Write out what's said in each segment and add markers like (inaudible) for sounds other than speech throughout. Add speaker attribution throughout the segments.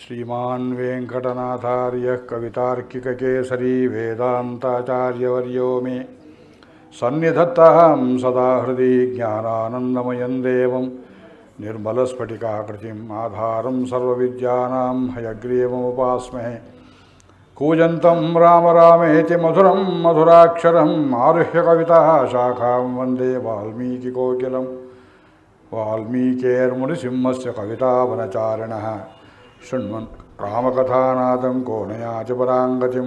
Speaker 1: श्रीमान्वेङ्कटनाथार्यः कवितार्किकेसरी वेदान्ताचार्यवर्यो मे सन्निधत्तः सदा हृदि ज्ञानानन्दमयं देवं निर्मलस्फटिकाकृतिम् आधारं सर्वविद्यानां हयग्रीवमुपास्महे कूजन्तं रामरामेति मधुरं मधुराक्षरम् आरुह्यकवितः शाखां वन्दे वाल्मीकिकोकिलं वाल्मीकेर्मुनिसिंहस्य कवितावलचारिणः शृण्वन् रामकथानादं कोणया च पदाङ्गतिं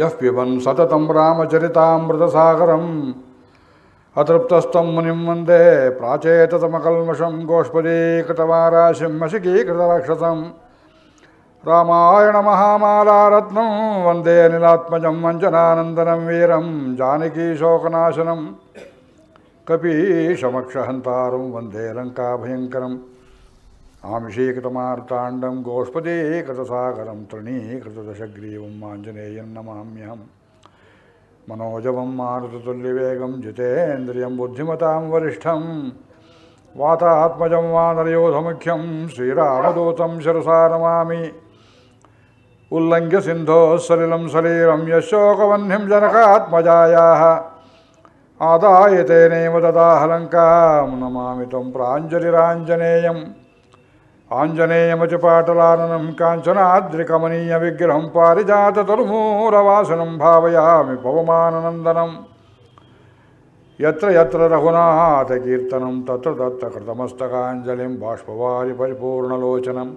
Speaker 1: यः पिबन् सततं रामचरितामृतसागरम् अतृप्तस्तं मुनिम् वन्दे प्राचेततमकल्मषं गोष्पदीकृतवाराशिं मशिकीकृतरक्षसं रामायणमहामालारत्नं वन्देऽलत्मजं मञ्जनानन्दनं वीरं जानकी शोकनाशनं कपीशमक्षहन्तारुं वन्दे लङ्काभयङ्करम् आमिषीकृतमार्ताण्डं गोष्पदीकृतसागरं तृणीकृतदशग्रीवं माञ्जनेयन्नमाम्यहं मनोजवं मारुततुल्यवेगं जितेन्द्रियं बुद्धिमतां वरिष्ठं वातात्मजं वानरयोधमुख्यं श्रीरामदूतं शिरसारमामि उल्लङ्घ्य सिन्धोः सलिलं सलीलं यशोकवह्निं जनकात्मजायाः आदाय तेनैव ददाहलङ्कां नमामि त्वं प्राञ्जलिराञ्जनेयम् आञ्जनेयमचुपाटलाननं काञ्चनाद्रिकमनीयविग्रहं पारिजात तुमोरवासनं भावयामि पवमाननन्दनं यत्र यत्र रघुनाहातकीर्तनं तत्र तत्र कृतमस्तकाञ्जलिं बाष्पवारि परिपूर्णलोचनं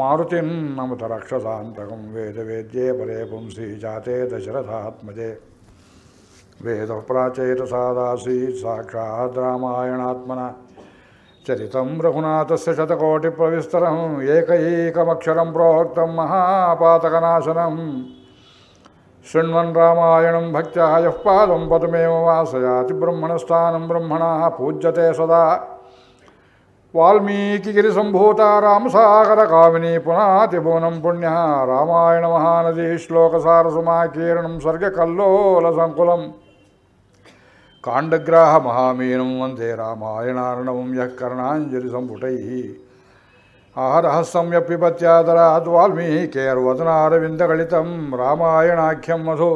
Speaker 1: मारुतिं नमत रक्षसान्तकं वेदवेद्ये परे जाते दशरथात्मजे वेदप्राचेतसादासीत् साक्षात् చరితం రఘునాథస్ శతకోటి ప్రవిస్తరం ఏకైకమక్షరం ప్రోక్తం మహాపాతకనాశనం శృణ్వన్ రామాయణం భక్త్యాయ పాదం పదమేవ వాసయాతి బ్రహ్మణస్థానం బ్రహ్మణ పూజ్యతే సదా వాల్మీకిగిరిసంభూత రామసాగరకామిని పునాతిభువనం పుణ్య రామాయణ రామాయణమహానదీ శ్లోకసారసుమాకీర్ణం సంకులం ಕಾಂಡಗ್ರಾಹ ಮಹಾಮೀನಂ ವಂದೇ ರಾಮಾಯಣಾರ್ಣವಂ ಯಃ ಕರ್ಣಾಂಜಲಿ ಸಂಪುಟೈ ಆಹರಃ ಸಂಯಪಿಪತ್ಯಾದರ ವಾಲ್ಮೀಕಿ ಕೇರ್ವದನಾರವಿಂದಗಳಿತಂ ರಾಮಾಯಣಾಖ್ಯಂ ಮಧು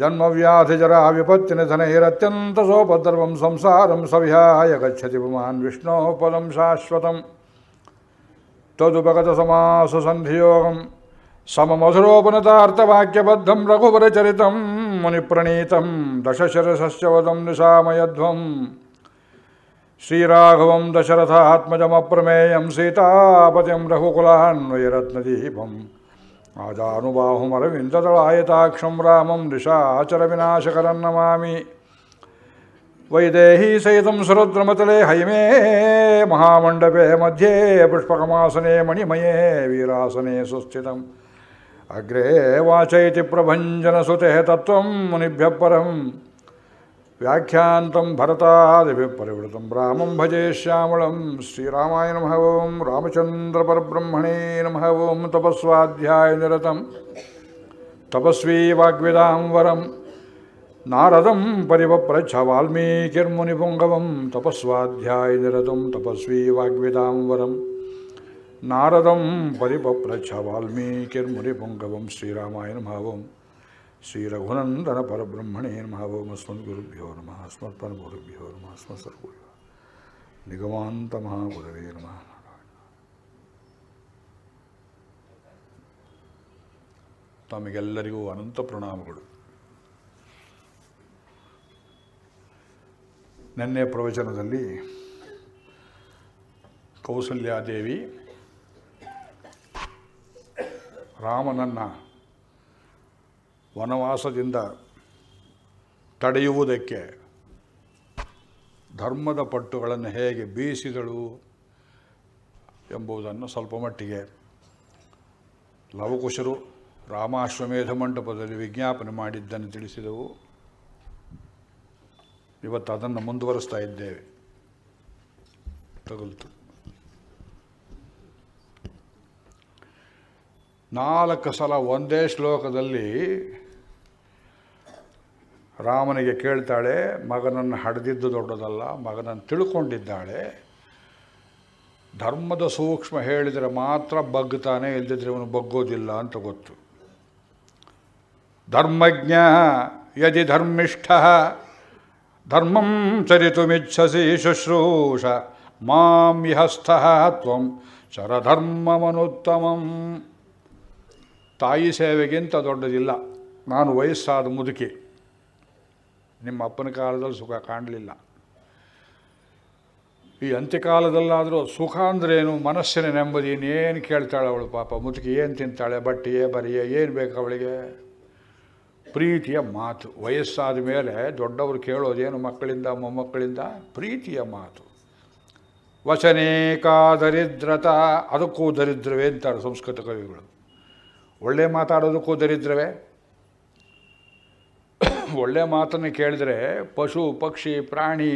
Speaker 1: ಜನ್ಮವ್ಯಾಧಿಜರ ವಿಪತ್ತಿನಿಧನೈರತ್ಯಂತ ಸೋಪದ್ರವಂ ಸಂಸಾರಂ ಸವಿಹಾಯ ಗಚ್ಚತಿ ಪುಮಾನ್ ವಿಷ್ಣೋ ಪದಂ ಶಾಶ್ವತಂ ತದುಪಗತ ಸಮಾಸ ಸಂಧಿಯೋಗಂ ಸಮಮಧುರೋಪನತಾರ್ಥವಾಕ್ಯಬದ್ಧಂ ರಘುವರಚರಿತಂ मुनिप्रणीतं दशशरसस्यवदं निशामयध्वं श्रीराघवं दशरथात्मजमप्रमेयं सीतापतिं रघुकुलान्वयरत्नदीपम् आजानुबाहुमरविन्ददलायताक्षं रामं निशाचरविनाशकरं नमामि वैदेही सहितं सुरद्रमतले हैमे महामण्डपे मध्ये पुष्पकमासने मणिमये वीरासने सुस्थितम् अग्रे वाचयति इति प्रभञ्जनसुतेः तत्त्वं मुनिभ्यः परं व्याख्यान्तं भरतादिभिः परिवृतं रामं भजे श्यामलं श्रीरामाय नमः ॐ रामचन्द्रपरब्रह्मणे नमः ॐ तपस्वाध्यायनिरतं तपस्वी वाग्विदां वरं नारदं परिवप्रच्छ वाल्मीकिर्मुनिपुङ्गवं तपस्वाध्यायनिरतं तपस्वी वाग्विदां वरम् ನಾರದಂ ವಾಲ್ಮೀಕಿರ್ಮುರಿ ವಾಲ್ಮೀಕಿರ್ಮುರಿಪುಂಗವಂ ಶ್ರೀರಾಮಾಯ ನಮಃವಂ ಶ್ರೀ ರಘುನಂದನ ಪರಬ್ರಹ್ಮಣೇ ನಮಃವಂ ಅಸ್ಮದ್ ಗುರುಭ್ಯೋ ನಮಃ ಅಸ್ಮತ್ಪನ ಗುರುಭ್ಯೋ ನಮಃ ಅಸ್ಮತ್ ಸರ್ಗುರು ನಿಗಮಾಂತ ಮಹಾಗುರವೇ ನಮಃ ತಮಗೆಲ್ಲರಿಗೂ ಅನಂತ ಪ್ರಣಾಮಗಳು ನಿನ್ನೆ ಪ್ರವಚನದಲ್ಲಿ ಕೌಸಲ್ಯಾದೇವಿ ರಾಮನನ್ನು ವನವಾಸದಿಂದ ತಡೆಯುವುದಕ್ಕೆ ಧರ್ಮದ ಪಟ್ಟುಗಳನ್ನು ಹೇಗೆ ಬೀಸಿದಳು ಎಂಬುದನ್ನು ಸ್ವಲ್ಪ ಮಟ್ಟಿಗೆ ಲವಕುಶರು ರಾಮಾಶ್ವಮೇಧ ಮಂಟಪದಲ್ಲಿ ವಿಜ್ಞಾಪನೆ ಮಾಡಿದ್ದನ್ನು ತಿಳಿಸಿದವು ಇವತ್ತು ಅದನ್ನು ಮುಂದುವರಿಸ್ತಾ ಇದ್ದೇವೆ ತಗಲ್ತು ನಾಲ್ಕು ಸಲ ಒಂದೇ ಶ್ಲೋಕದಲ್ಲಿ ರಾಮನಿಗೆ ಕೇಳ್ತಾಳೆ ಮಗನನ್ನು ಹಡೆದಿದ್ದು ದೊಡ್ಡದಲ್ಲ ಮಗನನ್ನು ತಿಳ್ಕೊಂಡಿದ್ದಾಳೆ ಧರ್ಮದ ಸೂಕ್ಷ್ಮ ಹೇಳಿದರೆ ಮಾತ್ರ ಬಗ್ತಾನೆ ಇಲ್ಲದಿದ್ದರೆ ಇವನು ಬಗ್ಗೋದಿಲ್ಲ ಅಂತ ಗೊತ್ತು ಧರ್ಮಜ್ಞ ಯದಿ ಧರ್ಮಿಷ್ಠ ಧರ್ಮಂ ಚರಿತುಮಿಚ್ಛಸಿ ಶುಶ್ರೂಷ ಮಾಂ ಇಹಸ್ಥಃ ತ್ವಂ ಶರಧರ್ಮಮನುತ್ತಮಂ ತಾಯಿ ಸೇವೆಗಿಂತ ದೊಡ್ಡದಿಲ್ಲ ನಾನು ವಯಸ್ಸಾದ ಮುದುಕಿ ನಿಮ್ಮ ಅಪ್ಪನ ಕಾಲದಲ್ಲಿ ಸುಖ ಕಾಣಲಿಲ್ಲ ಈ ಅಂತ್ಯಕಾಲದಲ್ಲಾದರೂ ಸುಖ ಅಂದ್ರೇನು ಮನಸ್ಸಿನ ನೆಮ್ಮದಿ ಏನು ಕೇಳ್ತಾಳೆ ಅವಳು ಪಾಪ ಮುದುಕಿ ಏನು ತಿಂತಾಳೆ ಬಟ್ಟೆಯೇ ಬರೆಯೇ ಏನು ಬೇಕು ಅವಳಿಗೆ ಪ್ರೀತಿಯ ಮಾತು ವಯಸ್ಸಾದ ಮೇಲೆ ದೊಡ್ಡವರು ಕೇಳೋದೇನು ಮಕ್ಕಳಿಂದ ಮೊಮ್ಮಕ್ಕಳಿಂದ ಪ್ರೀತಿಯ ಮಾತು ದರಿದ್ರತ ಅದಕ್ಕೂ ದರಿದ್ರವೇ ಅಂತಾರೆ ಸಂಸ್ಕೃತ ಕವಿಗಳು ಒಳ್ಳೆ ಮಾತಾಡೋದಕ್ಕೂ ದರಿದ್ರವೇ ಒಳ್ಳೆ ಮಾತನ್ನು ಕೇಳಿದ್ರೆ ಪಶು ಪಕ್ಷಿ ಪ್ರಾಣಿ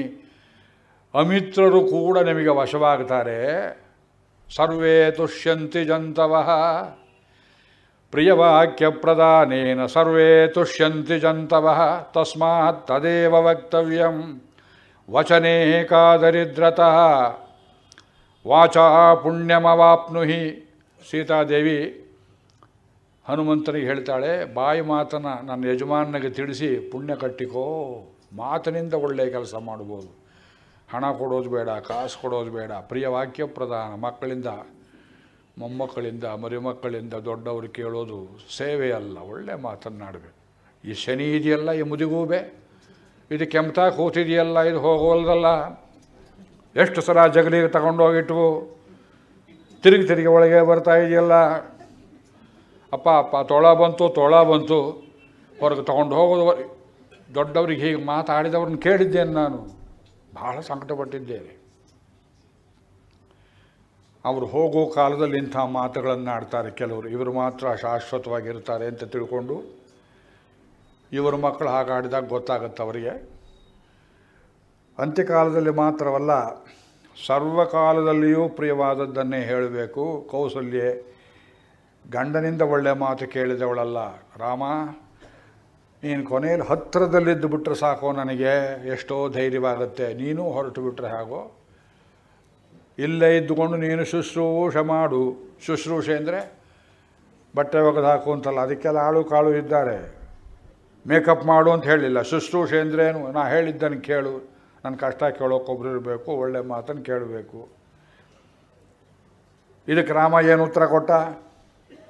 Speaker 1: ಅಮಿತ್ರರು ಕೂಡ ನಿಮಗೆ ವಶವಾಗ್ತಾರೆ ಸರ್ವೇ ತುಷ್ಯಂತಿ ಜಂತವಃ ಪ್ರಿಯವಾಕ್ಯ ಪ್ರಧಾನೇನ ಸರ್ವೇ ತುಷ್ಯಂತಿ ಜಂತವಃ ತಸ್ಮಾತ್ ತದೇವ ವಕ್ತವ್ಯಂ ವಚನೆ ದರಿದ್ರತಃ ವಾಚಾ ಪುಣ್ಯಮವಾಪ್ನುಹಿ ಸೀತಾದೇವಿ ಹನುಮಂತನಿಗೆ ಹೇಳ್ತಾಳೆ ಬಾಯಿ ಮಾತನ್ನ ನನ್ನ ಯಜಮಾನನಿಗೆ ತಿಳಿಸಿ ಪುಣ್ಯ ಕಟ್ಟಿಕೋ ಮಾತಿನಿಂದ ಒಳ್ಳೆಯ ಕೆಲಸ ಮಾಡ್ಬೋದು ಹಣ ಕೊಡೋದು ಬೇಡ ಕಾಸು ಕೊಡೋದು ಬೇಡ ಪ್ರಿಯ ವಾಕ್ಯ ಪ್ರಧಾನ ಮಕ್ಕಳಿಂದ ಮೊಮ್ಮಕ್ಕಳಿಂದ ಮರಿಮಕ್ಕಳಿಂದ ದೊಡ್ಡವರು ಕೇಳೋದು ಸೇವೆ ಅಲ್ಲ ಒಳ್ಳೆ ಮಾತನ್ನಾಡಬೇಕು ಈ ಶನಿ ಇದೆಯಲ್ಲ ಈ ಮುದಿಗೂಬೆ ಇದು ಕೆಮ್ತಾ ಕೂತಿದೆಯಲ್ಲ ಇದು ಹೋಗೋಲ್ದಲ್ಲ ಎಷ್ಟು ಸಲ ಜಗಲಿಗೆ ತಗೊಂಡೋಗಿಟ್ಟು ತಿರುಗಿ ತಿರುಗಿ ಒಳಗೆ ಬರ್ತಾ ಇದೆಯಲ್ಲ ಅಪ್ಪ ಅಪ್ಪ ತೊಳ ಬಂತು ತೊಳ ಬಂತು ಹೊರಗೆ ತೊಗೊಂಡು ಹೋಗೋದು ದೊಡ್ಡವ್ರಿಗೆ ಹೀಗೆ ಮಾತಾಡಿದವ್ರನ್ನ ಕೇಳಿದ್ದೇನೆ ನಾನು ಬಹಳ ಸಂಕಟಪಟ್ಟಿದ್ದೇನೆ ಅವರು ಹೋಗೋ ಕಾಲದಲ್ಲಿ ಇಂಥ ಮಾತುಗಳನ್ನು ಆಡ್ತಾರೆ ಕೆಲವರು ಇವರು ಮಾತ್ರ ಶಾಶ್ವತವಾಗಿರ್ತಾರೆ ಅಂತ ತಿಳ್ಕೊಂಡು ಇವರ ಮಕ್ಕಳು ಹಾಗಾಡಿದಾಗ ಗೊತ್ತಾಗುತ್ತೆ ಅವರಿಗೆ ಅಂತ್ಯಕಾಲದಲ್ಲಿ ಮಾತ್ರವಲ್ಲ ಸರ್ವಕಾಲದಲ್ಲಿಯೂ ಪ್ರಿಯವಾದದ್ದನ್ನೇ ಹೇಳಬೇಕು ಕೌಸಲ್ಯ ಗಂಡನಿಂದ ಒಳ್ಳೆಯ ಮಾತು ಕೇಳಿದವಳಲ್ಲ ರಾಮ ನೀನು ಕೊನೆಯಲ್ಲಿ ಹತ್ತಿರದಲ್ಲಿದ್ದು ಬಿಟ್ಟರೆ ಸಾಕು ನನಗೆ ಎಷ್ಟೋ ಧೈರ್ಯವಾಗುತ್ತೆ ನೀನು ಹೊರಟು ಬಿಟ್ಟರೆ ಹಾಗೋ ಇಲ್ಲೇ ಇದ್ದುಕೊಂಡು ನೀನು ಶುಶ್ರೂಷೆ ಮಾಡು ಶುಶ್ರೂಷೆ ಅಂದರೆ ಬಟ್ಟೆ ಒಗೆದು ಹಾಕು ಅಂತಲ್ಲ ಅದಕ್ಕೆಲ್ಲ ಆಳು ಕಾಳು ಇದ್ದಾರೆ ಮೇಕಪ್ ಮಾಡು ಅಂತ ಹೇಳಿಲ್ಲ ಶುಶ್ರೂಷೆ ಅಂದ್ರೇನು ನಾ ಹೇಳಿದ್ದನ್ನು ಕೇಳು ನನ್ನ ಕಷ್ಟ ಕೇಳೋಕ್ಕೊಬ್ಬರು ಇರಬೇಕು ಒಳ್ಳೆ ಮಾತನ್ನು ಕೇಳಬೇಕು ಇದಕ್ಕೆ ರಾಮ ಏನು ಉತ್ತರ ಕೊಟ್ಟ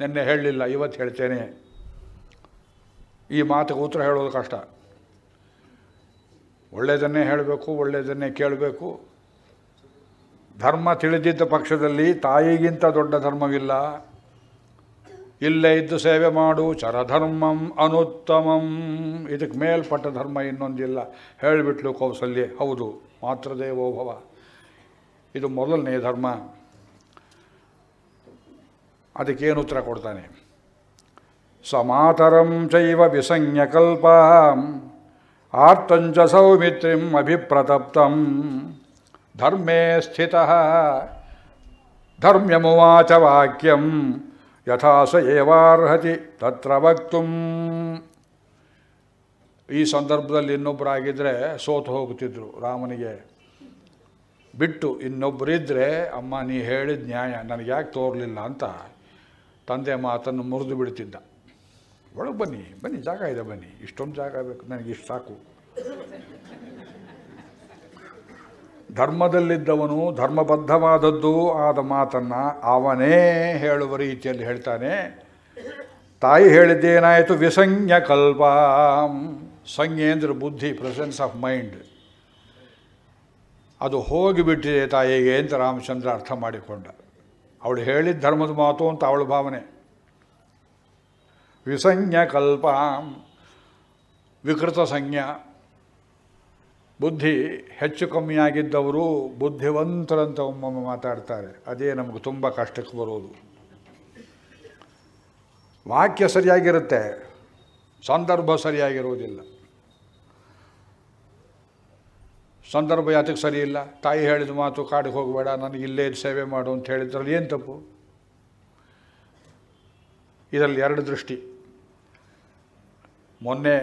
Speaker 1: ನಿನ್ನೆ ಹೇಳಲಿಲ್ಲ ಇವತ್ತು ಹೇಳ್ತೇನೆ ಈ ಮಾತಿಗೆ ಉತ್ತರ ಹೇಳೋದು ಕಷ್ಟ ಒಳ್ಳೆಯದನ್ನೇ ಹೇಳಬೇಕು ಒಳ್ಳೆಯದನ್ನೇ ಕೇಳಬೇಕು ಧರ್ಮ ತಿಳಿದಿದ್ದ ಪಕ್ಷದಲ್ಲಿ ತಾಯಿಗಿಂತ ದೊಡ್ಡ ಧರ್ಮವಿಲ್ಲ ಇಲ್ಲೇ ಇದ್ದು ಸೇವೆ ಮಾಡು ಚರಧರ್ಮಂ ಅನುತ್ತಮಂ ಇದಕ್ಕೆ ಮೇಲ್ಪಟ್ಟ ಧರ್ಮ ಇನ್ನೊಂದಿಲ್ಲ ಹೇಳಿಬಿಟ್ಲು ಕೌಸಲ್ಯ ಹೌದು ಮಾತೃದೇವೋಭವ ಇದು ಮೊದಲನೇ ಧರ್ಮ ಏನು ಉತ್ತರ ಕೊಡ್ತಾನೆ ಸಮಾತರಂ ಚೈವ ವಿಸಂಜ್ಞಕಲ್ಪ ಆರ್ತಂಚ ಸೌಮಿತ್ರಿಂ ಅಭಿಪ್ರತಪ್ತಂ ಧರ್ಮೇ ಸ್ಥಿತ ಧರ್ಮ್ಯಮುವಾಚ ವಾಕ್ಯಂ ಸ ಏವಾರ್ಹತಿ ತತ್ರ ವಕ್ತುಂ ಈ ಸಂದರ್ಭದಲ್ಲಿ ಇನ್ನೊಬ್ಬರಾಗಿದ್ದರೆ ಸೋತು ಹೋಗುತ್ತಿದ್ರು ರಾಮನಿಗೆ ಬಿಟ್ಟು ಇನ್ನೊಬ್ಬರಿದ್ದರೆ ಅಮ್ಮ ನೀ ಹೇಳಿದ ನ್ಯಾಯ ನನಗೆ ತೋರಲಿಲ್ಲ ಅಂತ ತಂದೆ ಮಾತನ್ನು ಮುರಿದು ಬಿಡ್ತಿದ್ದ ಒಳಗೆ ಬನ್ನಿ ಬನ್ನಿ ಜಾಗ ಇದೆ ಬನ್ನಿ ಇಷ್ಟೊಂದು ಜಾಗ ಬೇಕು ನನಗೆ ಇಷ್ಟು ಸಾಕು ಧರ್ಮದಲ್ಲಿದ್ದವನು ಧರ್ಮಬದ್ಧವಾದದ್ದು ಆದ ಮಾತನ್ನು ಅವನೇ ಹೇಳುವ ರೀತಿಯಲ್ಲಿ ಹೇಳ್ತಾನೆ ತಾಯಿ ಹೇಳಿದ್ದೇನಾಯಿತು ವಿಸಂಜ್ಞ ಕಲ್ಪ ಸಂಜ್ಞೆ ಅಂದರೆ ಬುದ್ಧಿ ಪ್ರೆಸೆನ್ಸ್ ಆಫ್ ಮೈಂಡ್ ಅದು ಹೋಗಿಬಿಟ್ಟಿದೆ ತಾಯಿಗೆ ಅಂತ ರಾಮಚಂದ್ರ ಅರ್ಥ ಮಾಡಿಕೊಂಡ ಅವಳು ಹೇಳಿದ ಧರ್ಮದ ಮಾತು ಅಂತ ಅವಳ ಭಾವನೆ ವಿಸಂಜ್ಞ ಕಲ್ಪ ವಿಕೃತ ಸಂಜ್ಞ ಬುದ್ಧಿ ಹೆಚ್ಚು ಕಮ್ಮಿಯಾಗಿದ್ದವರು ಬುದ್ಧಿವಂತರಂತ ಒಮ್ಮೊಮ್ಮೆ ಮಾತಾಡ್ತಾರೆ ಅದೇ ನಮಗೆ ತುಂಬ ಕಷ್ಟಕ್ಕೆ ಬರೋದು ವಾಕ್ಯ ಸರಿಯಾಗಿರುತ್ತೆ ಸಂದರ್ಭ ಸರಿಯಾಗಿರುವುದಿಲ್ಲ ಸಂದರ್ಭ ಯಾತಕ್ಕೆ ಸರಿ ಇಲ್ಲ ತಾಯಿ ಹೇಳಿದ ಮಾತು ಕಾಡಿಗೆ ಹೋಗಬೇಡ ನನಗೆ ಇಲ್ಲೇ ಸೇವೆ ಮಾಡು ಅಂತ ಹೇಳಿದ್ರಲ್ಲಿ ಏನು ತಪ್ಪು ಇದರಲ್ಲಿ ಎರಡು ದೃಷ್ಟಿ ಮೊನ್ನೆ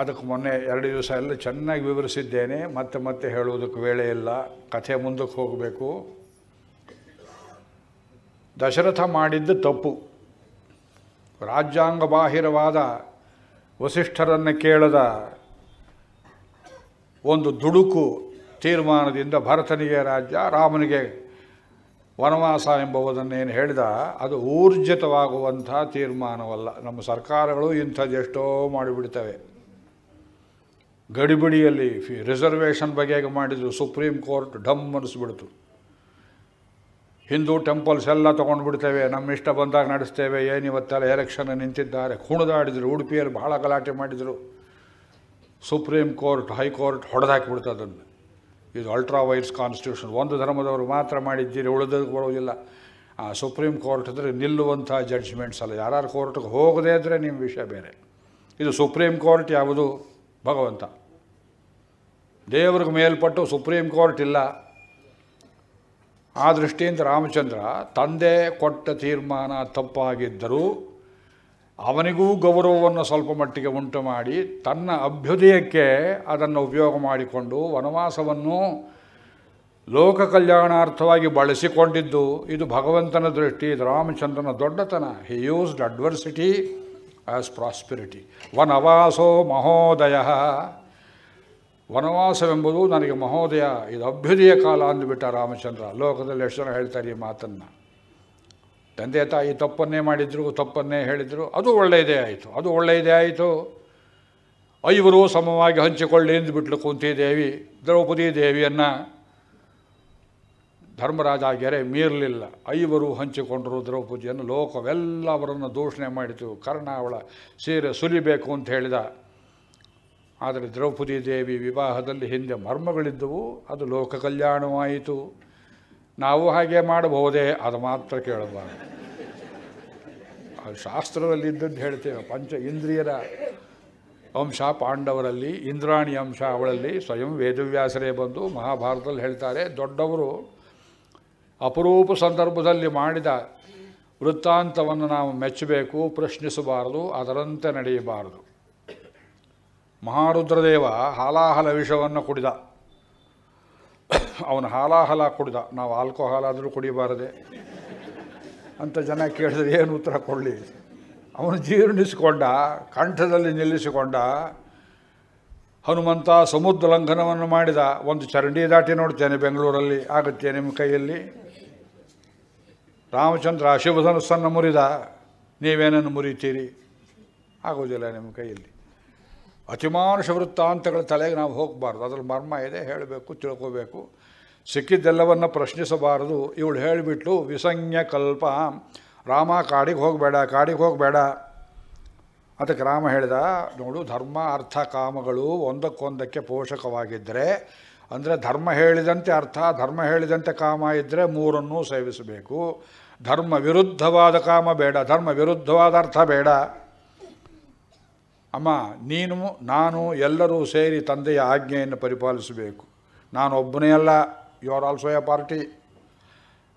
Speaker 1: ಅದಕ್ಕೆ ಮೊನ್ನೆ ಎರಡು ದಿವಸ ಎಲ್ಲ ಚೆನ್ನಾಗಿ ವಿವರಿಸಿದ್ದೇನೆ ಮತ್ತೆ ಮತ್ತೆ ಹೇಳುವುದಕ್ಕೆ ವೇಳೆ ಇಲ್ಲ ಕಥೆ ಮುಂದಕ್ಕೆ ಹೋಗಬೇಕು ದಶರಥ ಮಾಡಿದ್ದು ತಪ್ಪು ರಾಜ್ಯಾಂಗ ಬಾಹಿರವಾದ ವಸಿಷ್ಠರನ್ನು ಕೇಳದ ಒಂದು ದುಡುಕು ತೀರ್ಮಾನದಿಂದ ಭರತನಿಗೆ ರಾಜ್ಯ ರಾಮನಿಗೆ ವನವಾಸ ಎಂಬುವುದನ್ನೇನು ಹೇಳಿದ ಅದು ಊರ್ಜಿತವಾಗುವಂಥ ತೀರ್ಮಾನವಲ್ಲ ನಮ್ಮ ಸರ್ಕಾರಗಳು ಇಂಥದ್ದೆಷ್ಟೋ ಮಾಡಿಬಿಡ್ತವೆ ಗಡಿಬಿಡಿಯಲ್ಲಿ ರಿಸರ್ವೇಷನ್ ಬಗ್ಗೆ ಮಾಡಿದ್ರು ಸುಪ್ರೀಂ ಕೋರ್ಟ್ ಡಮ್ ಅನಿಸ್ಬಿಡ್ತು ಹಿಂದೂ ಟೆಂಪಲ್ಸ್ ಎಲ್ಲ ತೊಗೊಂಡು ಬಿಡ್ತೇವೆ ನಮ್ಮ ಇಷ್ಟ ಬಂದಾಗ ನಡೆಸ್ತೇವೆ ಏನಿವತ್ತೆಲ್ಲ ಎಲೆಕ್ಷನ್ ನಿಂತಿದ್ದಾರೆ ಕುಣಿದಾಡಿದರು ಉಡುಪಿಯಲ್ಲಿ ಬಹಳ ಗಲಾಟೆ ಮಾಡಿದರು ಸುಪ್ರೀಂ ಕೋರ್ಟ್ ಹೈಕೋರ್ಟ್ ಹೊಡೆದಾಕಿಬಿಡ್ತು ಅದನ್ನು ಇದು ಅಲ್ಟ್ರಾ ವೈಟ್ಸ್ ಕಾನ್ಸ್ಟಿಟ್ಯೂಷನ್ ಒಂದು ಧರ್ಮದವರು ಮಾತ್ರ ಮಾಡಿದ್ದೀರಿ ಉಳಿದಕ್ಕೆ ಬರೋದಿಲ್ಲ ಆ ಸುಪ್ರೀಂ ಕೋರ್ಟ್ ಅಂದರೆ ನಿಲ್ಲುವಂಥ ಜಡ್ಜ್ಮೆಂಟ್ಸ್ ಅಲ್ಲ ಯಾರು ಕೋರ್ಟ್ಗೆ ಹೋಗದೇ ಇದ್ದರೆ ನಿಮ್ಮ ವಿಷಯ ಬೇರೆ ಇದು ಸುಪ್ರೀಂ ಕೋರ್ಟ್ ಯಾವುದು ಭಗವಂತ ದೇವ್ರಿಗೆ ಮೇಲ್ಪಟ್ಟು ಸುಪ್ರೀಂ ಕೋರ್ಟ್ ಇಲ್ಲ ಆ ದೃಷ್ಟಿಯಿಂದ ರಾಮಚಂದ್ರ ತಂದೆ ಕೊಟ್ಟ ತೀರ್ಮಾನ ತಪ್ಪಾಗಿದ್ದರೂ ಅವನಿಗೂ ಗೌರವವನ್ನು ಸ್ವಲ್ಪ ಮಟ್ಟಿಗೆ ಉಂಟು ಮಾಡಿ ತನ್ನ ಅಭ್ಯುದಯಕ್ಕೆ ಅದನ್ನು ಉಪಯೋಗ ಮಾಡಿಕೊಂಡು ವನವಾಸವನ್ನು ಲೋಕ ಕಲ್ಯಾಣಾರ್ಥವಾಗಿ ಬಳಸಿಕೊಂಡಿದ್ದು ಇದು ಭಗವಂತನ ದೃಷ್ಟಿ ಇದು ರಾಮಚಂದ್ರನ ದೊಡ್ಡತನ he used adversity as prosperity ವನವಾಸೋ ಮಹೋದಯ ವನವಾಸವೆಂಬುದು ನನಗೆ ಮಹೋದಯ ಇದು ಅಭ್ಯುದಯ ಕಾಲ ಅಂದುಬಿಟ್ಟ ರಾಮಚಂದ್ರ ಲೋಕದಲ್ಲಿ ಎಷ್ಟು ಜನ ಹೇಳ್ತಾರೆ ಈ ಮಾತನ್ನು ತಂದೆ ತಾಯಿ ತಪ್ಪನ್ನೇ ಮಾಡಿದ್ರು ತಪ್ಪನ್ನೇ ಹೇಳಿದರು ಅದು ಒಳ್ಳೆಯದೇ ಆಯಿತು ಅದು ಒಳ್ಳೆಯದೇ ಆಯಿತು ಐವರು ಸಮವಾಗಿ ಹಂಚಿಕೊಳ್ಳಿ ಎಂದುಬಿಟ್ಲು ಕುಂತಿದೇವಿ ದ್ರೌಪದಿ ದೇವಿಯನ್ನು ಧರ್ಮರಾಜ ಗೆರೆ ಮೀರಲಿಲ್ಲ ಐವರು ಹಂಚಿಕೊಂಡರು ದ್ರೌಪದಿಯನ್ನು ಲೋಕವೆಲ್ಲ ಅವರನ್ನು ದೂಷಣೆ ಮಾಡಿತು ಕರ್ಣ ಅವಳ ಸೀರೆ ಸುಲಿಬೇಕು ಅಂತ ಹೇಳಿದ ಆದರೆ ದ್ರೌಪದಿ ದೇವಿ ವಿವಾಹದಲ್ಲಿ ಹಿಂದೆ ಮರ್ಮಗಳಿದ್ದವು ಅದು ಲೋಕ ಕಲ್ಯಾಣವಾಯಿತು ನಾವು ಹಾಗೆ ಮಾಡಬಹುದೇ ಅದು ಮಾತ್ರ ಕೇಳಬಾರ್ದು ಅದು ಶಾಸ್ತ್ರದಲ್ಲಿ ಇದ್ದದ್ದು ಹೇಳ್ತೇವೆ ಪಂಚ ಇಂದ್ರಿಯರ ಅಂಶ ಪಾಂಡವರಲ್ಲಿ ಇಂದ್ರಾಣಿ ಅಂಶ ಅವಳಲ್ಲಿ ಸ್ವಯಂ ವೇದವ್ಯಾಸರೇ ಬಂದು ಮಹಾಭಾರತದಲ್ಲಿ ಹೇಳ್ತಾರೆ ದೊಡ್ಡವರು ಅಪರೂಪ ಸಂದರ್ಭದಲ್ಲಿ ಮಾಡಿದ ವೃತ್ತಾಂತವನ್ನು ನಾವು ಮೆಚ್ಚಬೇಕು ಪ್ರಶ್ನಿಸಬಾರದು ಅದರಂತೆ ನಡೆಯಬಾರದು ಮಹಾರುದ್ರದೇವ ಹಾಲಾಹಲ ವಿಷವನ್ನು ಕುಡಿದ ಅವನು ಹಾಲಾಹಲ ಕುಡಿದ ನಾವು ಆಲ್ಕೋಹಾಲ್ ಆದರೂ ಕುಡಿಬಾರದೆ ಅಂತ ಜನ ಕೇಳಿದ್ರೆ ಏನು ಉತ್ತರ ಕೊಡಲಿ ಅವನು ಜೀರ್ಣಿಸಿಕೊಂಡ ಕಂಠದಲ್ಲಿ ನಿಲ್ಲಿಸಿಕೊಂಡ ಹನುಮಂತ ಸಮುದ್ರ ಲಂಘನವನ್ನು ಮಾಡಿದ ಒಂದು ಚರಂಡಿ ದಾಟಿ ನೋಡ್ತೇನೆ ಬೆಂಗಳೂರಲ್ಲಿ ಆಗುತ್ತೆ ನಿಮ್ಮ ಕೈಯಲ್ಲಿ ರಾಮಚಂದ್ರ ಅಶುಭಧನಸ್ಸನ್ನು ಮುರಿದ ನೀವೇನನ್ನು ಮುರಿತೀರಿ ಆಗೋದಿಲ್ಲ ನಿಮ್ಮ ಕೈಯಲ್ಲಿ ಅತಿಮಾನುಷ ವೃತ್ತಾಂತಗಳ ತಲೆಗೆ ನಾವು ಹೋಗಬಾರ್ದು ಅದ್ರ ಮರ್ಮ ಇದೆ ಹೇಳಬೇಕು ತಿಳ್ಕೋಬೇಕು ಸಿಕ್ಕಿದ್ದೆಲ್ಲವನ್ನು ಪ್ರಶ್ನಿಸಬಾರದು ಇವಳು ಹೇಳಿಬಿಟ್ಲು ವಿಸಂಜ್ಞ ಕಲ್ಪ ರಾಮ ಕಾಡಿಗೆ ಹೋಗಬೇಡ ಕಾಡಿಗೆ ಹೋಗಬೇಡ ಅದಕ್ಕೆ ರಾಮ ಹೇಳಿದ ನೋಡು ಧರ್ಮ ಅರ್ಥ ಕಾಮಗಳು ಒಂದಕ್ಕೊಂದಕ್ಕೆ ಪೋಷಕವಾಗಿದ್ದರೆ ಅಂದರೆ ಧರ್ಮ ಹೇಳಿದಂತೆ ಅರ್ಥ ಧರ್ಮ ಹೇಳಿದಂತೆ ಕಾಮ ಇದ್ದರೆ ಮೂರನ್ನೂ ಸೇವಿಸಬೇಕು ಧರ್ಮ ವಿರುದ್ಧವಾದ ಕಾಮ ಬೇಡ ಧರ್ಮ ವಿರುದ್ಧವಾದ ಅರ್ಥ ಬೇಡ ಅಮ್ಮ ನೀನು ನಾನು ಎಲ್ಲರೂ ಸೇರಿ ತಂದೆಯ ಆಜ್ಞೆಯನ್ನು ಪರಿಪಾಲಿಸಬೇಕು ನಾನೊಬ್ಬನೇ ಅಲ್ಲ you are also a party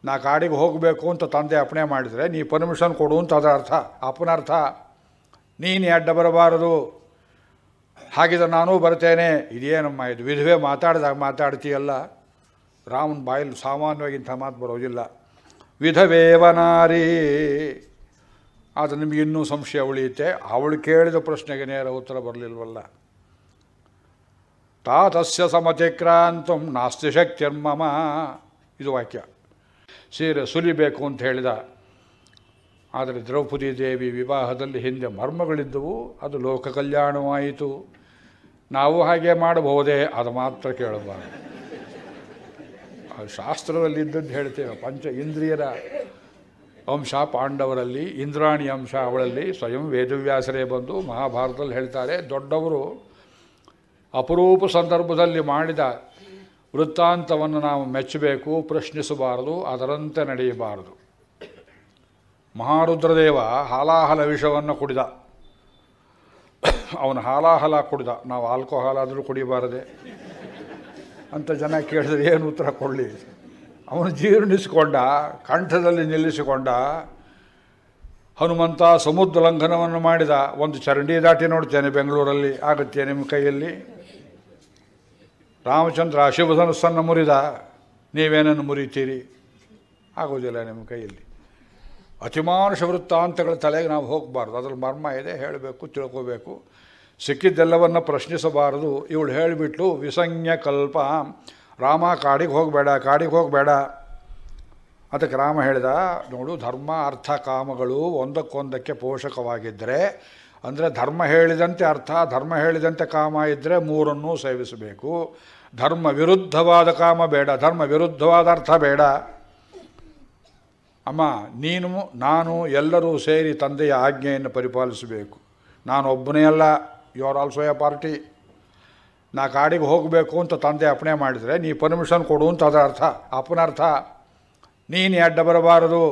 Speaker 1: ನಾ ಕಾಡಿಗೆ ಹೋಗಬೇಕು ಅಂತ ತಂದೆ ಅಪ್ಪಣೆ ಮಾಡಿದರೆ ನೀ ಪರ್ಮಿಷನ್ ಕೊಡು ಅಂತ ಅದರ ಅರ್ಥ ಅಪ್ಪನರ್ಥ ನೀನು ಅಡ್ಡ ಬರಬಾರದು ಹಾಗಿದ್ರೆ ನಾನೂ ಬರ್ತೇನೆ ಇದೇನಮ್ಮ ಇದು ವಿಧವೆ ಮಾತಾಡಿದಾಗ ಮಾತಾಡ್ತೀಯಲ್ಲ ರಾಮನ ಬಾಯಲ್ಲಿ ಸಾಮಾನ್ಯವಾಗಿ ಇಂಥ ಮಾತು ಬರೋದಿಲ್ಲ ವಿಧವೇವನಾರಿ ಆದರೆ ನಿಮಗಿನ್ನೂ ಸಂಶಯ ಉಳಿಯುತ್ತೆ ಅವಳು ಕೇಳಿದ ಪ್ರಶ್ನೆಗೆ ನೇರ ಉತ್ತರ ಬರಲಿಲ್ವಲ್ಲ ತಾತಸ್ಯ ಸಮತಿಕ್ರಾಂತಂ ನಾಸ್ತಿ ಶಕ್ತಿರ್ಮಮ ಇದು ವಾಕ್ಯ ಸೀರೆ ಸುಲಿಬೇಕು ಅಂತ ಹೇಳಿದ ಆದರೆ ದ್ರೌಪದಿ ದೇವಿ ವಿವಾಹದಲ್ಲಿ ಹಿಂದೆ ಮರ್ಮಗಳಿದ್ದವು ಅದು ಲೋಕ ಕಲ್ಯಾಣವಾಯಿತು ನಾವು ಹಾಗೆ ಮಾಡಬಹುದೇ ಅದು ಮಾತ್ರ ಕೇಳಬಾರ್ದು ಶಾಸ್ತ್ರದಲ್ಲಿ ಇದ್ದದ್ದು ಹೇಳ್ತೇವೆ ಪಂಚ ಇಂದ್ರಿಯರ ಅಂಶ ಪಾಂಡವರಲ್ಲಿ ಇಂದ್ರಾಣಿ ಅಂಶ ಅವಳಲ್ಲಿ ಸ್ವಯಂ ವೇದವ್ಯಾಸರೇ ಬಂದು ಮಹಾಭಾರತದಲ್ಲಿ ಹೇಳ್ತಾರೆ ದೊಡ್ಡವರು ಅಪರೂಪ ಸಂದರ್ಭದಲ್ಲಿ ಮಾಡಿದ ವೃತ್ತಾಂತವನ್ನು ನಾವು ಮೆಚ್ಚಬೇಕು ಪ್ರಶ್ನಿಸಬಾರದು ಅದರಂತೆ ನಡೆಯಬಾರದು ಮಹಾರುದ್ರದೇವ ಹಾಲಾಹಲ ವಿಷವನ್ನು ಕುಡಿದ ಅವನು ಹಾಲಾಹಲ ಕುಡಿದ ನಾವು ಆಲ್ಕೋಹಾಲ್ ಆದರೂ ಕುಡಿಬಾರದೆ ಅಂತ ಜನ ಕೇಳಿದ್ರೆ ಏನು ಉತ್ತರ ಕೊಡಲಿ ಅವನು ಜೀರ್ಣಿಸಿಕೊಂಡ ಕಂಠದಲ್ಲಿ ನಿಲ್ಲಿಸಿಕೊಂಡ ಹನುಮಂತ ಸಮುದ್ರ ಲಂಘನವನ್ನು ಮಾಡಿದ ಒಂದು ಚರಂಡಿ ದಾಟಿ ನೋಡ್ತೇನೆ ಬೆಂಗಳೂರಲ್ಲಿ ಆಗುತ್ತೆ ನಿಮ್ಮ ಕೈಯಲ್ಲಿ ರಾಮಚಂದ್ರ ಅಶುಭಧನಸ್ಸನ್ನು ಮುರಿದ ನೀವೇನನ್ನು ಮುರಿತೀರಿ ಆಗೋದಿಲ್ಲ ನಿಮ್ಮ ಕೈಯಲ್ಲಿ ಅತಿಮಾನುಷ ವೃತ್ತಾಂತಗಳ ತಲೆಗೆ ನಾವು ಹೋಗಬಾರ್ದು ಅದರ ಮರ್ಮ ಇದೆ ಹೇಳಬೇಕು ತಿಳ್ಕೋಬೇಕು ಸಿಕ್ಕಿದ್ದೆಲ್ಲವನ್ನು ಪ್ರಶ್ನಿಸಬಾರದು ಇವಳು ಹೇಳಿಬಿಟ್ಲು ವಿಸಂಜ್ಞ ಕಲ್ಪ ರಾಮ ಕಾಡಿಗೆ ಹೋಗಬೇಡ ಕಾಡಿಗೆ ಹೋಗಬೇಡ ಅದಕ್ಕೆ ರಾಮ ಹೇಳಿದ ನೋಡು ಧರ್ಮ ಅರ್ಥ ಕಾಮಗಳು ಒಂದಕ್ಕೊಂದಕ್ಕೆ ಪೋಷಕವಾಗಿದ್ದರೆ ಅಂದರೆ ಧರ್ಮ ಹೇಳಿದಂತೆ ಅರ್ಥ ಧರ್ಮ ಹೇಳಿದಂತೆ ಕಾಮ ಇದ್ದರೆ ಮೂರನ್ನೂ ಸೇವಿಸಬೇಕು ಧರ್ಮ ವಿರುದ್ಧವಾದ ಕಾಮ ಬೇಡ ಧರ್ಮ ವಿರುದ್ಧವಾದ ಅರ್ಥ ಬೇಡ ಅಮ್ಮ ನೀನು ನಾನು ಎಲ್ಲರೂ ಸೇರಿ ತಂದೆಯ ಆಜ್ಞೆಯನ್ನು ಪರಿಪಾಲಿಸಬೇಕು ನಾನು ಒಬ್ಬನೇ ಅಲ್ಲ you are also a party ನಾ ಕಾಡಿಗೆ ಹೋಗಬೇಕು ಅಂತ ತಂದೆ ಅಪ್ಪಣೆ ಮಾಡಿದರೆ ನೀ ಪರ್ಮಿಷನ್ ಕೊಡು ಅಂತ ಅದರ ಅರ್ಥ ಅರ್ಥ ನೀನು ಅಡ್ಡ ಬರಬಾರದು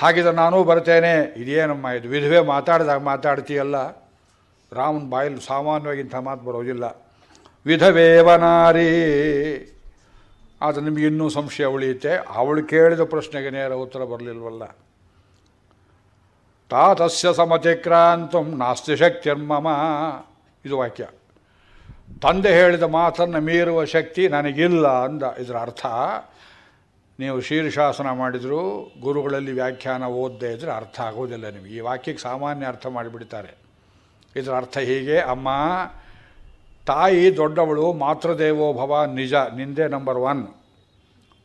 Speaker 1: ಹಾಗಿದ್ರೆ ನಾನೂ ಬರ್ತೇನೆ ಇದೇನಮ್ಮ ಇದು ವಿಧವೆ ಮಾತಾಡಿದಾಗ ಮಾತಾಡ್ತೀಯಲ್ಲ ರಾಮನ ಬಾಯಲ್ಲಿ ಸಾಮಾನ್ಯವಾಗಿ ಇಂಥ ಮಾತು ಬರೋದಿಲ್ಲ ವಿಧವೇವನಾರಿ ಆದರೆ ನಿಮಗೆ ಇನ್ನೂ ಸಂಶಯ ಉಳಿಯುತ್ತೆ ಅವಳು ಕೇಳಿದ ಪ್ರಶ್ನೆಗೆ ನೇರ ಉತ್ತರ ಬರಲಿಲ್ವಲ್ಲ ತಾತಸ್ಯ ತಸ್ಯ ಸಮತಿಕ್ರಾಂತ ನಾಸ್ತಿ ಶಕ್ತಿರ್ಮಮ ಇದು ವಾಕ್ಯ ತಂದೆ ಹೇಳಿದ ಮಾತನ್ನು ಮೀರುವ ಶಕ್ತಿ ನನಗಿಲ್ಲ ಅಂದ ಇದರ ಅರ್ಥ ನೀವು ಶೀರ್ಷಾಸನ ಮಾಡಿದರೂ ಗುರುಗಳಲ್ಲಿ ವ್ಯಾಖ್ಯಾನ ಓದ್ದೇ ಇದ್ದರೆ ಅರ್ಥ ಆಗೋದಿಲ್ಲ ನಿಮಗೆ ಈ ವಾಕ್ಯಕ್ಕೆ ಸಾಮಾನ್ಯ ಅರ್ಥ ಮಾಡಿಬಿಡ್ತಾರೆ ಇದರ ಅರ್ಥ ಹೀಗೆ ಅಮ್ಮ ತಾಯಿ ದೊಡ್ಡವಳು ಮಾತೃದೇವೋಭವ ನಿಜ ನಿಂದೆ ನಂಬರ್ ಒನ್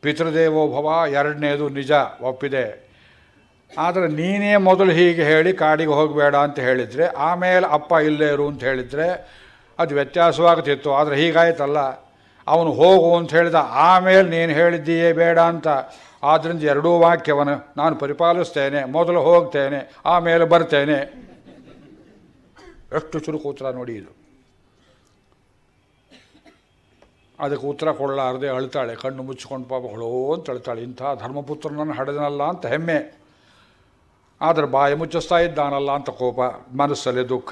Speaker 1: ಪಿತೃದೇವೋಭವ ಎರಡನೇದು ನಿಜ ಒಪ್ಪಿದೆ ಆದರೆ ನೀನೇ ಮೊದಲು ಹೀಗೆ ಹೇಳಿ ಕಾಡಿಗೆ ಹೋಗಬೇಡ ಅಂತ ಹೇಳಿದರೆ ಆಮೇಲೆ ಅಪ್ಪ ಇಲ್ಲೇ ಇರು ಅಂತ ಹೇಳಿದರೆ ಅದು ವ್ಯತ್ಯಾಸವಾಗುತ್ತಿತ್ತು ಆದರೆ ಹೀಗಾಯ್ತಲ್ಲ ಅವನು ಹೋಗು ಅಂತ ಹೇಳಿದ ಆಮೇಲೆ ನೀನು ಹೇಳಿದ್ದೀಯೇ ಬೇಡ ಅಂತ ಆದ್ದರಿಂದ ಎರಡೂ ವಾಕ್ಯವನು ನಾನು ಪರಿಪಾಲಿಸ್ತೇನೆ ಮೊದಲು ಹೋಗ್ತೇನೆ ಆಮೇಲೆ ಬರ್ತೇನೆ ಎಷ್ಟು ಚುರುಕು ಉತ್ತರ ನೋಡಿ ಇದು ಅದಕ್ಕೆ ಉತ್ತರ ಕೊಡಲಾರದೆ ಅಳ್ತಾಳೆ ಕಣ್ಣು ಮುಚ್ಚಿಕೊಂಡು ಪಾಪ ಹೊಳೋ ಅಂತ ಅಳ್ತಾಳೆ ಇಂಥ ಧರ್ಮಪುತ್ರನನ್ನು ಹಡೆದನಲ್ಲ ಅಂತ ಹೆಮ್ಮೆ ಆದರೆ ಬಾಯಿ ಮುಚ್ಚಿಸ್ತಾ ಇದ್ದಾನಲ್ಲ ಅಂತ ಕೋಪ ಮನಸ್ಸಲ್ಲಿ ದುಃಖ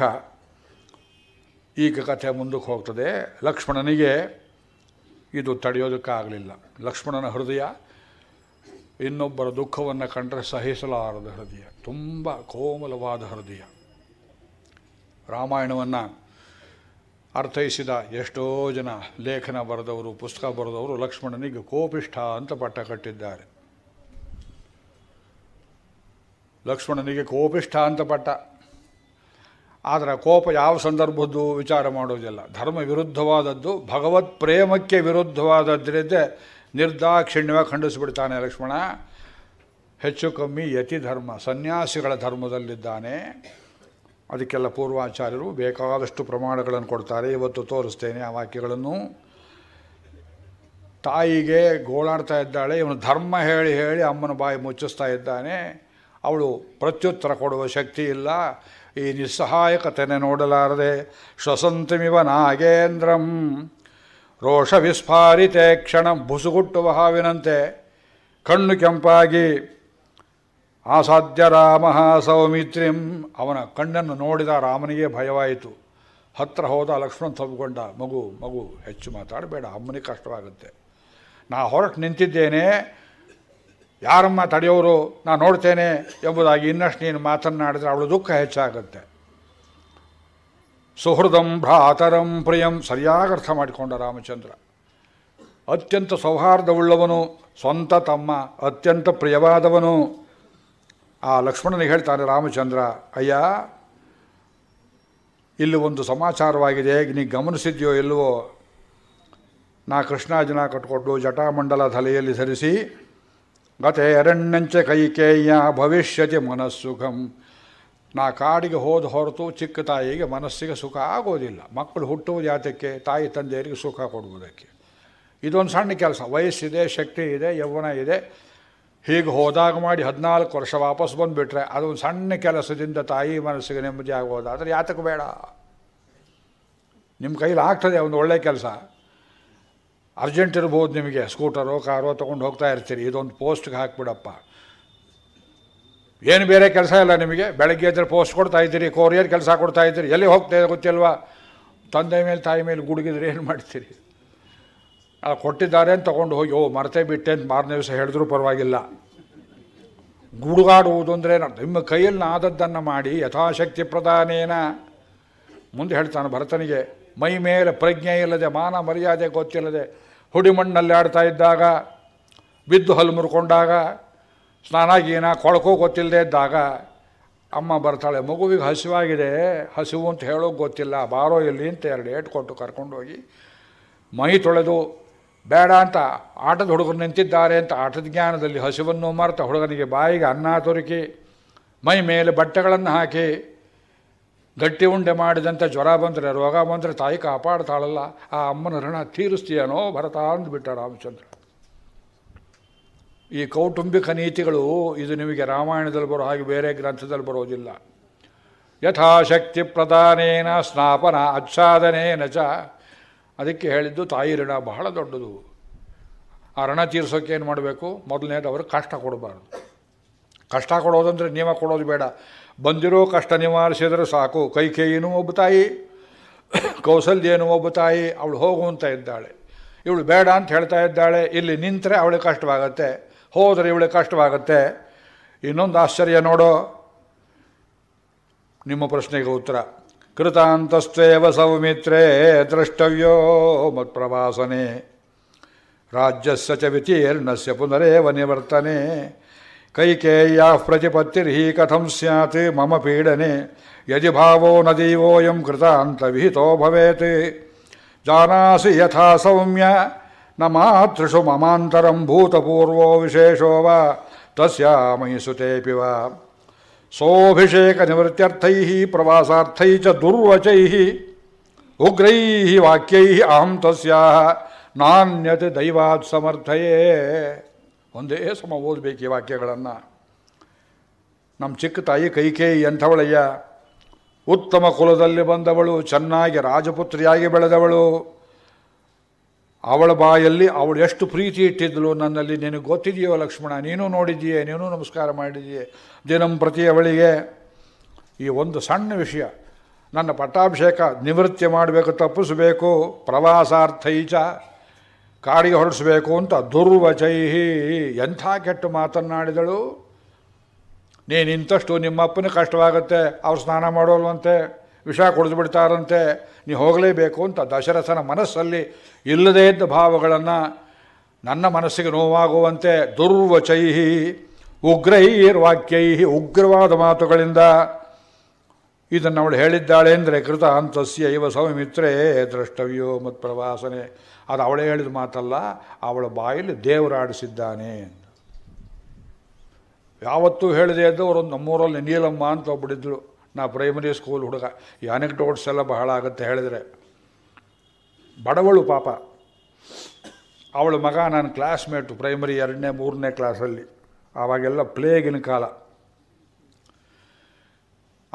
Speaker 1: ಈಗ ಕಥೆ ಮುಂದಕ್ಕೆ ಹೋಗ್ತದೆ ಲಕ್ಷ್ಮಣನಿಗೆ ಇದು ತಡೆಯೋದಕ್ಕಾಗಲಿಲ್ಲ ಲಕ್ಷ್ಮಣನ ಹೃದಯ ಇನ್ನೊಬ್ಬರ ದುಃಖವನ್ನು ಕಂಡರೆ ಸಹಿಸಲಾರದ ಹೃದಯ ತುಂಬ ಕೋಮಲವಾದ ಹೃದಯ ರಾಮಾಯಣವನ್ನು ಅರ್ಥೈಸಿದ ಎಷ್ಟೋ ಜನ ಲೇಖನ ಬರೆದವರು ಪುಸ್ತಕ ಬರೆದವರು ಲಕ್ಷ್ಮಣನಿಗೆ ಕೋಪಿಷ್ಠ ಅಂತ ಪಟ್ಟ ಕಟ್ಟಿದ್ದಾರೆ ಲಕ್ಷ್ಮಣನಿಗೆ ಕೋಪಿಷ್ಠ ಅಂತ ಪಟ್ಟ ಆದರೆ ಕೋಪ ಯಾವ ಸಂದರ್ಭದ್ದು ವಿಚಾರ ಮಾಡೋದಿಲ್ಲ ಧರ್ಮ ವಿರುದ್ಧವಾದದ್ದು ಭಗವತ್ ಪ್ರೇಮಕ್ಕೆ ವಿರುದ್ಧವಾದದ್ರಿಂದ ನಿರ್ದಾಕ್ಷಿಣ್ಯವಾಗಿ ಖಂಡಿಸಿಬಿಡ್ತಾನೆ ಲಕ್ಷ್ಮಣ ಹೆಚ್ಚು ಕಮ್ಮಿ ಯತಿ ಧರ್ಮ ಸನ್ಯಾಸಿಗಳ ಧರ್ಮದಲ್ಲಿದ್ದಾನೆ ಅದಕ್ಕೆಲ್ಲ ಪೂರ್ವಾಚಾರ್ಯರು ಬೇಕಾದಷ್ಟು ಪ್ರಮಾಣಗಳನ್ನು ಕೊಡ್ತಾರೆ ಇವತ್ತು ತೋರಿಸ್ತೇನೆ ಆ ವಾಕ್ಯಗಳನ್ನು ತಾಯಿಗೆ ಗೋಳಾಡ್ತಾ ಇದ್ದಾಳೆ ಇವನು ಧರ್ಮ ಹೇಳಿ ಹೇಳಿ ಅಮ್ಮನ ಬಾಯಿ ಮುಚ್ಚಿಸ್ತಾ ಇದ್ದಾನೆ ಅವಳು ಪ್ರತ್ಯುತ್ತರ ಕೊಡುವ ಶಕ್ತಿ ಇಲ್ಲ ಈ ನಿಸ್ಸಹಾಯಕತೆನೆ ನೋಡಲಾರದೆ ಶ್ವಸಂತಿಮಿವ ನಾಗೇಂದ್ರಂ ರೋಷ ವಿಸ್ಫಾರಿತೆ ಕ್ಷಣ ಬುಸುಗುಟ್ಟುವ ಹಾವಿನಂತೆ ಕಣ್ಣು ಕೆಂಪಾಗಿ ಆಸಾಧ್ಯ ರಾಮ ಸೌಮಿತ್ರಿಂ ಅವನ ಕಣ್ಣನ್ನು ನೋಡಿದ ರಾಮನಿಗೆ ಭಯವಾಯಿತು ಹತ್ರ ಹೋದ ಲಕ್ಷ್ಮಣ್ ತಬ್ಕೊಂಡ ಮಗು ಮಗು ಹೆಚ್ಚು ಮಾತಾಡಬೇಡ ಅಮ್ಮನಿಗೆ ಕಷ್ಟವಾಗುತ್ತೆ ನಾ ಹೊರಟು ನಿಂತಿದ್ದೇನೆ ಯಾರಮ್ಮ ತಡೆಯೋರು ನಾನು ನೋಡ್ತೇನೆ ಎಂಬುದಾಗಿ ಇನ್ನಷ್ಟು ನೀನು ಮಾತನ್ನಾಡಿದ್ರೆ ಅವಳು ದುಃಖ ಹೆಚ್ಚಾಗುತ್ತೆ ಸುಹೃದಂ ಭ್ರಾತರಂ ಪ್ರಿಯಂ ಸರಿಯಾಗಿ ಅರ್ಥ ಮಾಡಿಕೊಂಡ ರಾಮಚಂದ್ರ ಅತ್ಯಂತ ಸೌಹಾರ್ದವುಳ್ಳವನು ಸ್ವಂತ ತಮ್ಮ ಅತ್ಯಂತ ಪ್ರಿಯವಾದವನು ಆ ಲಕ್ಷ್ಮಣನಿಗೆ ಹೇಳ್ತಾನೆ ರಾಮಚಂದ್ರ ಅಯ್ಯ ಇಲ್ಲಿ ಒಂದು ಸಮಾಚಾರವಾಗಿದೆ ನೀ ಗಮನಿಸಿದ್ಯೋ ಇಲ್ಲವೋ ನಾ ಕೃಷ್ಣಾಜನ ಕಟ್ಕೊಂಡು ಜಟಾಮಂಡಲ ತಲೆಯಲ್ಲಿ ಧರಿಸಿ ಗತೆರಣ್ಯಂಚ ಕೈಕೇಯ ಭವಿಷ್ಯತಿ ಮನಸ್ಸುಖಂ ನಾ ಕಾಡಿಗೆ ಹೋದ ಹೊರತು ಚಿಕ್ಕ ತಾಯಿಗೆ ಮನಸ್ಸಿಗೆ ಸುಖ ಆಗೋದಿಲ್ಲ ಮಕ್ಕಳು ಹುಟ್ಟುವುದು ಯಾತಕ್ಕೆ ತಾಯಿ ತಂದೆಯರಿಗೆ ಸುಖ ಕೊಡುವುದಕ್ಕೆ ಇದೊಂದು ಸಣ್ಣ ಕೆಲಸ ವಯಸ್ಸಿದೆ ಶಕ್ತಿ ಇದೆ ಯೌವನ ಇದೆ ಹೀಗೆ ಹೋದಾಗ ಮಾಡಿ ಹದಿನಾಲ್ಕು ವರ್ಷ ವಾಪಸ್ ಬಂದುಬಿಟ್ರೆ ಅದೊಂದು ಸಣ್ಣ ಕೆಲಸದಿಂದ ತಾಯಿ ಮನಸ್ಸಿಗೆ ನೆಮ್ಮದಿ ಆಗೋದಾದರೆ ಯಾತಕ್ಕೆ ಬೇಡ ನಿಮ್ಮ ಕೈಲಿ ಆಗ್ತದೆ ಒಂದು ಒಳ್ಳೆಯ ಕೆಲಸ ಅರ್ಜೆಂಟ್ ಇರ್ಬೋದು ನಿಮಗೆ ಸ್ಕೂಟರೋ ಕಾರೋ ತೊಗೊಂಡು ಹೋಗ್ತಾ ಇರ್ತೀರಿ ಇದೊಂದು ಪೋಸ್ಟ್ಗೆ ಹಾಕಿಬಿಡಪ್ಪ ಏನು ಬೇರೆ ಕೆಲಸ ಇಲ್ಲ ನಿಮಗೆ ಬೆಳಗ್ಗೆ ಎದ್ದರೆ ಪೋಸ್ಟ್ ಕೊಡ್ತಾ ಇದ್ದೀರಿ ಕೋರಿಯರ್ ಕೆಲಸ ಕೊಡ್ತಾ ಇದ್ದೀರಿ ಎಲ್ಲಿ ಹೋಗ್ತಾ ಗೊತ್ತಿಲ್ವಾ ತಂದೆ ಮೇಲೆ ತಾಯಿ ಮೇಲೆ ಗುಡುಗಿದ್ರೆ ಏನು ಮಾಡ್ತೀರಿ ಆ ಕೊಟ್ಟಿದ್ದಾರೆ ಅಂತ ತೊಗೊಂಡು ಹೋಗಿ ಓ ಮರತೆ ಬಿಟ್ಟೆ ಅಂತ ಮಾರನೇ ದಿವಸ ಹೇಳಿದ್ರು ಪರವಾಗಿಲ್ಲ ಗುಡುಗಾಡುವುದು ಅಂದರೆ ನಿಮ್ಮ ಕೈಯಲ್ಲಿ ಆದದ್ದನ್ನು ಮಾಡಿ ಯಥಾಶಕ್ತಿ ಪ್ರಧಾನೇನ ಮುಂದೆ ಹೇಳ್ತಾನೆ ಭರತನಿಗೆ ಮೈ ಮೇಲೆ ಪ್ರಜ್ಞೆ ಇಲ್ಲದೆ ಮಾನ ಮರ್ಯಾದೆ ಗೊತ್ತಿಲ್ಲದೆ ಹುಡಿಮಣ್ಣಲ್ಲಿ ಆಡ್ತಾ ಇದ್ದಾಗ ಬಿದ್ದು ಹಲ್ಲು ಮುರ್ಕೊಂಡಾಗ ಸ್ನಾನ ಗೀನ ಕೊಳಕೋ ಗೊತ್ತಿಲ್ಲದೆ ಇದ್ದಾಗ ಅಮ್ಮ ಬರ್ತಾಳೆ ಮಗುವಿಗೆ ಹಸಿವಾಗಿದೆ ಹಸಿವು ಅಂತ ಹೇಳೋಕೆ ಗೊತ್ತಿಲ್ಲ ಬಾರೋ ಇಲ್ಲಿ ಅಂತ ಎರಡು ಏಟು ಕೊಟ್ಟು ಕರ್ಕೊಂಡೋಗಿ ಮೈ ತೊಳೆದು ಬೇಡ ಅಂತ ಆಟದ ಹುಡುಗರು ನಿಂತಿದ್ದಾರೆ ಅಂತ ಆಟದ ಜ್ಞಾನದಲ್ಲಿ ಹಸಿವನ್ನು ಮರೆತ ಹುಡುಗನಿಗೆ ಬಾಯಿಗೆ ಅನ್ನ ತೊರಕಿ ಮೈ ಮೇಲೆ ಬಟ್ಟೆಗಳನ್ನು ಹಾಕಿ ಗಟ್ಟಿ ಉಂಡೆ ಮಾಡಿದಂಥ ಜ್ವರ ಬಂದರೆ ರೋಗ ಬಂದರೆ ತಾಯಿ ಕಾಪಾಡ್ತಾಳಲ್ಲ ಆ ಅಮ್ಮನ ಋಣ ತೀರಿಸ್ತೀಯನೋ ಭರತ ಅಂದ್ಬಿಟ್ಟ ರಾಮಚಂದ್ರ ಈ ಕೌಟುಂಬಿಕ ನೀತಿಗಳು ಇದು ನಿಮಗೆ ರಾಮಾಯಣದಲ್ಲಿ ಬರೋ ಹಾಗೆ ಬೇರೆ ಗ್ರಂಥದಲ್ಲಿ ಬರೋದಿಲ್ಲ ಯಥಾಶಕ್ತಿ ಪ್ರಧಾನೇನ ಸ್ನಾಪನ ಆಚ್ಛಾದನೆ ಚ ಅದಕ್ಕೆ ಹೇಳಿದ್ದು ತಾಯಿ ಋಣ ಬಹಳ ದೊಡ್ಡದು ಆ ಋಣ ತೀರಿಸೋಕ್ಕೆ ಏನು ಮಾಡಬೇಕು ಮೊದಲನೇದು ಅವ್ರಿಗೆ ಕಷ್ಟ ಕೊಡಬಾರ್ದು ಕಷ್ಟ ಕೊಡೋದಂದರೆ ನಿಯಮ ಕೊಡೋದು ಬೇಡ ಬಂದಿರೋ ಕಷ್ಟ ನಿವಾರಿಸಿದರೆ ಸಾಕು ಕೈಕೇಯಿನೂ ಒಬ್ಬ ತಾಯಿ ಕೌಸಲ್ಯೇನು ಒಬ್ಬ ತಾಯಿ ಅವಳು ಹೋಗುವಂತ ಇದ್ದಾಳೆ ಇವಳು ಬೇಡ ಅಂತ ಹೇಳ್ತಾ ಇದ್ದಾಳೆ ಇಲ್ಲಿ ನಿಂತರೆ ಅವಳಿಗೆ ಕಷ್ಟವಾಗತ್ತೆ ಹೋದರೆ ಇವಳಿಗೆ ಕಷ್ಟವಾಗತ್ತೆ ಇನ್ನೊಂದು ಆಶ್ಚರ್ಯ ನೋಡೋ ನಿಮ್ಮ ಪ್ರಶ್ನೆಗೆ ಉತ್ತರ ಕೃತಾಂತಸ್ತೇವ ಸೌಮಿತ್ರೇ ದ್ರಷ್ಟವ್ಯೋ ಮತ್ಪ್ರವಾಸನೆ ರಾಜ್ಯ ಚ ವಿತೀರ್ಣಸ್ಯ ಪುನರೇವ ನಿವರ್ತನೆ कैकेय्याः प्रतिपत्तिर्हि कथं स्यात् मम पीडने यदि भावो न देवोऽयं कृतान्तविहितो भवेत् जानासि यथा सौम्य न मातृषु ममान्तरं भूतपूर्वो विशेषो वा तस्यामयि सुतेऽपि वा सोऽभिषेकनिवृत्त्यर्थैः प्रवासार्थैः च दुर्वचैः उग्रैः वाक्यैः अहं तस्याः नान्यत् दैवात् समर्थये ಒಂದೇ ಸಮ ಓದಬೇಕು ಈ ವಾಕ್ಯಗಳನ್ನು ನಮ್ಮ ಚಿಕ್ಕ ತಾಯಿ ಕೈಕೇಯಿ ಎಂಥವಳಯ್ಯ ಉತ್ತಮ ಕುಲದಲ್ಲಿ ಬಂದವಳು ಚೆನ್ನಾಗಿ ರಾಜಪುತ್ರಿಯಾಗಿ ಬೆಳೆದವಳು ಅವಳ ಬಾಯಲ್ಲಿ ಅವಳು ಎಷ್ಟು ಪ್ರೀತಿ ಇಟ್ಟಿದ್ಲು ನನ್ನಲ್ಲಿ ನಿನಗೆ ಗೊತ್ತಿದೆಯೋ ಲಕ್ಷ್ಮಣ ನೀನು ನೋಡಿದೆಯೇ ನೀನು ನಮಸ್ಕಾರ ಮಾಡಿದೆಯೇ ದಿನಂ ಪ್ರತಿ ಅವಳಿಗೆ ಈ ಒಂದು ಸಣ್ಣ ವಿಷಯ ನನ್ನ ಪಟ್ಟಾಭಿಷೇಕ ನಿವೃತ್ತಿ ಮಾಡಬೇಕು ತಪ್ಪಿಸಬೇಕು ಪ್ರವಾಸಾರ್ಥೈಚ ಕಾಡಿಗೆ ಹೊರಡಿಸಬೇಕು ಅಂತ ದುರ್ವಚೈಹಿ ಎಂಥ ಕೆಟ್ಟು ಮಾತನ್ನಾಡಿದಳು ನೀನಿಂತಷ್ಟು ನಿಮ್ಮಪ್ಪನ ಕಷ್ಟವಾಗುತ್ತೆ ಅವ್ರು ಸ್ನಾನ ಮಾಡೋಲ್ವಂತೆ ವಿಷ ಕುಡಿದು ಬಿಡ್ತಾರಂತೆ ನೀ ಹೋಗಲೇಬೇಕು ಅಂತ ದಶರಥನ ಮನಸ್ಸಲ್ಲಿ ಇಲ್ಲದೇ ಇದ್ದ ಭಾವಗಳನ್ನು ನನ್ನ ಮನಸ್ಸಿಗೆ ನೋವಾಗುವಂತೆ ಉಗ್ರೈರ್ ವಾಕ್ಯೈ ಉಗ್ರವಾದ ಮಾತುಗಳಿಂದ ಇದನ್ನು ಅವಳು ಹೇಳಿದ್ದಾಳೆ ಅಂದರೆ ಕೃತ ಅಂತಸ್ಯ ಇವ ಸೌಮಿತ್ರೇ ದ್ರಷ್ಟವ್ಯೋ ಮತ್ ಪ್ರವಾಸನೆ ಅದು ಅವಳೇ ಹೇಳಿದ ಮಾತಲ್ಲ ಅವಳ ಬಾಯಲ್ಲಿ ಆಡಿಸಿದ್ದಾನೆ ಯಾವತ್ತೂ ಹೇಳಿದೆ ಅದು ಅವರೊಂದು ನಮ್ಮೂರಲ್ಲಿ ನೀಲಮ್ಮ ಅಂತ ಒಬ್ಬಳಿದ್ಳು ನಾ ಪ್ರೈಮರಿ ಸ್ಕೂಲ್ ಹುಡುಗ ಯಾನಿಕ್ ಅನೆಕ್ಡೋಟ್ಸ್ ಎಲ್ಲ ಬಹಳ ಆಗುತ್ತೆ ಹೇಳಿದರೆ ಬಡವಳು ಪಾಪ ಅವಳ ಮಗ ನಾನು ಕ್ಲಾಸ್ಮೇಟು ಪ್ರೈಮರಿ ಎರಡನೇ ಮೂರನೇ ಕ್ಲಾಸಲ್ಲಿ ಆವಾಗೆಲ್ಲ ಪ್ಲೇಗಿನ ಕಾಲ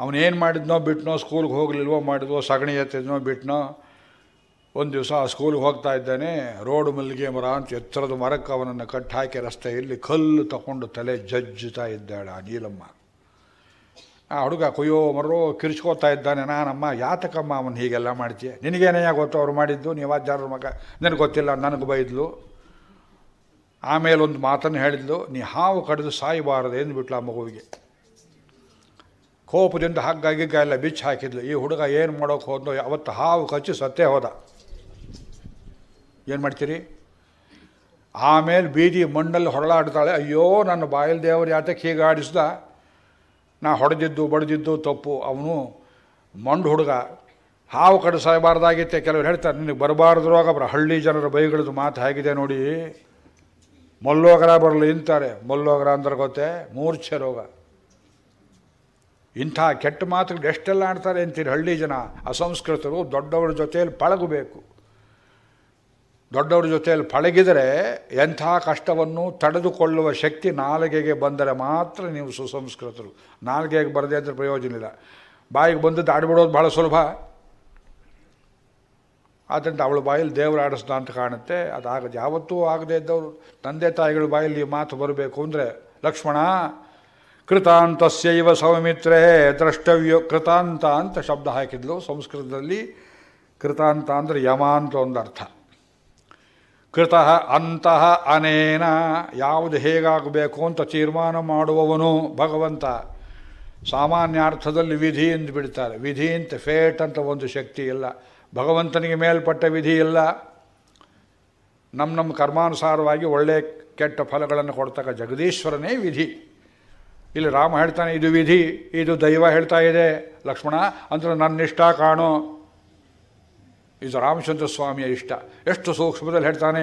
Speaker 1: ಅವನೇನು ಮಾಡಿದ್ನೋ ಬಿಟ್ನೋ ಸ್ಕೂಲ್ಗೆ ಹೋಗಲಿಲ್ವೋ ಮಾಡಿದ್ವೋ ಸಗಣಿ ಎತ್ತಿದ್ನೋ ಬಿಟ್ನೋ ಒಂದು ದಿವಸ ಆ ಸ್ಕೂಲಿಗೆ ಹೋಗ್ತಾ ಇದ್ದಾನೆ ರೋಡ್ ಮಲ್ಲಿಗೆ ಮರ ಅಂತ ಎತ್ತರದ ಮರಕ್ಕೆ ಅವನನ್ನು ಕಟ್ಟಾಕಿ ರಸ್ತೆಯಲ್ಲಿ ಕಲ್ಲು ತಗೊಂಡು ತಲೆ ಜಜ್ಜುತ್ತಾ ಇದ್ದಾಳೆ ಆ ನೀಲಮ್ಮ ಆ ಹುಡುಗ ಕೊಯ್ಯೋ ಮರೋ ಕಿರ್ಚ್ಕೋತಾ ಇದ್ದಾನೆ ನಾನಮ್ಮ ಯಾತಕಮ್ಮ ಅವನು ಹೀಗೆಲ್ಲ ಮಾಡ್ತೀಯ ನಿನಗೇನೇ ಗೊತ್ತು ಅವ್ರು ಮಾಡಿದ್ದು ನೀವಾಚಾರ್ಯರ ಮಗ ನಿನಗೆ ಗೊತ್ತಿಲ್ಲ ನನಗೆ ಬೈದ್ಲು ಆಮೇಲೆ ಒಂದು ಮಾತನ್ನು ಹೇಳಿದ್ಲು ನೀ ಹಾವು ಕಡಿದು ಸಾಯಬಾರದು ಎಂದುಬಿಟ್ಲು ಆ ಮಗುವಿಗೆ ಕೋಪದಿಂದ ಹಗ್ಗ ಗಿಗ್ಗ ಎಲ್ಲ ಬಿಚ್ಚು ಹಾಕಿದ್ಲು ಈ ಹುಡುಗ ಏನು ಮಾಡೋಕೆ ಹೋದ್ನೋ ಅವತ್ತು ಹಾವು ಕಚ್ಚಿ ಸತ್ತೇ ಹೋದ ಏನು ಮಾಡ್ತೀರಿ ಆಮೇಲೆ ಬೀದಿ ಮಣ್ಣಲ್ಲಿ ಹೊರಳಾಡ್ತಾಳೆ ಅಯ್ಯೋ ನನ್ನ ಬಾಯಲ್ ದೇವರು ಯಾತಕ್ಕೆ ಹೀಗೆ ಆಡಿಸ್ದ ನಾ ಹೊಡೆದಿದ್ದು ಬಡ್ದಿದ್ದು ತಪ್ಪು ಅವನು ಮಂಡು ಹುಡುಗ ಹಾವು ಕಡೆ ಸಾಯಬಾರ್ದಾಗಿತ್ತೆ ಕೆಲವರು ಹೇಳ್ತಾರೆ ನಿನಗೆ ಬರಬಾರ್ದು ರೋಗ ಬರ ಹಳ್ಳಿ ಜನರ ಬೈಗಳದ್ದು ಮಾತು ಹೇಗಿದೆ ನೋಡಿ ಮಲ್ಲೋಗರ ಬರಲಿ ಇಂತಾರೆ ಮಲ್ಲೋಗರ ಅಂದ್ರೆ ಗೊತ್ತೇ ಮೂರ್ಛೆ ರೋಗ ಇಂಥ ಕೆಟ್ಟ ಮಾತುಗಳು ಎಷ್ಟೆಲ್ಲ ಆಡ್ತಾರೆ ಅಂತೀರಿ ಹಳ್ಳಿ ಜನ ಅಸಂಸ್ಕೃತರು ದೊಡ್ಡವರ ಜೊತೆಯಲ್ಲಿ ಪಳಗಬೇಕು ದೊಡ್ಡವ್ರ ಜೊತೆಯಲ್ಲಿ ಪಳಗಿದರೆ ಎಂಥ ಕಷ್ಟವನ್ನು ತಡೆದುಕೊಳ್ಳುವ ಶಕ್ತಿ ನಾಲಿಗೆಗೆ ಬಂದರೆ ಮಾತ್ರ ನೀವು ಸುಸಂಸ್ಕೃತರು ನಾಲಿಗೆಗೆ ಬರದೇ ಅಂದರೆ ಪ್ರಯೋಜನ ಇಲ್ಲ ಬಾಯಿಗೆ ಬಂದು ಆಡ್ಬಿಡೋದು ಭಾಳ ಸುಲಭ ಆದ್ದರಿಂದ ಅವಳ ಬಾಯಲ್ಲಿ ದೇವರು ಆಡಿಸ್ದ ಅಂತ ಕಾಣುತ್ತೆ ಆಗ ಯಾವತ್ತೂ ಆಗದೇ ಇದ್ದವರು ತಂದೆ ತಾಯಿಗಳ ಬಾಯಲ್ಲಿ ಮಾತು ಬರಬೇಕು ಅಂದರೆ ಲಕ್ಷ್ಮಣ ಕೃತಾಂತಸ್ಯವ ಸೌಮಿತ್ರೇ ದ್ರಷ್ಟವ್ಯ ಕೃತಾಂತ ಅಂತ ಶಬ್ದ ಹಾಕಿದ್ಲು ಸಂಸ್ಕೃತದಲ್ಲಿ ಕೃತಾಂತ ಅಂದರೆ ಯಮ ಅಂತ ಒಂದು ಅರ್ಥ ಕೃತ ಅಂತಹ ಅನೇನ ಯಾವುದು ಹೇಗಾಗಬೇಕು ಅಂತ ತೀರ್ಮಾನ ಮಾಡುವವನು ಭಗವಂತ ಸಾಮಾನ್ಯ ಅರ್ಥದಲ್ಲಿ ವಿಧಿ ಎಂದು ಬಿಡ್ತಾರೆ ವಿಧಿ ಅಂತ ಫೇಟ್ ಅಂತ ಒಂದು ಶಕ್ತಿ ಇಲ್ಲ ಭಗವಂತನಿಗೆ ಮೇಲ್ಪಟ್ಟ ವಿಧಿ ಇಲ್ಲ ನಮ್ಮ ನಮ್ಮ ಕರ್ಮಾನುಸಾರವಾಗಿ ಒಳ್ಳೆಯ ಕೆಟ್ಟ ಫಲಗಳನ್ನು ಕೊಡ್ತಕ್ಕ ಜಗದೀಶ್ವರನೇ ವಿಧಿ ಇಲ್ಲಿ ರಾಮ ಹೇಳ್ತಾನೆ ಇದು ವಿಧಿ ಇದು ದೈವ ಹೇಳ್ತಾ ಇದೆ ಲಕ್ಷ್ಮಣ ಅಂದರೆ ನನ್ನಿಷ್ಟ ಕಾಣೋ ಇದು ರಾಮಚಂದ್ರ ಸ್ವಾಮಿಯ ಇಷ್ಟ ಎಷ್ಟು ಸೂಕ್ಷ್ಮದಲ್ಲಿ ಹೇಳ್ತಾನೆ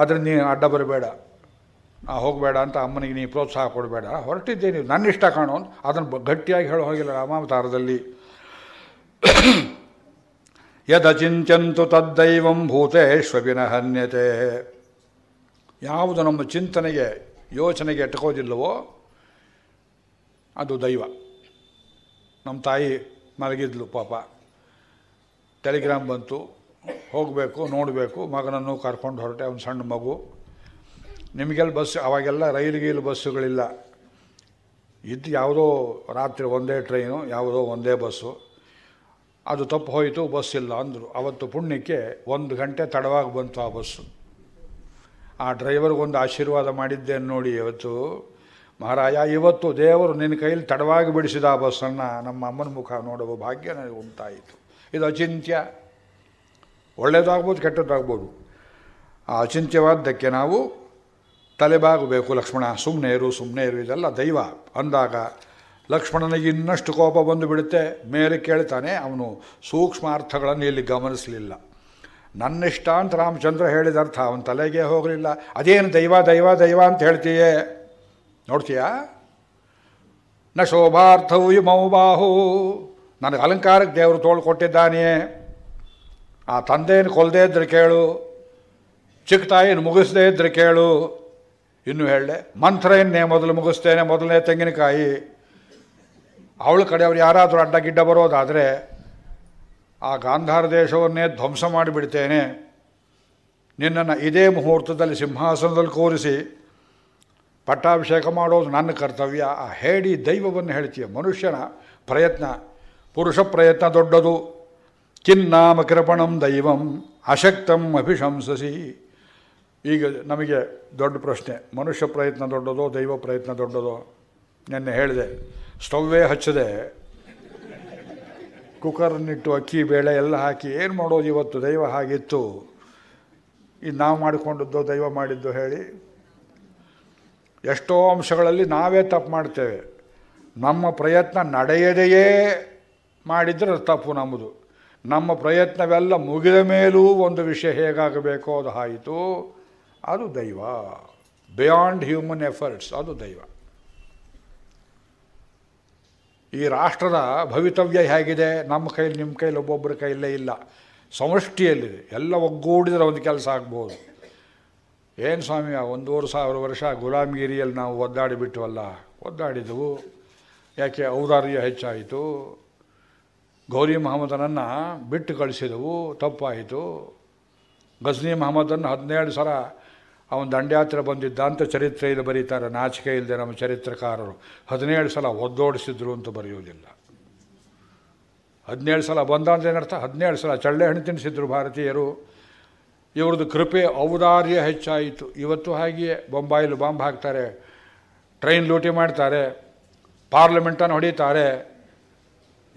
Speaker 1: ಆದರೆ ನೀನು ಅಡ್ಡ ಬರಬೇಡ ನಾ ಹೋಗಬೇಡ ಅಂತ ಅಮ್ಮನಿಗೆ ನೀ ಪ್ರೋತ್ಸಾಹ ಕೊಡಬೇಡ ಹೊರಟಿದ್ದೆ ನೀವು ನನ್ನ ಇಷ್ಟ ಕಾಣೋ ಅಂತ ಅದನ್ನು ಗಟ್ಟಿಯಾಗಿ ಹೇಳೋ ಹೋಗಿಲ್ಲ ರಾಮಾವತಾರದಲ್ಲಿ (clears throat) ಯದಚಿಂತ್ಯಂತು ತದ್ದೈವಂ ಹನ್ಯತೆ ಯಾವುದು ನಮ್ಮ ಚಿಂತನೆಗೆ ಯೋಚನೆಗೆ ಎಟಕೋದಿಲ್ಲವೋ ಅದು ದೈವ ನಮ್ಮ ತಾಯಿ ಮಲಗಿದ್ಲು ಪಾಪ ಟೆಲಿಗ್ರಾಮ್ ಬಂತು ಹೋಗಬೇಕು ನೋಡಬೇಕು ಮಗನನ್ನು ಕರ್ಕೊಂಡು ಹೊರಟೆ ಅವನು ಸಣ್ಣ ಮಗು ನಿಮಗೆಲ್ಲ ಬಸ್ ಅವಾಗೆಲ್ಲ ರೈಲು ಗೀಲು ಬಸ್ಸುಗಳಿಲ್ಲ ಇದ್ದು ಯಾವುದೋ ರಾತ್ರಿ ಒಂದೇ ಟ್ರೈನು ಯಾವುದೋ ಒಂದೇ ಬಸ್ಸು ಅದು ತಪ್ಪು ಹೋಯಿತು ಬಸ್ ಇಲ್ಲ ಅಂದರು ಅವತ್ತು ಪುಣ್ಯಕ್ಕೆ ಒಂದು ಗಂಟೆ ತಡವಾಗಿ ಬಂತು ಆ ಬಸ್ಸು ಆ ಡ್ರೈವರ್ಗೊಂದು ಆಶೀರ್ವಾದ ಮಾಡಿದ್ದೇನು ನೋಡಿ ಇವತ್ತು ಮಹಾರಾಜ ಇವತ್ತು ದೇವರು ನಿನ್ನ ಕೈಯಲ್ಲಿ ತಡವಾಗಿ ಬಿಡಿಸಿದ ಆ ಬಸ್ಸನ್ನು ನಮ್ಮ ಅಮ್ಮನ ಮುಖ ನೋಡುವ ಭಾಗ್ಯ ನನಗೆ ಉಂಟಾಯಿತು ಇದು ಅಚಿಂತ್ಯ ಒಳ್ಳೇದಾಗ್ಬೋದು ಕೆಟ್ಟದ್ದಾಗ್ಬೋದು ಆ ಅಚಿಂತ್ಯವಾದ್ದಕ್ಕೆ ನಾವು ತಲೆಬಾಗಬೇಕು ಲಕ್ಷ್ಮಣ ಸುಮ್ಮನೆ ಇರು ಸುಮ್ಮನೆ ಇರು ಇದೆಲ್ಲ ದೈವ ಅಂದಾಗ ಲಕ್ಷ್ಮಣನಿಗೆ ಇನ್ನಷ್ಟು ಕೋಪ ಬಂದು ಬಿಡುತ್ತೆ ಮೇಲೆ ಕೇಳ್ತಾನೆ ಅವನು ಸೂಕ್ಷ್ಮಾರ್ಥಗಳನ್ನು ಇಲ್ಲಿ ಗಮನಿಸಲಿಲ್ಲ ನನ್ನಿಷ್ಟ ಅಂತ ರಾಮಚಂದ್ರ ಹೇಳಿದ ಅರ್ಥ ಅವನ ತಲೆಗೆ ಹೋಗಲಿಲ್ಲ ಅದೇನು ದೈವ ದೈವ ದೈವ ಅಂತ ಹೇಳ್ತೀಯೇ ನೋಡ್ತೀಯಾ ನ ಶೋಭಾರ್ಥವು ಇಮೌ ಬಾಹು ನನಗೆ ಅಲಂಕಾರಕ್ಕೆ ದೇವರು ತೋಳು ಕೊಟ್ಟಿದ್ದಾನೆ ಆ ತಂದೆಯನ್ನು ಕೊಲ್ಲದೇ ಇದ್ದರೆ ಕೇಳು ಚಿಕ್ಕ ತಾಯಿಯನ್ನು ಮುಗಿಸದೇ ಇದ್ರೆ ಕೇಳು ಇನ್ನೂ ಹೇಳಿದೆ ಮಂತ್ರಯನ್ನೇ ಮೊದಲು ಮುಗಿಸ್ತೇನೆ ಮೊದಲನೇ ತೆಂಗಿನಕಾಯಿ ಅವಳ ಕಡೆಯವರು ಯಾರಾದರೂ ಅಡ್ಡ ಗಿಡ್ಡ ಬರೋದಾದರೆ ಆ ಗಾಂಧಾರ ದೇಶವನ್ನೇ ಧ್ವಂಸ ಮಾಡಿಬಿಡ್ತೇನೆ ನಿನ್ನನ್ನು ಇದೇ ಮುಹೂರ್ತದಲ್ಲಿ ಸಿಂಹಾಸನದಲ್ಲಿ ಕೂರಿಸಿ ಪಟ್ಟಾಭಿಷೇಕ ಮಾಡೋದು ನನ್ನ ಕರ್ತವ್ಯ ಆ ಹೇಳಿ ದೈವವನ್ನು ಹೇಳ್ತೀಯ ಮನುಷ್ಯನ ಪ್ರಯತ್ನ ಪುರುಷ ಪ್ರಯತ್ನ ದೊಡ್ಡದು ಚಿನ್ನಾಮ ಕೃಪಣಂ ದೈವಂ ಅಶಕ್ತಂ ಅಭಿಶಂಸಸಿ ಈಗ ನಮಗೆ ದೊಡ್ಡ ಪ್ರಶ್ನೆ ಮನುಷ್ಯ ಪ್ರಯತ್ನ ದೊಡ್ಡದೋ ದೈವ ಪ್ರಯತ್ನ ದೊಡ್ಡದೋ ನೆನ್ನೆ ಹೇಳಿದೆ ಸ್ಟವ್ವೇ ಹಚ್ಚದೆ ಕುಕ್ಕರ್ನಿಟ್ಟು ಅಕ್ಕಿ ಬೇಳೆ ಎಲ್ಲ ಹಾಕಿ ಏನು ಮಾಡೋದು ಇವತ್ತು ದೈವ ಹಾಗಿತ್ತು ಇದು ನಾವು ಮಾಡಿಕೊಂಡಿದ್ದೋ ದೈವ ಮಾಡಿದ್ದು ಹೇಳಿ ಎಷ್ಟೋ ಅಂಶಗಳಲ್ಲಿ ನಾವೇ ತಪ್ಪು ಮಾಡ್ತೇವೆ ನಮ್ಮ ಪ್ರಯತ್ನ ನಡೆಯದೆಯೇ ಮಾಡಿದರೆ ತಪ್ಪು ನಮ್ಮದು ನಮ್ಮ ಪ್ರಯತ್ನವೆಲ್ಲ ಮುಗಿದ ಮೇಲೂ ಒಂದು ವಿಷಯ ಹೇಗಾಗಬೇಕೋ ಅದು ಆಯಿತು ಅದು ದೈವ ಬಿಯಾಂಡ್ ಹ್ಯೂಮನ್ ಎಫರ್ಟ್ಸ್ ಅದು ದೈವ ಈ ರಾಷ್ಟ್ರದ ಭವಿತವ್ಯ ಹೇಗಿದೆ ನಮ್ಮ ಕೈಯಲ್ಲಿ ನಿಮ್ಮ ಕೈಯಲ್ಲಿ ಒಬ್ಬೊಬ್ಬರ ಕೈಯಲ್ಲೇ ಇಲ್ಲ ಸಮಷ್ಟಿಯಲ್ಲಿದೆ ಎಲ್ಲ ಒಗ್ಗೂಡಿದರೆ ಒಂದು ಕೆಲಸ ಆಗ್ಬೋದು ಏನು ಸ್ವಾಮಿ ಒಂದೂವರೆ ಸಾವಿರ ವರ್ಷ ಗುಲಾಮಗಿರಿಯಲ್ಲಿ ನಾವು ಒದ್ದಾಡಿಬಿಟ್ಟವಲ್ಲ ಒದ್ದಾಡಿದೆವು ಯಾಕೆ ಔದಾರ್ಯ ಹೆಚ್ಚಾಯಿತು ಗೌರಿ ಮಹಮ್ಮದನನ್ನು ಬಿಟ್ಟು ಕಳಿಸಿದವು ತಪ್ಪಾಯಿತು ಗಜ್ನಿ ಮಹಮ್ಮದನ್ನು ಹದಿನೇಳು ಸಲ ಅವನ ದಂಡ್ಯಾತ್ರೆ ಬಂದಿದ್ದ ಅಂತ ಚರಿತ್ರೆಯಲ್ಲಿ ಬರೀತಾರೆ ನಾಚಿಕೆ ಇಲ್ಲದೆ ನಮ್ಮ ಚರಿತ್ರಕಾರರು ಹದಿನೇಳು ಸಲ ಒದ್ದೋಡಿಸಿದ್ರು ಅಂತ ಬರೆಯುವುದಿಲ್ಲ ಹದಿನೇಳು ಸಲ ಬಂದ ಅಂತ ಏನರ್ಥ ಹದಿನೇಳು ಸಲ ಚಳ್ಳೆ ಹಣ್ಣು ತಿನ್ನಿಸಿದ್ರು ಭಾರತೀಯರು ಇವ್ರದ್ದು ಕೃಪೆ ಔದಾರ್ಯ ಹೆಚ್ಚಾಯಿತು ಇವತ್ತು ಹಾಗೆಯೇ ಬೊಂಬಾಯಲ್ಲಿ ಬಾಂಬ್ ಹಾಕ್ತಾರೆ ಟ್ರೈನ್ ಲೂಟಿ ಮಾಡ್ತಾರೆ ಪಾರ್ಲಿಮೆಂಟನ್ನು ಹೊಡಿತಾರೆ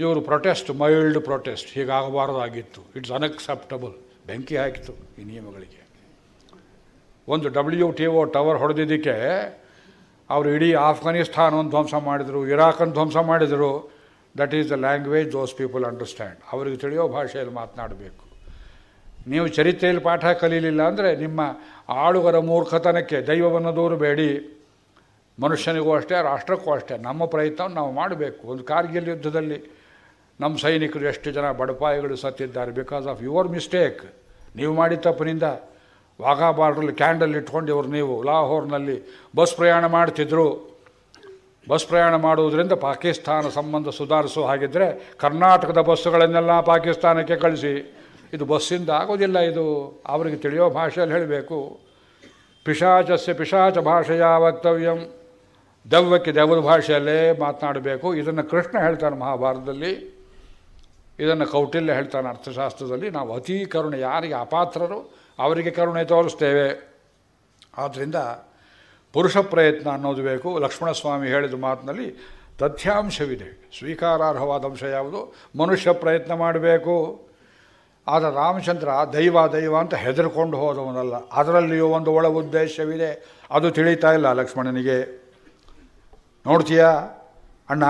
Speaker 1: ಇವರು ಪ್ರೊಟೆಸ್ಟ್ ಮೈಲ್ಡ್ ಪ್ರೊಟೆಸ್ಟ್ ಹೀಗಾಗಬಾರ್ದಾಗಿತ್ತು ಇಟ್ಸ್ ಅನ್ಅಕ್ಸೆಪ್ಟಬಲ್ ಬೆಂಕಿ ಹಾಕಿತು ಈ ನಿಯಮಗಳಿಗೆ ಒಂದು ಡಬ್ಲ್ಯೂ ಟಿ ಒ ಟವರ್ ಹೊಡೆದಿದ್ದಕ್ಕೆ ಅವರು ಇಡೀ ಒಂದು ಧ್ವಂಸ ಮಾಡಿದರು ಇರಾಕನ್ನು ಧ್ವಂಸ ಮಾಡಿದರು that is the language those people understand ಅವರಿಗೆ ತಿಳಿಯೋ ಭಾಷೆಯಲ್ಲಿ ಮಾತನಾಡಬೇಕು ನೀವು ಚರಿತ್ರೆಯಲ್ಲಿ ಪಾಠ ಕಲೀಲಿಲ್ಲ ಅಂದರೆ ನಿಮ್ಮ ಆಳುಗರ ಮೂರ್ಖತನಕ್ಕೆ ದೈವವನ್ನು ದೂರಬೇಡಿ ಮನುಷ್ಯನಿಗೂ ಅಷ್ಟೇ ರಾಷ್ಟ್ರಕ್ಕೂ ಅಷ್ಟೇ ನಮ್ಮ ಪ್ರಯತ್ನವನ್ನು ನಾವು ಮಾಡಬೇಕು ಒಂದು ಕಾರ್ಗಿಲ್ ಯುದ್ಧದಲ್ಲಿ ನಮ್ಮ ಸೈನಿಕರು ಎಷ್ಟು ಜನ ಬಡಪಾಯಿಗಳು ಸತ್ತಿದ್ದಾರೆ ಬಿಕಾಸ್ ಆಫ್ ಯುವರ್ ಮಿಸ್ಟೇಕ್ ನೀವು ಮಾಡಿದ ತಪ್ಪಿನಿಂದ ವಾಘಾ ಬಾರ್ಡ್ರಲ್ಲಿ ಕ್ಯಾಂಡಲ್ ಇಟ್ಕೊಂಡು ಇವರು ನೀವು ಲಾಹೋರ್ನಲ್ಲಿ ಬಸ್ ಪ್ರಯಾಣ ಮಾಡ್ತಿದ್ರು ಬಸ್ ಪ್ರಯಾಣ ಮಾಡುವುದರಿಂದ ಪಾಕಿಸ್ತಾನ ಸಂಬಂಧ ಸುಧಾರಿಸೋ ಹಾಗಿದ್ದರೆ ಕರ್ನಾಟಕದ ಬಸ್ಸುಗಳನ್ನೆಲ್ಲ ಪಾಕಿಸ್ತಾನಕ್ಕೆ ಕಳಿಸಿ ಇದು ಬಸ್ಸಿಂದ ಆಗೋದಿಲ್ಲ ಇದು ಅವರಿಗೆ ತಿಳಿಯೋ ಭಾಷೆಯಲ್ಲಿ ಹೇಳಬೇಕು ಪಿಶಾಚಸ್ಯ ಪಿಶಾಚ ಭಾಷೆಯ ವಕ್ತವ್ಯಂ ದೆವ್ವಕ್ಕೆ ದೆವ್ವದ ಭಾಷೆಯಲ್ಲೇ ಮಾತನಾಡಬೇಕು ಇದನ್ನು ಕೃಷ್ಣ ಹೇಳ್ತಾನೆ ಮಹಾಭಾರತದಲ್ಲಿ ಇದನ್ನು ಕೌಟಿಲ್ಯ ಹೇಳ್ತಾನೆ ಅರ್ಥಶಾಸ್ತ್ರದಲ್ಲಿ ನಾವು ಅತೀ ಕರುಣೆ ಯಾರಿಗೆ ಅಪಾತ್ರರು ಅವರಿಗೆ ಕರುಣೆ ತೋರಿಸ್ತೇವೆ ಆದ್ದರಿಂದ ಪುರುಷ ಪ್ರಯತ್ನ ಅನ್ನೋದು ಬೇಕು ಲಕ್ಷ್ಮಣಸ್ವಾಮಿ ಹೇಳಿದ ಮಾತಿನಲ್ಲಿ ತಥ್ಯಾಂಶವಿದೆ ಸ್ವೀಕಾರಾರ್ಹವಾದ ಅಂಶ ಯಾವುದು ಮನುಷ್ಯ ಪ್ರಯತ್ನ ಮಾಡಬೇಕು ಆದರೆ ರಾಮಚಂದ್ರ ದೈವ ದೈವ ಅಂತ ಹೆದರ್ಕೊಂಡು ಹೋದವನಲ್ಲ ಅದರಲ್ಲಿಯೂ ಒಂದು ಒಳ ಉದ್ದೇಶವಿದೆ ಅದು ತಿಳಿತಾ ಇಲ್ಲ ಲಕ್ಷ್ಮಣನಿಗೆ ನೋಡ್ತೀಯಾ ಅಣ್ಣ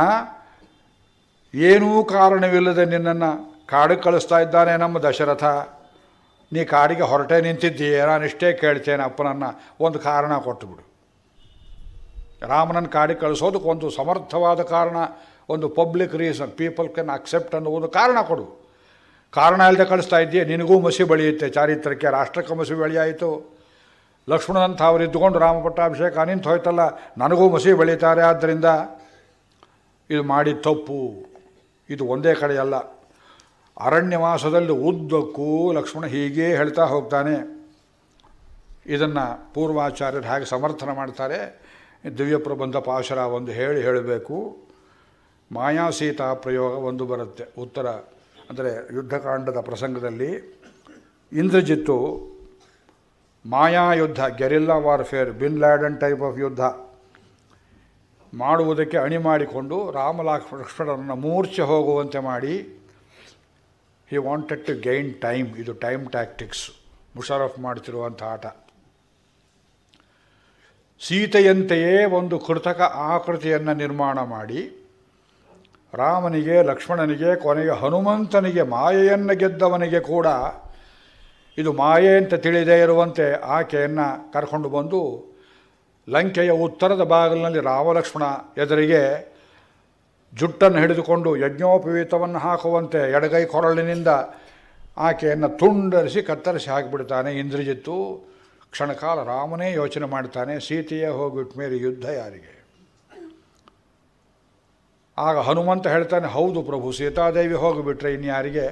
Speaker 1: ಏನೂ ಕಾರಣವಿಲ್ಲದೆ ನಿನ್ನನ್ನು ಕಾಡಿಗೆ ಕಳಿಸ್ತಾ ಇದ್ದಾನೆ ನಮ್ಮ ದಶರಥ ನೀ ಕಾಡಿಗೆ ಹೊರಟೆ ನಿಂತಿದ್ದೀಯ ನಾನು ಇಷ್ಟೇ ಕೇಳ್ತೇನೆ ಅಪ್ಪನನ್ನು ಒಂದು ಕಾರಣ ಕೊಟ್ಟುಬಿಡು ರಾಮನನ್ನ ಕಾಡಿಗೆ ಕಳಿಸೋದಕ್ಕೆ ಒಂದು ಸಮರ್ಥವಾದ ಕಾರಣ ಒಂದು public reason people can accept ಅನ್ನೋ ಒಂದು ಕಾರಣ ಕೊಡು ಕಾರಣ ಇಲ್ಲದೆ ಕಳಿಸ್ತಾ ಇದ್ದೀಯ ನಿನಗೂ ಮಸಿ ಬೆಳೆಯುತ್ತೆ ಚಾರಿತ್ರಕ್ಕೆ ರಾಷ್ಟ್ರಕ್ಕೆ ಮಸಿ ಬೆಳೆಯಾಯಿತು ಲಕ್ಷ್ಮಣನಂಥ ಅವರು ಇದ್ದುಕೊಂಡು ರಾಮಪಟ್ಟಾಭಿಷೇಕ ನಿಂತು ಹೋಯ್ತಲ್ಲ ನನಗೂ ಮಸಿ ಬೆಳೀತಾರೆ ಆದ್ದರಿಂದ ಇದು ಮಾಡಿ ತಪ್ಪು ಇದು ಒಂದೇ ಕಡೆಯಲ್ಲ ಅರಣ್ಯವಾಸದಲ್ಲಿ ಉದ್ದಕ್ಕೂ ಲಕ್ಷ್ಮಣ ಹೀಗೇ ಹೇಳ್ತಾ ಹೋಗ್ತಾನೆ ಇದನ್ನು ಪೂರ್ವಾಚಾರ್ಯರು ಹಾಗೆ ಸಮರ್ಥನ ಮಾಡ್ತಾರೆ ದಿವ್ಯ ಪ್ರಬಂಧ ಪಾಶರ ಒಂದು ಹೇಳಿ ಹೇಳಬೇಕು ಮಾಯಾ ಸೀತಾ ಪ್ರಯೋಗ ಒಂದು ಬರುತ್ತೆ ಉತ್ತರ ಅಂದರೆ ಯುದ್ಧಕಾಂಡದ ಪ್ರಸಂಗದಲ್ಲಿ ಇಂದ್ರಜಿತ್ತು ಮಾಯಾ ಯುದ್ಧ guerrilla warfare bin Laden type of ಯುದ್ಧ ಮಾಡುವುದಕ್ಕೆ ಅಣಿ ಮಾಡಿಕೊಂಡು ರಾಮ ಲಕ್ಷ್ಮಣರನ್ನು ಮೂರ್ಛೆ ಹೋಗುವಂತೆ ಮಾಡಿ he wanted to gain time ಇದು ಟೈಮ್ ಟ್ಯಾಕ್ಟಿಕ್ಸ್ ಮುಷರಫ್ ಮಾಡ್ತಿರುವಂಥ ಆಟ ಸೀತೆಯಂತೆಯೇ ಒಂದು ಕೃತಕ ಆಕೃತಿಯನ್ನು ನಿರ್ಮಾಣ ಮಾಡಿ ರಾಮನಿಗೆ ಲಕ್ಷ್ಮಣನಿಗೆ ಕೊನೆಗೆ ಹನುಮಂತನಿಗೆ ಮಾಯೆಯನ್ನು ಗೆದ್ದವನಿಗೆ ಕೂಡ ಇದು ಮಾಯೆ ಅಂತ ತಿಳಿದೇ ಇರುವಂತೆ ಆಕೆಯನ್ನು ಕರ್ಕೊಂಡು ಬಂದು ಲಂಕೆಯ ಉತ್ತರದ ಬಾಗಿಲಿನಲ್ಲಿ ರಾಮಲಕ್ಷ್ಮಣ ಎದುರಿಗೆ ಜುಟ್ಟನ್ನು ಹಿಡಿದುಕೊಂಡು ಯಜ್ಞೋಪವೀತವನ್ನು ಹಾಕುವಂತೆ ಎಡಗೈ ಕೊರಳಿನಿಂದ ಆಕೆಯನ್ನು ತುಂಡರಿಸಿ ಕತ್ತರಿಸಿ ಹಾಕಿಬಿಡ್ತಾನೆ ಇಂದ್ರಜಿತ್ತು ಕ್ಷಣಕಾಲ ರಾಮನೇ ಯೋಚನೆ ಮಾಡ್ತಾನೆ ಸೀತೆಯೇ ಹೋಗಿಬಿಟ್ಟ ಮೇಲೆ ಯುದ್ಧ ಯಾರಿಗೆ ಆಗ ಹನುಮಂತ ಹೇಳ್ತಾನೆ ಹೌದು ಪ್ರಭು ಸೀತಾದೇವಿ ಹೋಗಿಬಿಟ್ರೆ ಇನ್ಯಾರಿಗೆ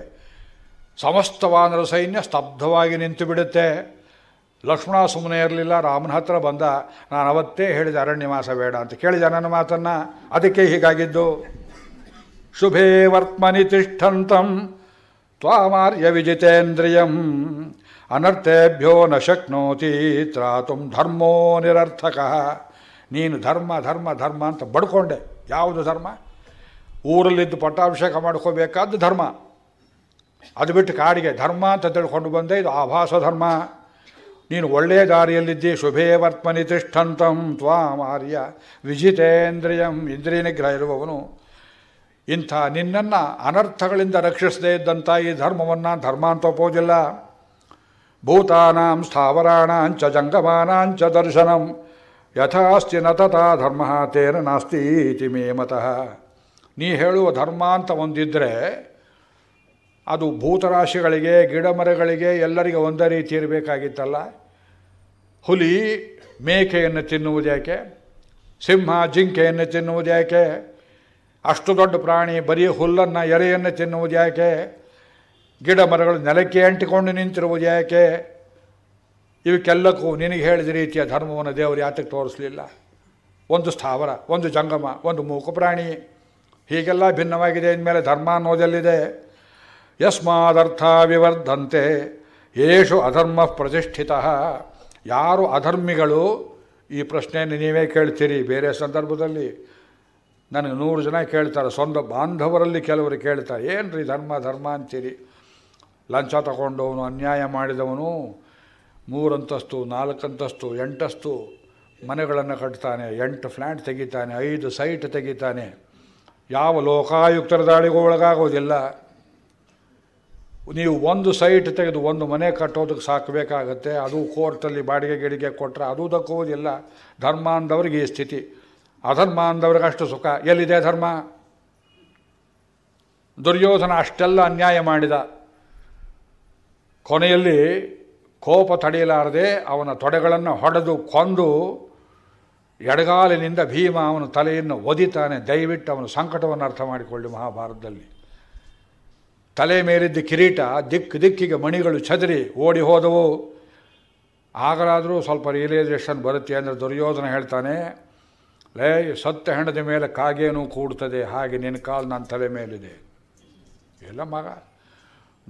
Speaker 1: ಸಮಸ್ತ ವಾನರ ಸೈನ್ಯ ಸ್ತಬ್ಧವಾಗಿ ನಿಂತು ಬಿಡುತ್ತೆ ಲಕ್ಷ್ಮಣ ಸುಮ್ಮನೆ ಇರಲಿಲ್ಲ ರಾಮನ ಹತ್ರ ಬಂದ ನಾನು ಅವತ್ತೇ ಅರಣ್ಯ ಅರಣ್ಯವಾಸ ಬೇಡ ಅಂತ ಕೇಳಿದ ನನ್ನ ಮಾತನ್ನು ಅದಕ್ಕೆ ಹೀಗಾಗಿದ್ದು ಶುಭೇ ವರ್ತ್ಮನಿ ತಿಷ್ಠಂತಂ ತ್ವಾಮಾರ್ಯ ವಿಜಿತೇಂದ್ರಿಯಂ ಅನರ್ಥೇಭ್ಯೋ ನ ಶಕ್ನೋತಿ ತ್ರಾತು ಧರ್ಮೋ ನಿರರ್ಥಕ ನೀನು ಧರ್ಮ ಧರ್ಮ ಧರ್ಮ ಅಂತ ಬಡ್ಕೊಂಡೆ ಯಾವುದು ಧರ್ಮ ಊರಲ್ಲಿದ್ದು ಪಟ್ಟಾಭಿಷೇಕ ಮಾಡ್ಕೋಬೇಕಾದ ಧರ್ಮ ಅದು ಬಿಟ್ಟು ಕಾಡಿಗೆ ಧರ್ಮ ಅಂತ ತಿಳ್ಕೊಂಡು ಬಂದೆ ಇದು ಆಭಾಸ ಧರ್ಮ ನೀನು ಒಳ್ಳೆಯ ದಾರಿಯಲ್ಲಿದ್ದೀ ಶುಭೇ ವರ್ತ್ಮನಿ ತಿಷ್ಠಂತಂ ತ್ವಾಂ ಆರ್ಯ ವಿಜಿತೇಂದ್ರಿಯಂ ಇಂದ್ರಿಯ ನಿಗ್ರಹ ಇರುವವನು ಇಂಥ ನಿನ್ನನ್ನು ಅನರ್ಥಗಳಿಂದ ರಕ್ಷಿಸದೇ ಇದ್ದಂಥ ಈ ಧರ್ಮವನ್ನು ಧರ್ಮ ಅಂತ ಒಪ್ಪೋದಿಲ್ಲ ಭೂತಾನಾಂ ಸ್ಥಾವರಾಣಾಂಚ ಜಂಗಮಾನಾಂಚ ದರ್ಶನಂ ಯಥಾಸ್ತಿ ನ ತಥಾ ಧರ್ಮ ತೇನ ನಾಸ್ತಿ ಇತಿ ಮೇ ಮತಃ ನೀ ಹೇಳುವ ಧರ್ಮ ಅಂತ ಒಂದಿದ್ದರೆ ಅದು ಭೂತರಾಶಿಗಳಿಗೆ ಗಿಡಮರಗಳಿಗೆ ಎಲ್ಲರಿಗೆ ಒಂದೇ ರೀತಿ ಇರಬೇಕಾಗಿತ್ತಲ್ಲ ಹುಲಿ ಮೇಕೆಯನ್ನು ಯಾಕೆ ಸಿಂಹ ಜಿಂಕೆಯನ್ನು ಯಾಕೆ ಅಷ್ಟು ದೊಡ್ಡ ಪ್ರಾಣಿ ಬರೀ ಹುಲ್ಲನ್ನು ಎರೆಯನ್ನು ಯಾಕೆ ಗಿಡ ಮರಗಳು ನೆಲಕ್ಕೆ ಅಂಟಿಕೊಂಡು ನಿಂತಿರುವುದು ಯಾಕೆ ಇವಕ್ಕೆಲ್ಲಕ್ಕೂ ನಿನಗೆ ಹೇಳಿದ ರೀತಿಯ ಧರ್ಮವನ್ನು ದೇವರು ಯಾತಕ್ಕೆ ತೋರಿಸಲಿಲ್ಲ ಒಂದು ಸ್ಥಾವರ ಒಂದು ಜಂಗಮ ಒಂದು ಪ್ರಾಣಿ ಹೀಗೆಲ್ಲ ಭಿನ್ನವಾಗಿದೆ ಅಂದಮೇಲೆ ಧರ್ಮ ಅನ್ನೋದೆಲ್ಲಿದೆ ಯಸ್ಮಾದರ್ಥ ವಿವರ್ಧಂತೆ ಯೇಷು ಅಧರ್ಮ ಪ್ರತಿಷ್ಠಿತ ಯಾರು ಅಧರ್ಮಿಗಳು ಈ ಪ್ರಶ್ನೆಯನ್ನು ನೀವೇ ಕೇಳ್ತೀರಿ ಬೇರೆ ಸಂದರ್ಭದಲ್ಲಿ ನನಗೆ ನೂರು ಜನ ಕೇಳ್ತಾರೆ ಸ್ವಂತ ಬಾಂಧವರಲ್ಲಿ ಕೆಲವರು ಕೇಳ್ತಾರೆ ಏನು ರೀ ಧರ್ಮ ಧರ್ಮ ಅಂತೀರಿ ಲಂಚ ತಗೊಂಡವನು ಅನ್ಯಾಯ ಮಾಡಿದವನು ಮೂರಂತಸ್ತು ನಾಲ್ಕಂತಸ್ತು ಎಂಟಸ್ತು ಮನೆಗಳನ್ನು ಕಟ್ತಾನೆ ಎಂಟು ಫ್ಲ್ಯಾಟ್ ತೆಗಿತಾನೆ ಐದು ಸೈಟ್ ತೆಗಿತಾನೆ ಯಾವ ಲೋಕಾಯುಕ್ತರ ದಾಳಿಗೂ ಒಳಗಾಗೋದಿಲ್ಲ ನೀವು ಒಂದು ಸೈಟ್ ತೆಗೆದು ಒಂದು ಮನೆ ಕಟ್ಟೋದಕ್ಕೆ ಸಾಕಬೇಕಾಗತ್ತೆ ಅದು ಕೋರ್ಟಲ್ಲಿ ಬಾಡಿಗೆ ಗಿಡಿಗೆ ಕೊಟ್ಟರೆ ಅದು ದಕ್ಕುವುದಿಲ್ಲ ಧರ್ಮ ಅಂದವ್ರಿಗೆ ಈ ಸ್ಥಿತಿ ಅಧರ್ಮ ಅಂದವ್ರಿಗೆ ಅಷ್ಟು ಸುಖ ಎಲ್ಲಿದೆ ಧರ್ಮ ದುರ್ಯೋಧನ ಅಷ್ಟೆಲ್ಲ ಅನ್ಯಾಯ ಮಾಡಿದ ಕೊನೆಯಲ್ಲಿ ಕೋಪ ತಡೆಯಲಾರದೆ ಅವನ ತೊಡೆಗಳನ್ನು ಹೊಡೆದು ಕೊಂದು ಎಡಗಾಲಿನಿಂದ ಭೀಮ ಅವನ ತಲೆಯನ್ನು ಒದಿತಾನೆ ದಯವಿಟ್ಟು ಅವನ ಸಂಕಟವನ್ನು ಅರ್ಥ ಮಾಡಿಕೊಳ್ಳಿ ಮಹಾಭಾರತದಲ್ಲಿ ತಲೆ ಮೇಲಿದ್ದ ಕಿರೀಟ ದಿಕ್ಕು ದಿಕ್ಕಿಗೆ ಮಣಿಗಳು ಚದರಿ ಓಡಿ ಹೋದವು ಆಗಲಾದರೂ ಸ್ವಲ್ಪ ರಿಯಲೈಸೇಷನ್ ಬರುತ್ತೆ ಅಂದರೆ ದುರ್ಯೋಧನ ಹೇಳ್ತಾನೆ ಲೇ ಸತ್ತ ಹೆಣದ ಮೇಲೆ ಕಾಗೇನು ಕೂಡ್ತದೆ ಹಾಗೆ ನಿನ್ನ ಕಾಲು ನನ್ನ ತಲೆ ಮೇಲಿದೆ ಎಲ್ಲ ಮಗ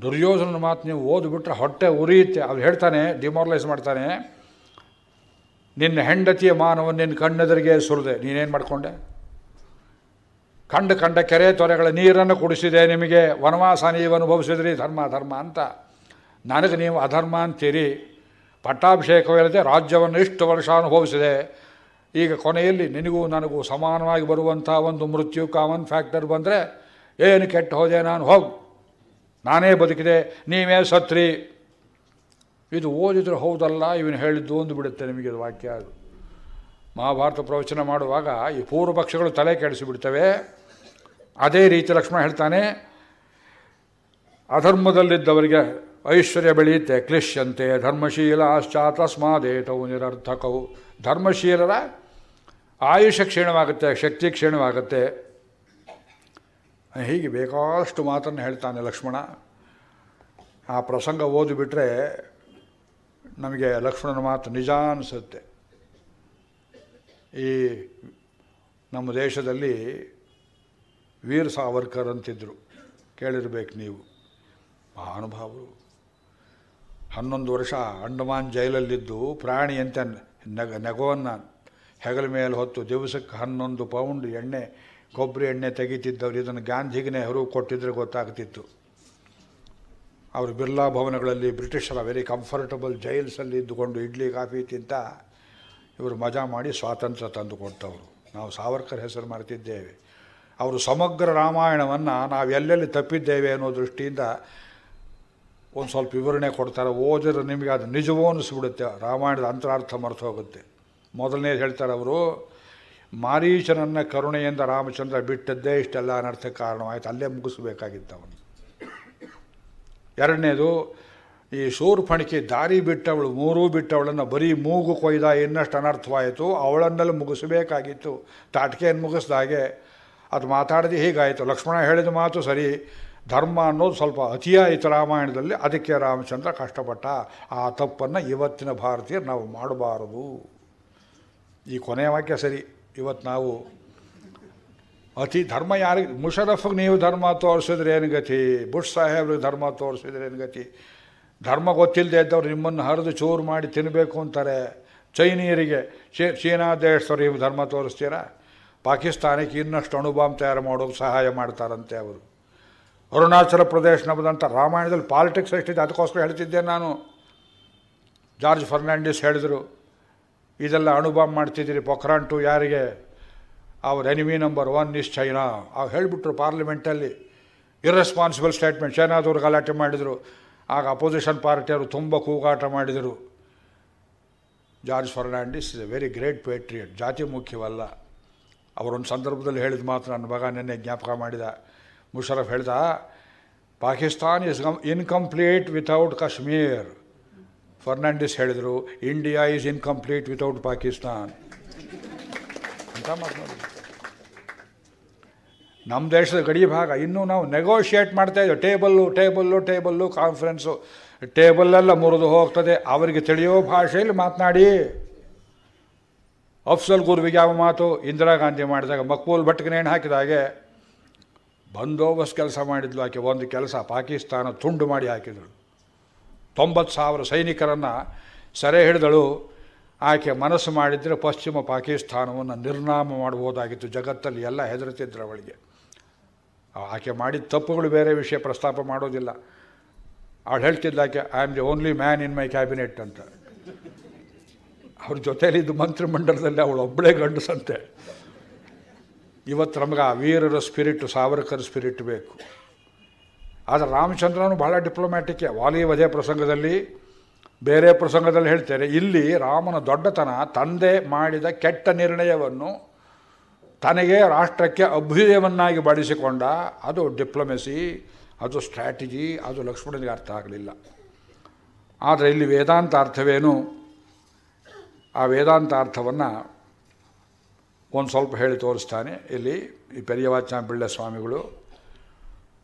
Speaker 1: ದುರ್ಯೋಧನ ಮಾತು ನೀವು ಓದ್ಬಿಟ್ರೆ ಹೊಟ್ಟೆ ಉರಿಯುತ್ತೆ ಅವ್ರು ಹೇಳ್ತಾನೆ ಡಿಮಾರಲೈಸ್ ಮಾಡ್ತಾನೆ ನಿನ್ನ ಹೆಂಡತಿಯ ಮಾನವನ್ನು ನಿನ್ನ ಕಣ್ಣೆದರಿಗೆ ಸುರಿದೆ ನೀನೇನು ಮಾಡಿಕೊಂಡೆ ಕಂಡು ಕಂಡ ಕೆರೆ ತೊರೆಗಳ ನೀರನ್ನು ಕುಡಿಸಿದೆ ನಿಮಗೆ ವನವಾಸ ನೀವು ಅನುಭವಿಸಿದ್ರಿ ಧರ್ಮ ಧರ್ಮ ಅಂತ ನನಗೆ ನೀವು ಅಧರ್ಮ ಅಂತೀರಿ ಪಟ್ಟಾಭಿಷೇಕವಿಲ್ಲದೆ ರಾಜ್ಯವನ್ನು ಇಷ್ಟು ವರ್ಷ ಅನುಭವಿಸಿದೆ ಈಗ ಕೊನೆಯಲ್ಲಿ ನಿನಗೂ ನನಗೂ ಸಮಾನವಾಗಿ ಬರುವಂಥ ಒಂದು ಮೃತ್ಯು ಕಾಮನ್ ಫ್ಯಾಕ್ಟರ್ ಬಂದರೆ ಏನು ಕೆಟ್ಟು ಹೋದೆ ನಾನು ಹೋಗು ನಾನೇ ಬದುಕಿದೆ ನೀವೇ ಸತ್ರಿ ಇದು ಓದಿದ್ರೆ ಹೌದಲ್ಲ ಇವನು ಹೇಳಿದ್ದು ಅಂದು ಬಿಡುತ್ತೆ ನಿಮಗೆ ಇದು ವಾಕ್ಯ ಅದು ಮಹಾಭಾರತ ಪ್ರವಚನ ಮಾಡುವಾಗ ಈ ಪೂರ್ವ ಪಕ್ಷಗಳು ತಲೆ ಕೆಡಿಸಿಬಿಡ್ತವೆ ಅದೇ ರೀತಿ ಲಕ್ಷ್ಮಣ ಹೇಳ್ತಾನೆ ಅಧರ್ಮದಲ್ಲಿದ್ದವರಿಗೆ ಐಶ್ವರ್ಯ ಬೆಳೆಯುತ್ತೆ ಕ್ಲಿಶ್ಯಂತೆ ಧರ್ಮಶೀಲ ಆಶ್ಚಾತಸ್ಮಾದೇತವು ನಿರರ್ಥಕವು ಧರ್ಮಶೀಲರ ಆಯುಷ ಕ್ಷೀಣವಾಗುತ್ತೆ ಶಕ್ತಿ ಕ್ಷೀಣವಾಗುತ್ತೆ ಹೀಗೆ ಬೇಕಾದಷ್ಟು ಮಾತನ್ನು ಹೇಳ್ತಾನೆ ಲಕ್ಷ್ಮಣ ಆ ಪ್ರಸಂಗ ಓದಿಬಿಟ್ರೆ ನಮಗೆ ಲಕ್ಷ್ಮಣನ ಮಾತು ನಿಜ ಅನಿಸುತ್ತೆ ಈ ನಮ್ಮ ದೇಶದಲ್ಲಿ ವೀರ ಸಾವರ್ಕರ್ ಅಂತಿದ್ದರು ಕೇಳಿರ್ಬೇಕು ನೀವು ಮಹಾನುಭಾವರು ಹನ್ನೊಂದು ವರ್ಷ ಅಂಡಮಾನ್ ಜೈಲಲ್ಲಿದ್ದು ಪ್ರಾಣಿ ಅಂತ ನೆಗ ನೆಗವನ್ನು ಹೆಗಲ ಮೇಲೆ ಹೊತ್ತು ದಿವಸಕ್ಕೆ ಹನ್ನೊಂದು ಪೌಂಡ್ ಎಣ್ಣೆ ಕೊಬ್ಬರಿ ಎಣ್ಣೆ ತೆಗೀತಿದ್ದವ್ರು ಇದನ್ನು ಗಾಂಧಿಗೆ ನೆಹರು ಕೊಟ್ಟಿದ್ರೆ ಗೊತ್ತಾಗ್ತಿತ್ತು ಅವರು ಬಿರ್ಲಾ ಭವನಗಳಲ್ಲಿ ಬ್ರಿಟಿಷರ ವೆರಿ ಕಂಫರ್ಟಬಲ್ ಜೈಲ್ಸಲ್ಲಿ ಇದ್ದುಕೊಂಡು ಇಡ್ಲಿ ಕಾಫಿ ತಿಂತ ಇವರು ಮಜಾ ಮಾಡಿ ಸ್ವಾತಂತ್ರ್ಯ ತಂದುಕೊಟ್ಟವರು ನಾವು ಸಾವರ್ಕರ್ ಹೆಸರು ಮರೆತಿದ್ದೇವೆ ಅವರು ಸಮಗ್ರ ರಾಮಾಯಣವನ್ನು ನಾವು ಎಲ್ಲೆಲ್ಲಿ ತಪ್ಪಿದ್ದೇವೆ ಅನ್ನೋ ದೃಷ್ಟಿಯಿಂದ ಒಂದು ಸ್ವಲ್ಪ ವಿವರಣೆ ಕೊಡ್ತಾರೆ ಓದಿದ್ರೆ ನಿಮಗೆ ಅದು ನಿಜವೂ ಅನಿಸ್ಬಿಡುತ್ತೆ ರಾಮಾಯಣದ ಅಂತರಾರ್ಥ ಮರೆತು ಹೋಗುತ್ತೆ ಮೊದಲನೇದು ಹೇಳ್ತಾರೆ ಅವರು ಮಾರೀಚನನ್ನ ಕರುಣೆಯಿಂದ ರಾಮಚಂದ್ರ ಬಿಟ್ಟದ್ದೇ ಇಷ್ಟೆಲ್ಲ ಅನರ್ಥ ಕಾರಣವಾಯಿತು ಅಲ್ಲೇ ಮುಗಿಸ್ಬೇಕಾಗಿತ್ತು ಅವನು ಎರಡನೇದು ಈ ಶೂರ್ಪಣಿಕೆ ದಾರಿ ಬಿಟ್ಟವಳು ಮೂರೂ ಬಿಟ್ಟವಳನ್ನು ಬರೀ ಮೂಗು ಕೊಯ್ದ ಇನ್ನಷ್ಟು ಅನರ್ಥವಾಯಿತು ಅವಳನ್ನೆಲ್ಲ ಮುಗಿಸಬೇಕಾಗಿತ್ತು ತಾಟಿಕೆಯನ್ನು ಮುಗಿಸ್ದಾಗೆ ಹಾಗೆ ಅದು ಮಾತಾಡದೆ ಹೀಗಾಯಿತು ಲಕ್ಷ್ಮಣ ಹೇಳಿದ ಮಾತು ಸರಿ ಧರ್ಮ ಅನ್ನೋದು ಸ್ವಲ್ಪ ಅತಿಯಾಯಿತು ರಾಮಾಯಣದಲ್ಲಿ ಅದಕ್ಕೆ ರಾಮಚಂದ್ರ ಕಷ್ಟಪಟ್ಟ ಆ ತಪ್ಪನ್ನು ಇವತ್ತಿನ ಭಾರತೀಯರು ನಾವು ಮಾಡಬಾರದು ಈ ಕೊನೆಯ ವಾಕ್ಯ ಸರಿ ಇವತ್ತು ನಾವು ಅತಿ ಧರ್ಮ ಯಾರಿಗೆ ಮುಷರಫ್ಗೆ ನೀವು ಧರ್ಮ ತೋರಿಸಿದ್ರೆ ಏನು ಗತಿ ಬುಷ್ ಸಾಹೇಬ್ರಿಗೆ ಧರ್ಮ ತೋರಿಸಿದ್ರೆ ಏನು ಗತಿ ಧರ್ಮ ಗೊತ್ತಿಲ್ಲದೆ ಇದ್ದವ್ರು ನಿಮ್ಮನ್ನು ಹರಿದು ಚೂರು ಮಾಡಿ ತಿನ್ನಬೇಕು ಅಂತಾರೆ ಚೈನೀಯರಿಗೆ ಚೀನಾ ದೇಶದವ್ರು ಇವು ಧರ್ಮ ತೋರಿಸ್ತೀರಾ ಪಾಕಿಸ್ತಾನಕ್ಕೆ ಇನ್ನಷ್ಟು ಅಣುಬಾಂಬ್ ತಯಾರು ಮಾಡೋದು ಸಹಾಯ ಮಾಡ್ತಾರಂತೆ ಅವರು ಅರುಣಾಚಲ ಪ್ರದೇಶನ ಬಂದಂಥ ರಾಮಾಯಣದಲ್ಲಿ ಪಾಲಿಟಿಕ್ಸ್ ಎಷ್ಟಿದೆ ಅದಕ್ಕೋಸ್ಕರ ಹೇಳ್ತಿದ್ದೆ ನಾನು ಜಾರ್ಜ್ ಫರ್ನಾಂಡಿಸ್ ಹೇಳಿದರು ಇದೆಲ್ಲ ಅಣುಬಾಂಬ್ ಮಾಡ್ತಿದ್ದೀರಿ ಪೊಖ್ರಾನ್ ಟು ಯಾರಿಗೆ ಅವ್ರ enemy number one is China ಅವ್ರು ಹೇಳಿಬಿಟ್ರು ಪಾರ್ಲಿಮೆಂಟಲ್ಲಿ ಇರ್ರೆಸ್ಪಾನ್ಸಿಬಲ್ ಸ್ಟೇಟ್ಮೆಂಟ್ ಚೈನಾದವ್ರು ಗಲಾಟೆ ಮಾಡಿದರು ಆಗ ಅಪೋಸಿಷನ್ ಪಾರ್ಟಿಯವರು ತುಂಬ ಕೂಗಾಟ ಮಾಡಿದರು George Fernandes is a very great patriot ಜಾತಿ ಮುಖ್ಯವಲ್ಲ ಅವರೊಂದು ಸಂದರ್ಭದಲ್ಲಿ ಹೇಳಿದ ಮಾತ್ರ ನನ್ನ ಮಗ ನೆನ್ನೆ ಜ್ಞಾಪಕ ಮಾಡಿದ ಮುಷರಫ್ ಹೇಳ್ದ Pakistan is come incomplete without Kashmir Fernandes ಹೇಳಿದರು India is incomplete without Pakistan ಅಂತ ಮಾತನಾಡಿದ್ರು ನಮ್ಮ ದೇಶದ ಗಡಿ ಭಾಗ ಇನ್ನೂ ನಾವು ನೆಗೋಷಿಯೇಟ್ ಮಾಡ್ತಾ ಇದ್ದೇವೆ ಟೇಬಲ್ಲು ಟೇಬಲ್ಲು ಟೇಬಲ್ಲು ಕಾನ್ಫರೆನ್ಸು ಟೇಬಲ್ಲೆಲ್ಲ ಮುರಿದು ಹೋಗ್ತದೆ ಅವರಿಗೆ ತಿಳಿಯೋ ಭಾಷೆಯಲ್ಲಿ ಮಾತನಾಡಿ ಅಫ್ಸಲ್ ಗುರುವಿಗೆ ಯಾವ ಮಾತು ಇಂದಿರಾ ಗಾಂಧಿ ಮಾಡಿದಾಗ ಮಕ್ಬೂಲ್ ಭಟ್ಗೆ ನೇಣು ಹಾಕಿದ ಹಾಗೆ ಬಂದೋಬಸ್ತ್ ಕೆಲಸ ಮಾಡಿದ್ಲು ಆಕೆ ಒಂದು ಕೆಲಸ ಪಾಕಿಸ್ತಾನ ತುಂಡು ಮಾಡಿ ಹಾಕಿದಳು ತೊಂಬತ್ತು ಸಾವಿರ ಸೈನಿಕರನ್ನು ಸೆರೆ ಹಿಡಿದಳು ಆಕೆ ಮನಸ್ಸು ಮಾಡಿದರೆ ಪಶ್ಚಿಮ ಪಾಕಿಸ್ತಾನವನ್ನು ನಿರ್ನಾಮ ಮಾಡ್ಬೋದಾಗಿತ್ತು ಜಗತ್ತಲ್ಲಿ ಎಲ್ಲ ಹೆದರುತ್ತಿದ್ದರು ಅವಳಿಗೆ ಆಕೆ ಮಾಡಿದ ತಪ್ಪುಗಳು ಬೇರೆ ವಿಷಯ ಪ್ರಸ್ತಾಪ ಮಾಡೋದಿಲ್ಲ ಅವಳು ಹೇಳ್ತಿದ್ದ ಆಕೆ I am the only man in my cabinet ಅಂತ ಅವ್ರ ಜೊತೇಲಿದ್ದು ಮಂತ್ರಿಮಂಡಲದಲ್ಲಿ ಅವಳು ಒಬ್ಬಳೇ ಗಂಡಸಂತೆ ಇವತ್ತು ನಮಗೆ ಆ ವೀರರ ಸ್ಪಿರಿಟ್ ಸಾವರ್ಕರ್ ಸ್ಪಿರಿಟ್ ಬೇಕು ಆದರೆ ರಾಮಚಂದ್ರನು ಭಾಳ ಡಿಪ್ಲೊಮ್ಯಾಟಿಕ್ಕೆ ವಾಲಿ ವಧೆ ಪ್ರಸಂಗದಲ್ಲಿ ಬೇರೆ ಪ್ರಸಂಗದಲ್ಲಿ ಹೇಳ್ತಾರೆ ಇಲ್ಲಿ ರಾಮನ ದೊಡ್ಡತನ ತಂದೆ ಮಾಡಿದ ಕೆಟ್ಟ ನಿರ್ಣಯವನ್ನು ತನಗೆ ರಾಷ್ಟ್ರಕ್ಕೆ ಅಭ್ಯುದಯವನ್ನಾಗಿ ಬಾಡಿಸಿಕೊಂಡ ಅದು ಡಿಪ್ಲೊಮೆಸಿ ಅದು ಸ್ಟ್ರಾಟಜಿ ಅದು ಲಕ್ಷ್ಮಣನಿಗೆ ಅರ್ಥ ಆಗಲಿಲ್ಲ ಆದರೆ ಇಲ್ಲಿ ವೇದಾಂತ ಅರ್ಥವೇನು ಆ ವೇದಾಂತ ಅರ್ಥವನ್ನು ಒಂದು ಸ್ವಲ್ಪ ಹೇಳಿ ತೋರಿಸ್ತಾನೆ ಇಲ್ಲಿ ಈ ಪೆರಿಯವಾಚಾಮ ಬಿಳ್ಳೆ ಸ್ವಾಮಿಗಳು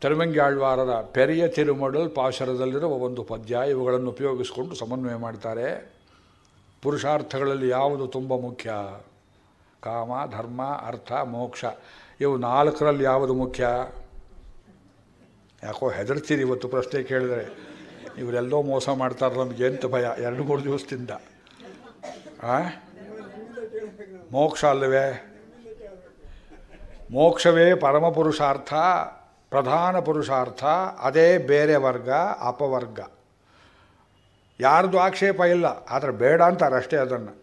Speaker 1: ತಿರುಮಂಗ್ಯಾಳ್ವಾರರ ಪೆರಿಯ ತಿರುಮಡಲ್ ಪಾಶರದಲ್ಲಿರುವ ಒಂದು ಪದ್ಯ ಇವುಗಳನ್ನು ಉಪಯೋಗಿಸಿಕೊಂಡು ಸಮನ್ವಯ ಮಾಡ್ತಾರೆ ಪುರುಷಾರ್ಥಗಳಲ್ಲಿ ಯಾವುದು ತುಂಬ ಮುಖ್ಯ ಕಾಮ ಧರ್ಮ ಅರ್ಥ ಮೋಕ್ಷ ಇವು ನಾಲ್ಕರಲ್ಲಿ ಯಾವುದು ಮುಖ್ಯ ಯಾಕೋ ಹೆದರ್ತೀರಿ ಇವತ್ತು ಪ್ರಶ್ನೆ ಕೇಳಿದರೆ ಇವರೆಲ್ಲೋ ಮೋಸ ಮಾಡ್ತಾರೆ ನಮಗೆ ಎಂತ ಭಯ ಎರಡು ಮೂರು ದಿವಸದಿಂದ ಮೋಕ್ಷ ಅಲ್ಲವೇ ಮೋಕ್ಷವೇ ಪರಮ ಪುರುಷಾರ್ಥ ಪ್ರಧಾನ ಪುರುಷಾರ್ಥ ಅದೇ ಬೇರೆ ವರ್ಗ ಅಪವರ್ಗ ಯಾರ್ದು ಆಕ್ಷೇಪ ಇಲ್ಲ ಆದರೆ ಬೇಡ ಅಂತಾರೆ ಅಷ್ಟೇ ಅದನ್ನು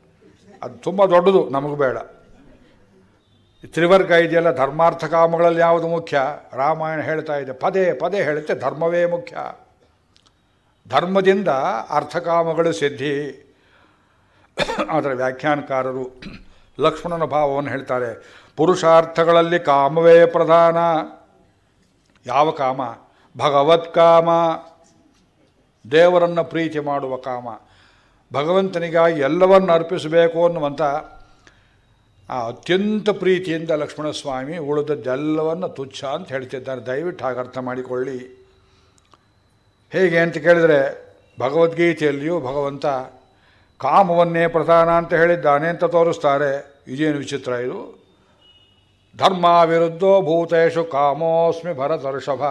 Speaker 1: ಅದು ತುಂಬ ದೊಡ್ಡದು ನಮಗೂ ಬೇಡ ತ್ರಿವರ್ಗ ಇದೆಯಲ್ಲ ಧರ್ಮಾರ್ಥ ಕಾಮಗಳಲ್ಲಿ ಯಾವುದು ಮುಖ್ಯ ರಾಮಾಯಣ ಹೇಳ್ತಾ ಇದೆ ಪದೇ ಪದೇ ಹೇಳುತ್ತೆ ಧರ್ಮವೇ ಮುಖ್ಯ ಧರ್ಮದಿಂದ ಅರ್ಥಕಾಮಗಳು ಸಿದ್ಧಿ ಆದರೆ ವ್ಯಾಖ್ಯಾನಕಾರರು ಲಕ್ಷ್ಮಣನ ಭಾವವನ್ನು ಹೇಳ್ತಾರೆ ಪುರುಷಾರ್ಥಗಳಲ್ಲಿ ಕಾಮವೇ ಪ್ರಧಾನ ಯಾವ ಕಾಮ ಕಾಮ ದೇವರನ್ನು ಪ್ರೀತಿ ಮಾಡುವ ಕಾಮ ಭಗವಂತನಿಗಾಗಿ ಎಲ್ಲವನ್ನು ಅರ್ಪಿಸಬೇಕು ಅನ್ನುವಂಥ ಆ ಅತ್ಯಂತ ಪ್ರೀತಿಯಿಂದ ಲಕ್ಷ್ಮಣಸ್ವಾಮಿ ಉಳಿದದ್ದೆಲ್ಲವನ್ನು ತುಚ್ಛ ಅಂತ ಹೇಳ್ತಿದ್ದಾರೆ ದಯವಿಟ್ಟು ಹಾಗೆ ಅರ್ಥ ಮಾಡಿಕೊಳ್ಳಿ ಹೇಗೆ ಅಂತ ಕೇಳಿದರೆ ಭಗವದ್ಗೀತೆಯಲ್ಲಿಯೂ ಭಗವಂತ ಕಾಮವನ್ನೇ ಪ್ರಧಾನ ಅಂತ ಹೇಳಿದ್ದಾನೆ ಅಂತ ತೋರಿಸ್ತಾರೆ ಇದೇನು ವಿಚಿತ್ರ ಇದು ಧರ್ಮ ವಿರುದ್ಧೋ ಭೂತೇಶು ಕಾಮೋಸ್ಮಿ ಭರತರ್ಷಭ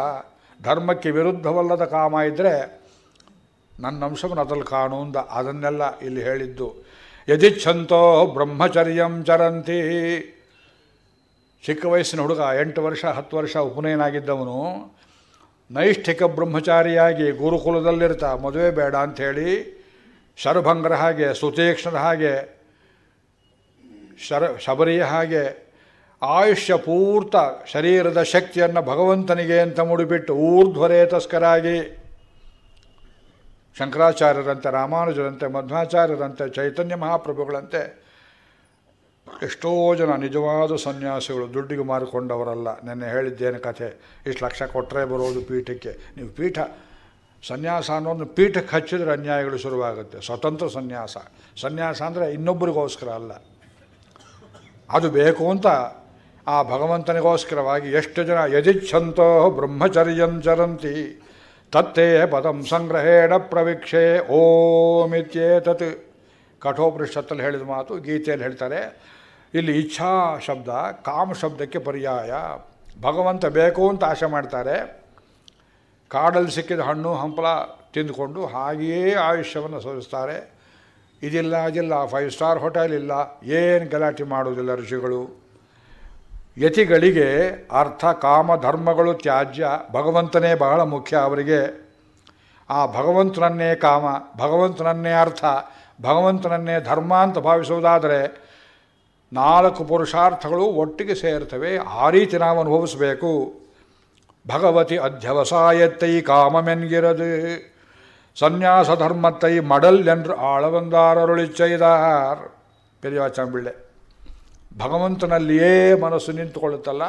Speaker 1: ಧರ್ಮಕ್ಕೆ ವಿರುದ್ಧವಲ್ಲದ ಕಾಮ ಇದ್ದರೆ ನನ್ನ ಅಂಶವನ್ನು ಅದರಲ್ಲಿ ಕಾಣು ಅದನ್ನೆಲ್ಲ ಇಲ್ಲಿ ಹೇಳಿದ್ದು ಯದಿಚ್ಛಂತೋ ಬ್ರಹ್ಮಚರ್ಯಂ ಚರಂತಿ ಚಿಕ್ಕ ವಯಸ್ಸಿನ ಹುಡುಗ ಎಂಟು ವರ್ಷ ಹತ್ತು ವರ್ಷ ಉಪನಯನಾಗಿದ್ದವನು ನೈಷ್ಠಿಕ ಬ್ರಹ್ಮಚಾರಿಯಾಗಿ ಗುರುಕುಲದಲ್ಲಿರ್ತಾ ಮದುವೆ ಬೇಡ ಅಂಥೇಳಿ ಶರಭಂಗರ ಹಾಗೆ ಸುತೀಕ್ಷ್ಣರ ಹಾಗೆ ಶರ ಶಬರಿಯ ಹಾಗೆ ಆಯುಷ್ಯ ಪೂರ್ತ ಶರೀರದ ಶಕ್ತಿಯನ್ನು ಭಗವಂತನಿಗೆ ಅಂತ ಮುಡಿಬಿಟ್ಟು ಊರ್ಧ್ವರೇತಸ್ಕರಾಗಿ ಶಂಕರಾಚಾರ್ಯರಂತೆ ರಾಮಾನುಜರಂತೆ ಮಧ್ವಾಚಾರ್ಯರಂತೆ ಚೈತನ್ಯ ಮಹಾಪ್ರಭುಗಳಂತೆ ಎಷ್ಟೋ ಜನ ನಿಜವಾದ ಸನ್ಯಾಸಿಗಳು ದುಡ್ಡಿಗೆ ಮಾರಿಕೊಂಡವರಲ್ಲ ನೆನ್ನೆ ಹೇಳಿದ್ದೇನು ಕಥೆ ಇಷ್ಟು ಲಕ್ಷ ಕೊಟ್ಟರೆ ಬರೋದು ಪೀಠಕ್ಕೆ ನೀವು ಪೀಠ ಸನ್ಯಾಸ ಅನ್ನೋದು ಪೀಠಕ್ಕೆ ಹಚ್ಚಿದರೆ ಅನ್ಯಾಯಗಳು ಶುರುವಾಗುತ್ತೆ ಸ್ವತಂತ್ರ ಸನ್ಯಾಸ ಸನ್ಯಾಸ ಅಂದರೆ ಇನ್ನೊಬ್ಬರಿಗೋಸ್ಕರ ಅಲ್ಲ ಅದು ಬೇಕು ಅಂತ ಆ ಭಗವಂತನಿಗೋಸ್ಕರವಾಗಿ ಎಷ್ಟು ಜನ ಯದಿಚ್ಛಂತೋ ಬ್ರಹ್ಮಚರ್ಯಂಚರಂತಿ ತತ್ತೇ ಪದಂ ಸಂಗ್ರಹೇಣ ಪ್ರವೀಕ್ಷೆ ತತ್ ಕಠೋಪನಿಷತ್ತಲ್ಲಿ ಹೇಳಿದ ಮಾತು ಗೀತೆಯಲ್ಲಿ ಹೇಳ್ತಾರೆ ಇಲ್ಲಿ ಇಚ್ಛಾ ಶಬ್ದ ಕಾಮ ಶಬ್ದಕ್ಕೆ ಪರ್ಯಾಯ ಭಗವಂತ ಬೇಕು ಅಂತ ಆಶೆ ಮಾಡ್ತಾರೆ ಕಾಡಲ್ಲಿ ಸಿಕ್ಕಿದ ಹಣ್ಣು ಹಂಪಲ ತಿಂದುಕೊಂಡು ಹಾಗೆಯೇ ಆಯುಷ್ಯವನ್ನು ಸೋಸ್ತಾರೆ ಇದಿಲ್ಲ ಅದಿಲ್ಲ ಫೈವ್ ಸ್ಟಾರ್ ಹೋಟೆಲ್ ಇಲ್ಲ ಏನು ಗಲಾಟೆ ಮಾಡೋದಿಲ್ಲ ಋಷಿಗಳು ಯತಿಗಳಿಗೆ ಅರ್ಥ ಕಾಮ ಧರ್ಮಗಳು ತ್ಯಾಜ್ಯ ಭಗವಂತನೇ ಬಹಳ ಮುಖ್ಯ ಅವರಿಗೆ ಆ ಭಗವಂತನನ್ನೇ ಕಾಮ ಭಗವಂತನನ್ನೇ ಅರ್ಥ ಭಗವಂತನನ್ನೇ ಧರ್ಮ ಅಂತ ಭಾವಿಸುವುದಾದರೆ ನಾಲ್ಕು ಪುರುಷಾರ್ಥಗಳು ಒಟ್ಟಿಗೆ ಸೇರ್ತವೆ ಆ ರೀತಿ ನಾವು ಅನುಭವಿಸಬೇಕು ಭಗವತಿ ಅಧ್ಯವಸಾಯತ್ತೈ ಕಾಮಮೆನ್ಗಿರದು ಸನ್ಯಾಸ ಧರ್ಮತ್ತೈ ಮಡಲ್ ಎನ್ರು ಆಳವಂದಾರರುಳಿಚ್ಚೈದಾರ್ ಪೆರಿಯಾಚಾಂಬಿಳ್ಳೆ ಭಗವಂತನಲ್ಲಿಯೇ ಮನಸ್ಸು ನಿಂತುಕೊಳ್ಳುತ್ತಲ್ಲ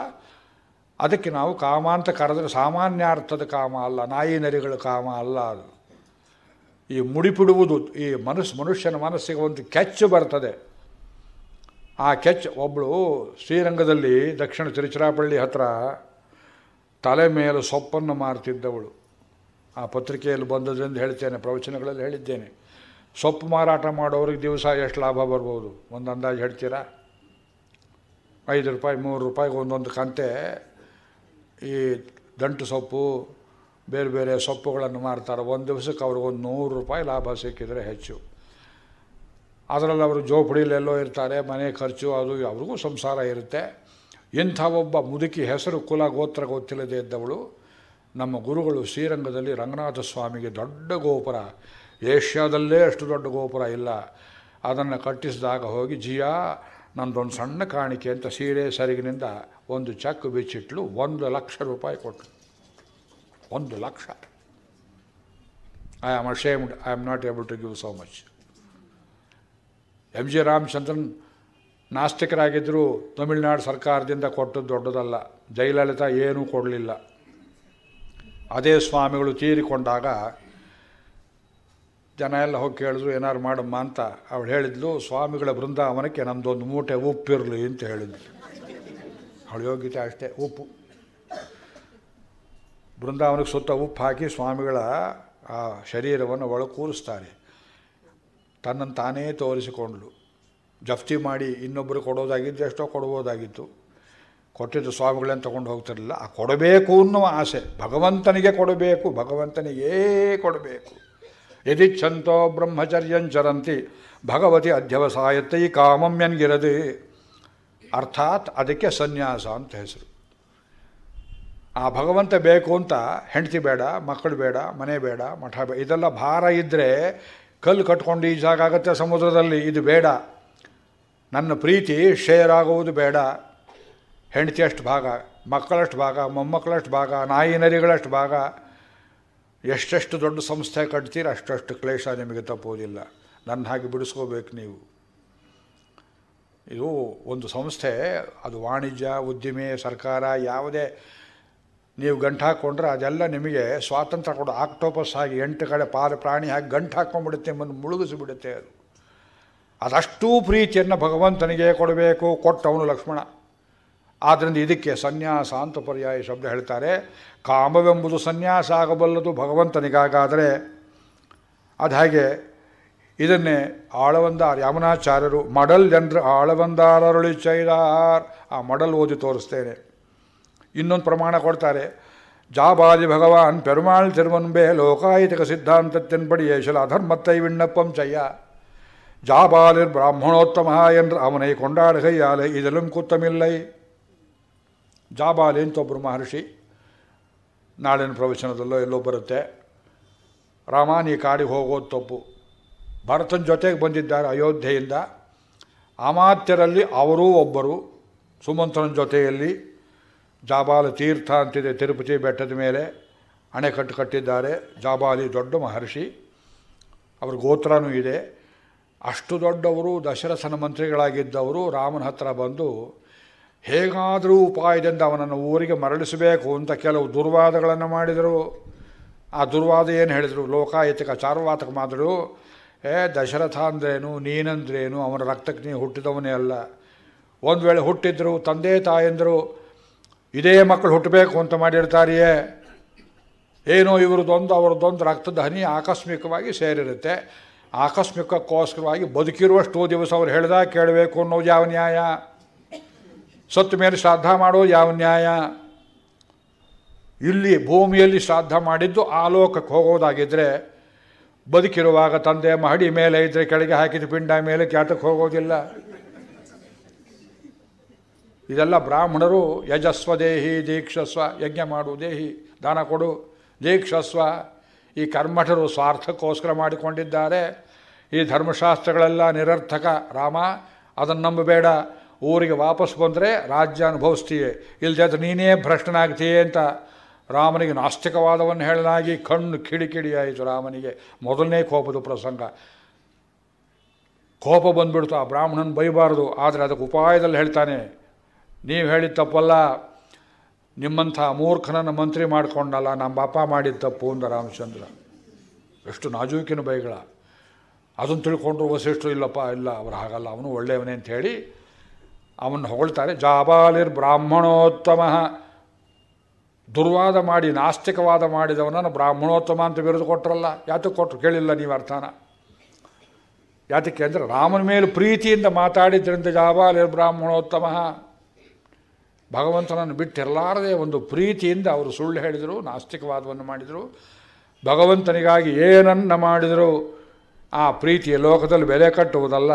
Speaker 1: ಅದಕ್ಕೆ ನಾವು ಕಾಮ ಅಂತ ಕರೆದ್ರೆ ಸಾಮಾನ್ಯ ಅರ್ಥದ ಕಾಮ ಅಲ್ಲ ನಾಯಿ ನರಿಗಳ ಕಾಮ ಅಲ್ಲ ಅದು ಈ ಮುಡಿಪಿಡುವುದು ಈ ಮನಸ್ಸು ಮನುಷ್ಯನ ಮನಸ್ಸಿಗೆ ಒಂದು ಕೆಚ್ಚು ಬರ್ತದೆ ಆ ಕೆಚ್ಚು ಒಬ್ಬಳು ಶ್ರೀರಂಗದಲ್ಲಿ ದಕ್ಷಿಣ ತಿರುಚಿರಾಪಳ್ಳಿ ಹತ್ರ ತಲೆ ಮೇಲೆ ಸೊಪ್ಪನ್ನು ಮಾರುತ್ತಿದ್ದವಳು ಆ ಪತ್ರಿಕೆಯಲ್ಲಿ ಬಂದದ್ದೆಂದು ಹೇಳ್ತೇನೆ ಪ್ರವಚನಗಳಲ್ಲಿ ಹೇಳಿದ್ದೇನೆ ಸೊಪ್ಪು ಮಾರಾಟ ಮಾಡೋರಿಗೆ ದಿವಸ ಎಷ್ಟು ಲಾಭ ಬರ್ಬೋದು ಒಂದು ಅಂದಾಜು ಹೇಳ್ತೀರಾ ಐದು ರೂಪಾಯಿ ಮೂರು ರೂಪಾಯಿಗೆ ಒಂದೊಂದು ಕಂತೆ ಈ ದಂಟು ಸೊಪ್ಪು ಬೇರೆ ಬೇರೆ ಸೊಪ್ಪುಗಳನ್ನು ಮಾರ್ತಾರೆ ಒಂದು ದಿವಸಕ್ಕೆ ಒಂದು ನೂರು ರೂಪಾಯಿ ಲಾಭ ಸಿಕ್ಕಿದರೆ ಹೆಚ್ಚು ಅದರಲ್ಲಿ ಅವರು ಜೋಪಡಿಲೆಲ್ಲೋ ಇರ್ತಾರೆ ಮನೆ ಖರ್ಚು ಅದು ಅವ್ರಿಗೂ ಸಂಸಾರ ಇರುತ್ತೆ ಇಂಥ ಒಬ್ಬ ಮುದುಕಿ ಹೆಸರು ಕುಲ ಗೋತ್ರ ಗೊತ್ತಿಲ್ಲದೆ ಇದ್ದವಳು ನಮ್ಮ ಗುರುಗಳು ಶ್ರೀರಂಗದಲ್ಲಿ ರಂಗನಾಥ ಸ್ವಾಮಿಗೆ ದೊಡ್ಡ ಗೋಪುರ ಏಷ್ಯಾದಲ್ಲೇ ಅಷ್ಟು ದೊಡ್ಡ ಗೋಪುರ ಇಲ್ಲ ಅದನ್ನು ಕಟ್ಟಿಸಿದಾಗ ಹೋಗಿ ಜಿಯಾ ನನ್ನದೊಂದು ಸಣ್ಣ ಕಾಣಿಕೆ ಅಂತ ಸೀರೆ ಸರಿಗಿನಿಂದ ಒಂದು ಚಕ್ ಬಿಚ್ಚಿಟ್ಲು ಒಂದು ಲಕ್ಷ ರೂಪಾಯಿ ಕೊಟ್ಟರು ಒಂದು lakh I am ashamed I am not able to give so much M G Ramachandran ನಾಸ್ತಿಕರಾಗಿದ್ದರೂ ತಮಿಳುನಾಡು ಸರ್ಕಾರದಿಂದ ಕೊಟ್ಟದ್ದು ದೊಡ್ಡದಲ್ಲ ಜಯಲಲಿತಾ ಏನೂ ಕೊಡಲಿಲ್ಲ ಅದೇ ಸ್ವಾಮಿಗಳು ತೀರಿಕೊಂಡಾಗ ಜನ ಎಲ್ಲ ಹೋಗಿ ಕೇಳಿದ್ರು ಏನಾರು ಮಾಡಮ್ಮ ಅಂತ ಅವಳು ಹೇಳಿದ್ಲು ಸ್ವಾಮಿಗಳ ಬೃಂದಾವನಕ್ಕೆ ನಮ್ಮದೊಂದು ಮೂಟೆ ಉಪ್ಪಿರಲಿ ಅಂತ ಹೇಳಿದ್ಲು ಅವಳು ಯೋಗ್ಯತೆ ಅಷ್ಟೇ ಉಪ್ಪು ಬೃಂದಾವನಕ್ಕೆ ಸುತ್ತ ಉಪ್ಪು ಹಾಕಿ ಸ್ವಾಮಿಗಳ ಆ ಶರೀರವನ್ನು ಒಳ ಕೂರಿಸ್ತಾರೆ ತನ್ನನ್ನು ತಾನೇ ತೋರಿಸಿಕೊಂಡ್ಲು ಜಪ್ತಿ ಮಾಡಿ ಇನ್ನೊಬ್ಬರು ಕೊಡೋದಾಗಿದ್ದು ಎಷ್ಟೋ ಕೊಡ್ಬೋದಾಗಿತ್ತು ಕೊಟ್ಟಿದ್ದು ಸ್ವಾಮಿಗಳೇನು ತೊಗೊಂಡು ಹೋಗ್ತಿರಲಿಲ್ಲ ಆ ಕೊಡಬೇಕು ಅನ್ನೋ ಆಸೆ ಭಗವಂತನಿಗೆ ಕೊಡಬೇಕು ಭಗವಂತನಿಗೇ ಕೊಡಬೇಕು ಯದಿಚ್ಛಂತೋ ಬ್ರಹ್ಮಚರ್ಯಂಚರಂತಿ ಭಗವತಿ ಈ ಕಾಮಮ್ಯನ್ಗಿರದೆ ಅರ್ಥಾತ್ ಅದಕ್ಕೆ ಸನ್ಯಾಸ ಅಂತ ಹೆಸರು ಆ ಭಗವಂತ ಬೇಕು ಅಂತ ಹೆಂಡತಿ ಬೇಡ ಮಕ್ಕಳು ಬೇಡ ಮನೆ ಬೇಡ ಮಠ ಬೇಡ ಇದೆಲ್ಲ ಭಾರ ಇದ್ದರೆ ಕಲ್ಲು ಕಟ್ಕೊಂಡು ಆಗುತ್ತೆ ಸಮುದ್ರದಲ್ಲಿ ಇದು ಬೇಡ ನನ್ನ ಪ್ರೀತಿ ಶೇರ್ ಆಗುವುದು ಬೇಡ ಹೆಂಡತಿಯಷ್ಟು ಭಾಗ ಮಕ್ಕಳಷ್ಟು ಭಾಗ ಮೊಮ್ಮಕ್ಕಳಷ್ಟು ಭಾಗ ನಾಯಿ ನರಿಗಳಷ್ಟು ಭಾಗ ಎಷ್ಟೆಷ್ಟು ದೊಡ್ಡ ಸಂಸ್ಥೆ ಕಟ್ತೀರ ಅಷ್ಟಷ್ಟು ಕ್ಲೇಶ ನಿಮಗೆ ತಪ್ಪೋದಿಲ್ಲ ನನ್ನ ಹಾಗೆ ಬಿಡಿಸ್ಕೋಬೇಕು ನೀವು ಇದು ಒಂದು ಸಂಸ್ಥೆ ಅದು ವಾಣಿಜ್ಯ ಉದ್ದಿಮೆ ಸರ್ಕಾರ ಯಾವುದೇ ನೀವು ಗಂಟು ಹಾಕ್ಕೊಂಡ್ರೆ ಅದೆಲ್ಲ ನಿಮಗೆ ಸ್ವಾತಂತ್ರ್ಯ ಕೊಡೋ ಆಕ್ಟೋಪಸ್ ಆಗಿ ಎಂಟು ಕಡೆ ಪಾದ ಪ್ರಾಣಿ ಹಾಕಿ ಗಂಟು ಹಾಕ್ಕೊಂಡ್ಬಿಡುತ್ತೆ ಎಂಬುದು ಮುಳುಗಿಸಿಬಿಡುತ್ತೆ ಅದು ಅದಷ್ಟೂ ಪ್ರೀತಿಯನ್ನು ಭಗವಂತನಿಗೆ ಕೊಡಬೇಕು ಕೊಟ್ಟವನು ಲಕ್ಷ್ಮಣ ಆದ್ದರಿಂದ ಇದಕ್ಕೆ ಸನ್ಯಾಸ ಅಂತ ಪರ್ಯಾಯ ಶಬ್ದ ಹೇಳ್ತಾರೆ ಕಾಮವೆಂಬುದು ಸನ್ಯಾಸ ಆಗಬಲ್ಲದು ಭಗವಂತನಿಗಾಗಾದರೆ ಅದು ಹಾಗೆ ಇದನ್ನೇ ಆಳವಂದಾರ್ ಯಮನಾಚಾರ್ಯರು ಮಡಲ್ ಎಂದ್ರೆ ಆಳವಂದಾರರುಳಿ ಚೈದಾರ್ ಆ ಮಡಲ್ ಓದಿ ತೋರಿಸ್ತೇನೆ ಇನ್ನೊಂದು ಪ್ರಮಾಣ ಕೊಡ್ತಾರೆ ಭಗವಾನ್ ಪೆರುಮಾಳ್ பெருமாள் ಬೇ லோகாயதிக ಸಿದ್ಧಾಂತ ಅಧರ್ಮತ್ತೈ ವಿಣ್ಣಪ್ಪಂ ಚಯ್ಯ ಜಾಬಾಲಿರ್ ಬ್ರಾಹ್ಮಣೋತ್ತಮ ಎಂದ್ರ ಅವನೈ ಕೊಂಡಾಡ ಕೈಯಾಲೆ ಇದಲಂ ಕುತ್ತಮಿಲ್ಲೈ ಜಾಬಾಲಿ ಅಂತ ಒಬ್ಬರು ಮಹರ್ಷಿ ನಾಳಿನ ಪ್ರವಚನದಲ್ಲೋ ಎಲ್ಲೋ ಬರುತ್ತೆ ರಾಮ ನೀ ಕಾಡಿಗೆ ಹೋಗೋದು ತಪ್ಪು ಭರತನ ಜೊತೆಗೆ ಬಂದಿದ್ದಾರೆ ಅಯೋಧ್ಯೆಯಿಂದ ಅಮಾತ್ಯರಲ್ಲಿ ಅವರೂ ಒಬ್ಬರು ಸುಮಂತ್ರನ ಜೊತೆಯಲ್ಲಿ ಜಾಬಾಲ ತೀರ್ಥ ಅಂತಿದೆ ತಿರುಪತಿ ಬೆಟ್ಟದ ಮೇಲೆ ಅಣೆಕಟ್ಟು ಕಟ್ಟಿದ್ದಾರೆ ಜಾಬಾಲಿ ದೊಡ್ಡ ಮಹರ್ಷಿ ಅವ್ರ ಗೋತ್ರನೂ ಇದೆ ಅಷ್ಟು ದೊಡ್ಡವರು ದಶರಥನ ಮಂತ್ರಿಗಳಾಗಿದ್ದವರು ರಾಮನ ಹತ್ರ ಬಂದು ಹೇಗಾದರೂ ಉಪಾಯದಿಂದ ಅವನನ್ನು ಊರಿಗೆ ಮರಳಿಸಬೇಕು ಅಂತ ಕೆಲವು ದುರ್ವಾದಗಳನ್ನು ಮಾಡಿದರು ಆ ದುರ್ವಾದ ಏನು ಹೇಳಿದರು ಲೋಕಾಯತಿಕ ಚಾರುವಾತಕ ಮಾದರು ಏ ದಶರಥ ಅಂದ್ರೇನು ನೀನಂದ್ರೇನು ಅವನ ರಕ್ತಕ್ಕೆ ನೀನು ಹುಟ್ಟಿದವನೇ ಅಲ್ಲ ಒಂದು ವೇಳೆ ಹುಟ್ಟಿದ್ರು ತಂದೆ ತಾಯಂದರು ಇದೇ ಮಕ್ಕಳು ಹುಟ್ಟಬೇಕು ಅಂತ ಮಾಡಿರ್ತಾರಿಯೇ ಏನೋ ಇವ್ರದ್ದೊಂದು ಅವ್ರದ್ದೊಂದು ರಕ್ತದ ಹನಿ ಆಕಸ್ಮಿಕವಾಗಿ ಸೇರಿರುತ್ತೆ ಆಕಸ್ಮಿಕಕ್ಕೋಸ್ಕರವಾಗಿ ಬದುಕಿರುವಷ್ಟು ದಿವಸ ಅವ್ರು ಹೇಳ್ದಾಗ ಕೇಳಬೇಕು ಅನ್ನೋದು ಯಾವ ನ್ಯಾಯ ಸತ್ತ ಮೇಲೆ ಶ್ರಾದ್ದ ಮಾಡೋ ಯಾವ ನ್ಯಾಯ ಇಲ್ಲಿ ಭೂಮಿಯಲ್ಲಿ ಶ್ರಾದ್ದ ಮಾಡಿದ್ದು ಆಲೋಕಕ್ಕೆ ಹೋಗೋದಾಗಿದ್ದರೆ ಬದುಕಿರುವಾಗ ತಂದೆ ಮಹಡಿ ಮೇಲೆ ಇದ್ದರೆ ಕೆಳಗೆ ಹಾಕಿದ ಪಿಂಡ ಮೇಲೆ ಕ್ಯಾತಕ್ಕೆ ಹೋಗೋದಿಲ್ಲ ಇದೆಲ್ಲ ಬ್ರಾಹ್ಮಣರು ಯಜಸ್ವ ದೇಹಿ ದೀಕ್ಷಸ್ವ ಯಜ್ಞ ಮಾಡು ದೇಹಿ ದಾನ ಕೊಡು ದೀಕ್ಷಸ್ವ ಈ ಕರ್ಮಠರು ಸ್ವಾರ್ಥಕ್ಕೋಸ್ಕರ ಮಾಡಿಕೊಂಡಿದ್ದಾರೆ ಈ ಧರ್ಮಶಾಸ್ತ್ರಗಳೆಲ್ಲ ನಿರರ್ಥಕ ರಾಮ ಅದನ್ನು ನಂಬಬೇಡ ಊರಿಗೆ ವಾಪಸ್ ಬಂದರೆ ರಾಜ್ಯ ಅನುಭವಿಸ್ತೀಯ ಇಲ್ಲದೆ ನೀನೇ ಭ್ರಷ್ಟನಾಗ್ತೀಯೇ ಅಂತ ರಾಮನಿಗೆ ನಾಸ್ತಿಕವಾದವನ್ನು ಹೇಳಲಾಗಿ ಕಣ್ಣು ಕಿಡಿಕಿಡಿಯಾಯಿತು ರಾಮನಿಗೆ ಮೊದಲನೇ ಕೋಪದ ಪ್ರಸಂಗ ಕೋಪ ಬಂದುಬಿಡ್ತು ಆ ಬ್ರಾಹ್ಮಣನ ಬೈಬಾರ್ದು ಆದರೆ ಅದಕ್ಕೆ ಉಪಾಯದಲ್ಲಿ ಹೇಳ್ತಾನೆ ನೀವು ಹೇಳಿದ ತಪ್ಪಲ್ಲ ನಿಮ್ಮಂಥ ಮೂರ್ಖನನ್ನು ಮಂತ್ರಿ ಮಾಡಿಕೊಂಡಲ್ಲ ನಮ್ಮ ಅಪ್ಪ ಮಾಡಿದ ತಪ್ಪು ಅಂದ ರಾಮಚಂದ್ರ ಎಷ್ಟು ನಾಜೂಕಿನ ಬೈಗಳ ಅದನ್ನು ತಿಳ್ಕೊಂಡ್ರು ವಸಿಷ್ಠರು ಇಲ್ಲಪ್ಪ ಇಲ್ಲ ಅವ್ರು ಹಾಗಲ್ಲ ಅವನು ಒಳ್ಳೆಯವನೇ ಅಂತ ಹೇಳಿ ಅವನ್ನು ಹೊಗಳ್ತಾರೆ ಜಾಬಾಲಿರ್ ಬ್ರಾಹ್ಮಣೋತ್ತಮ ದುರ್ವಾದ ಮಾಡಿ ನಾಸ್ತಿಕವಾದ ಮಾಡಿದವನನ್ನು ಬ್ರಾಹ್ಮಣೋತ್ತಮ ಅಂತ ಬಿರುದು ಕೊಟ್ಟರಲ್ಲ ಯಾತಕ್ಕೆ ಕೊಟ್ಟರು ಕೇಳಿಲ್ಲ ನೀವು ಅರ್ಥನ ಯಾತಕ್ಕೆ ಅಂದರೆ ರಾಮನ ಮೇಲೆ ಪ್ರೀತಿಯಿಂದ ಮಾತಾಡಿದ್ರಿಂದ ಜಾಬಾಲಿರ್ ಬ್ರಾಹ್ಮಣೋತ್ತಮ ಭಗವಂತನನ್ನು ಬಿಟ್ಟಿರಲಾರದೆ ಒಂದು ಪ್ರೀತಿಯಿಂದ ಅವರು ಸುಳ್ಳು ಹೇಳಿದರು ನಾಸ್ತಿಕವಾದವನ್ನು ಮಾಡಿದರು ಭಗವಂತನಿಗಾಗಿ ಏನನ್ನ ಮಾಡಿದರು ಆ ಪ್ರೀತಿಯ ಲೋಕದಲ್ಲಿ ಬೆಲೆ ಕಟ್ಟುವುದಲ್ಲ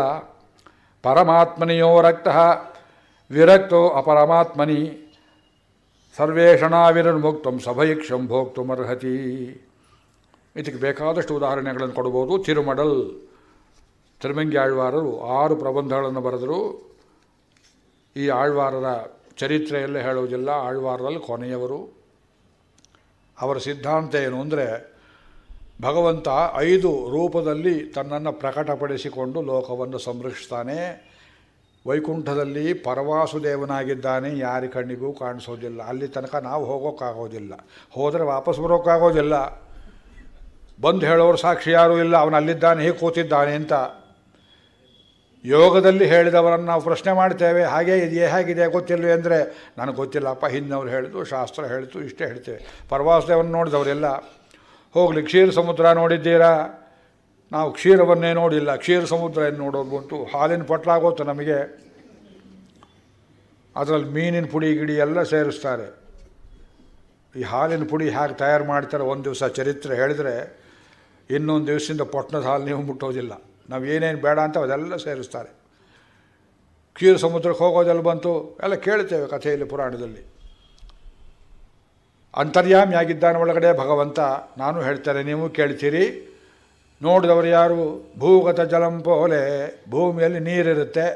Speaker 1: ಪರಮಾತ್ಮನಿಯೋ ರಕ್ತ ವಿರಕ್ತೋ ಅಪರಮಾತ್ಮನಿ ಸರ್ವೇಷಣಾವಿರನ್ಮುಕ್ತಂ ಸಭಯಕ್ ಅರ್ಹತಿ ಇದಕ್ಕೆ ಬೇಕಾದಷ್ಟು ಉದಾಹರಣೆಗಳನ್ನು ಕೊಡ್ಬೋದು ತಿರುಮಡಲ್ ತಿರುಮಂಗಿ ಆಳ್ವಾರರು ಆರು ಪ್ರಬಂಧಗಳನ್ನು ಬರೆದರು ಈ ಆಳ್ವಾರರ ಚರಿತ್ರೆಯಲ್ಲೇ ಹೇಳುವುದಿಲ್ಲ ಆಳ್ವಾರದಲ್ಲಿ ಕೊನೆಯವರು ಅವರ ಸಿದ್ಧಾಂತ ಏನು ಅಂದರೆ ಭಗವಂತ ಐದು ರೂಪದಲ್ಲಿ ತನ್ನನ್ನು ಪ್ರಕಟಪಡಿಸಿಕೊಂಡು ಲೋಕವನ್ನು ಸಂರಕ್ಷಿಸ್ತಾನೆ ವೈಕುಂಠದಲ್ಲಿ ಪರವಾಸುದೇವನಾಗಿದ್ದಾನೆ ಯಾರ ಕಣ್ಣಿಗೂ ಕಾಣಿಸೋದಿಲ್ಲ ಅಲ್ಲಿ ತನಕ ನಾವು ಹೋಗೋಕ್ಕಾಗೋದಿಲ್ಲ ಹೋದರೆ ವಾಪಸ್ ಬರೋಕ್ಕಾಗೋದಿಲ್ಲ ಬಂದು ಹೇಳೋರು ಸಾಕ್ಷಿ ಯಾರೂ ಇಲ್ಲ ಅವನು ಅಲ್ಲಿದ್ದಾನೆ ಹೀಗೆ ಕೂತಿದ್ದಾನೆ ಅಂತ ಯೋಗದಲ್ಲಿ ಹೇಳಿದವರನ್ನು ನಾವು ಪ್ರಶ್ನೆ ಮಾಡ್ತೇವೆ ಹಾಗೇ ಇದು ಹೇಗಿದೆ ಗೊತ್ತಿಲ್ಲ ಅಂದರೆ ನನಗೆ ಗೊತ್ತಿಲ್ಲಪ್ಪ ಹಿಂದಿನವ್ರು ಹೇಳಿತು ಶಾಸ್ತ್ರ ಹೇಳಿತು ಇಷ್ಟೇ ಹೇಳ್ತೇವೆ ಪರವಾಸುದೇವನ ನೋಡಿದವರೆಲ್ಲ ಹೋಗಲಿ ಕ್ಷೀರ ಸಮುದ್ರ ನೋಡಿದ್ದೀರಾ ನಾವು ಕ್ಷೀರವನ್ನೇ ನೋಡಿಲ್ಲ ಕ್ಷೀರ ಸಮುದ್ರ ಏನು ನೋಡೋದು ಬಂತು ಹಾಲಿನ ಪಟ್ಲಾಗೋತು ನಮಗೆ ಅದರಲ್ಲಿ ಮೀನಿನ ಪುಡಿ ಗಿಡಿ ಎಲ್ಲ ಸೇರಿಸ್ತಾರೆ ಈ ಹಾಲಿನ ಪುಡಿ ಹೇಗೆ ತಯಾರು ಮಾಡ್ತಾರೆ ಒಂದು ದಿವಸ ಚರಿತ್ರೆ ಹೇಳಿದರೆ ಇನ್ನೊಂದು ದಿವಸದಿಂದ ಪೊಟ್ಟಣದ ಹಾಲು ನೀವು ಮುಟ್ಟೋದಿಲ್ಲ ನಾವು ಏನೇನು ಬೇಡ ಅಂತ ಅದೆಲ್ಲ ಸೇರಿಸ್ತಾರೆ ಕ್ಷೀರ ಸಮುದ್ರಕ್ಕೆ ಹೋಗೋದೆಲ್ಲ ಬಂತು ಎಲ್ಲ ಕೇಳ್ತೇವೆ ಕಥೆಯಲ್ಲಿ ಪುರಾಣದಲ್ಲಿ ಅಂತರ್ಯಾಮಿಯಾಗಿದ್ದಾನೆ ಒಳಗಡೆ ಭಗವಂತ ನಾನು ಹೇಳ್ತೇನೆ ನೀವು ಕೇಳ್ತೀರಿ ನೋಡಿದವರು ಯಾರು ಭೂಗತ ಪೋಲೆ ಭೂಮಿಯಲ್ಲಿ ನೀರಿರುತ್ತೆ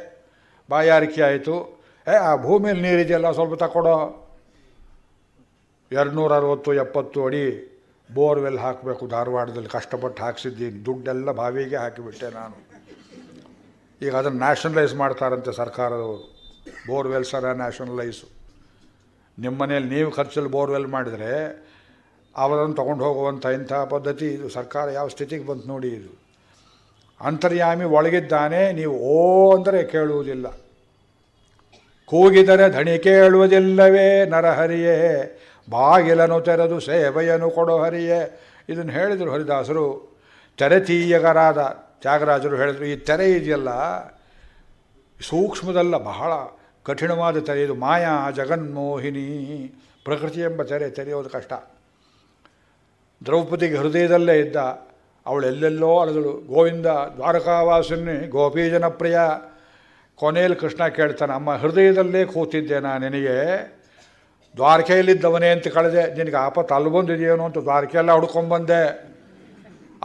Speaker 1: ಬಾಯಾರಿಕೆ ಆಯಿತು ಏ ಆ ಭೂಮಿಯಲ್ಲಿ ನೀರಿದೆಯಲ್ಲ ಸ್ವಲ್ಪ ತಗೊಡೋ ಎರಡುನೂರ ಅರವತ್ತು ಎಪ್ಪತ್ತು ಅಡಿ ಬೋರ್ವೆಲ್ ಹಾಕಬೇಕು ಧಾರವಾಡದಲ್ಲಿ ಕಷ್ಟಪಟ್ಟು ಹಾಕ್ಸಿದ್ದೀನಿ ದುಡ್ಡೆಲ್ಲ ಬಾವಿಗೆ ಹಾಕಿಬಿಟ್ಟೆ ನಾನು ಈಗ ಅದನ್ನು ನ್ಯಾಷನಲೈಸ್ ಮಾಡ್ತಾರಂತೆ ಸರ್ಕಾರದವರು ಬೋರ್ವೆಲ್ ಸರ ನ್ಯಾಷನಲೈಸು ನಿಮ್ಮ ಮನೆಯಲ್ಲಿ ನೀವು ಖರ್ಚಲ್ಲಿ ಬೋರ್ವೆಲ್ ಮಾಡಿದರೆ ಅವರನ್ನು ತೊಗೊಂಡು ಹೋಗುವಂಥ ಇಂಥ ಪದ್ಧತಿ ಇದು ಸರ್ಕಾರ ಯಾವ ಸ್ಥಿತಿಗೆ ಬಂತು ನೋಡಿ ಇದು ಅಂತರ್ಯಾಮಿ ಒಳಗಿದ್ದಾನೆ ನೀವು ಓ ಅಂದರೆ ಕೇಳುವುದಿಲ್ಲ ಕೂಗಿದರೆ ಧಣಿ ಕೇಳುವುದಿಲ್ಲವೇ ನರಹರಿಯೇ ಬಾಗಿಲನ್ನು ತೆರೆದು ಸೇವೆಯನ್ನು ಕೊಡೋ ಹರಿಯೇ ಇದನ್ನು ಹೇಳಿದರು ಹರಿದಾಸರು ತೆರೆತೀಯಗರಾದ ತ್ಯಾಗರಾಜರು ಹೇಳಿದರು ಈ ತೆರೆ ಇದೆಯಲ್ಲ ಸೂಕ್ಷ್ಮದಲ್ಲ ಬಹಳ ಕಠಿಣವಾದ ತೆರೆಯೋದು ಮಾಯಾ ಜಗನ್ಮೋಹಿನಿ ಪ್ರಕೃತಿ ಎಂಬ ತೆರೆ ತೆರೆಯೋದು ಕಷ್ಟ ದ್ರೌಪದಿಗೆ ಹೃದಯದಲ್ಲೇ ಇದ್ದ ಅವಳೆಲ್ಲೆಲ್ಲೋ ಅಳದಳು ಗೋವಿಂದ ದ್ವಾರಕಾವಾಸಿನಿ ಗೋಪಿ ಜನಪ್ರಿಯ ಕೊನೆಯಲ್ಲಿ ಕೃಷ್ಣ ಕೇಳ್ತಾನೆ ಅಮ್ಮ ಹೃದಯದಲ್ಲೇ ಕೂತಿದ್ದೆ ನಾನು ನಿನಗೆ ದ್ವಾರಕೆಯಲ್ಲಿದ್ದವನೇ ಅಂತ ಕಳೆದೆ ನಿನಗೆ ಆಪತ್ತು ಅಲ್ಲಿ ಬಂದಿದೆಯೇನೋ ಅಂತ ದ್ವಾರಕೆಯೆಲ್ಲ ಹುಡ್ಕೊಂಬಂದೆ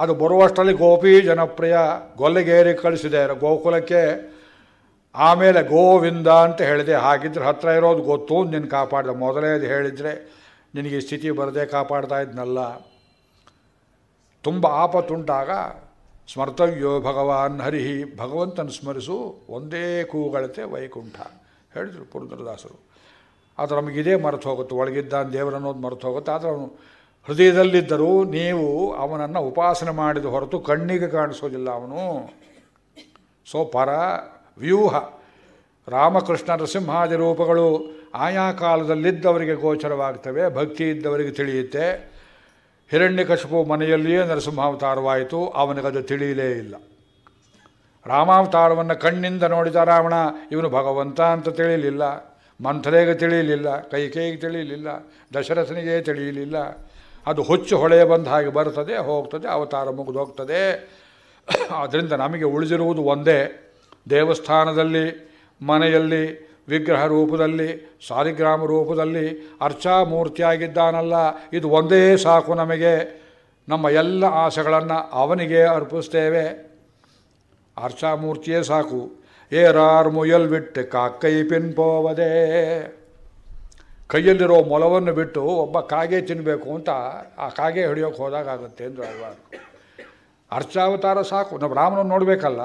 Speaker 1: ಅದು ಬರುವಷ್ಟರಲ್ಲಿ ಗೋಪಿ ಜನಪ್ರಿಯ ಗೊಲ್ಲೆಗೇರಿ ಕಳಿಸಿದೆ ಗೋಕುಲಕ್ಕೆ ಆಮೇಲೆ ಗೋವಿಂದ ಅಂತ ಹೇಳಿದೆ ಹಾಗಿದ್ರೆ ಹತ್ತಿರ ಇರೋದು ಗೊತ್ತು ನಿನ್ನ ಕಾಪಾಡಿದೆ ಅದು ಹೇಳಿದರೆ ನಿನಗೆ ಸ್ಥಿತಿ ಬರದೆ ಕಾಪಾಡ್ತಾ ಇದ್ನಲ್ಲ ತುಂಬ ಆಪತ್ತುಂಟಾಗ ಸ್ಮರ್ತವ್ಯೋ ಭಗವಾನ್ ಹರಿಹಿ ಭಗವಂತನ ಸ್ಮರಿಸು ಒಂದೇ ಕೂಗಳತೆ ವೈಕುಂಠ ಹೇಳಿದರು ಪುರಂದ್ರದಾಸರು ಆದರೆ ನಮಗಿದೇ ಮರೆತು ಹೋಗುತ್ತೆ ದೇವರು ಅನ್ನೋದು ಮರೆತು ಹೋಗುತ್ತೆ ಆದರೆ ಅವನು ಹೃದಯದಲ್ಲಿದ್ದರೂ ನೀವು ಅವನನ್ನು ಉಪಾಸನೆ ಮಾಡಿದ ಹೊರತು ಕಣ್ಣಿಗೆ ಕಾಣಿಸೋದಿಲ್ಲ ಅವನು ಸೊ ಪರ ವ್ಯೂಹ ರಾಮಕೃಷ್ಣ ನೃಸಿಂಹಾದಿ ರೂಪಗಳು ಆಯಾ ಕಾಲದಲ್ಲಿದ್ದವರಿಗೆ ಗೋಚರವಾಗ್ತವೆ ಭಕ್ತಿ ಇದ್ದವರಿಗೆ ತಿಳಿಯುತ್ತೆ ಹಿರಣ್ಯಕಶಪು ಮನೆಯಲ್ಲಿಯೇ ನರಸಿಂಹಾವತಾರವಾಯಿತು ಅವನಿಗದು ತಿಳಿಯಲೇ ಇಲ್ಲ ರಾಮಾವತಾರವನ್ನು ಕಣ್ಣಿಂದ ನೋಡಿದ ರಾವಣ ಇವನು ಭಗವಂತ ಅಂತ ತಿಳಿಯಲಿಲ್ಲ ಮಂಥರೇಗೆ ತಿಳಿಯಲಿಲ್ಲ ಕೈಕೇಯಿಗೆ ತಿಳಿಯಲಿಲ್ಲ ದಶರಥನಿಗೆ ತಿಳಿಯಲಿಲ್ಲ ಅದು ಹುಚ್ಚು ಹೊಳೆಯ ಬಂದ ಹಾಗೆ ಬರ್ತದೆ ಹೋಗ್ತದೆ ಅವತಾರ ಮುಗಿದೋಗ್ತದೆ ಅದರಿಂದ ನಮಗೆ ಉಳಿದಿರುವುದು ಒಂದೇ ದೇವಸ್ಥಾನದಲ್ಲಿ ಮನೆಯಲ್ಲಿ ವಿಗ್ರಹ ರೂಪದಲ್ಲಿ ಸಾಲಿಗ್ರಾಮ ರೂಪದಲ್ಲಿ ಅರ್ಚಾ ಮೂರ್ತಿಯಾಗಿದ್ದಾನಲ್ಲ ಇದು ಒಂದೇ ಸಾಕು ನಮಗೆ ನಮ್ಮ ಎಲ್ಲ ಆಸೆಗಳನ್ನು ಅವನಿಗೆ ಅರ್ಪಿಸ್ತೇವೆ ಅರ್ಚಾ ಮೂರ್ತಿಯೇ ಸಾಕು ಏರಾರ್ ಮುಯಲ್ ಬಿಟ್ಟು ಕಾಕೈ ಪಿನ್ಪೋವದೇ ಕೈಯಲ್ಲಿರೋ ಮೊಲವನ್ನು ಬಿಟ್ಟು ಒಬ್ಬ ಕಾಗೆ ತಿನ್ನಬೇಕು ಅಂತ ಆ ಕಾಗೆ ಹಿಡಿಯೋಕೆ ಆಗುತ್ತೆ ಅಂದರು ಅಲ್ವಾ ಅರ್ಚಾವತಾರ ಸಾಕು ನಾವು ರಾಮನ ನೋಡಬೇಕಲ್ಲ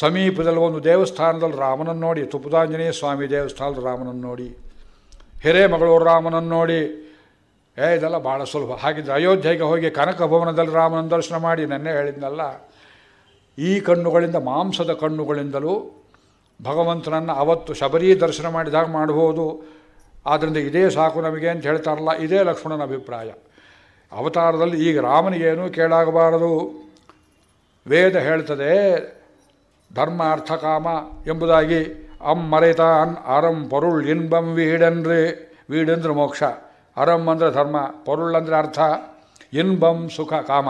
Speaker 1: ಸಮೀಪದಲ್ಲಿ ಒಂದು ದೇವಸ್ಥಾನದಲ್ಲಿ ರಾಮನನ್ನು ನೋಡಿ ತುಪ್ಪದಾಂಜನೇಯ ಸ್ವಾಮಿ ದೇವಸ್ಥಾನದ ರಾಮನನ್ನು ನೋಡಿ ಹಿರೇಮಗಳೂರು ರಾಮನನ್ನು ನೋಡಿ ಏ ಇದೆಲ್ಲ ಭಾಳ ಸುಲಭ ಹಾಗಿದ್ದರೆ ಅಯೋಧ್ಯೆಗೆ ಹೋಗಿ ಕನಕ ಭವನದಲ್ಲಿ ರಾಮನ ದರ್ಶನ ಮಾಡಿ ನೆನ್ನೆ ಹೇಳಿದ್ನಲ್ಲ ಈ ಕಣ್ಣುಗಳಿಂದ ಮಾಂಸದ ಕಣ್ಣುಗಳಿಂದಲೂ ಭಗವಂತನನ್ನು ಅವತ್ತು ಶಬರಿ ದರ್ಶನ ಮಾಡಿದಾಗ ಮಾಡಬಹುದು ಆದ್ದರಿಂದ ಇದೇ ಸಾಕು ನಮಗೆ ಅಂತ ಹೇಳ್ತಾರಲ್ಲ ಇದೇ ಲಕ್ಷ್ಮಣನ ಅಭಿಪ್ರಾಯ ಅವತಾರದಲ್ಲಿ ಈಗ ರಾಮನಿಗೇನೂ ಕೇಳಾಗಬಾರದು ವೇದ ಹೇಳ್ತದೆ ಧರ್ಮ ಅರ್ಥ ಕಾಮ ಎಂಬುದಾಗಿ ಅಂ ಮರೆತಾನ್ ಅರಂ ಪರುಳ್ ಇನ್ಬಂ ವೀಡನ್ರೆ ವೀಡಂದ್ರೆ ಮೋಕ್ಷ ಅರಂ ಅಂದರೆ ಧರ್ಮ ಪರುಳ್ ಅಂದರೆ ಅರ್ಥ ಇನ್ಬಂ ಸುಖ ಕಾಮ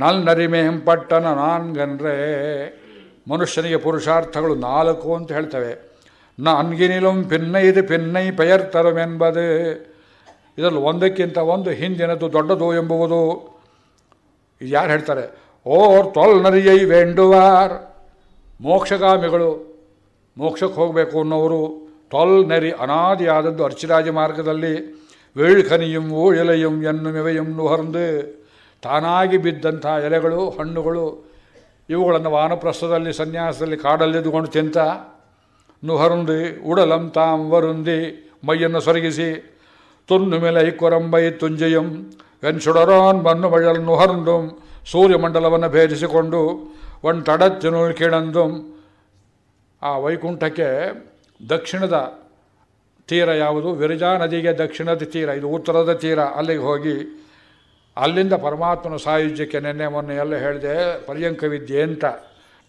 Speaker 1: ನಲ್ ನರಿಮೇಂ ಪಟ್ಟನ ನಾನ್ಗನ್ರೆ ಮನುಷ್ಯನಿಗೆ ಪುರುಷಾರ್ಥಗಳು ನಾಲ್ಕು ಅಂತ ಹೇಳ್ತವೆ ನ ಪಿನ್ನೈದು ಪಿನ್ನೈ ಇದು ಪಿನ್ನೈ ಪೆಯರ್ತರವೆಂಬದು ಇದರಲ್ಲಿ ಒಂದಕ್ಕಿಂತ ಒಂದು ಹಿಂದಿನದು ದೊಡ್ಡದು ಎಂಬುವುದು ಯಾರು ಹೇಳ್ತಾರೆ ಓರ್ ತೊಲ್ ನರಿಯೈ ವೇಂಡುವಾರ್ ಮೋಕ್ಷಗಾಮಿಗಳು ಮೋಕ್ಷಕ್ಕೆ ಹೋಗಬೇಕು ಅನ್ನೋರು ತೊಲ್ ನೆರಿ ಅನಾದಿಯಾದದ್ದು ಅರ್ಚಿರಾಜ ಮಾರ್ಗದಲ್ಲಿ ವೇಳ್ಖನಿಯಂ ಓಳೆಲೆಯಂ ಮೆವೆಯನ್ನು ಹೊರದು ತಾನಾಗಿ ಬಿದ್ದಂಥ ಎಲೆಗಳು ಹಣ್ಣುಗಳು ಇವುಗಳನ್ನು ವಾನಪ್ರಸ್ಥದಲ್ಲಿ ಸನ್ಯಾಸದಲ್ಲಿ ಕಾಡಲ್ಲಿದ್ದುಕೊಂಡು ತಿಂತ ನುಹರುಂದಿ ಉಡಲಂ ತಾಂ ವರುಂದಿ ಮೈಯನ್ನು ಸೊರಗಿಸಿ ತುನ್ನು ಮೇಲೆ ಕೊರಂಬೈ ತುಂಜೆಯಂ ವೆನ್ ಸುಡರೋನ್ ಬನ್ನು ಮಳಲ್ ನುಹರುಂಡುಂ ಸೂರ್ಯಮಂಡಲವನ್ನು ಭೇದಿಸಿಕೊಂಡು ಒಂದು ತಡ ಕೇಳಂದು ಆ ವೈಕುಂಠಕ್ಕೆ ದಕ್ಷಿಣದ ತೀರ ಯಾವುದು ವಿರಜಾ ನದಿಗೆ ದಕ್ಷಿಣದ ತೀರ ಇದು ಉತ್ತರದ ತೀರ ಅಲ್ಲಿಗೆ ಹೋಗಿ ಅಲ್ಲಿಂದ ಪರಮಾತ್ಮನ ಸಾಯುಜ್ಯಕ್ಕೆ ನೆನ್ನೆ ಮೊನ್ನೆ ಎಲ್ಲ ಹೇಳಿದೆ ಪರ್ಯಂಕ ವಿದ್ಯೆ ಅಂತ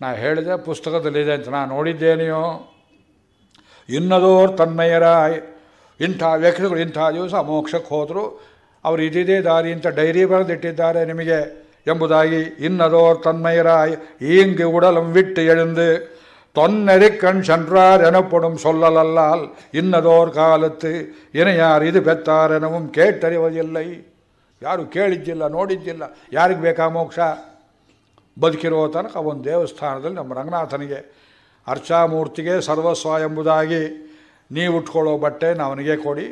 Speaker 1: ನಾ ಹೇಳಿದೆ ಪುಸ್ತಕದಲ್ಲಿದೆ ಅಂತ ನಾನು ನೋಡಿದ್ದೇನೆಯೋ ಇನ್ನದೋರ್ ತನ್ಮಯರ ಇಂಥ ವ್ಯಕ್ತಿಗಳು ಇಂಥ ದಿವಸ ಮೋಕ್ಷಕ್ಕೆ ಹೋದರು ಅವರು ಇದಿದೇ ದಾರಿ ಅಂತ ಡೈರಿ ಬರೆದಿಟ್ಟಿದ್ದಾರೆ ನಿಮಗೆ ಎಂಬುದಾಗಿ ಇನ್ನದೋರ್ ತನ್ಮಯರ ಈಂಗಿ ಉಡಲಂ ಬಿಟ್ಟು ಎಳೆಂದು தொன்னெறி கண் சென்றார் எனப்படும் ಇನ್ನದೋರ್ ಕಾಲತ್ತು காலத்து ಯಾರು ಇದು பெற்றார் எனவும் ಯಾರು ಕೇಳಿದ್ದಿಲ್ಲ ನೋಡಿದ್ದಿಲ್ಲ ಯಾರಿಗೆ ಬೇಕಾ ಮೋಕ್ಷ ಬದುಕಿರೋ ತನಕ ಒಂದು ದೇವಸ್ಥಾನದಲ್ಲಿ ನಮ್ಮ ರಂಗನಾಥನಿಗೆ ಅರ್ಚಾಮೂರ್ತಿಗೆ ಸರ್ವಸ್ವ ಎಂಬುದಾಗಿ ನೀವು ಉಟ್ಕೊಳ್ಳೋ ಬಟ್ಟೆ ಅವನಿಗೆ ಕೊಡಿ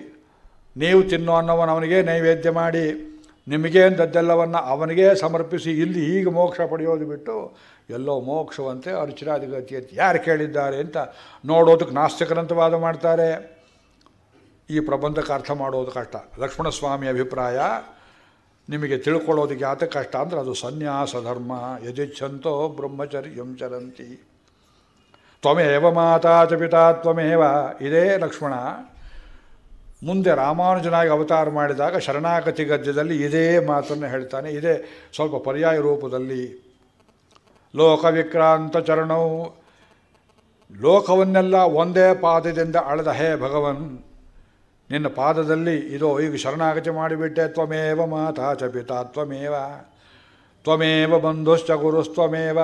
Speaker 1: ನೀವು ತಿನ್ನೋ ಅನ್ನವನ್ನು ಅವನಿಗೆ ನೈವೇದ್ಯ ಮಾಡಿ ನಿಮಗೆ ಅಂದದ್ದೆಲ್ಲವನ್ನು ಅವನಿಗೆ ಸಮರ್ಪಿಸಿ ಇಲ್ಲಿ ಈಗ ಮೋಕ್ಷ ಪಡೆಯೋದು ಬಿಟ್ಟು ಎಲ್ಲೋ ಮೋಕ್ಷವಂತೆ ಅರ್ಚನಾದಿಗತಿ ಅಂತ ಯಾರು ಕೇಳಿದ್ದಾರೆ ಅಂತ ನೋಡೋದಕ್ಕೆ ನಾಸ್ತಿಕರಂತ ವಾದ ಮಾಡ್ತಾರೆ ಈ ಪ್ರಬಂಧಕ್ಕೆ ಅರ್ಥ ಮಾಡೋದು ಕಷ್ಟ ಲಕ್ಷ್ಮಣಸ್ವಾಮಿ ಅಭಿಪ್ರಾಯ ನಿಮಗೆ ತಿಳ್ಕೊಳ್ಳೋದಕ್ಕೆ ಯಾತ ಕಷ್ಟ ಅಂದರೆ ಅದು ಸನ್ಯಾಸ ಧರ್ಮ ಯದಿಚ್ಛಂತೋ ಬ್ರಹ್ಮಚರ್ಯಂ ಚರಂತಿ ತ್ವಮೇವ ಮಾತಾ ಚ ಪಿತಾ ತ್ವಮೇವ ಇದೇ ಲಕ್ಷ್ಮಣ ಮುಂದೆ ರಾಮಾನುಜನಾಗಿ ಅವತಾರ ಮಾಡಿದಾಗ ಶರಣಾಗತಿ ಗದ್ಯದಲ್ಲಿ ಇದೇ ಮಾತನ್ನು ಹೇಳ್ತಾನೆ ಇದೇ ಸ್ವಲ್ಪ ಪರ್ಯಾಯ ರೂಪದಲ್ಲಿ ಲೋಕವಿಕ್ರಾಂತ ಚರಣವು ಲೋಕವನ್ನೆಲ್ಲ ಒಂದೇ ಪಾದದಿಂದ ಅಳದ ಹೇ ಭಗವನ್ ನಿನ್ನ ಪಾದದಲ್ಲಿ ಇದೋ ಈಗ ಶರಣಾಗತಿ ಮಾಡಿಬಿಟ್ಟೆ ತ್ವಮೇವ ಮಾತಾ ಚಪಿತಾ ತ್ವಮೇವ ತ್ವಮೇವ ಬಂಧುಶ್ಚ ಗುರುಸ್ತ್ವಮೇವ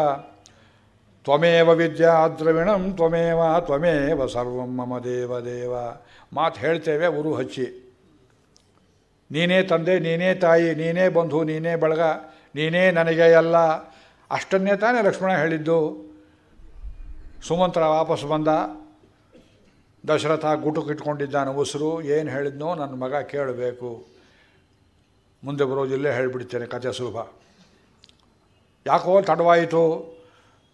Speaker 1: ತ್ವಮೇವ ವಿದ್ಯಾ ದ್ರವಿಣಂ ತ್ವಮೇವ ತ್ವಮೇವ ಸರ್ವಂ ಮಮ ದೇವ ದೇವ ಮಾತು ಹೇಳ್ತೇವೆ ಉರು ಹಚ್ಚಿ ನೀನೇ ತಂದೆ ನೀನೇ ತಾಯಿ ನೀನೇ ಬಂಧು ನೀನೇ ಬಳಗ ನೀನೇ ನನಗೆ ಎಲ್ಲ ಅಷ್ಟನ್ನೇ ತಾನೇ ಲಕ್ಷ್ಮಣ ಹೇಳಿದ್ದು ಸುಮಂತ್ರ ವಾಪಸ್ ಬಂದ ದಶರಥ ಗುಟುಕಿಟ್ಕೊಂಡಿದ್ದಾನೆ ಉಸಿರು ಏನು ಹೇಳಿದ್ನೋ ನನ್ನ ಮಗ ಕೇಳಬೇಕು ಮುಂದೆ ಬರೋದಿಲ್ಲೇ ಹೇಳಿಬಿಡ್ತೇನೆ ಕತೆ ಸುಲಭ ಯಾಕೋ ತಡವಾಯಿತು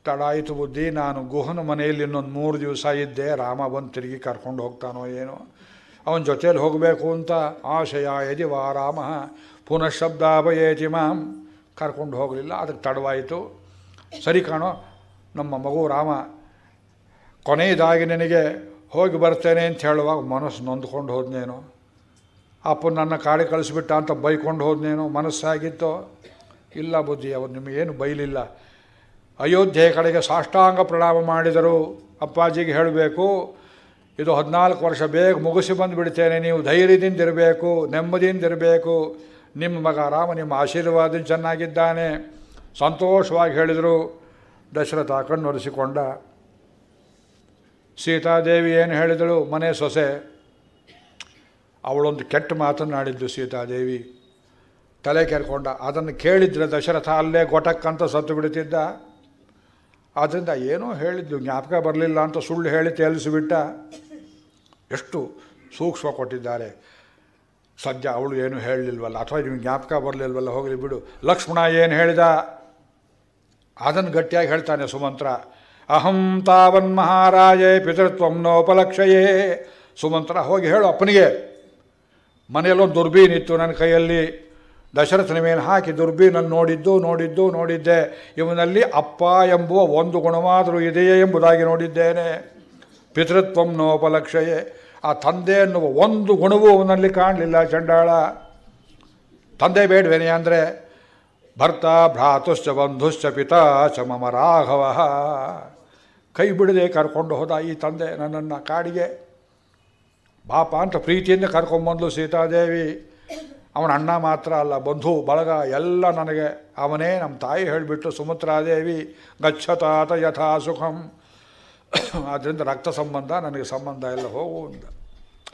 Speaker 1: ತಡಾಯಿತು ಬುದ್ಧಿ ನಾನು ಗುಹನ ಮನೆಯಲ್ಲಿ ಇನ್ನೊಂದು ಮೂರು ದಿವಸ ಇದ್ದೆ ರಾಮ ಬಂದು ತಿರುಗಿ ಕರ್ಕೊಂಡು ಹೋಗ್ತಾನೋ ಏನೋ ಅವನ ಜೊತೆಯಲ್ಲಿ ಹೋಗಬೇಕು ಅಂತ ಆಶಯ ಎದಿವಾ ರಾಮ ಪುನಃ ಶಬ್ದಾಭಯೇತಿ ಮಾಂ ಕರ್ಕೊಂಡು ಹೋಗಲಿಲ್ಲ ಅದಕ್ಕೆ ತಡವಾಯಿತು ಸರಿ ಕಾಣೋ ನಮ್ಮ ಮಗು ರಾಮ ಕೊನೆಯದಾಗಿ ನಿನಗೆ ಹೋಗಿ ಬರ್ತೇನೆ ಅಂತ ಹೇಳುವಾಗ ಮನಸ್ಸು ನೊಂದ್ಕೊಂಡು ಹೋದ್ನೇನೋ ಅಪ್ಪ ನನ್ನ ಕಾಡಿ ಕಳಿಸ್ಬಿಟ್ಟ ಅಂತ ಬೈಕೊಂಡು ಹೋದ್ನೇನೋ ಮನಸ್ಸಾಗಿತ್ತೋ ಇಲ್ಲ ಬುದ್ಧಿ ಅವ್ರು ನಿಮಗೇನು ಬೈಲಿಲ್ಲ ಅಯೋಧ್ಯೆ ಕಡೆಗೆ ಸಾಷ್ಟಾಂಗ ಪ್ರಣಾಮ ಮಾಡಿದರು ಅಪ್ಪಾಜಿಗೆ ಹೇಳಬೇಕು ಇದು ಹದಿನಾಲ್ಕು ವರ್ಷ ಬೇಗ ಮುಗಿಸಿ ಬಿಡ್ತೇನೆ ನೀವು ಧೈರ್ಯದಿಂದ ಇರಬೇಕು ನೆಮ್ಮದಿಯಿಂದ ಇರಬೇಕು ನಿಮ್ಮ ಮಗ ರಾಮ ನಿಮ್ಮ ಆಶೀರ್ವಾದ ಚೆನ್ನಾಗಿದ್ದಾನೆ ಸಂತೋಷವಾಗಿ ಹೇಳಿದರು ದಶರಥ ಕಣ್ಣೊರೆಸಿಕೊಂಡ ಸೀತಾದೇವಿ ಏನು ಹೇಳಿದಳು ಮನೆ ಸೊಸೆ ಅವಳೊಂದು ಕೆಟ್ಟ ಮಾತನ್ನಾಡಿದ್ದು ಸೀತಾದೇವಿ ತಲೆ ಕೆರ್ಕೊಂಡ ಅದನ್ನು ಕೇಳಿದ್ರೆ ದಶರಥ ಅಲ್ಲೇ ಗೊಟಕ್ಕಂತ ಸತ್ತು ಬಿಡ್ತಿದ್ದ ಆದ್ದರಿಂದ ಏನೋ ಹೇಳಿದ್ದು ಜ್ಞಾಪಕ ಬರಲಿಲ್ಲ ಅಂತ ಸುಳ್ಳು ಹೇಳಿ ತೇಲಿಸಿಬಿಟ್ಟ ಎಷ್ಟು ಸೂಕ್ಷ್ಮ ಕೊಟ್ಟಿದ್ದಾರೆ ಸದ್ಯ ಅವಳು ಏನು ಹೇಳಲಿಲ್ವಲ್ಲ ಅಥವಾ ನೀವು ಜ್ಞಾಪಕ ಬರಲಿಲ್ವಲ್ಲ ಹೋಗಲಿ ಬಿಡು ಲಕ್ಷ್ಮಣ ಏನು ಹೇಳಿದ ಅದನ್ನು ಗಟ್ಟಿಯಾಗಿ ಹೇಳ್ತಾನೆ ಸುಮಂತ್ರ ಅಹಂ ತಾವನ್ ಮಹಾರಾಜೇ ಪಿತೃತ್ವಂನೋಪಲಕ್ಷಯೇ ಸುಮಂತ್ರ ಹೋಗಿ ಹೇಳು ಅಪ್ಪನಿಗೆ ಮನೆಯಲ್ಲೊಂದು ದುರ್ಬೀನಿತ್ತು ನನ್ನ ಕೈಯಲ್ಲಿ ದಶರಥನ ಮೇಲೆ ಹಾಕಿ ದುರ್ಬೀನನ್ನು ನೋಡಿದ್ದು ನೋಡಿದ್ದು ನೋಡಿದ್ದೆ ಇವನಲ್ಲಿ ಅಪ್ಪ ಎಂಬುವ ಒಂದು ಗುಣವಾದರೂ ಇದೆಯೇ ಎಂಬುದಾಗಿ ನೋಡಿದ್ದೇನೆ ಪಿತೃತ್ವಂನೋಪಲಕ್ಷಯೇ ಆ ತಂದೆ ಎನ್ನುವ ಒಂದು ಗುಣವೂ ಅವನಲ್ಲಿ ಕಾಣಲಿಲ್ಲ ಚಂಡಾಳ ತಂದೆ ಬೇಡವೇನೆ ಅಂದರೆ ಭರ್ತ ಭ್ರಾತುಶ್ಚ ಬಂಧುಶ್ಚ ಪಿತಾ ಚ ಮಮ ರಾಘವ ಕೈ ಬಿಡದೆ ಕರ್ಕೊಂಡು ಹೋದ ಈ ತಂದೆ ನನ್ನನ್ನು ಕಾಡಿಗೆ ಬಾಪ ಅಂತ ಪ್ರೀತಿಯಿಂದ ಕರ್ಕೊಂಬಂದ್ಲು ಸೀತಾದೇವಿ ಅವನ ಅಣ್ಣ ಮಾತ್ರ ಅಲ್ಲ ಬಂಧು ಬಳಗ ಎಲ್ಲ ನನಗೆ ಅವನೇ ನಮ್ಮ ತಾಯಿ ಹೇಳಿಬಿಟ್ಟು ಸುಮತ್ರಾದೇವಿ ಗಚ್ಚತಾತ ಯಥಾ ಸುಖಂ ಆದ್ದರಿಂದ ರಕ್ತ ಸಂಬಂಧ ನನಗೆ ಸಂಬಂಧ ಎಲ್ಲ ಅಂತ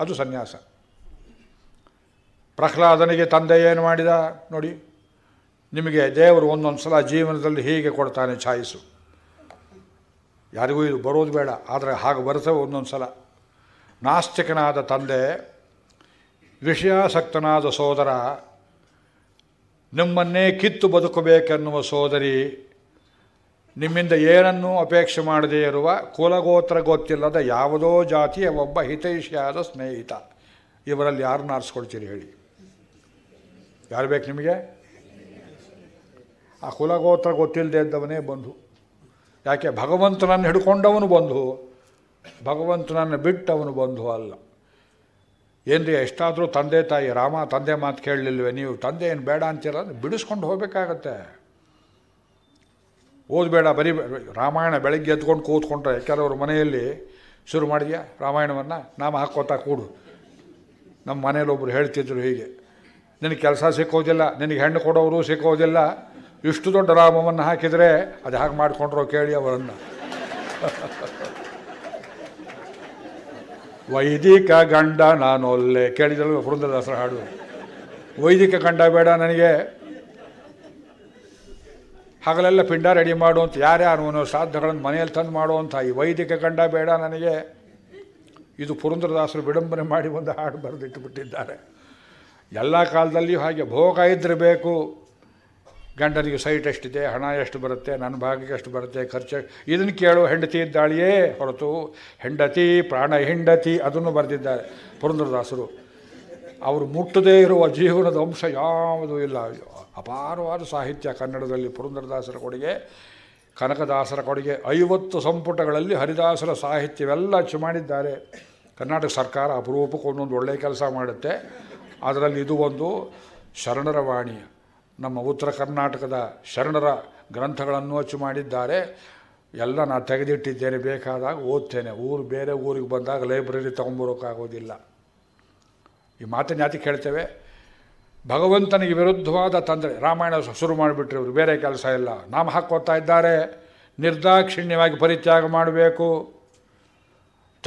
Speaker 1: ಅದು ಸನ್ಯಾಸ ಪ್ರಹ್ಲಾದನಿಗೆ ತಂದೆ ಏನು ಮಾಡಿದ ನೋಡಿ ನಿಮಗೆ ದೇವರು ಒಂದೊಂದು ಸಲ ಜೀವನದಲ್ಲಿ ಹೀಗೆ ಕೊಡ್ತಾನೆ ಛಾಯಿಸು ಯಾರಿಗೂ ಇದು ಬರೋದು ಬೇಡ ಆದರೆ ಹಾಗೆ ಬರ್ತವೆ ಒಂದೊಂದು ಸಲ ನಾಸ್ತಿಕನಾದ ತಂದೆ ವಿಷಯಾಸಕ್ತನಾದ ಸೋದರ ನಿಮ್ಮನ್ನೇ ಕಿತ್ತು ಬದುಕಬೇಕೆನ್ನುವ ಸೋದರಿ ನಿಮ್ಮಿಂದ ಏನನ್ನೂ ಅಪೇಕ್ಷೆ ಮಾಡದೇ ಇರುವ ಕುಲಗೋತ್ರ ಗೊತ್ತಿಲ್ಲದ ಯಾವುದೋ ಜಾತಿಯ ಒಬ್ಬ ಹಿತೈಷಿಯಾದ ಸ್ನೇಹಿತ ಇವರಲ್ಲಿ ಯಾರನ್ನ ಆರಿಸ್ಕೊಳ್ತೀರಿ ಹೇಳಿ ಯಾರು ಬೇಕು ನಿಮಗೆ ಆ ಕುಲಗೋತ್ರ ಗೊತ್ತಿಲ್ಲದೆ ಇದ್ದವನೇ ಬಂಧು ಯಾಕೆ ಭಗವಂತನನ್ನು ಹಿಡ್ಕೊಂಡವನು ಬಂಧು ಭಗವಂತನನ್ನು ಬಿಟ್ಟವನು ಬಂಧು ಅಲ್ಲ ಏನ್ರಿ ಎಷ್ಟಾದರೂ ತಂದೆ ತಾಯಿ ರಾಮ ತಂದೆ ಮಾತು ಕೇಳಲಿಲ್ವೇ ನೀವು ತಂದೆ ಏನು ಬೇಡ ಅಂತೀರ ಬಿಡಿಸ್ಕೊಂಡು ಹೋಗಬೇಕಾಗತ್ತೆ ಓದಬೇಡ ಬರೀ ರಾಮಾಯಣ ಬೆಳಗ್ಗೆ ಎದ್ಕೊಂಡು ಕೂತ್ಕೊಂಡ್ರೆ ಕೆಲವರು ಮನೆಯಲ್ಲಿ ಶುರು ಮಾಡಿದ್ಯಾ ರಾಮಾಯಣವನ್ನು ನಾಮ ಹಾಕೋತಾ ಕೂಡು ನಮ್ಮ ಒಬ್ಬರು ಹೇಳ್ತಿದ್ರು ಹೀಗೆ ನಿನಗೆ ಕೆಲಸ ಸಿಕ್ಕೋದಿಲ್ಲ ನಿನಗೆ ಹೆಣ್ಣು ಕೊಡೋರು ಸಿಕ್ಕೋದಿಲ್ಲ ಇಷ್ಟು ದೊಡ್ಡ ರಾಮವನ್ನು ಹಾಕಿದರೆ ಅದು ಹಾಗೆ ಮಾಡಿಕೊಂಡ್ರು ಕೇಳಿ ಅವರನ್ನು ವೈದಿಕ ಗಂಡ ನಾನು ಒಲ್ಲೆ ಕೇಳಿದಲ್ಲ ವೃಂದದಾಸರ ಹಾಡು ವೈದಿಕ ಗಂಡ ಬೇಡ ನನಗೆ ಹಗಲೆಲ್ಲ ಪಿಂಡ ರೆಡಿ ಮಾಡುವಂಥ ಯಾರ್ಯಾರು ಅನ್ನೋ ಸಾಧ್ಯಗಳನ್ನು ಮನೆಯಲ್ಲಿ ತಂದು ಮಾಡುವಂಥ ಈ ವೈದಿಕ ಗಂಡ ಬೇಡ ನನಗೆ ಇದು ಪುರಂದ್ರದಾಸರು ವಿಡಂಬನೆ ಮಾಡಿ ಒಂದು ಹಾಡು ಬರೆದಿಟ್ಟುಬಿಟ್ಟಿದ್ದಾರೆ ಎಲ್ಲ ಕಾಲದಲ್ಲಿಯೂ ಹಾಗೆ ಭೋಗ ಇದ್ದಿರಬೇಕು ಗಂಡನಿಗೆ ಸೈಟ್ ಎಷ್ಟಿದೆ ಹಣ ಎಷ್ಟು ಬರುತ್ತೆ ನನ್ನ ಭಾಗಕ್ಕೆ ಎಷ್ಟು ಬರುತ್ತೆ ಖರ್ಚು ಇದನ್ನು ಕೇಳು ಹೆಂಡತಿ ಇದ್ದಾಳಿಯೇ ಹೊರತು ಹೆಂಡತಿ ಪ್ರಾಣ ಹೆಂಡತಿ ಅದನ್ನು ಬರೆದಿದ್ದಾರೆ ಪುರಂದ್ರದಾಸರು ಅವರು ಮುಟ್ಟದೇ ಇರುವ ಜೀವನದ ಅಂಶ ಯಾವುದೂ ಇಲ್ಲ ಅಪಾರವಾದ ಸಾಹಿತ್ಯ ಕನ್ನಡದಲ್ಲಿ ಪುರಂದರದಾಸರ ಕೊಡುಗೆ ಕನಕದಾಸರ ಕೊಡುಗೆ ಐವತ್ತು ಸಂಪುಟಗಳಲ್ಲಿ ಹರಿದಾಸರ ಸಾಹಿತ್ಯವೆಲ್ಲ ಚುಮಾಡಿದ್ದಾರೆ ಕರ್ನಾಟಕ ಸರ್ಕಾರ ಅಪರೂಪಕ್ಕೆ ಒಂದೊಂದು ಒಳ್ಳೆಯ ಕೆಲಸ ಮಾಡುತ್ತೆ ಅದರಲ್ಲಿ ಇದು ಒಂದು ಶರಣರ ವಾಣಿ ನಮ್ಮ ಉತ್ತರ ಕರ್ನಾಟಕದ ಶರಣರ ಗ್ರಂಥಗಳನ್ನು ಅಚ್ಚು ಮಾಡಿದ್ದಾರೆ ಎಲ್ಲ ನಾನು ತೆಗೆದಿಟ್ಟಿದ್ದೇನೆ ಬೇಕಾದಾಗ ಓದ್ತೇನೆ ಊರು ಬೇರೆ ಊರಿಗೆ ಬಂದಾಗ ಲೈಬ್ರರಿ ತೊಗೊಂಬರೋಕ್ಕಾಗೋದಿಲ್ಲ ಈ ಮಾತನ್ನು ಯಾತಿ ಕೇಳ್ತೇವೆ ಭಗವಂತನಿಗೆ ವಿರುದ್ಧವಾದ ತಂದರೆ ರಾಮಾಯಣ ಶುರು ಮಾಡಿಬಿಟ್ರೆ ಇವರು ಬೇರೆ ಕೆಲಸ ಇಲ್ಲ ನಾಮ ಹಾಕೋತಾ ಇದ್ದಾರೆ ನಿರ್ದಾಕ್ಷಿಣ್ಯವಾಗಿ ಪರಿತ್ಯಾಗ ಮಾಡಬೇಕು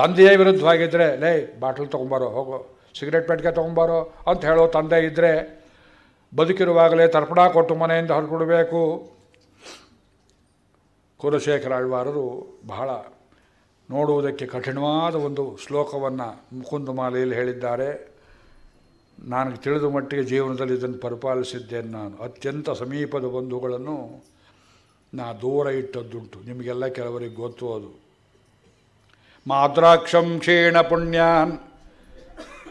Speaker 1: ತಂದೆಯೇ ವಿರುದ್ಧವಾಗಿದ್ದರೆ ಲೈ ಬಾಟ್ಲು ತೊಗೊಂಬಾರೋ ಹೋಗೋ ಸಿಗರೇಟ್ ಪೆಟ್ಟಿಗೆ ತೊಗೊಂಬಾರೋ ಅಂತ ಹೇಳೋ ತಂದೆ ಇದ್ದರೆ ಬದುಕಿರುವಾಗಲೇ ತರ್ಪಣ ಕೊಟ್ಟು ಮನೆಯಿಂದ ಹೊರಬಿಡಬೇಕು ಕುಲಶೇಖರ ಆಳ್ವಾರರು ಬಹಳ ನೋಡುವುದಕ್ಕೆ ಕಠಿಣವಾದ ಒಂದು ಶ್ಲೋಕವನ್ನು ಮಾಲೆಯಲ್ಲಿ ಹೇಳಿದ್ದಾರೆ ನನಗೆ ತಿಳಿದ ಮಟ್ಟಿಗೆ ಜೀವನದಲ್ಲಿ ಇದನ್ನು ಪರಿಪಾಲಿಸಿದ್ದೇನೆ ನಾನು ಅತ್ಯಂತ ಸಮೀಪದ ಬಂಧುಗಳನ್ನು ನಾ ದೂರ ಇಟ್ಟದ್ದುಂಟು ನಿಮಗೆಲ್ಲ ಕೆಲವರಿಗೆ ಗೊತ್ತು ಅದು ಮಾದ್ರಾಕ್ಷಂ ಕ್ಷೀಣ ಪುಣ್ಯಾನ್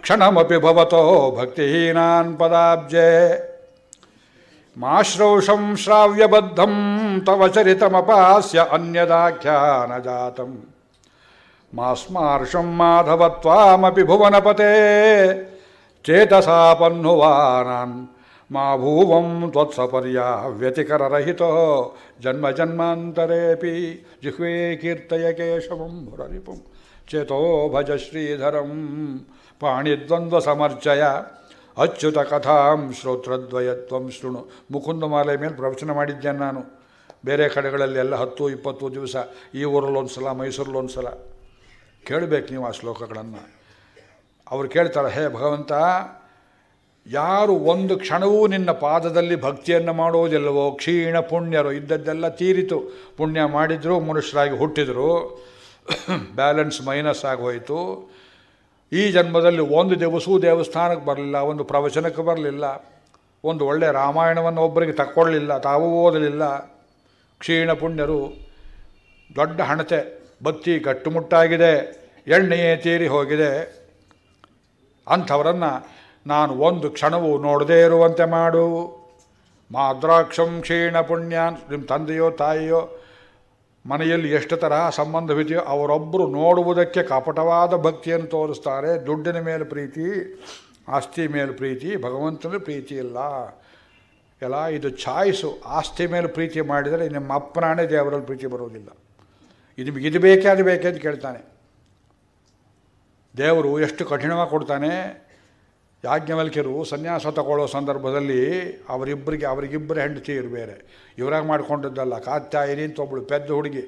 Speaker 1: ಕ್ಷಣಮಿ ಭವತೋ ಭಕ್ತಿಹೀನಾನ್ ಪದಾಬ್ಜೆ माश्रौषं श्राव्यबद्धं तव चरितमपास्य अन्यदाख्यानजातम् मास्मार्षं माधव त्वामपि भुवनपते चेतसा मा भूवं त्वत्सपर्या व्यतिकररहितो जन्मजन्मान्तरेऽपि जिह्वे कीर्तय केशवं भुररिपुं चेतो भज श्रीधरं पाणिद्वन्द्वसमर्चय ಅಚ್ಯುತ ಕಥಾಂ ಶ್ರೋತ್ರದ್ವಯತ್ವಂ ಶೃಣು ಮುಕುಂದ ಮಾಲೆ ಮೇಲೆ ಪ್ರವಚನ ಮಾಡಿದ್ದೆ ನಾನು ಬೇರೆ ಕಡೆಗಳಲ್ಲಿ ಎಲ್ಲ ಹತ್ತು ಇಪ್ಪತ್ತು ದಿವಸ ಈ ಊರಲ್ಲೊಂದು ಸಲ ಮೈಸೂರಲ್ಲೊಂದು ಸಲ ಕೇಳಬೇಕು ನೀವು ಆ ಶ್ಲೋಕಗಳನ್ನು ಅವರು ಕೇಳ್ತಾರೆ ಹೇ ಭಗವಂತ ಯಾರು ಒಂದು ಕ್ಷಣವೂ ನಿನ್ನ ಪಾದದಲ್ಲಿ ಭಕ್ತಿಯನ್ನು ಮಾಡುವುದಿಲ್ಲವೋ ಕ್ಷೀಣ ಪುಣ್ಯರು ಇದ್ದದ್ದೆಲ್ಲ ತೀರಿತು ಪುಣ್ಯ ಮಾಡಿದರೂ ಮನುಷ್ಯರಾಗಿ ಹುಟ್ಟಿದರು ಬ್ಯಾಲೆನ್ಸ್ ಮೈನಸ್ ಆಗೋಯಿತು ಈ ಜನ್ಮದಲ್ಲಿ ಒಂದು ದಿವಸೂ ದೇವಸ್ಥಾನಕ್ಕೆ ಬರಲಿಲ್ಲ ಒಂದು ಪ್ರವಚನಕ್ಕೆ ಬರಲಿಲ್ಲ ಒಂದು ಒಳ್ಳೆಯ ರಾಮಾಯಣವನ್ನು ಒಬ್ಬರಿಗೆ ತಕ್ಕೊಳ್ಳಲಿಲ್ಲ ತಾವೂ ಓದಲಿಲ್ಲ ಕ್ಷೀಣ ಪುಣ್ಯರು ದೊಡ್ಡ ಹಣತೆ ಬತ್ತಿ ಗಟ್ಟುಮುಟ್ಟಾಗಿದೆ ಎಣ್ಣೆಯೇ ತೀರಿ ಹೋಗಿದೆ ಅಂಥವರನ್ನು ನಾನು ಒಂದು ಕ್ಷಣವೂ ನೋಡದೇ ಇರುವಂತೆ ಮಾಡು ಮಾದ್ರಾಕ್ಷಂ ಕ್ಷೀಣ ಪುಣ್ಯ ನಿಮ್ಮ ತಂದೆಯೋ ತಾಯಿಯೋ ಮನೆಯಲ್ಲಿ ಎಷ್ಟು ತರಹ ಸಂಬಂಧವಿದೆಯೋ ಅವರೊಬ್ಬರು ನೋಡುವುದಕ್ಕೆ ಕಪಟವಾದ ಭಕ್ತಿಯನ್ನು ತೋರಿಸ್ತಾರೆ ದುಡ್ಡಿನ ಮೇಲೆ ಪ್ರೀತಿ ಆಸ್ತಿ ಮೇಲೆ ಪ್ರೀತಿ ಭಗವಂತನ ಪ್ರೀತಿ ಇಲ್ಲ ಎಲ್ಲ ಇದು ಚಾಯ್ಸು ಆಸ್ತಿ ಮೇಲೆ ಪ್ರೀತಿ ಮಾಡಿದರೆ ನಿಮ್ಮ ಅಪ್ಪನಾಣೆ ದೇವರಲ್ಲಿ ಪ್ರೀತಿ ಬರೋದಿಲ್ಲ ಇದು ಇದು ಬೇಕೇ ಅದು ಬೇಕೇ ಅಂತ ಕೇಳ್ತಾನೆ ದೇವರು ಎಷ್ಟು ಕಠಿಣವಾಗಿ ಕೊಡ್ತಾನೆ ಯಾಜ್ಞವಲ್ಕ್ಯರು ಸನ್ಯಾಸ ತಗೊಳ್ಳೋ ಸಂದರ್ಭದಲ್ಲಿ ಅವರಿಬ್ಬರಿಗೆ ಅವರಿಗಿಬ್ಬರು ಇರು ಬೇರೆ ಇವರಾಗ ಮಾಡ್ಕೊಂಡಿದ್ದಲ್ಲ ಕಾತ್ಯಾಯಿನಿ ಅಂತ ಒಬ್ಬಳು ಪೆದ್ದ ಹುಡುಗಿ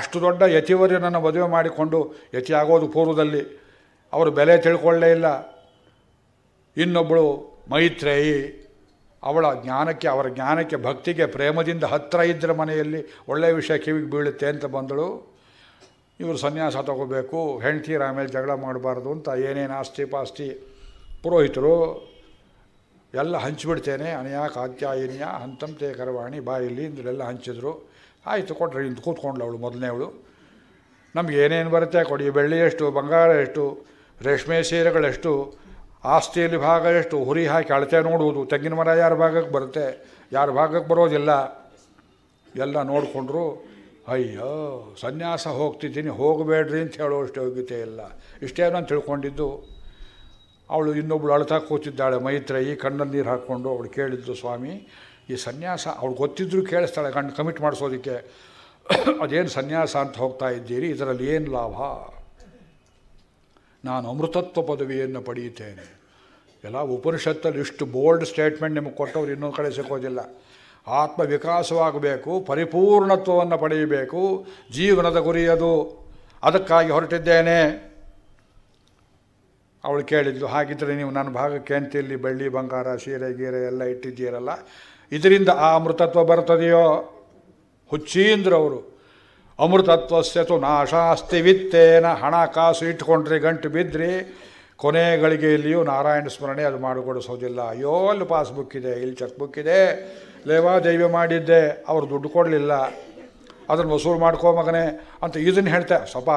Speaker 1: ಅಷ್ಟು ದೊಡ್ಡ ಯತಿವರ್ಯನನ್ನು ಮದುವೆ ಮಾಡಿಕೊಂಡು ಯತಿ ಆಗೋದು ಪೂರ್ವದಲ್ಲಿ ಅವರು ಬೆಲೆ ತಿಳ್ಕೊಳ್ಳೇ ಇಲ್ಲ ಇನ್ನೊಬ್ಬಳು ಮೈತ್ರೇಯಿ ಅವಳ ಜ್ಞಾನಕ್ಕೆ ಅವರ ಜ್ಞಾನಕ್ಕೆ ಭಕ್ತಿಗೆ ಪ್ರೇಮದಿಂದ ಹತ್ತಿರ ಇದ್ದರೆ ಮನೆಯಲ್ಲಿ ಒಳ್ಳೆಯ ವಿಷಯ ಕಿವಿಗೆ ಬೀಳುತ್ತೆ ಅಂತ ಬಂದಳು ಇವರು ಸನ್ಯಾಸ ತಗೋಬೇಕು ಹೆಂಡತಿರ ಆಮೇಲೆ ಜಗಳ ಮಾಡಬಾರ್ದು ಅಂತ ಏನೇನು ಆಸ್ತಿ ಪಾಸ್ತಿ ಪುರೋಹಿತರು ಎಲ್ಲ ಹಂಚಿಬಿಡ್ತೇನೆ ಅನಯಾ ಕಾತ್ಯಾಯಿನ್ಯ ಹಂತಂತೆ ಕರವಾಣಿ ಬಾಯಿಲಿ ಇಂದ್ರೆಲ್ಲ ಹಂಚಿದ್ರು ಆಯಿತು ಕೊಟ್ಟರೆ ಇಂದು ಕೂತ್ಕೊಂಡ್ಳು ಅವಳು ಅವಳು ನಮ್ಗೆ ಏನೇನು ಬರುತ್ತೆ ಕೊಡಿ ಬೆಳ್ಳಿ ಎಷ್ಟು ಬಂಗಾರ ಎಷ್ಟು ರೇಷ್ಮೆ ಸೀರೆಗಳೆಷ್ಟು ಆಸ್ತಿಯಲ್ಲಿ ಭಾಗ ಎಷ್ಟು ಹುರಿ ಹಾಕಿ ಅಳತೆ ನೋಡುವುದು ತೆಂಗಿನ ಮರ ಯಾರ ಭಾಗಕ್ಕೆ ಬರುತ್ತೆ ಯಾರ ಭಾಗಕ್ಕೆ ಬರೋದಿಲ್ಲ ಎಲ್ಲ ನೋಡಿಕೊಂಡ್ರು ಅಯ್ಯೋ ಸನ್ಯಾಸ ಹೋಗ್ತಿದ್ದೀನಿ ಹೋಗಬೇಡ್ರಿ ಅಂತ ಹೇಳುವಷ್ಟು ಯೋಗ್ಯತೆ ಇಲ್ಲ ಇಷ್ಟೇ ನಾನು ತಿಳ್ಕೊಂಡಿದ್ದು ಅವಳು ಇನ್ನೊಬ್ಳು ಅಳ್ತಾ ಕೂತಿದ್ದಾಳೆ ಮೈತ್ರ ಈ ಕಣ್ಣಲ್ಲಿ ನೀರು ಹಾಕ್ಕೊಂಡು ಅವಳು ಕೇಳಿದ್ದು ಸ್ವಾಮಿ ಈ ಸನ್ಯಾಸ ಅವಳು ಗೊತ್ತಿದ್ದರೂ ಕೇಳಿಸ್ತಾಳೆ ಕಣ್ಣು ಕಮಿಟ್ ಮಾಡಿಸೋದಕ್ಕೆ ಅದೇನು ಸನ್ಯಾಸ ಅಂತ ಹೋಗ್ತಾ ಇದ್ದೀರಿ ಇದರಲ್ಲಿ ಏನು ಲಾಭ ನಾನು ಅಮೃತತ್ವ ಪದವಿಯನ್ನು ಪಡೆಯುತ್ತೇನೆ ಎಲ್ಲ ಉಪನಿಷತ್ತಲ್ಲಿ ಇಷ್ಟು ಬೋಲ್ಡ್ ಸ್ಟೇಟ್ಮೆಂಟ್ ನಿಮಗೆ ಕೊಟ್ಟವ್ರು ಇನ್ನೊಂದು ಕಡೆ ಸಿಕ್ಕೋದಿಲ್ಲ ಆತ್ಮ ವಿಕಾಸವಾಗಬೇಕು ಪರಿಪೂರ್ಣತ್ವವನ್ನು ಪಡೆಯಬೇಕು ಜೀವನದ ಗುರಿಯದು ಅದಕ್ಕಾಗಿ ಹೊರಟಿದ್ದೇನೆ ಅವಳು ಕೇಳಿದ್ಲು ಹಾಗಿದ್ದರೆ ನೀವು ನನ್ನ ಭಾಗಕ್ಕೆ ಅಂತಿಲ್ಲಿ ಬಳ್ಳಿ ಬಂಗಾರ ಸೀರೆ ಗೀರೆ ಎಲ್ಲ ಇಟ್ಟಿದ್ದೀರಲ್ಲ ಇದರಿಂದ ಆ ಅಮೃತತ್ವ ಬರ್ತದೆಯೋ ಹುಚ್ಚೀಂದ್ರವರು ಅಮೃತತ್ವ ಸೆತು ನಾಶಾಸ್ತಿ ವಿತ್ತೇನ ಕಾಸು ಇಟ್ಟುಕೊಂಡ್ರೆ ಗಂಟು ಬಿದ್ದರೆ ಕೊನೆ ಗಳಿಗೆಯಲ್ಲಿಯೂ ನಾರಾಯಣ ಸ್ಮರಣೆ ಅದು ಮಾಡಿಕೊಡಿಸೋದಿಲ್ಲ ಅಯ್ಯೋ ಅಲ್ಲಿ ಪಾಸ್ಬುಕ್ ಇದೆ ಇಲ್ಲಿ ಚೆಕ್ ಇದೆ ದೈವಿ ಮಾಡಿದ್ದೆ ಅವರು ದುಡ್ಡು ಕೊಡಲಿಲ್ಲ ಅದನ್ನು ವಸೂಲು ಮಾಡ್ಕೋ ಮಗನೇ ಅಂತ ಇದನ್ನು ಹೇಳ್ತೆ ಸ್ವಪ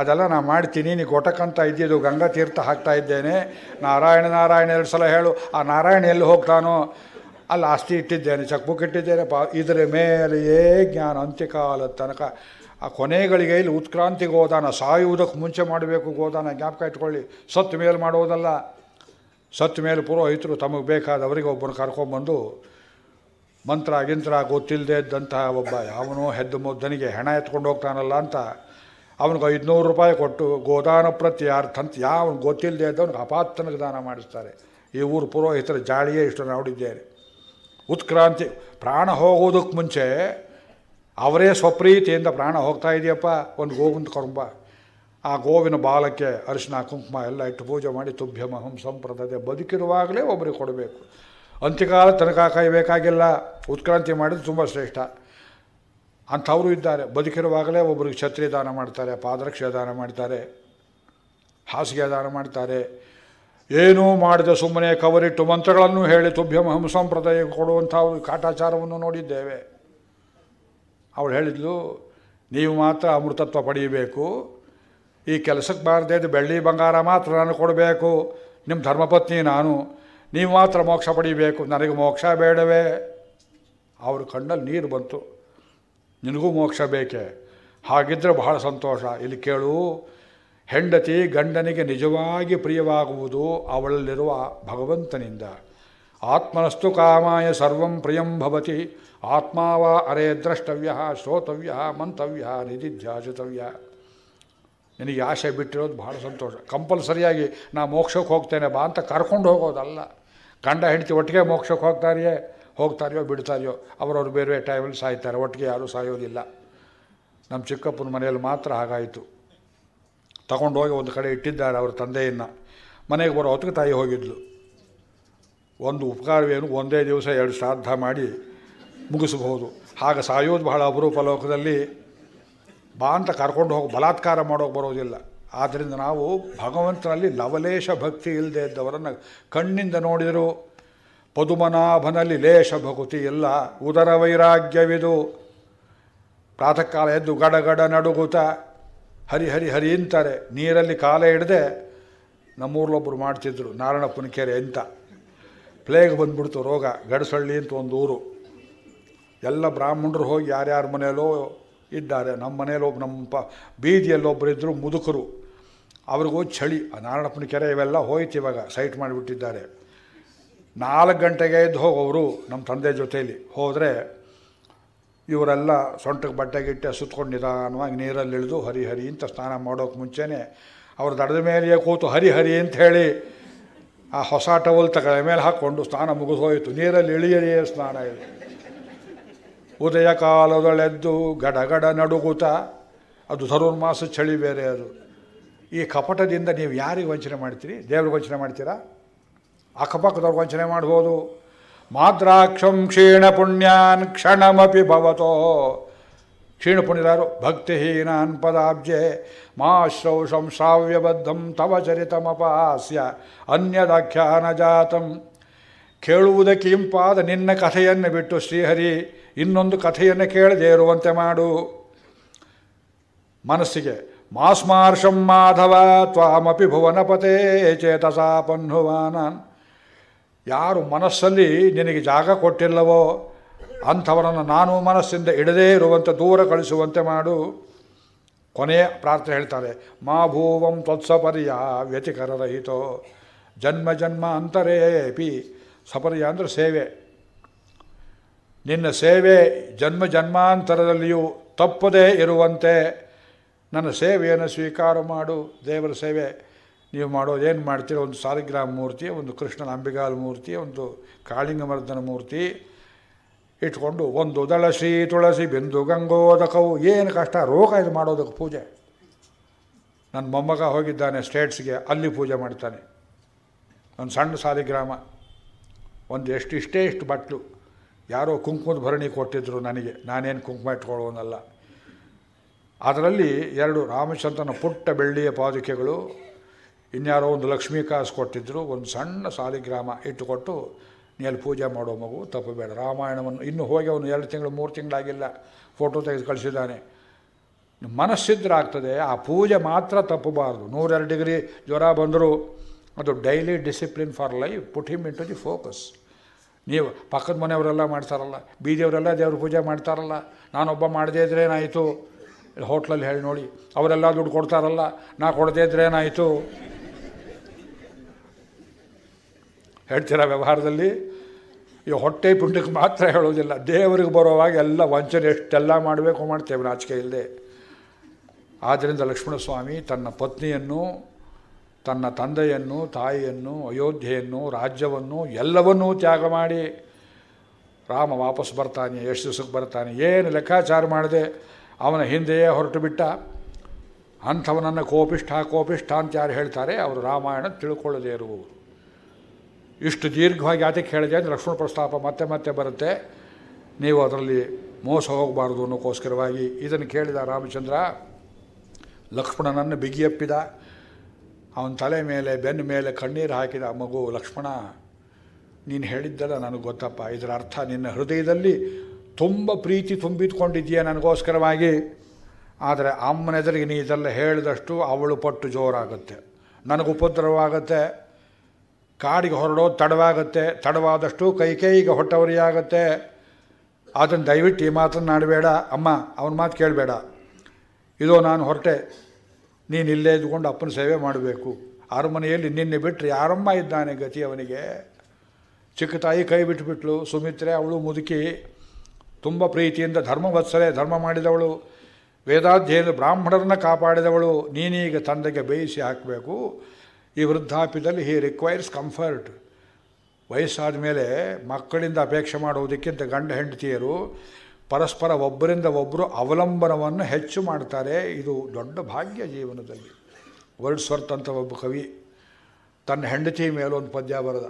Speaker 1: ಅದೆಲ್ಲ ನಾನು ಮಾಡ್ತೀನಿ ನೀ ಗೊಟಕ್ಕಂತ ಇದ್ದಿದ್ದು ಗಂಗಾ ತೀರ್ಥ ಹಾಕ್ತಾ ಇದ್ದೇನೆ ನಾರಾಯಣ ನಾರಾಯಣ ಎರಡು ಸಲ ಹೇಳು ಆ ನಾರಾಯಣ ಎಲ್ಲಿ ಹೋಗ್ತಾನೋ ಅಲ್ಲಿ ಆಸ್ತಿ ಇಟ್ಟಿದ್ದೇನೆ ಬುಕ್ ಇಟ್ಟಿದ್ದೇನೆ ಪಾ ಇದರ ಮೇಲೆಯೇ ಜ್ಞಾನ ಅಂತ್ಯಕಾಲದ ತನಕ ಆ ಕೊನೆಗಳಿಗೆ ಇಲ್ಲಿ ಉತ್ಕ್ರಾಂತಿ ಗೋದಾನ ಸಾಯುವುದಕ್ಕೆ ಮುಂಚೆ ಮಾಡಬೇಕು ಗೋದಾನ ಜ್ಞಾಪಕ ಇಟ್ಕೊಳ್ಳಿ ಸತ್ತು ಮೇಲೆ ಮಾಡುವುದಲ್ಲ ಸತ್ತು ಮೇಲೆ ಪುರೋಹಿತರು ತಮಗೆ ಬೇಕಾದವರಿಗೆ ಒಬ್ಬರು ಕರ್ಕೊಂಬಂದು ಮಂತ್ರ ಗಿಂತ್ರ ಗೊತ್ತಿಲ್ಲದೆ ಇದ್ದಂತಹ ಒಬ್ಬ ಅವನು ಹೆದ್ದು ಮುದ್ದನಿಗೆ ಹೆಣ ಎತ್ಕೊಂಡು ಹೋಗ್ತಾನಲ್ಲ ಅಂತ ಅವನಿಗೆ ಐದುನೂರು ರೂಪಾಯಿ ಕೊಟ್ಟು ಗೋದಾನ ಪ್ರತಿ ಯಾರು ಅಂತ ಯಾವ ಗೊತ್ತಿಲ್ಲದೆ ಇದ್ದವನಿಗೆ ಅಪಾತ್ರನಿಗೆ ದಾನ ಮಾಡಿಸ್ತಾರೆ ಈ ಊರು ಪುರೋಹಿತರ ಜಾಳಿಯೇ ಇಷ್ಟು ನೋಡಿದ್ದೇನೆ ಉತ್ಕ್ರಾಂತಿ ಪ್ರಾಣ ಹೋಗೋದಕ್ಕೆ ಮುಂಚೆ ಅವರೇ ಸ್ವಪ್ರೀತಿಯಿಂದ ಪ್ರಾಣ ಹೋಗ್ತಾ ಇದೆಯಪ್ಪ ಒಂದು ಗೋವಿಂದ ಕೊರಂಬ ಆ ಗೋವಿನ ಬಾಲಕ್ಕೆ ಅರಿಶಿನ ಕುಂಕುಮ ಎಲ್ಲ ಇಟ್ಟು ಪೂಜೆ ಮಾಡಿ ತುಭ್ಯ ಮಹಂ ಬದುಕಿರುವಾಗಲೇ ಒಬ್ಬರಿಗೆ ಕೊಡಬೇಕು ಅಂತ್ಯಕಾಲ ತನಕ ಕಾಯಬೇಕಾಗಿಲ್ಲ ಉತ್ಕ್ರಾಂತಿ ಮಾಡಿದರೆ ತುಂಬ ಶ್ರೇಷ್ಠ ಅಂಥವರು ಇದ್ದಾರೆ ಬದುಕಿರುವಾಗಲೇ ಒಬ್ಬರಿಗೆ ಛತ್ರಿ ದಾನ ಮಾಡ್ತಾರೆ ಪಾದರಕ್ಷೆ ದಾನ ಮಾಡ್ತಾರೆ ಹಾಸಿಗೆ ದಾನ ಮಾಡ್ತಾರೆ ಏನೂ ಮಾಡಿದ ಸುಮ್ಮನೆ ಕವರಿಟ್ಟು ಮಂತ್ರಗಳನ್ನು ಹೇಳಿ ತುಭ್ಯಮ ಸಂಪ್ರದಾಯ ಕೊಡುವಂಥ ಕಾಟಾಚಾರವನ್ನು ನೋಡಿದ್ದೇವೆ ಅವಳು ಹೇಳಿದ್ಲು ನೀವು ಮಾತ್ರ ಅಮೃತತ್ವ ಪಡೆಯಬೇಕು ಈ ಕೆಲಸಕ್ಕೆ ಬಾರದೇ ಬೆಳ್ಳಿ ಬಂಗಾರ ಮಾತ್ರ ನಾನು ಕೊಡಬೇಕು ನಿಮ್ಮ ಧರ್ಮಪತ್ನಿ ನಾನು ನೀವು ಮಾತ್ರ ಮೋಕ್ಷ ಪಡೀಬೇಕು ನನಗೆ ಮೋಕ್ಷ ಬೇಡವೇ ಅವರು ಕಣ್ಣಲ್ಲಿ ನೀರು ಬಂತು ನಿನಗೂ ಮೋಕ್ಷ ಬೇಕೆ ಹಾಗಿದ್ದರೆ ಬಹಳ ಸಂತೋಷ ಇಲ್ಲಿ ಕೇಳು ಹೆಂಡತಿ ಗಂಡನಿಗೆ ನಿಜವಾಗಿ ಪ್ರಿಯವಾಗುವುದು ಅವಳಲ್ಲಿರುವ ಭಗವಂತನಿಂದ ಆತ್ಮನಸ್ತು ಕಾಮಾಯ ಸರ್ವಂ ಪ್ರಿಯಂ ಭವತಿ ಆತ್ಮಾವ ಅರೆ ದ್ರಷ್ಟವ್ಯ ಶ್ರೋತವ್ಯ ಮಂತವ್ಯ ನಿಧಿಧ್ಯಾಸಿತವ್ಯ ನಿನಗೆ ಆಶೆ ಬಿಟ್ಟಿರೋದು ಭಾಳ ಸಂತೋಷ ಕಂಪಲ್ಸರಿಯಾಗಿ ನಾ ಮೋಕ್ಷಕ್ಕೆ ಹೋಗ್ತೇನೆ ಬಾ ಅಂತ ಕರ್ಕೊಂಡು ಹೋಗೋದಲ್ಲ ಗಂಡ ಹೆಂಡತಿ ಒಟ್ಟಿಗೆ ಮೋಕ್ಷಕ್ಕೆ ಹೋಗ್ತಾರೆಯೇ ಹೋಗ್ತಾರೆಯೋ ಬಿಡ್ತಾರೆಯೋ ಅವರವ್ರು ಬೇರೆ ಟೈಮಲ್ಲಿ ಸಾಯ್ತಾರೆ ಒಟ್ಟಿಗೆ ಯಾರೂ ಸಾಯೋದಿಲ್ಲ ನಮ್ಮ ಚಿಕ್ಕಪ್ಪನ ಮನೆಯಲ್ಲಿ ಮಾತ್ರ ಹಾಗಾಯಿತು ತಗೊಂಡೋಗಿ ಒಂದು ಕಡೆ ಇಟ್ಟಿದ್ದಾರೆ ಅವ್ರ ತಂದೆಯನ್ನು ಮನೆಗೆ ಬರೋ ಹೊತ್ತಿಗೆ ತಾಯಿ ಹೋಗಿದ್ಲು ಒಂದು ಉಪಕಾರವೇನು ಒಂದೇ ದಿವಸ ಎರಡು ಶ್ರಾದ್ದ ಮಾಡಿ ಮುಗಿಸಬಹುದು ಹಾಗೆ ಸಾಯೋದು ಬಹಳ ಅಪರೂಪ ಲೋಕದಲ್ಲಿ ಬಾ ಅಂತ ಕರ್ಕೊಂಡು ಹೋಗಿ ಬಲಾತ್ಕಾರ ಮಾಡೋಕೆ ಬರೋದಿಲ್ಲ ಆದ್ದರಿಂದ ನಾವು ಭಗವಂತನಲ್ಲಿ ಲವಲೇಶ ಭಕ್ತಿ ಇಲ್ಲದೆ ಇದ್ದವರನ್ನು ಕಣ್ಣಿಂದ ನೋಡಿದರು ಪದುಮನಾಭನಲ್ಲಿ ಲೇಷ ಭಕುತಿ ಇಲ್ಲ ಉದರ ವೈರಾಗ್ಯವಿದು ಪ್ರಾತಃ ಕಾಲ ಎದ್ದು ಗಡಗಡ ನಡುಗುತ ಹರಿ ಹರಿ ಹರಿ ಅಂತಾರೆ ನೀರಲ್ಲಿ ಕಾಲ ಹಿಡದೆ ನಮ್ಮೂರಲ್ಲೊಬ್ಬರು ಮಾಡ್ತಿದ್ರು ನಾರಾಯಣಪ್ಪನ ಕೆರೆ ಅಂತ ಪ್ಲೇಗ್ ಬಂದ್ಬಿಡ್ತು ರೋಗ ಗಡಸಳ್ಳಿ ಅಂತ ಒಂದು ಊರು ಎಲ್ಲ ಬ್ರಾಹ್ಮಣರು ಹೋಗಿ ಯಾರ್ಯಾರ ಮನೆಯಲ್ಲೋ ಇದ್ದಾರೆ ನಮ್ಮ ಮನೇಲಿ ಒಬ್ಬ ನಮ್ಮ ಪ ಬೀದಿಯಲ್ಲೊಬ್ಬರಿದ್ದರು ಮುದುಕರು ಅವ್ರಿಗೂ ಚಳಿ ನಾರಾಯಣಪ್ಪನ ಕೆರೆ ಇವೆಲ್ಲ ಹೋಯ್ತು ಇವಾಗ ಸೈಟ್ ಮಾಡಿಬಿಟ್ಟಿದ್ದಾರೆ ನಾಲ್ಕು ಗಂಟೆಗೆ ಎದ್ದು ಹೋಗೋರು ನಮ್ಮ ತಂದೆ ಜೊತೇಲಿ ಹೋದರೆ ಇವರೆಲ್ಲ ಸೊಂಟಕ್ಕೆ ಬಟ್ಟೆ ಗಿಟ್ಟೆ ಸುತ್ಕೊಂಡು ನಿಧಾನವಾಗಿ ನೀರಲ್ಲಿ ಇಳಿದು ಹರಿ ಹರಿ ಅಂತ ಸ್ನಾನ ಮಾಡೋಕ್ಕೆ ಮುಂಚೆನೇ ಅವ್ರ ದಡದ ಮೇಲೆ ಕೂತು ಹರಿ ಹರಿ ಅಂತ ಹೇಳಿ ಆ ಹೊಸ ಟವಲ್ ತಗಳ ಮೇಲೆ ಹಾಕ್ಕೊಂಡು ಸ್ನಾನ ಮುಗಿದು ಹೋಯಿತು ನೀರಲ್ಲಿ ಇಳಿಯರಿಯ ಸ್ನಾನ ಇದೆ ಉದಯ ಕಾಲದೊಳೆದ್ದು ಗಡಗಡ ನಡುಗುತ್ತಾ ಅದು ಮಾಸ ಚಳಿ ಬೇರೆ ಅದು ಈ ಕಪಟದಿಂದ ನೀವು ಯಾರಿಗೆ ವಂಚನೆ ಮಾಡ್ತೀರಿ ದೇವ್ರಿಗೆ ವಂಚನೆ ಮಾಡ್ತೀರಾ ಅಕ್ಕಪಕ್ಕದವ್ರಿಗೆ ವಂಚನೆ ಮಾಡ್ಬೋದು ಮಾದ್ರಾಕ್ಷಂ ಕ್ಷೀಣ ಪುಣ್ಯಾನ್ ಕ್ಷಣಮಪಿ ಭವತೋ ಕ್ಷೀಣ ಪುಣ್ಯರಾರು ಭಕ್ತಿಹೀನಾನ್ ಪದಾಬ್ಜೆ ಮಾ ಶ್ರೌಷಂ ಶ್ರಾವ್ಯಬದ್ಧಂ ತವ ಚರಿತಮಪಾಸ್ಯ ಅನ್ಯದಾಖ್ಯಾನ ಜಾತಂ ಕೇಳುವುದಕ್ಕೆ ಇಂಪಾದ ನಿನ್ನ ಕಥೆಯನ್ನು ಬಿಟ್ಟು ಶ್ರೀಹರಿ ಇನ್ನೊಂದು ಕಥೆಯನ್ನು ಕೇಳದೇ ಇರುವಂತೆ ಮಾಡು ಮನಸ್ಸಿಗೆ ಮಾಸ್ಮಾರ್ಷಂ ಮಾಧವ ತ್ವಾಮಪಿ ಭುವನಪತೆ ಚೇತಸಾ ಪನ್ಹುವಾನ ಯಾರು ಮನಸ್ಸಲ್ಲಿ ನಿನಗೆ ಜಾಗ ಕೊಟ್ಟಿಲ್ಲವೋ ಅಂಥವರನ್ನು ನಾನು ಮನಸ್ಸಿಂದ ಇಡದೇ ಇರುವಂತೆ ದೂರ ಕಳಿಸುವಂತೆ ಮಾಡು ಕೊನೆಯ ಪ್ರಾರ್ಥನೆ ಹೇಳ್ತಾರೆ ಮಾ ಭೂವಂ ತ್ವತ್ಸಪರ್ಯ ವ್ಯತಿಕರರಹಿತೋ ಜನ್ಮ ಜನ್ಮ ಅಂತರೇ ಪಿ ಸಪರ್ಯ ಅಂದರೆ ಸೇವೆ ನಿನ್ನ ಸೇವೆ ಜನ್ಮ ಜನ್ಮಾಂತರದಲ್ಲಿಯೂ ತಪ್ಪದೇ ಇರುವಂತೆ ನನ್ನ ಸೇವೆಯನ್ನು ಸ್ವೀಕಾರ ಮಾಡು ದೇವರ ಸೇವೆ ನೀವು ಮಾಡೋದು ಏನು ಮಾಡ್ತೀರ ಒಂದು ಸಾಲಿಗ್ರಾಮ ಮೂರ್ತಿ ಒಂದು ಕೃಷ್ಣನ ಅಂಬಿಗಾಲ್ ಮೂರ್ತಿ ಒಂದು ಕಾಳಿಂಗ ಮರ್ದನ ಮೂರ್ತಿ ಇಟ್ಕೊಂಡು ಒಂದು ದಳಸಿ ತುಳಸಿ ಬೆಂದು ಗಂಗೋದಕವು ಏನು ಕಷ್ಟ ರೋಗ ಇದು ಮಾಡೋದಕ್ಕೆ ಪೂಜೆ ನನ್ನ ಮೊಮ್ಮಗ ಹೋಗಿದ್ದಾನೆ ಸ್ಟೇಟ್ಸ್ಗೆ ಅಲ್ಲಿ ಪೂಜೆ ಮಾಡ್ತಾನೆ ಒಂದು ಸಣ್ಣ ಸಾಲಿಗ್ರಾಮ ಒಂದು ಎಷ್ಟು ಇಷ್ಟೇ ಇಷ್ಟು ಬಟ್ಲು ಯಾರೋ ಕುಂಕುಮದ ಭರಣಿ ಕೊಟ್ಟಿದ್ದರು ನನಗೆ ನಾನೇನು ಕುಂಕುಮ ಇಟ್ಕೊಳ್ಳೋನಲ್ಲ ಅದರಲ್ಲಿ ಎರಡು ರಾಮಚಂದ್ರನ ಪುಟ್ಟ ಬೆಳ್ಳಿಯ ಪಾದುಕೆಗಳು ಇನ್ಯಾರೋ ಒಂದು ಲಕ್ಷ್ಮೀ ಕಾಸು ಕೊಟ್ಟಿದ್ದರು ಒಂದು ಸಣ್ಣ ಸಾಲಿಗ್ರಾಮ ಇಟ್ಟುಕೊಟ್ಟು ನೀಲ್ಲಿ ಪೂಜೆ ಮಾಡೋ ಮಗು ತಪ್ಪಬೇಡ ರಾಮಾಯಣವನ್ನು ಇನ್ನು ಹೋಗಿ ಅವನು ಎರಡು ತಿಂಗಳು ಮೂರು ತಿಂಗಳಾಗಿಲ್ಲ ಫೋಟೋ ತೆಗೆದು ಕಳಿಸಿದ್ದಾನೆ ಮನಸ್ಸಿದ್ರಾಗ್ತದೆ ಆ ಪೂಜೆ ಮಾತ್ರ ತಪ್ಪಬಾರ್ದು ನೂರೆರಡು ಡಿಗ್ರಿ ಜ್ವರ ಬಂದರೂ ಅದು daily discipline for life put him into the focus ನೀವು ಪಕ್ಕದ ಮನೆಯವರೆಲ್ಲ ಮಾಡ್ತಾರಲ್ಲ ಬೀದಿಯವರೆಲ್ಲ ದೇವ್ರ ಪೂಜೆ ಮಾಡ್ತಾರಲ್ಲ ನಾನೊಬ್ಬ ಮಾಡದೇ ಇದ್ರೆ ಏನಾಯಿತು ಹೋಟ್ಲಲ್ಲಿ ಹೇಳಿ ನೋಡಿ ಅವರೆಲ್ಲ ದುಡ್ಡು ಕೊಡ್ತಾರಲ್ಲ ನಾ ಕೊಡದೇ ಇದ್ರೆ ಏನಾಯಿತು ಹೇಳ್ತೀರಾ ವ್ಯವಹಾರದಲ್ಲಿ ಈ ಹೊಟ್ಟೆ ಪುಂಡಕ್ಕೆ ಮಾತ್ರ ಹೇಳೋದಿಲ್ಲ ದೇವರಿಗೆ ಬರೋವಾಗ ಎಲ್ಲ ವಂಚನೆ ಎಷ್ಟೆಲ್ಲ ಮಾಡಬೇಕು ಮಾಡ್ತೇವೆ ನಾಚಿಕೆ ಇಲ್ಲದೆ ಆದ್ದರಿಂದ ಲಕ್ಷ್ಮಣಸ್ವಾಮಿ ತನ್ನ ಪತ್ನಿಯನ್ನು ತನ್ನ ತಂದೆಯನ್ನು ತಾಯಿಯನ್ನು ಅಯೋಧ್ಯೆಯನ್ನು ರಾಜ್ಯವನ್ನು ಎಲ್ಲವನ್ನೂ ತ್ಯಾಗ ಮಾಡಿ ರಾಮ ವಾಪಸ್ ಬರ್ತಾನೆ ಎಷ್ಟು ದಿವಸಕ್ಕೆ ಬರ್ತಾನೆ ಏನು ಲೆಕ್ಕಾಚಾರ ಮಾಡಿದೆ ಅವನ ಹಿಂದೆಯೇ ಹೊರಟು ಬಿಟ್ಟ ಅಂಥವನನ್ನು ಕೋಪಿಷ್ಠ ಕೋಪಿಷ್ಠ ಅಂತ ಯಾರು ಹೇಳ್ತಾರೆ ಅವರು ರಾಮಾಯಣ ತಿಳ್ಕೊಳ್ಳದೇ ಇರುವವರು ಇಷ್ಟು ದೀರ್ಘವಾಗಿ ಅದಕ್ಕೆ ಹೇಳಿದೆ ಅಂದರೆ ಲಕ್ಷ್ಮಣ ಪ್ರಸ್ತಾಪ ಮತ್ತೆ ಮತ್ತೆ ಬರುತ್ತೆ ನೀವು ಅದರಲ್ಲಿ ಮೋಸ ಹೋಗಬಾರ್ದು ಅನ್ನೋಕ್ಕೋಸ್ಕರವಾಗಿ ಇದನ್ನು ಕೇಳಿದ ರಾಮಚಂದ್ರ ಲಕ್ಷ್ಮಣನನ್ನು ಬಿಗಿಯಪ್ಪಿದ ಅವನ ತಲೆ ಮೇಲೆ ಬೆನ್ನ ಮೇಲೆ ಕಣ್ಣೀರು ಹಾಕಿದ ಮಗು ಲಕ್ಷ್ಮಣ ನೀನು ಹೇಳಿದ್ದಲ್ಲ ನನಗೆ ಗೊತ್ತಪ್ಪ ಇದರ ಅರ್ಥ ನಿನ್ನ ಹೃದಯದಲ್ಲಿ ತುಂಬ ಪ್ರೀತಿ ತುಂಬಿಟ್ಕೊಂಡಿದ್ದೀಯ ನನಗೋಸ್ಕರವಾಗಿ ಆದರೆ ಅಮ್ಮನ ಎದುರಿಗೆ ನೀ ಇದೆಲ್ಲ ಹೇಳಿದಷ್ಟು ಅವಳು ಪಟ್ಟು ಜೋರಾಗುತ್ತೆ ನನಗೆ ಉಪದ್ರವವಾಗುತ್ತೆ ಕಾಡಿಗೆ ಹೊರಡೋದು ತಡವಾಗುತ್ತೆ ತಡವಾದಷ್ಟು ಕೈ ಕೈಗೆ ಆಗುತ್ತೆ ಅದನ್ನು ದಯವಿಟ್ಟು ಈ ಮಾತನ್ನು ನಾಡಬೇಡ ಅಮ್ಮ ಅವನ ಮಾತು ಕೇಳಬೇಡ ಇದೋ ನಾನು ಹೊರಟೆ ನೀನು ಇಲ್ಲೇ ಇದ್ಕೊಂಡು ಅಪ್ಪನ ಸೇವೆ ಮಾಡಬೇಕು ಅರಮನೆಯಲ್ಲಿ ನಿನ್ನೆ ಬಿಟ್ಟರೆ ಯಾರಮ್ಮ ಇದ್ದಾನೆ ಗತಿ ಅವನಿಗೆ ಚಿಕ್ಕ ತಾಯಿ ಕೈ ಬಿಟ್ಟುಬಿಟ್ಲು ಸುಮಿತ್ರೆ ಅವಳು ಮುದುಕಿ ತುಂಬ ಪ್ರೀತಿಯಿಂದ ಧರ್ಮವತ್ಸರೆ ಧರ್ಮ ಮಾಡಿದವಳು ವೇದಾಧ್ಯಯನ ಬ್ರಾಹ್ಮಣರನ್ನು ಕಾಪಾಡಿದವಳು ನೀನೀಗ ತಂದೆಗೆ ಬೇಯಿಸಿ ಹಾಕಬೇಕು ಈ ವೃದ್ಧಾಪ್ಯದಲ್ಲಿ ಹೀ ರಿಕ್ವೈರ್ಸ್ ಕಂಫರ್ಟ್ ವಯಸ್ಸಾದ ಮೇಲೆ ಮಕ್ಕಳಿಂದ ಅಪೇಕ್ಷೆ ಮಾಡುವುದಕ್ಕಿಂತ ಗಂಡ ಹೆಂಡತಿಯರು ಪರಸ್ಪರ ಒಬ್ಬರಿಂದ ಒಬ್ಬರು ಅವಲಂಬನವನ್ನು ಹೆಚ್ಚು ಮಾಡ್ತಾರೆ ಇದು ದೊಡ್ಡ ಭಾಗ್ಯ ಜೀವನದಲ್ಲಿ ವರ್ಡ್ಸ್ವರ್ತ್ ಅಂತ ಒಬ್ಬ ಕವಿ ತನ್ನ ಹೆಂಡತಿ ಮೇಲೊಂದು ಪದ್ಯ ಬರೆದ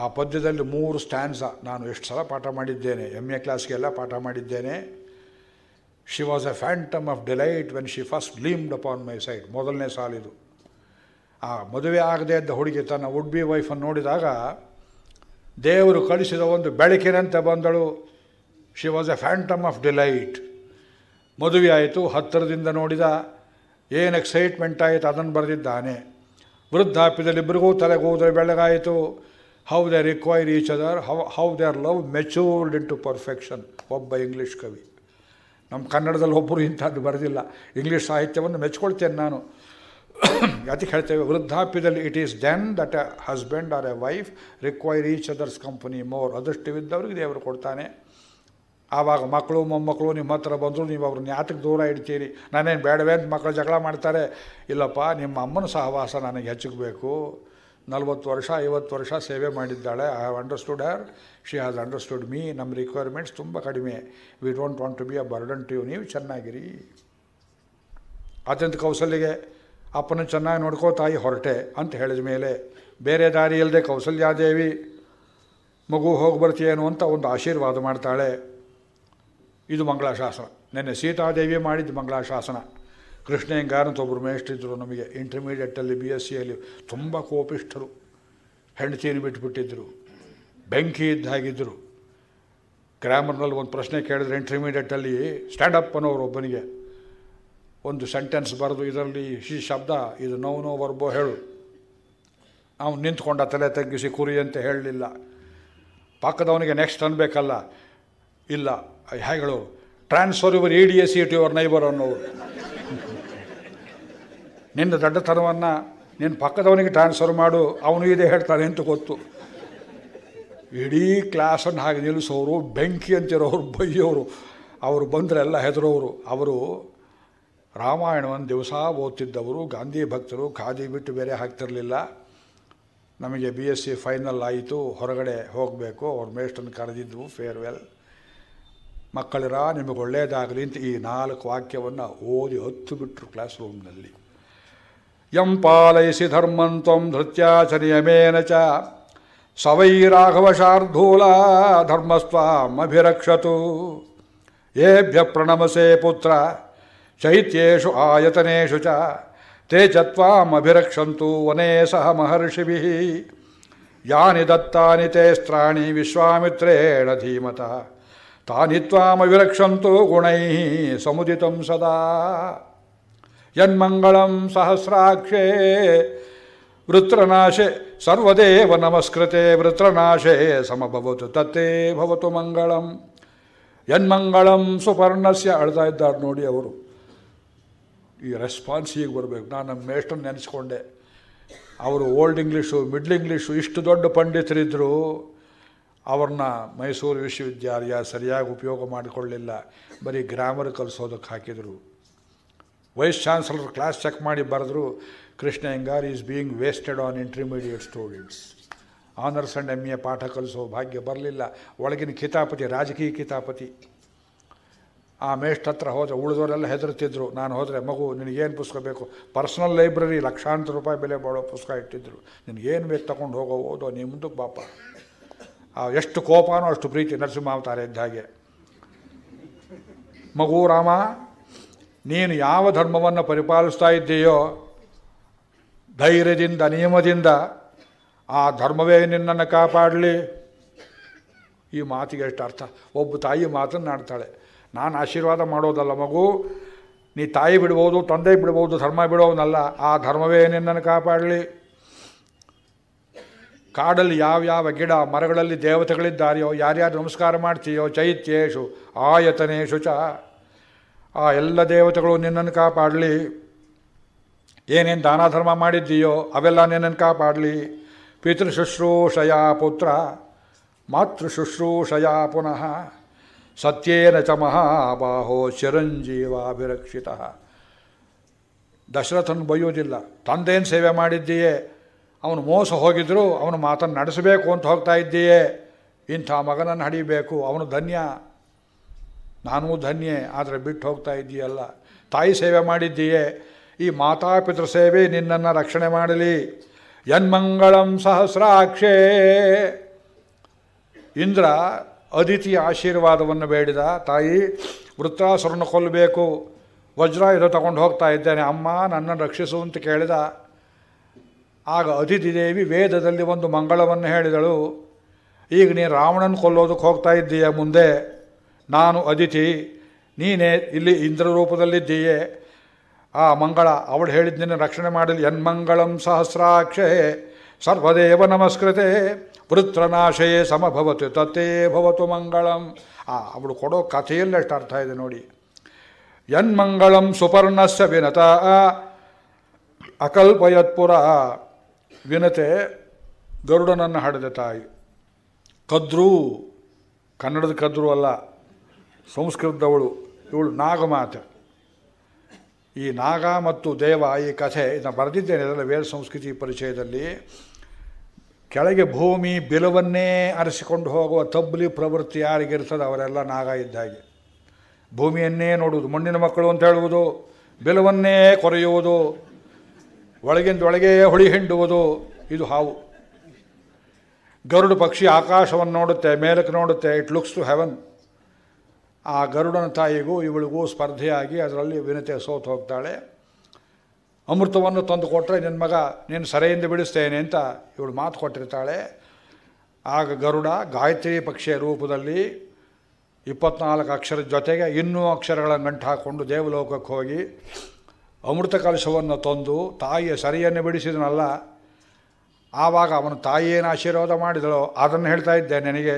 Speaker 1: ಆ ಪದ್ಯದಲ್ಲಿ ಮೂರು ಸ್ಟ್ಯಾನ್ಸ ನಾನು ಎಷ್ಟು ಸಲ ಪಾಠ ಮಾಡಿದ್ದೇನೆ ಎಮ್ ಎ ಕ್ಲಾಸ್ಗೆಲ್ಲ ಪಾಠ ಮಾಡಿದ್ದೇನೆ she was a phantom of delight when she first up on my side ಮೊದಲನೇ ಸಾಲಿದು ಆ ಮದುವೆ ಆಗದೆ ಇದ್ದ ಹುಡುಗಿ ತನ್ನ ವುಡ್ ಬಿ ವೈಫನ್ನು ನೋಡಿದಾಗ ದೇವರು ಕಳಿಸಿದ ಒಂದು ಬೆಳಕಿನಂತೆ ಬಂದಳು she was a phantom of delight ಮದುವೆ ಆಯಿತು ಹತ್ತಿರದಿಂದ ನೋಡಿದ ಏನು ಎಕ್ಸೈಟ್ಮೆಂಟ್ ಆಯಿತು ಅದನ್ನು ಬರೆದಿದ್ದಾನೆ ವೃದ್ಧಾಪ್ಯದಲ್ಲಿ ಇಬ್ಬರಿಗೂ ಹೋದರೆ ಬೆಳಗಾಯಿತು how they require each other how how their love matured into perfection ಒಬ್ಬ ಇಂಗ್ಲೀಷ್ ಕವಿ ನಮ್ಮ ಕನ್ನಡದಲ್ಲಿ ಒಬ್ಬರು ಇಂಥದ್ದು ಬರೆದಿಲ್ಲ ಇಂಗ್ಲೀಷ್ ಸಾಹಿತ್ಯವನ್ನು ಮೆಚ್ಕೊಳ್ತೇನೆ ನಾನು ಅದಕ್ಕೆ ಹೇಳ್ತೇವೆ ವೃದ್ಧಾಪ್ಯದಲ್ಲಿ it is then that a husband or a wife require each other's company more ಅದೃಷ್ಟವಿದ್ದವ್ರಿಗೆ ದೇವರು ಕೊಡ್ತಾನೆ ಆವಾಗ ಮಕ್ಕಳು ಮೊಮ್ಮಕ್ಕಳು ನಿಮ್ಮ ಹತ್ರ ಬಂದರೂ ನೀವು ಅವ್ರನ್ನ ಯಾತಕ್ಕೆ ದೂರ ಇಡ್ತೀರಿ ನಾನೇನು ಬೇಡವೇ ಅಂತ ಮಕ್ಕಳು ಜಗಳ ಮಾಡ್ತಾರೆ ಇಲ್ಲಪ್ಪ ನಿಮ್ಮ ಅಮ್ಮನ ಸಹವಾಸ ನನಗೆ ಹೆಚ್ಚಿಗಬೇಕು ನಲ್ವತ್ತು ವರ್ಷ ಐವತ್ತು ವರ್ಷ ಸೇವೆ ಮಾಡಿದ್ದಾಳೆ I have understood her she has understood me ನಮ್ಮ ರಿಕ್ವೈರ್ಮೆಂಟ್ಸ್ ತುಂಬ ಕಡಿಮೆ we don't want to be a burden to you ನೀವು ಚೆನ್ನಾಗಿರಿ ಅತ್ಯಂತ ಕೌಶಲ್ಯಗೆ ಅಪ್ಪನ ಚೆನ್ನಾಗಿ ನೋಡ್ಕೋ ತಾಯಿ ಹೊರಟೆ ಅಂತ ಹೇಳಿದ ಮೇಲೆ ಬೇರೆ ದಾರಿ ಇಲ್ಲದೆ ಕೌಸಲ್ಯಾದೇವಿ ಮಗು ಹೋಗಿ ಬರ್ತೀಯೇನು ಅಂತ ಒಂದು ಆಶೀರ್ವಾದ ಮಾಡ್ತಾಳೆ ಇದು ಮಂಗಳಾಶಾಸನ ನಿನ್ನೆ ಸೀತಾದೇವಿ ಮಾಡಿದ್ದು ಮಂಗಳಾಶಾಸನ ಕೃಷ್ಣಯ್ಯಂಗಾರ್ ಅಂತ ಒಬ್ಬರು ಇದ್ದರು ನಮಗೆ ಇಂಟರ್ಮೀಡಿಯೇಟಲ್ಲಿ ಬಿ ಎಸ್ ಸಿಯಲ್ಲಿ ತುಂಬ ಕೋಪಿಷ್ಠರು ಹೆಂಡತಿಯನ್ನು ಬಿಟ್ಟುಬಿಟ್ಟಿದ್ದರು ಬೆಂಕಿ ಇದ್ದಾಗಿದ್ದರು ಗ್ರಾಮರ್ನಲ್ಲಿ ಒಂದು ಪ್ರಶ್ನೆ ಕೇಳಿದ್ರೆ ಇಂಟರ್ಮೀಡಿಯೇಟಲ್ಲಿ ಸ್ಟ್ಯಾಂಡಪ್ ಅನ್ನೋರು ಒಬ್ಬನಿಗೆ ಒಂದು ಸೆಂಟೆನ್ಸ್ ಬರೆದು ಇದರಲ್ಲಿ ಈ ಶಬ್ದ ಇದು ನೋವು ನೋ ಬರ್ಬೋ ಹೇಳು ಅವನು ನಿಂತ್ಕೊಂಡ ತಲೆ ತಗ್ಗಿಸಿ ಕುರಿ ಅಂತ ಹೇಳಲಿಲ್ಲ ಪಕ್ಕದವನಿಗೆ ನೆಕ್ಸ್ಟ್ ಅನ್ಬೇಕಲ್ಲ ಇಲ್ಲ ಹೇಳೋರು transfer your E D S E to your neighbour ಅನ್ನೋರು ನಿನ್ನ ದೊಡ್ಡತನವನ್ನು ನಿನ್ನ ಪಕ್ಕದವನಿಗೆ ಟ್ರಾನ್ಸ್ಫರ್ ಮಾಡು ಅವನು ಇದೇ ಹೇಳ್ತಾನೆ ಅಂತ ಗೊತ್ತು ಇಡೀ ಕ್ಲಾಸನ್ನು ಹಾಗೆ ನಿಲ್ಲಿಸೋರು ಬೆಂಕಿ ಅಂತಿರೋರು ಬೈಯೋರು ಅವರು ಬಂದರೆಲ್ಲ ಹೆದರೋರು ಅವರು ರಾಮಾಯಣವನ್ನು ದಿವಸ ಓದ್ತಿದ್ದವರು ಗಾಂಧಿ ಭಕ್ತರು ಖಾದಿ ಬಿಟ್ಟು ಬೇರೆ ಹಾಕ್ತಿರಲಿಲ್ಲ ನಮಗೆ ಬಿ ಎಸ್ ಸಿ ಫೈನಲ್ ಆಯಿತು ಹೊರಗಡೆ ಹೋಗಬೇಕು ಅವ್ರ ಮೇಷ್ಟನ್ನು ಕರೆದಿದ್ದವು ಫೇರ್ವೆಲ್ ಮಕ್ಕಳಿರ ನಿಮಗೆ ಒಳ್ಳೆಯದಾಗಲಿ ಅಂತ ಈ ನಾಲ್ಕು ವಾಕ್ಯವನ್ನು ಓದಿ ಹತ್ತು ಬಿಟ್ಟರು ಕ್ಲಾಸ್ ರೂಮ್ನಲ್ಲಿ यं पालयसि धर्मं त्वं धृत्या च नियमेन च स वै राघवशार्धूला धर्मस्त्वामभिरक्षतु येभ्यः प्रणमसे पुत्र शैत्येषु आयतनेषु च ते च त्वामभिरक्षन्तु वने सह महर्षिभिः यानि दत्तानि ते स्त्राणि विश्वामित्रेण धीमता तानि त्वामभिरक्षन्तु गुणैः समुदितं सदा ಯನ್ಮಂಗಳಂ ಸಹಸ್ರಾಕ್ಷೇ ವೃತ್ರನಾಶೆ ಸರ್ವದೇವ ನಮಸ್ಕೃತೆ ವೃತ್ರನಾಶೇ ಸಮಭವತು ತತ್ತೇ ಭವತು ಮಂಗಳಂ ಯನ್ಮಂಗಳಂ ಸುಪರ್ಣಸ್ಯ ಅಳ್ತಾ ಇದ್ದಾರೆ ನೋಡಿ ಅವರು ಈ ರೆಸ್ಪಾನ್ಸ್ ಹೀಗೆ ಬರಬೇಕು ನಾನು ನಮ್ಮ ಮೇಷ್ಟನ್ನು ನೆನೆಸ್ಕೊಂಡೆ ಅವರು ಓಲ್ಡ್ ಇಂಗ್ಲೀಷು ಮಿಡ್ಲ್ ಇಂಗ್ಲೀಷು ಇಷ್ಟು ದೊಡ್ಡ ಪಂಡಿತರಿದ್ದರು ಅವ್ರನ್ನ ಮೈಸೂರು ವಿಶ್ವವಿದ್ಯಾಲಯ ಸರಿಯಾಗಿ ಉಪಯೋಗ ಮಾಡಿಕೊಳ್ಳಲಿಲ್ಲ ಬರೀ ಗ್ರಾಮರ್ ಕಲಿಸೋದಕ್ಕೆ ಹಾಕಿದರು ವೈಸ್ ಚಾನ್ಸಲರ್ ಕ್ಲಾಸ್ ಚೆಕ್ ಮಾಡಿ ಬರೆದ್ರು ಕೃಷ್ಣ ಹೆಂಗಾರ್ is being wasted on intermediate students honours and M A ಪಾಠ ಕಲಿಸೋ ಭಾಗ್ಯ ಬರಲಿಲ್ಲ ಒಳಗಿನ ಕಿತಾಪತಿ ರಾಜಕೀಯ ಕಿತಾಪತಿ ಆ ಮೇಷ್ಟ್ ಹತ್ರ ಹೋದರೆ ಉಳಿದವರೆಲ್ಲ ಹೆದರ್ತಿದ್ರು ನಾನು ಹೋದರೆ ಮಗು ನಿನಗೇನು ಪುಸ್ತಕ ಬೇಕು ಪರ್ಸ್ನಲ್ ಲೈಬ್ರರಿ ಲಕ್ಷಾಂತರ ರೂಪಾಯಿ ಬೆಲೆ ಬಾಳೋ ಪುಸ್ತಕ ಇಟ್ಟಿದ್ದರು ನಿನಗೇನು ಬೇಕು ತಗೊಂಡು ಹೋಗೋ ಓದೋ ನೀ ಮುಂದಕ್ಕೆ ಪಾಪ ಆ ಎಷ್ಟು ಕೋಪನೋ ಅಷ್ಟು ಪ್ರೀತಿ ನರಸಿಂಹಾವತಾರ ಇದ್ದ ಹಾಗೆ ಮಗು ರಾಮ ನೀನು ಯಾವ ಧರ್ಮವನ್ನು ಪರಿಪಾಲಿಸ್ತಾ ಇದ್ದೀಯೋ ಧೈರ್ಯದಿಂದ ನಿಯಮದಿಂದ ಆ ಧರ್ಮವೇ ನಿನ್ನನ್ನು ಕಾಪಾಡಲಿ ಈ ಮಾತಿಗೆ ಎಷ್ಟು ಅರ್ಥ ಒಬ್ಬ ತಾಯಿ ಮಾತನ್ನು ಆಡ್ತಾಳೆ ನಾನು ಆಶೀರ್ವಾದ ಮಾಡೋದಲ್ಲ ಮಗು ನೀ ತಾಯಿ ಬಿಡ್ಬೋದು ತಂದೆ ಬಿಡ್ಬೋದು ಧರ್ಮ ಬಿಡೋವನ್ನಲ್ಲ ಆ ಧರ್ಮವೇ ನಿನ್ನನ್ನು ಕಾಪಾಡಲಿ ಕಾಡಲ್ಲಿ ಯಾವ್ಯಾವ ಗಿಡ ಮರಗಳಲ್ಲಿ ದೇವತೆಗಳಿದ್ದಾರೆಯೋ ಯಾರ್ಯಾರು ನಮಸ್ಕಾರ ಮಾಡ್ತೀಯೋ ಚೈತ್ಯೇಶು ಆಯತನೇಶು ಶುಚ ಆ ಎಲ್ಲ ದೇವತೆಗಳು ನಿನ್ನನ್ನು ಕಾಪಾಡಲಿ ಏನೇನು ದಾನ ಧರ್ಮ ಮಾಡಿದ್ದೀಯೋ ಅವೆಲ್ಲ ನಿನ್ನನ್ನು ಕಾಪಾಡಲಿ ಶುಶ್ರೂಷಯ ಪುತ್ರ ಮಾತೃ ಶುಶ್ರೂಷಯಾ ಪುನಃ ಸತ್ಯೇನ ಚ ಮಹಾಬಾಹೋ ಚಿರಂಜೀವಾಭಿರಕ್ಷಿತ ದಶರಥನ ಬೈಯೋದಿಲ್ಲ ತಂದೇನು ಸೇವೆ ಮಾಡಿದ್ದೀಯೇ ಅವನು ಮೋಸ ಹೋಗಿದ್ರು ಅವನು ಮಾತನ್ನು ನಡೆಸಬೇಕು ಅಂತ ಹೋಗ್ತಾ ಇದ್ದೀಯೇ ಇಂಥ ಮಗನನ್ನು ಹಡಿಬೇಕು ಅವನು ಧನ್ಯ ನಾನು ಧನ್ಯೆ ಆದರೆ ಬಿಟ್ಟು ಹೋಗ್ತಾ ಇದ್ದೀಯಲ್ಲ ತಾಯಿ ಸೇವೆ ಮಾಡಿದ್ದೀಯೇ ಈ ಮಾತಾಪಿತೃ ಸೇವೆ ನಿನ್ನನ್ನು ರಕ್ಷಣೆ ಮಾಡಲಿ ಯನ್ಮಂಗಳಂ ಸಹಸ್ರಾಕ್ಷೇ ಇಂದ್ರ ಅದಿತಿ ಆಶೀರ್ವಾದವನ್ನು ಬೇಡಿದ ತಾಯಿ ವೃತ್ತಾಸುರನ್ನು ಕೊಲ್ಲಬೇಕು ವಜ್ರ ಇದು ತಗೊಂಡು ಹೋಗ್ತಾ ಇದ್ದೇನೆ ಅಮ್ಮ ನನ್ನನ್ನು ರಕ್ಷಿಸು ಅಂತ ಕೇಳಿದ ಆಗ ಅತಿಥಿ ದೇವಿ ವೇದದಲ್ಲಿ ಒಂದು ಮಂಗಳವನ್ನು ಹೇಳಿದಳು ಈಗ ನೀನು ರಾವಣನ ಕೊಲ್ಲೋದಕ್ಕೆ ಹೋಗ್ತಾ ಇದ್ದೀಯ ಮುಂದೆ ನಾನು ಅದಿತಿ ನೀನೇ ಇಲ್ಲಿ ಇಂದ್ರರೂಪದಲ್ಲಿದ್ದೀಯೇ ಆ ಮಂಗಳ ಅವಳು ಹೇಳಿದ್ದೇನೆ ರಕ್ಷಣೆ ಮಾಡಲಿ ಯನ್ಮಂಗಳಂ ಸಹಸ್ರಾಕ್ಷೇ ಸರ್ವದೇವ ನಮಸ್ಕೃತೆ ವೃತ್ರನಾಶೇ ಸಮಭವತು ತತ್ತೇ ಭವತು ಮಂಗಳಂ ಆ ಅವಳು ಕೊಡೋ ಕಥೆಯಲ್ಲಿ ಅಷ್ಟು ಅರ್ಥ ಇದೆ ನೋಡಿ ಯನ್ಮಂಗಳಂ ಸುಪರ್ಣಸ್ಯ ವಿನತ ಅಕಲ್ಪಯತ್ಪುರ ವಿನತೆ ಗರುಡನನ್ನು ಹಡೆದ ತಾಯಿ ಕದ್ರೂ ಕನ್ನಡದ ಕದ್ರು ಅಲ್ಲ ಸಂಸ್ಕೃತದವಳು ಇವಳು ನಾಗಮಾತೆ ಈ ನಾಗ ಮತ್ತು ದೇವ ಈ ಕಥೆ ಇದನ್ನು ಬರೆದಿದ್ದೇನೆ ಅದರಲ್ಲಿ ವೇದ ಸಂಸ್ಕೃತಿ ಪರಿಚಯದಲ್ಲಿ ಕೆಳಗೆ ಭೂಮಿ ಬಿಲವನ್ನೇ ಅರಸಿಕೊಂಡು ಹೋಗುವ ತಬ್ಲಿ ಪ್ರವೃತ್ತಿ ಯಾರಿಗಿರ್ತದೆ ಅವರೆಲ್ಲ ನಾಗ ಇದ್ದಾಗೆ ಭೂಮಿಯನ್ನೇ ನೋಡುವುದು ಮಣ್ಣಿನ ಮಕ್ಕಳು ಅಂತ ಹೇಳುವುದು ಬಿಲವನ್ನೇ ಕೊರೆಯುವುದು ಒಳಗಿಂದ ಒಳಗೆ ಹೊಳಿ ಹಿಂಡುವುದು ಇದು ಹಾವು ಗರುಡು ಪಕ್ಷಿ ಆಕಾಶವನ್ನು ನೋಡುತ್ತೆ ಮೇಲಕ್ಕೆ ನೋಡುತ್ತೆ ಇಟ್ ಲುಕ್ಸ್ ಟು ಹೆವನ್ ಆ ಗರುಡನ ತಾಯಿಗೂ ಇವಳಿಗೂ ಸ್ಪರ್ಧೆಯಾಗಿ ಅದರಲ್ಲಿ ವಿನತೆ ಸೋತು ಹೋಗ್ತಾಳೆ ಅಮೃತವನ್ನು ತಂದು ಕೊಟ್ಟರೆ ನಿನ್ನ ಮಗ ನೀನು ಸರೆಯಿಂದ ಬಿಡಿಸ್ತೇನೆ ಅಂತ ಇವಳು ಮಾತು ಕೊಟ್ಟಿರ್ತಾಳೆ ಆಗ ಗರುಡ ಗಾಯತ್ರಿ ಪಕ್ಷಿಯ ರೂಪದಲ್ಲಿ ಇಪ್ಪತ್ನಾಲ್ಕು ಅಕ್ಷರದ ಜೊತೆಗೆ ಇನ್ನೂ ಅಕ್ಷರಗಳನ್ನು ಗಂಟು ಹಾಕ್ಕೊಂಡು ದೇವಲೋಕಕ್ಕೆ ಹೋಗಿ ಅಮೃತ ಕಲಶವನ್ನು ತಂದು ತಾಯಿಯ ಸರಿಯನ್ನು ಬಿಡಿಸಿದನಲ್ಲ ಆವಾಗ ಅವನ ತಾಯಿಯೇನು ಆಶೀರ್ವಾದ ಮಾಡಿದಳು ಅದನ್ನು ಹೇಳ್ತಾ ಇದ್ದೆ ನನಗೆ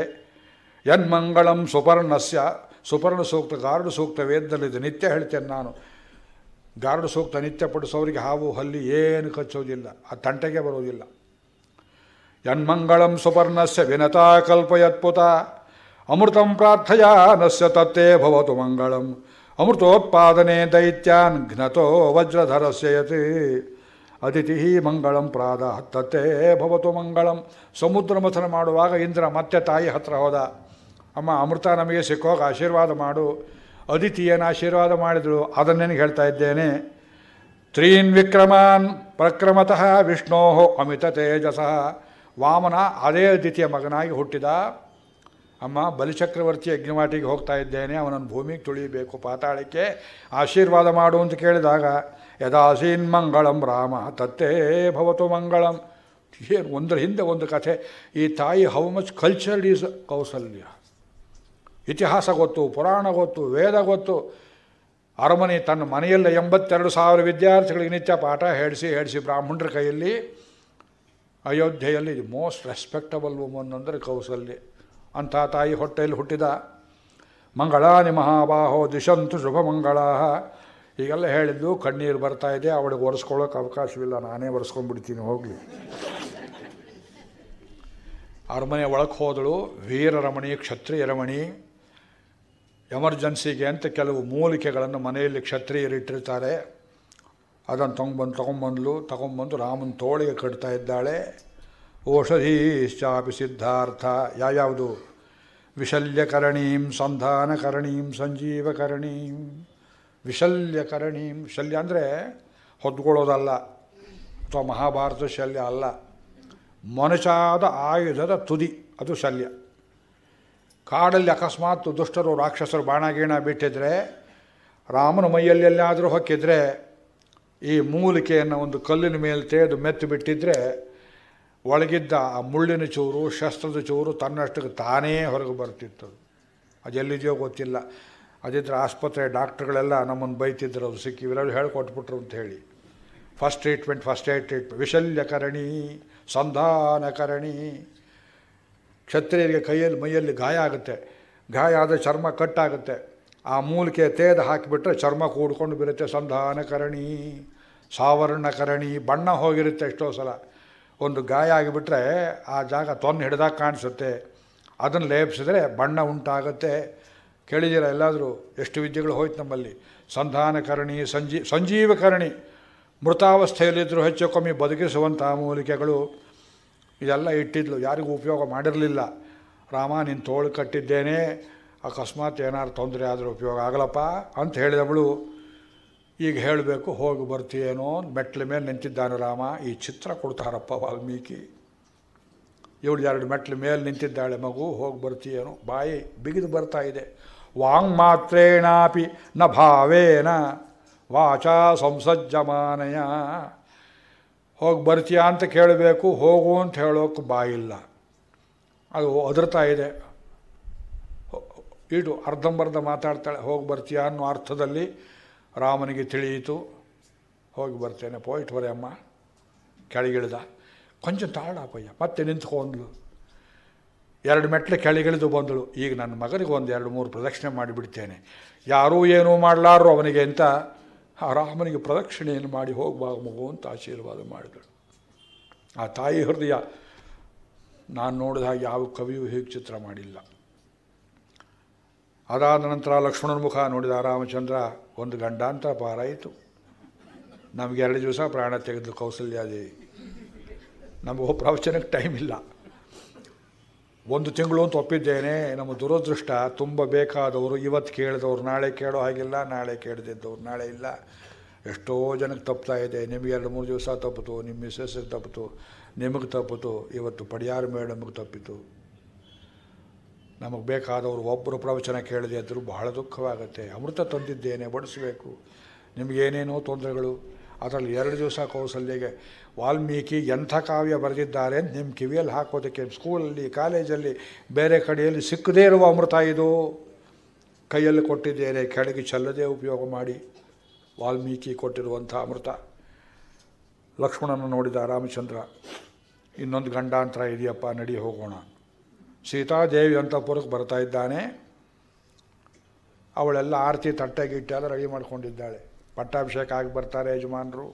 Speaker 1: ಯನ್ಮಂಗಳಂ ಸುಪರ್ಣಸ್ಯ ಸುಪರ್ಣ ಸೂಕ್ತ ಗಾರುಡು ಸೂಕ್ತ ವೇದದಲ್ಲಿದೆ ನಿತ್ಯ ಹೇಳ್ತೇನೆ ನಾನು ಗಾರುಡು ಸೂಕ್ತ ನಿತ್ಯ ಪಡಿಸೋರಿಗೆ ಹಾವು ಹಲ್ಲಿ ಏನು ಕಚ್ಚೋದಿಲ್ಲ ಆ ತಂಟೆಗೆ ಬರೋದಿಲ್ಲ ಯನ್ಮಂಗಳಂ ಸುಪರ್ಣಸ್ಯ ವಿನತಾ ಕಲ್ಪಯತ್ಪುತ ಅಮೃತಂ ಪ್ರಾರ್ಥಯ ನಸ್ಯ ತತ್ತೇ ಭವತು ಮಂಗಳಂ ಅಮೃತೋತ್ಪಾದನೆ ದೈತ್ಯಾನ್ ಘ್ನತೋ ವಜ್ರಧರಸ್ಯಯತಿ ಅತಿಥಿ ಮಂಗಳಂ ಪ್ರಾದ ಹತ್ತತ್ತೇ ಭವತು ಮಂಗಳಂ ಸಮುದ್ರ ಮಥನ ಮಾಡುವಾಗ ಇಂದ್ರ ಮತ್ತೆ ತಾಯಿ ಹತ್ರ ಹೋದ ಅಮ್ಮ ಅಮೃತ ನಮಗೆ ಸಿಕ್ಕೋಗಿ ಆಶೀರ್ವಾದ ಮಾಡು ಏನು ಆಶೀರ್ವಾದ ಮಾಡಿದಳು ಅದನ್ನೇನು ಹೇಳ್ತಾ ಇದ್ದೇನೆ ತ್ರೀನ್ ವಿಕ್ರಮಾನ್ ಪ್ರಕ್ರಮತಃ ವಿಷ್ಣೋ ಅಮಿತ ತೇಜಸ ವಾಮನ ಅದೇ ಅದಿತಿಯ ಮಗನಾಗಿ ಹುಟ್ಟಿದ ಅಮ್ಮ ಬಲಿಚಕ್ರವರ್ತಿ ಯಜ್ಞವಾಟಿಗೆ ಹೋಗ್ತಾ ಇದ್ದೇನೆ ಅವನನ್ನು ಭೂಮಿಗೆ ತುಳಿಯಬೇಕು ಪಾತಾಳಕ್ಕೆ ಆಶೀರ್ವಾದ ಮಾಡು ಅಂತ ಕೇಳಿದಾಗ ಯದಾಸೀನ್ ಮಂಗಳಂ ರಾಮ ತತ್ತೇ ಭವತು ಮಂಗಳಂ ಏನು ಒಂದರ ಹಿಂದೆ ಒಂದು ಕಥೆ ಈ ತಾಯಿ how much cultured is Kausalya ಇತಿಹಾಸ ಗೊತ್ತು ಪುರಾಣ ಗೊತ್ತು ವೇದ ಗೊತ್ತು ಅರಮನೆ ತನ್ನ ಮನೆಯಲ್ಲೇ ಎಂಬತ್ತೆರಡು ಸಾವಿರ ವಿದ್ಯಾರ್ಥಿಗಳಿಗೆ ನಿತ್ಯ ಪಾಠ ಹೇಳಿಸಿ ಹೇಳಿಸಿ ಬ್ರಾಹ್ಮಣರ ಕೈಯಲ್ಲಿ ಅಯೋಧ್ಯೆಯಲ್ಲಿ ಮೋಸ್ಟ್ ರೆಸ್ಪೆಕ್ಟಬಲ್ ವುಮನ್ ಅಂದರೆ ಕೌಸಲ್ಲಿ ಅಂಥ ತಾಯಿ ಹೊಟ್ಟೆಯಲ್ಲಿ ಹುಟ್ಟಿದ ಮಂಗಳಾನಿ ಮಹಾಬಾಹೋ ದಿಶಂತು ಶುಭ ಮಂಗಳ ಈಗೆಲ್ಲ ಹೇಳಿದ್ದು ಕಣ್ಣೀರು ಬರ್ತಾ ಇದೆ ಅವಳಿಗೆ ಒರೆಸ್ಕೊಳ್ಳೋಕೆ ಅವಕಾಶವಿಲ್ಲ ನಾನೇ ಒರೆಸ್ಕೊಂಡ್ಬಿಡ್ತೀನಿ ಹೋಗಲಿ ಅರಮನೆ ಒಳಗೆ ಹೋದಳು ವೀರರಮಣಿ ಕ್ಷತ್ರಿಯ ರಮಣಿ ಎಮರ್ಜೆನ್ಸಿಗೆ ಅಂತ ಕೆಲವು ಮೂಲಿಕೆಗಳನ್ನು ಮನೆಯಲ್ಲಿ ಕ್ಷತ್ರಿಯರಿಟ್ಟಿರ್ತಾರೆ ಅದನ್ನು ತೊಗೊಂಬಂದು ತೊಗೊಂಬಂದ್ಲು ತೊಗೊಂಬಂದು ರಾಮನ ತೋಳಿಗೆ ಕಟ್ತಾ ಇದ್ದಾಳೆ ಓಷಧೀಶ್ಚಾಪಿ ಸಿದ್ಧಾರ್ಥ ಯಾವ್ಯಾವುದು ವಿಶಲ್ಯಕರಣೀಂ ಸಂಧಾನಕರಣೀಂ ಸಂಜೀವಕರಣೀಂ ವಿಶಲ್ಯಕರಣೀಂ ಶಲ್ಯ ಅಂದರೆ ಹೊದ್ಕೊಳ್ಳೋದಲ್ಲ ಅಥವಾ ಮಹಾಭಾರತ ಶಲ್ಯ ಅಲ್ಲ ಮೊನಚಾದ ಆಯುಧದ ತುದಿ ಅದು ಶಲ್ಯ ಕಾಡಲ್ಲಿ ಅಕಸ್ಮಾತ್ ದುಷ್ಟರು ರಾಕ್ಷಸರು ಬಾಣಗೀಣ ಬಿಟ್ಟಿದ್ರೆ ರಾಮನ ಮೈಯಲ್ಲೆಲ್ಲಾದರೂ ಹೊಕ್ಕಿದ್ರೆ ಈ ಮೂಲಿಕೆಯನ್ನು ಒಂದು ಕಲ್ಲಿನ ಮೇಲೆ ತೆಗೆದು ಮೆತ್ತು ಬಿಟ್ಟಿದ್ರೆ ಒಳಗಿದ್ದ ಆ ಮುಳ್ಳಿನ ಚೂರು ಶಸ್ತ್ರದ ಚೂರು ತನ್ನಷ್ಟಕ್ಕೆ ತಾನೇ ಹೊರಗೆ ಬರ್ತಿತ್ತು ಅದೆಲ್ಲಿದೆಯೋ ಗೊತ್ತಿಲ್ಲ ಅದಿದ್ದರೆ ಆಸ್ಪತ್ರೆ ಡಾಕ್ಟ್ರುಗಳೆಲ್ಲ ನಮ್ಮನ್ನು ಬೈತಿದ್ದರು ಅದು ಸಿಕ್ಕಿ ಇವರೆಲ್ಲ ಹೇಳ್ಕೊಟ್ಬಿಟ್ರು ಅಂತ ಹೇಳಿ first treatment first aid treatment ವಿಶಲ್ಯಕರಣಿ ಸಂಧಾನಕರಣಿ ಕ್ಷತ್ರಿಯರಿಗೆ ಕೈಯಲ್ಲಿ ಮೈಯಲ್ಲಿ ಗಾಯ ಆಗುತ್ತೆ ಗಾಯ ಆದರೆ ಚರ್ಮ ಕಟ್ಟಾಗುತ್ತೆ ಆ ಮೂಲಿಕೆ ತೇದ ಹಾಕಿಬಿಟ್ರೆ ಚರ್ಮ ಕೂಡ್ಕೊಂಡು ಬಿರುತ್ತೆ ಸಂಧಾನಕರಣಿ ಸಾವರ್ಣಕರಣಿ ಬಣ್ಣ ಹೋಗಿರುತ್ತೆ ಎಷ್ಟೋ ಸಲ ಒಂದು ಗಾಯ ಆಗಿಬಿಟ್ರೆ ಆ ಜಾಗ ತೊನ್ನ ಹಿಡ್ದಾಗ ಕಾಣಿಸುತ್ತೆ ಅದನ್ನು ಲೇಪಿಸಿದ್ರೆ ಬಣ್ಣ ಉಂಟಾಗುತ್ತೆ ಕೇಳಿದಿರ ಎಲ್ಲಾದರೂ ಎಷ್ಟು ವಿದ್ಯೆಗಳು ಹೋಯ್ತು ನಮ್ಮಲ್ಲಿ ಸಂಧಾನಕರಣಿ ಸಂಜೀ ಸಂಜೀವಕರಣಿ ಮೃತಾವಸ್ಥೆಯಲ್ಲಿದ್ದರೂ ಹೆಚ್ಚು ಕಮ್ಮಿ ಬದುಕಿಸುವಂತಹ ಮೂಲಿಕೆಗಳು ಇದೆಲ್ಲ ಇಟ್ಟಿದ್ಲು ಯಾರಿಗೂ ಉಪಯೋಗ ಮಾಡಿರಲಿಲ್ಲ ರಾಮ ನಿನ್ನ ತೋಳು ಕಟ್ಟಿದ್ದೇನೆ ಅಕಸ್ಮಾತ್ ಏನಾದ್ರು ತೊಂದರೆ ಆದರೂ ಉಪಯೋಗ ಆಗಲಪ್ಪ ಅಂತ ಹೇಳಿದವಳು ಈಗ ಹೇಳಬೇಕು ಹೋಗಿ ಬರ್ತೀಯೇನೋ ಮೆಟ್ಲ ಮೇಲೆ ನಿಂತಿದ್ದಾನೆ ರಾಮ ಈ ಚಿತ್ರ ಕೊಡ್ತಾರಪ್ಪ ವಾಲ್ಮೀಕಿ ಇವಳು ಎರಡು ಮೆಟ್ಲ ಮೇಲೆ ನಿಂತಿದ್ದಾಳೆ ಮಗು ಹೋಗಿ ಬರ್ತೀಯೇನೋ ಬಾಯಿ ಬಿಗಿದು ಬರ್ತಾ ಇದೆ ವಾಂಗ್ ಮಾತ್ರೇಣಾಪಿ ನ ಭಾವೇನ ವಾಚಾ ಸಂಸಜ್ಜಮಾನಯ ಹೋಗಿ ಬರ್ತೀಯಾ ಅಂತ ಕೇಳಬೇಕು ಹೋಗು ಅಂತ ಹೇಳೋಕೆ ಬಾಯಿಲ್ಲ ಅದು ಅದರ್ತಾ ಇದೆ ಇಟು ಅರ್ಧಂಬರ್ಧ ಮಾತಾಡ್ತಾಳೆ ಹೋಗಿ ಬರ್ತೀಯಾ ಅನ್ನೋ ಅರ್ಥದಲ್ಲಿ ರಾಮನಿಗೆ ತಿಳಿಯಿತು ಹೋಗಿ ಬರ್ತೇನೆ ಪೋಯಿಟ್ ಅಮ್ಮ ಕೆಳಗಿಳಿದ ಕೊಂಚ ಪಯ್ಯ ಮತ್ತೆ ನಿಂತ್ಕೊಂಡ್ಲು ಎರಡು ಮೆಟ್ಲು ಕೆಳಗಿಳಿದು ಬಂದಳು ಈಗ ನನ್ನ ಮಗನಿಗೆ ಒಂದು ಎರಡು ಮೂರು ಪ್ರದಕ್ಷಿಣೆ ಮಾಡಿಬಿಡ್ತೇನೆ ಯಾರೂ ಏನೂ ಮಾಡಲಾರು ಅವನಿಗೆ ಅಂತ ಆ ರಾಮನಿಗೆ ಪ್ರದಕ್ಷಿಣೆಯನ್ನು ಮಾಡಿ ಹೋಗುವಾಗ ಮಗು ಅಂತ ಆಶೀರ್ವಾದ ಮಾಡಿದಳು ಆ ತಾಯಿ ಹೃದಯ ನಾನು ನೋಡಿದ ಹಾಗೆ ಯಾವ ಕವಿಯೂ ಹೇಗೆ ಚಿತ್ರ ಮಾಡಿಲ್ಲ ಅದಾದ ನಂತರ ಲಕ್ಷ್ಮಣನ ಮುಖ ನೋಡಿದ ರಾಮಚಂದ್ರ ಒಂದು ಗಂಡಾಂತರ ಪಾರಾಯಿತು ನಮಗೆ ಎರಡು ದಿವಸ ಪ್ರಾಣ ತೆಗೆದು ಕೌಸಲ್ಯಾದೇವಿ ನಮಗೂ ಪ್ರವಚನಕ್ಕೆ ಟೈಮ್ ಇಲ್ಲ ಒಂದು ತಿಂಗಳು ಅಂತ ಒಪ್ಪಿದ್ದೇನೆ ನಮ್ಮ ದುರದೃಷ್ಟ ತುಂಬ ಬೇಕಾದವರು ಇವತ್ತು ಕೇಳಿದವರು ನಾಳೆ ಕೇಳೋ ಹಾಗಿಲ್ಲ ನಾಳೆ ಕೇಳದಿದ್ದವ್ರು ನಾಳೆ ಇಲ್ಲ ಎಷ್ಟೋ ಜನಕ್ಕೆ ತಪ್ತಾ ಇದೆ ನಿಮಗೆ ಎರಡು ಮೂರು ದಿವಸ ತಪ್ಪಿತು ನಿಮ್ಮ ಮಿಸ್ಸಸ್ಸಿಗೆ ತಪ್ಪಿತು ನಿಮಗೆ ತಪ್ಪಿತು ಇವತ್ತು ಪಡಿಯಾರ ಮೇಡಮ್ಗೆ ತಪ್ಪಿತು ನಮಗೆ ಬೇಕಾದವರು ಒಬ್ಬರು ಪ್ರವಚನ ಕೇಳದೆ ಇದ್ದರು ಬಹಳ ದುಃಖವಾಗುತ್ತೆ ಅಮೃತ ತಂದಿದ್ದೇನೆ ಬಡಿಸಬೇಕು ನಿಮಗೇನೇನೋ ತೊಂದರೆಗಳು ಅದರಲ್ಲಿ ಎರಡು ದಿವಸ ಕೌಸಲ್ಯಗೆ ವಾಲ್ಮೀಕಿ ಎಂಥ ಕಾವ್ಯ ಬರೆದಿದ್ದಾರೆ ಅಂತ ನಿಮ್ಮ ಕಿವಿಯಲ್ಲಿ ಹಾಕೋದಕ್ಕೆ ಸ್ಕೂಲಲ್ಲಿ ಕಾಲೇಜಲ್ಲಿ ಬೇರೆ ಕಡೆಯಲ್ಲಿ ಸಿಕ್ಕದೇ ಇರುವ ಅಮೃತ ಇದು ಕೈಯಲ್ಲಿ ಕೊಟ್ಟಿದ್ದೇನೆ ಕೆಳಗೆ ಚೆಲ್ಲದೆ ಉಪಯೋಗ ಮಾಡಿ ವಾಲ್ಮೀಕಿ ಕೊಟ್ಟಿರುವಂಥ ಅಮೃತ ಲಕ್ಷ್ಮಣನ ನೋಡಿದ ರಾಮಚಂದ್ರ ಇನ್ನೊಂದು ಗಂಡಾಂತರ ಇದೆಯಪ್ಪ ನಡಿ ಹೋಗೋಣ ಸೀತಾದೇವಿ ಅಂತಪುರಕ್ಕೆ ಬರ್ತಾ ಇದ್ದಾನೆ ಅವಳೆಲ್ಲ ಆರತಿ ತಟ್ಟೆ ರೆಡಿ ಮಾಡ್ಕೊಂಡಿದ್ದಾಳೆ ಪಟ್ಟಾಭಿಷೇಕ ಆಗಿ ಬರ್ತಾರೆ ಯಜಮಾನರು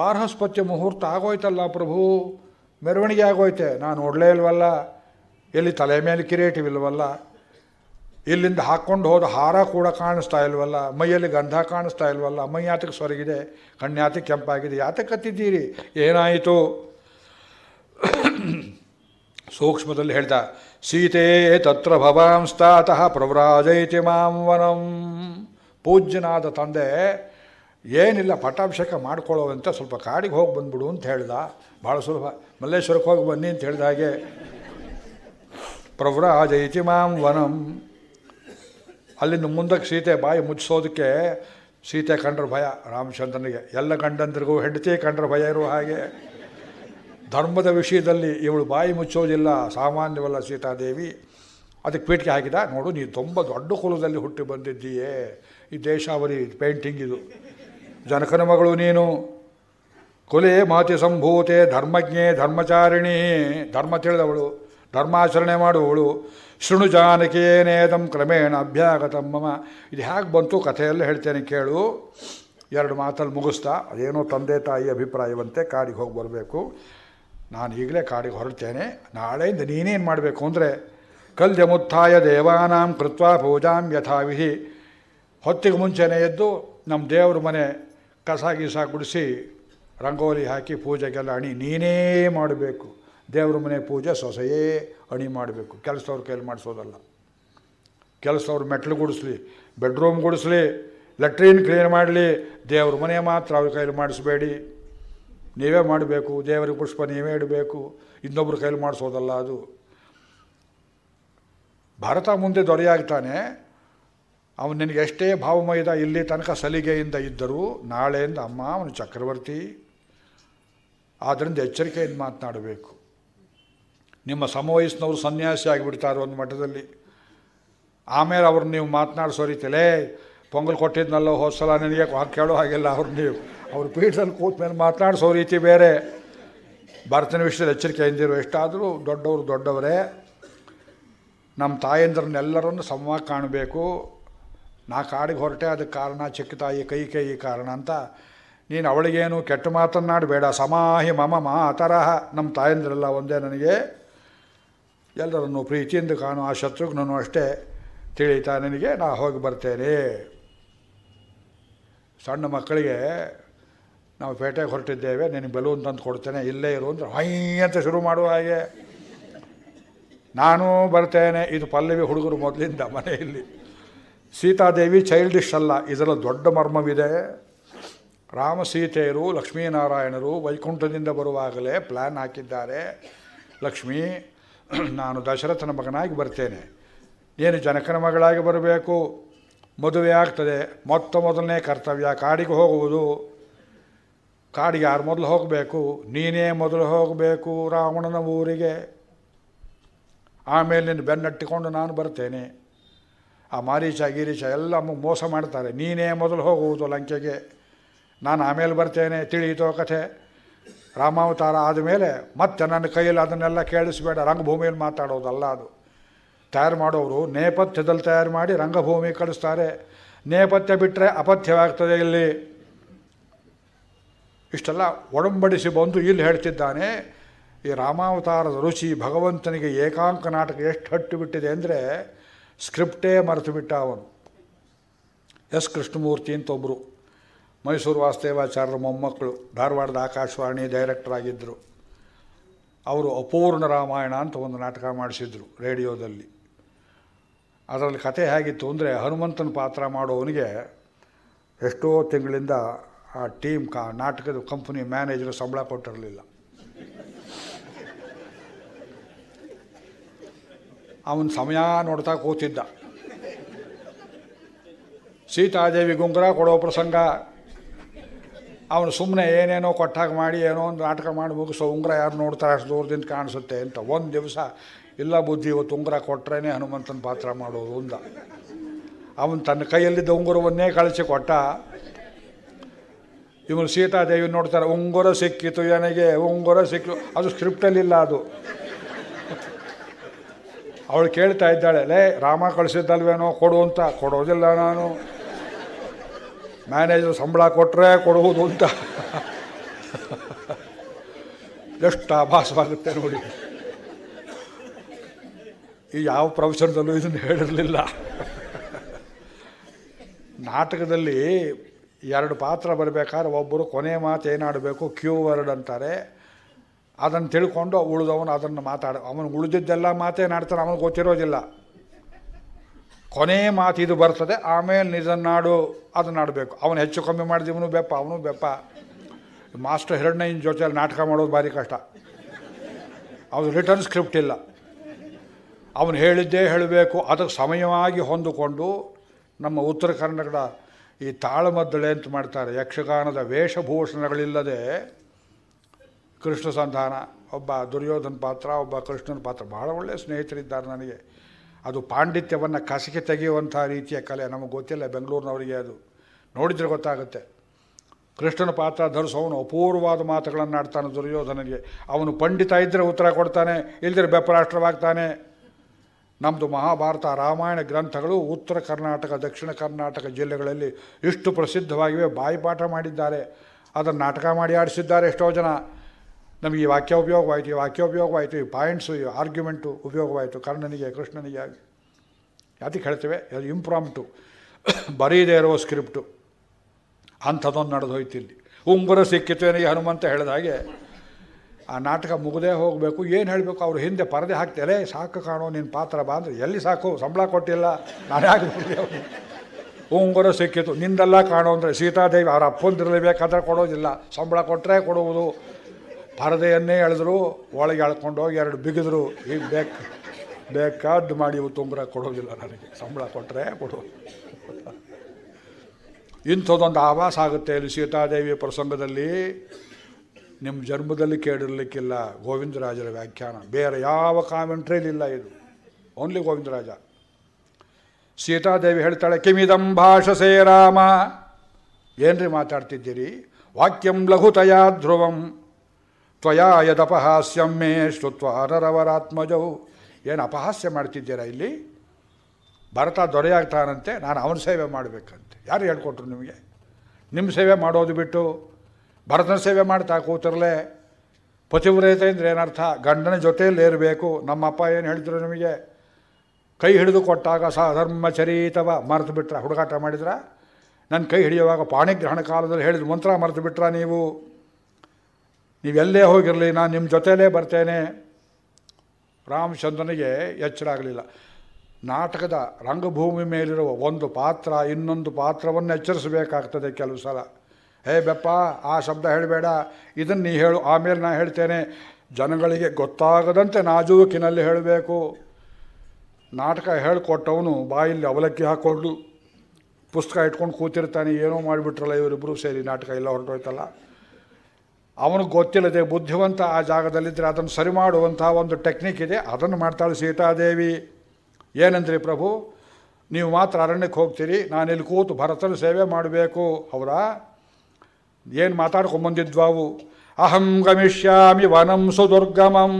Speaker 1: ಬಾರ್ಹಸ್ಪತ್ಯ ಮುಹೂರ್ತ ಆಗೋಯ್ತಲ್ಲ ಪ್ರಭು ಮೆರವಣಿಗೆ ಆಗೋಯ್ತೆ ನಾನು ನೋಡಲೇ ಇಲ್ವಲ್ಲ ಎಲ್ಲಿ ತಲೆ ಮೇಲೆ ಕಿರೇಟಿವ್ ಇಲ್ವಲ್ಲ ಇಲ್ಲಿಂದ ಹಾಕ್ಕೊಂಡು ಹೋದ ಹಾರ ಕೂಡ ಕಾಣಿಸ್ತಾ ಇಲ್ವಲ್ಲ ಮೈಯಲ್ಲಿ ಗಂಧ ಕಾಣಿಸ್ತಾ ಇಲ್ವಲ್ಲ ಮೈ ಯಾತಕ್ಕೆ ಸೊರಗಿದೆ ಕಣ್ಣಾತಕ್ಕೆ ಕೆಂಪಾಗಿದೆ ಯಾತಕ್ಕೆ ಕತ್ತಿದ್ದೀರಿ ಏನಾಯಿತು ಸೂಕ್ಷ್ಮದಲ್ಲಿ ಹೇಳ್ತಾ ಸೀತೆ ತತ್ರ ಭವಾಂಸ್ತಾತಃ ಪ್ರವ್ರಾಜೈತಿ ಮಾಂವನಂ ಪೂಜ್ಯನಾದ ತಂದೆ ಏನಿಲ್ಲ ಪಟ್ಟಾಭಿಷೇಕ ಮಾಡ್ಕೊಳ್ಳೋವಂತ ಸ್ವಲ್ಪ ಕಾಡಿಗೆ ಹೋಗಿ ಬಂದ್ಬಿಡು ಅಂತ ಹೇಳ್ದ ಭಾಳ ಸುಲಭ ಮಲ್ಲೇಶ್ವರಕ್ಕೆ ಹೋಗಿ ಬನ್ನಿ ಅಂತ ಹೇಳಿದ ಹಾಗೆ ಪ್ರವ್ರ ಜೈತಿ ಮಾಂ ವನಂ ಅಲ್ಲಿಂದ ಮುಂದಕ್ಕೆ ಸೀತೆ ಬಾಯಿ ಮುಚ್ಚಿಸೋದಕ್ಕೆ ಸೀತೆ ಕಂಡ್ರ ಭಯ ರಾಮಚಂದ್ರನಿಗೆ ಎಲ್ಲ ಗಂಡಂದ್ರಿಗೂ ಹೆಂಡತಿ ಕಂಡ್ರ ಭಯ ಇರುವ ಹಾಗೆ ಧರ್ಮದ ವಿಷಯದಲ್ಲಿ ಇವಳು ಬಾಯಿ ಮುಚ್ಚೋದಿಲ್ಲ ಸಾಮಾನ್ಯವಲ್ಲ ಸೀತಾದೇವಿ ಅದಕ್ಕೆ ಪೀಠಿಗೆ ಹಾಕಿದ ನೋಡು ನೀನು ತುಂಬ ದೊಡ್ಡ ಕುಲದಲ್ಲಿ ಹುಟ್ಟಿ ಬಂದಿದ್ದೀಯೇ ಈ ದೇಶಾವರಿ ಪೇಂಟಿಂಗ್ ಇದು ಜನಕನ ಮಗಳು ನೀನು ಕೊಲೆ ಮಾತಿ ಸಂಭೂತೆ ಧರ್ಮಜ್ಞೆ ಧರ್ಮಚಾರಿಣಿ ಧರ್ಮ ತಿಳಿದವಳು ಧರ್ಮಾಚರಣೆ ಮಾಡುವವಳು ಶೃಣು ಜಾನಕೇನೇದಂ ಕ್ರಮೇಣ ಅಭ್ಯಾಗತಂ ಮಮ ಇದು ಹೇಗೆ ಬಂತು ಕಥೆಯಲ್ಲಿ ಹೇಳ್ತೇನೆ ಕೇಳು ಎರಡು ಮಾತಲ್ಲಿ ಮುಗಿಸ್ತಾ ಅದೇನೋ ತಂದೆ ತಾಯಿ ಅಭಿಪ್ರಾಯವಂತೆ ಕಾಡಿಗೆ ಹೋಗಿ ಬರಬೇಕು ನಾನು ಈಗಲೇ ಕಾಡಿಗೆ ಹೊರಡ್ತೇನೆ ನಾಳೆಯಿಂದ ನೀನೇನು ಮಾಡಬೇಕು ಅಂದರೆ ಕಲ್ದೆ ಮುತ್ಥಾಯ ದೇವಾನಾಂ ಕೃತ್ವ ಪೂಜಾಂ ಯಥಾವಿಹಿ ಹೊತ್ತಿಗೆ ಮುಂಚೆನೇ ಎದ್ದು ನಮ್ಮ ದೇವರ ಮನೆ ಕಸ ಗೀಸ ಗುಡಿಸಿ ರಂಗೋಲಿ ಹಾಕಿ ಪೂಜೆಗೆಲ್ಲ ಅಣಿ ನೀನೇ ಮಾಡಬೇಕು ದೇವ್ರ ಮನೆ ಪೂಜೆ ಸೊಸೆಯೇ ಅಣಿ ಮಾಡಬೇಕು ಕೆಲಸದವ್ರ ಕೈಲಿ ಮಾಡಿಸೋದಲ್ಲ ಕೆಲಸದವ್ರು ಮೆಟ್ಲು ಗುಡಿಸ್ಲಿ ಬೆಡ್ರೂಮ್ ಗುಡಿಸ್ಲಿ ಲೆಟ್ರಿನ್ ಕ್ಲೀನ್ ಮಾಡಲಿ ದೇವ್ರ ಮನೆ ಮಾತ್ರ ಅವ್ರ ಕೈಲಿ ಮಾಡಿಸ್ಬೇಡಿ ನೀವೇ ಮಾಡಬೇಕು ದೇವರಿಗೆ ಪುಷ್ಪ ನೀವೇ ಇಡಬೇಕು ಇನ್ನೊಬ್ಬರ ಕೈಲಿ ಮಾಡಿಸೋದಲ್ಲ ಅದು ಭಾರತ ಮುಂದೆ ದೊರೆಯಾಗ್ತಾನೆ ಅವನು ನಿನಗೆ ಎಷ್ಟೇ ಭಾವಮಯದ ಇಲ್ಲಿ ತನಕ ಸಲಿಗೆಯಿಂದ ಇದ್ದರೂ ನಾಳೆಯಿಂದ ಅಮ್ಮ ಅವನು ಚಕ್ರವರ್ತಿ ಆದ್ದರಿಂದ ಎಚ್ಚರಿಕೆಯಿಂದ ಮಾತನಾಡಬೇಕು ನಿಮ್ಮ ಸಮವಯಸ್ಸಿನವರು ಸನ್ಯಾಸಿ ಆಗಿಬಿಡ್ತಾರೆ ಒಂದು ಮಠದಲ್ಲಿ ಆಮೇಲೆ ಅವ್ರನ್ನ ನೀವು ಮಾತನಾಡಿಸೋ ರೀತಿಲೇ ಪೊಂಗಲ್ ಕೊಟ್ಟಿದ್ನಲ್ಲೋ ಹೋದ್ಸಲ ನನಗೆ ಕೇಳೋ ಹಾಗೆಲ್ಲ ಅವ್ರು ನೀವು ಅವ್ರ ಪೀಠದಲ್ಲಿ ಕೂತ ಮೇಲೆ ಮಾತನಾಡಿಸೋ ರೀತಿ ಬೇರೆ ಭಾರತನ ವಿಷಯದಲ್ಲಿ ಎಂದಿರು ಎಷ್ಟಾದರೂ ದೊಡ್ಡವರು ದೊಡ್ಡವರೇ ನಮ್ಮ ತಾಯಂದ್ರನ್ನೆಲ್ಲರನ್ನು ಸಮವಾಗಿ ಕಾಣಬೇಕು ನಾ ಕಾಡಿಗೆ ಹೊರಟೆ ಅದಕ್ಕೆ ಕಾರಣ ಚಿಕ್ಕ ತಾಯಿ ಕೈ ಕೈ ಕಾರಣ ಅಂತ ನೀನು ಅವಳಿಗೇನು ಕೆಟ್ಟ ಮಾತನ್ನಾಡು ಬೇಡ ಸಮಾಹಿ ಮಮ ಮಾ ಆ ನಮ್ಮ ತಾಯಂದಿರಲ್ಲ ಒಂದೇ ನನಗೆ ಎಲ್ಲರನ್ನು ಪ್ರೀತಿಯಿಂದ ಕಾಣು ಆ ಶತ್ರುಘ್ನೂ ಅಷ್ಟೇ ತಿಳಿತಾ ನನಗೆ ನಾ ಹೋಗಿ ಬರ್ತೇನೆ ಸಣ್ಣ ಮಕ್ಕಳಿಗೆ ನಾವು ಪೇಟೆಗೆ ಹೊರಟಿದ್ದೇವೆ ನಿನಗೆ ಬೆಲೂನ್ ತಂದು ಕೊಡ್ತೇನೆ ಇಲ್ಲೇ ಇರು ಅಂದ್ರೆ ಹೈ ಅಂತ ಶುರು ಮಾಡುವ ಹಾಗೆ ನಾನೂ ಬರ್ತೇನೆ ಇದು ಪಲ್ಲವಿ ಹುಡುಗರು ಮೊದಲಿಂದ ಮನೆಯಲ್ಲಿ ಸೀತಾದೇವಿ ಚೈಲ್ಡಿಶ್ ಅಲ್ಲ ಇದರ ದೊಡ್ಡ ಮರ್ಮವಿದೆ ರಾಮ ಸೀತೆಯರು ಲಕ್ಷ್ಮೀನಾರಾಯಣರು ವೈಕುಂಠದಿಂದ ಬರುವಾಗಲೇ ಪ್ಲ್ಯಾನ್ ಹಾಕಿದ್ದಾರೆ ಲಕ್ಷ್ಮೀ ನಾನು ದಶರಥನ ಮಗನಾಗಿ ಬರ್ತೇನೆ ಏನು ಜನಕನ ಮಗಳಾಗಿ ಬರಬೇಕು ಮದುವೆ ಆಗ್ತದೆ ಮೊತ್ತ ಮೊದಲನೇ ಕರ್ತವ್ಯ ಕಾಡಿಗೆ ಹೋಗುವುದು ಕಾಡಿಗೆ ಯಾರು ಮೊದಲು ಹೋಗಬೇಕು ನೀನೇ ಮೊದಲು ಹೋಗಬೇಕು ರಾವಣನ ಊರಿಗೆ ಆಮೇಲೆ ನಿನ್ನ ಬೆನ್ನಟ್ಟಿಕೊಂಡು ನಾನು ಬರ್ತೇನೆ ಆ ಮಾರೀಚ ಗೀರೀಚ ಎಲ್ಲ ಮೋಸ ಮಾಡ್ತಾರೆ ನೀನೇ ಮೊದಲು ಹೋಗುವುದು ಲಂಕೆಗೆ ನಾನು ಆಮೇಲೆ ಬರ್ತೇನೆ ತಿಳಿಯಿತೋ ಕಥೆ ರಾಮಾವತಾರ ಆದಮೇಲೆ ಮತ್ತೆ ನನ್ನ ಕೈಯಲ್ಲಿ ಅದನ್ನೆಲ್ಲ ಕೇಳಿಸ್ಬೇಡ ರಂಗಭೂಮಿಯಲ್ಲಿ ಮಾತಾಡೋದಲ್ಲ ಅದು ತಯಾರು ಮಾಡೋರು ನೇಪಥ್ಯದಲ್ಲಿ ತಯಾರು ಮಾಡಿ ರಂಗಭೂಮಿ ಕಳಿಸ್ತಾರೆ ನೇಪಥ್ಯ ಬಿಟ್ಟರೆ ಅಪಥ್ಯವಾಗ್ತದೆ ಇಲ್ಲಿ ಇಷ್ಟೆಲ್ಲ ಒಡಂಬಡಿಸಿ ಬಂದು ಇಲ್ಲಿ ಹೇಳ್ತಿದ್ದಾನೆ ಈ ರಾಮಾವತಾರದ ರುಚಿ ಭಗವಂತನಿಗೆ ಏಕಾಂಕ ನಾಟಕ ಎಷ್ಟು ಹಟ್ಟು ಬಿಟ್ಟಿದೆ ಅಂದರೆ ಸ್ಕ್ರಿಪ್ಟೇ ಮರೆತು ಬಿಟ್ಟ ಅವನು ಎಸ್ ಕೃಷ್ಣಮೂರ್ತಿ ಅಂತ ಒಬ್ಬರು ಮೈಸೂರು ವಾಸುದೇವಾಚಾರ್ಯರ ಮೊಮ್ಮಕ್ಕಳು ಧಾರವಾಡದ ಆಕಾಶವಾಣಿ ಡೈರೆಕ್ಟರ್ ಆಗಿದ್ದರು ಅವರು ಅಪೂರ್ಣ ರಾಮಾಯಣ ಅಂತ ಒಂದು ನಾಟಕ ಮಾಡಿಸಿದ್ರು ರೇಡಿಯೋದಲ್ಲಿ ಅದರಲ್ಲಿ ಕತೆ ಹೇಗಿತ್ತು ಅಂದರೆ ಹನುಮಂತನ ಪಾತ್ರ ಮಾಡೋವನಿಗೆ ಎಷ್ಟೋ ತಿಂಗಳಿಂದ ಆ ಟೀಮ್ ಕಾ ನಾಟಕದ ಕಂಪ್ನಿ ಮ್ಯಾನೇಜರು ಸಂಬಳ ಕೊಟ್ಟಿರಲಿಲ್ಲ ಅವನು ಸಮಯ ನೋಡ್ತಾ ಕೂತಿದ್ದ ಸೀತಾದೇವಿ ಗುಂಗುರ ಕೊಡೋ ಪ್ರಸಂಗ ಅವನು ಸುಮ್ಮನೆ ಏನೇನೋ ಕೊಟ್ಟಾಗ ಮಾಡಿ ಏನೋ ಒಂದು ನಾಟಕ ಮಾಡಿ ಮುಗಿಸೋ ಉಂಗುರ ಯಾರು ನೋಡ್ತಾರೆ ಅಷ್ಟು ದೂರದಿಂದ ಕಾಣಿಸುತ್ತೆ ಅಂತ ಒಂದು ದಿವಸ ಇಲ್ಲ ಬುದ್ಧಿ ಇವತ್ತು ಉಂಗುರ ಕೊಟ್ರೇ ಹನುಮಂತನ ಪಾತ್ರ ಮಾಡೋದು ಅಂದ ಅವನು ತನ್ನ ಕೈಯಲ್ಲಿದ್ದ ಉಂಗುರವನ್ನೇ ಕಳಿಸಿ ಕೊಟ್ಟ ಇವನು ಸೀತಾದೇವಿ ನೋಡ್ತಾರೆ ಉಂಗುರ ಸಿಕ್ಕಿತು ನನಗೆ ಉಂಗುರ ಸಿಕ್ಕಿತು ಅದು ಸ್ಕ್ರಿಪ್ಟಲ್ಲಿಲ್ಲ ಅದು ಅವಳು ಕೇಳ್ತಾ ಇದ್ದಾಳೆ ಲೇ ರಾಮ ಕಳಿಸಿದ್ದಲ್ವೇನೋ ಕೊಡು ಅಂತ ಕೊಡೋದಿಲ್ಲ ನಾನು ಮ್ಯಾನೇಜರ್ ಸಂಬಳ ಕೊಟ್ಟರೆ ಕೊಡುವುದು ಅಂತ ಎಷ್ಟು ಆಭಾಸವಾಗುತ್ತೆ ನೋಡಿ ಈ ಯಾವ ಪ್ರವಚನದಲ್ಲೂ ಇದನ್ನು ಹೇಳಿರಲಿಲ್ಲ ನಾಟಕದಲ್ಲಿ ಎರಡು ಪಾತ್ರ ಬರಬೇಕಾದ್ರೆ ಒಬ್ಬರು ಕೊನೆ ಮಾತು ಏನಾಡಬೇಕು ಕ್ಯೂ ವರ್ಡ್ ಅಂತಾರೆ ಅದನ್ನು ತಿಳ್ಕೊಂಡು ಉಳಿದವನು ಅದನ್ನು ಮಾತಾಡ ಅವನು ಉಳಿದಿದ್ದೆಲ್ಲ ಮಾತೇನಾಡ್ತಾನೆ ಅವನಿಗೆ ಗೊತ್ತಿರೋದಿಲ್ಲ ಕೊನೆಯ ಮಾತು ಇದು ಬರ್ತದೆ ಆಮೇಲೆ ನಿಜನ್ನಾಡು ಅದನ್ನ ಆಡಬೇಕು ಅವನು ಹೆಚ್ಚು ಕಮ್ಮಿ ಮಾಡಿದ ಇವನು ಬೆಪ್ಪ ಅವನು ಬೆಪ್ಪ ಮಾಸ್ಟರ್ ಹಿರಣ್ಣಯ್ಯನ ಜೊತೆಯಲ್ಲಿ ನಾಟಕ ಮಾಡೋದು ಭಾರಿ ಕಷ್ಟ ಅವನು ರಿಟರ್ನ್ ಸ್ಕ್ರಿಪ್ಟ್ ಇಲ್ಲ ಅವನು ಹೇಳಿದ್ದೇ ಹೇಳಬೇಕು ಅದಕ್ಕೆ ಸಮಯವಾಗಿ ಹೊಂದಿಕೊಂಡು ನಮ್ಮ ಉತ್ತರ ಕರ್ನಾಟಕದ ಈ ತಾಳಮದ್ದಳೆ ಅಂತ ಮಾಡ್ತಾರೆ ಯಕ್ಷಗಾನದ ವೇಷಭೂಷಣಗಳಿಲ್ಲದೆ ಕೃಷ್ಣ ಸಂಧಾನ ಒಬ್ಬ ದುರ್ಯೋಧನ ಪಾತ್ರ ಒಬ್ಬ ಕೃಷ್ಣನ ಪಾತ್ರ ಭಾಳ ಒಳ್ಳೆಯ ಸ್ನೇಹಿತರಿದ್ದಾರೆ ನನಗೆ ಅದು ಪಾಂಡಿತ್ಯವನ್ನು ಕಸಕ್ಕೆ ತೆಗೆಯುವಂಥ ರೀತಿಯ ಕಲೆ ನಮಗೆ ಗೊತ್ತಿಲ್ಲ ಬೆಂಗಳೂರಿನವರಿಗೆ ಅದು ನೋಡಿದರೆ ಗೊತ್ತಾಗುತ್ತೆ ಕೃಷ್ಣನ ಪಾತ್ರ ಧರಿಸೋನು ಅಪೂರ್ವವಾದ ಮಾತುಗಳನ್ನು ಆಡ್ತಾನೆ ದುರ್ಯೋಧನಿಗೆ ಅವನು ಪಂಡಿತ ಇದ್ದರೆ ಉತ್ತರ ಕೊಡ್ತಾನೆ ಇಲ್ದಿರ ಬೆಪ್ಪರಾಷ್ಟ್ರವಾಗ್ತಾನೆ ನಮ್ಮದು ಮಹಾಭಾರತ ರಾಮಾಯಣ ಗ್ರಂಥಗಳು ಉತ್ತರ ಕರ್ನಾಟಕ ದಕ್ಷಿಣ ಕರ್ನಾಟಕ ಜಿಲ್ಲೆಗಳಲ್ಲಿ ಇಷ್ಟು ಪ್ರಸಿದ್ಧವಾಗಿವೆ ಬಾಯಿಪಾಠ ಮಾಡಿದ್ದಾರೆ ಅದನ್ನು ನಾಟಕ ಮಾಡಿ ಆಡಿಸಿದ್ದಾರೆ ಎಷ್ಟೋ ಜನ ನಮಗೆ ಈ ವಾಕ್ಯ ಉಪಯೋಗವಾಯಿತು ಈ ವಾಕ್ಯ ಉಪಯೋಗವಾಯಿತು ಈ ಪಾಯಿಂಟ್ಸು ಈ ಆರ್ಗ್ಯುಮೆಂಟು ಉಪಯೋಗವಾಯಿತು ಕರ್ಣನಿಗೆ ಕೃಷ್ಣನಿಗೆ ಆಗಿ ಯಾತಕ್ಕೆ ಹೇಳ್ತೇವೆ ಅದು ಇಂಪ್ರಾಮ್ಟು ಬರೀದೇ ಇರೋ ಸ್ಕ್ರಿಪ್ಟು ಅಂಥದ್ದೊಂದು ನಡೆದು ಇಲ್ಲಿ ಉಂಗುರ ನನಗೆ ಹನುಮಂತ ಹೇಳಿದ ಹಾಗೆ ಆ ನಾಟಕ ಮುಗದೇ ಹೋಗಬೇಕು ಏನು ಹೇಳಬೇಕು ಅವ್ರು ಹಿಂದೆ ಪರದೆ ಹಾಕ್ತಾರೆ ಸಾಕು ಕಾಣೋ ನಿನ್ನ ಪಾತ್ರ ಬಾ ಅಂದರೆ ಎಲ್ಲಿ ಸಾಕು ಸಂಬಳ ಕೊಟ್ಟಿಲ್ಲ ನಾನು ಯಾಕೆ ಉಂಗುರ ಸಿಕ್ಕಿತು ನಿಂದೆಲ್ಲ ಕಾಣೋ ಅಂದರೆ ಸೀತಾದೇವಿ ಅವ್ರ ಅಪ್ಪಂದಿರಲೇಬೇಕಾದ್ರೆ ಕೊಡೋದಿಲ್ಲ ಸಂಬಳ ಕೊಟ್ಟರೆ ಕೊಡುವುದು ಪರದೆಯನ್ನೇ ಎಳೆದ್ರು ಒಳಗೆ ಎಳ್ಕೊಂಡು ಹೋಗಿ ಎರಡು ಬಿಗಿದ್ರು ಈಗ ಬೇಕು ಬೇಕಾದ್ದು ಮಾಡಿ ಇವು ತುಂಬ್ರ ಕೊಡೋದಿಲ್ಲ ನನಗೆ ಸಂಬಳ ಕೊಟ್ಟರೆ ಕೊಡು ಇಂಥದ್ದೊಂದು ಆವಾಸ ಆಗುತ್ತೆ ಇಲ್ಲಿ ಸೀತಾದೇವಿ ಪ್ರಸಂಗದಲ್ಲಿ ನಿಮ್ಮ ಜನ್ಮದಲ್ಲಿ ಕೇಳಿರ್ಲಿಕ್ಕಿಲ್ಲ ಗೋವಿಂದರಾಜರ ವ್ಯಾಖ್ಯಾನ ಬೇರೆ ಯಾವ ಕಾಮೆಂಟ್ರಿಲಿಲ್ಲ ಇದು ಓನ್ಲಿ ಗೋವಿಂದರಾಜ ಸೀತಾದೇವಿ ಹೇಳ್ತಾಳೆ ಕಿಮಿದಂ ಭಾಷಸೇ ರಾಮ ಏನ್ರಿ ಮಾತಾಡ್ತಿದ್ದೀರಿ ವಾಕ್ಯಂ ಲಘುತಯಾ ಧ್ರುವಂ ತ್ವಯಾ ಯದಪಹಾಸ್ಯಮ್ಮೆ ಶ್ರುತ್ವ ಅರರವರಾತ್ಮಜವು ಏನು ಅಪಹಾಸ್ಯ ಮಾಡ್ತಿದ್ದೀರಾ ಇಲ್ಲಿ ಭರತ ದೊರೆಯಾಗ್ತಾನಂತೆ ನಾನು ಅವನ ಸೇವೆ ಮಾಡಬೇಕಂತೆ ಯಾರು ಹೇಳ್ಕೊಟ್ರು ನಿಮಗೆ ನಿಮ್ಮ ಸೇವೆ ಮಾಡೋದು ಬಿಟ್ಟು ಭರತನ ಸೇವೆ ಮಾಡ್ತಾ ಕೂತಿರಲೇ ಪತಿವ್ರತೆ ಅಂದರೆ ಏನರ್ಥ ಗಂಡನ ಜೊತೆಯಲ್ಲಿ ಇರಬೇಕು ನಮ್ಮಪ್ಪ ಏನು ಹೇಳಿದ್ರು ನಿಮಗೆ ಕೈ ಹಿಡಿದು ಕೊಟ್ಟಾಗ ಸಹ ಧರ್ಮಚರಿತವ ಮರೆತು ಬಿಟ್ರ ಹುಡುಗಾಟ ಮಾಡಿದ್ರ ನನ್ನ ಕೈ ಹಿಡಿಯುವಾಗ ಪಾಣಿಗ್ರಹಣ ಕಾಲದಲ್ಲಿ ಹೇಳಿದ ಮಂತ್ರ ಮರೆತು ಬಿಟ್ರಾ ನೀವು ನೀವೆಲ್ಲೇ ಹೋಗಿರಲಿ ನಾನು ನಿಮ್ಮ ಜೊತೆಯಲ್ಲೇ ಬರ್ತೇನೆ ರಾಮಚಂದ್ರನಿಗೆ ಎಚ್ಚರ ಆಗಲಿಲ್ಲ ನಾಟಕದ ರಂಗಭೂಮಿ ಮೇಲಿರುವ ಒಂದು ಪಾತ್ರ ಇನ್ನೊಂದು ಪಾತ್ರವನ್ನು ಎಚ್ಚರಿಸಬೇಕಾಗ್ತದೆ ಕೆಲವು ಸಲ ಹೇ ಬೆಪ್ಪ ಆ ಶಬ್ದ ಹೇಳಬೇಡ ಇದನ್ನು ನೀ ಹೇಳು ಆಮೇಲೆ ನಾನು ಹೇಳ್ತೇನೆ ಜನಗಳಿಗೆ ಗೊತ್ತಾಗದಂತೆ ನಾಜೂಕಿನಲ್ಲಿ ಹೇಳಬೇಕು ನಾಟಕ ಹೇಳಿಕೊಟ್ಟವನು ಬಾಯಲ್ಲಿ ಅವಲಕ್ಕಿ ಹಾಕೊಂಡು ಪುಸ್ತಕ ಇಟ್ಕೊಂಡು ಕೂತಿರ್ತಾನೆ ಏನೋ ಮಾಡಿಬಿಟ್ರಲ್ಲ ಇವರಿಬ್ಬರು ಸೇರಿ ನಾಟಕ ಎಲ್ಲ ಹೊರಟೋಯ್ತಲ್ಲ ಅವನಿಗೆ ಗೊತ್ತಿಲ್ಲದೆ ಬುದ್ಧಿವಂತ ಆ ಜಾಗದಲ್ಲಿದ್ದರೆ ಅದನ್ನು ಸರಿ ಮಾಡುವಂಥ ಒಂದು ಟೆಕ್ನಿಕ್ ಇದೆ ಅದನ್ನು ಮಾಡ್ತಾಳೆ ಸೀತಾದೇವಿ ಏನಂದ್ರಿ ಪ್ರಭು ನೀವು ಮಾತ್ರ ಅರಣ್ಯಕ್ಕೆ ಹೋಗ್ತೀರಿ ನಾನಿಲ್ಲಿ ಕೂತು ಭರತನ ಸೇವೆ ಮಾಡಬೇಕು ಅವರ ಏನು ಮಾತಾಡ್ಕೊಂಬಂದಿದ್ವಾವು ಅಹಂ ಗಮಿಷ್ಯಾಮಿ ವನಂ ಸುದುರ್ಗಮಂ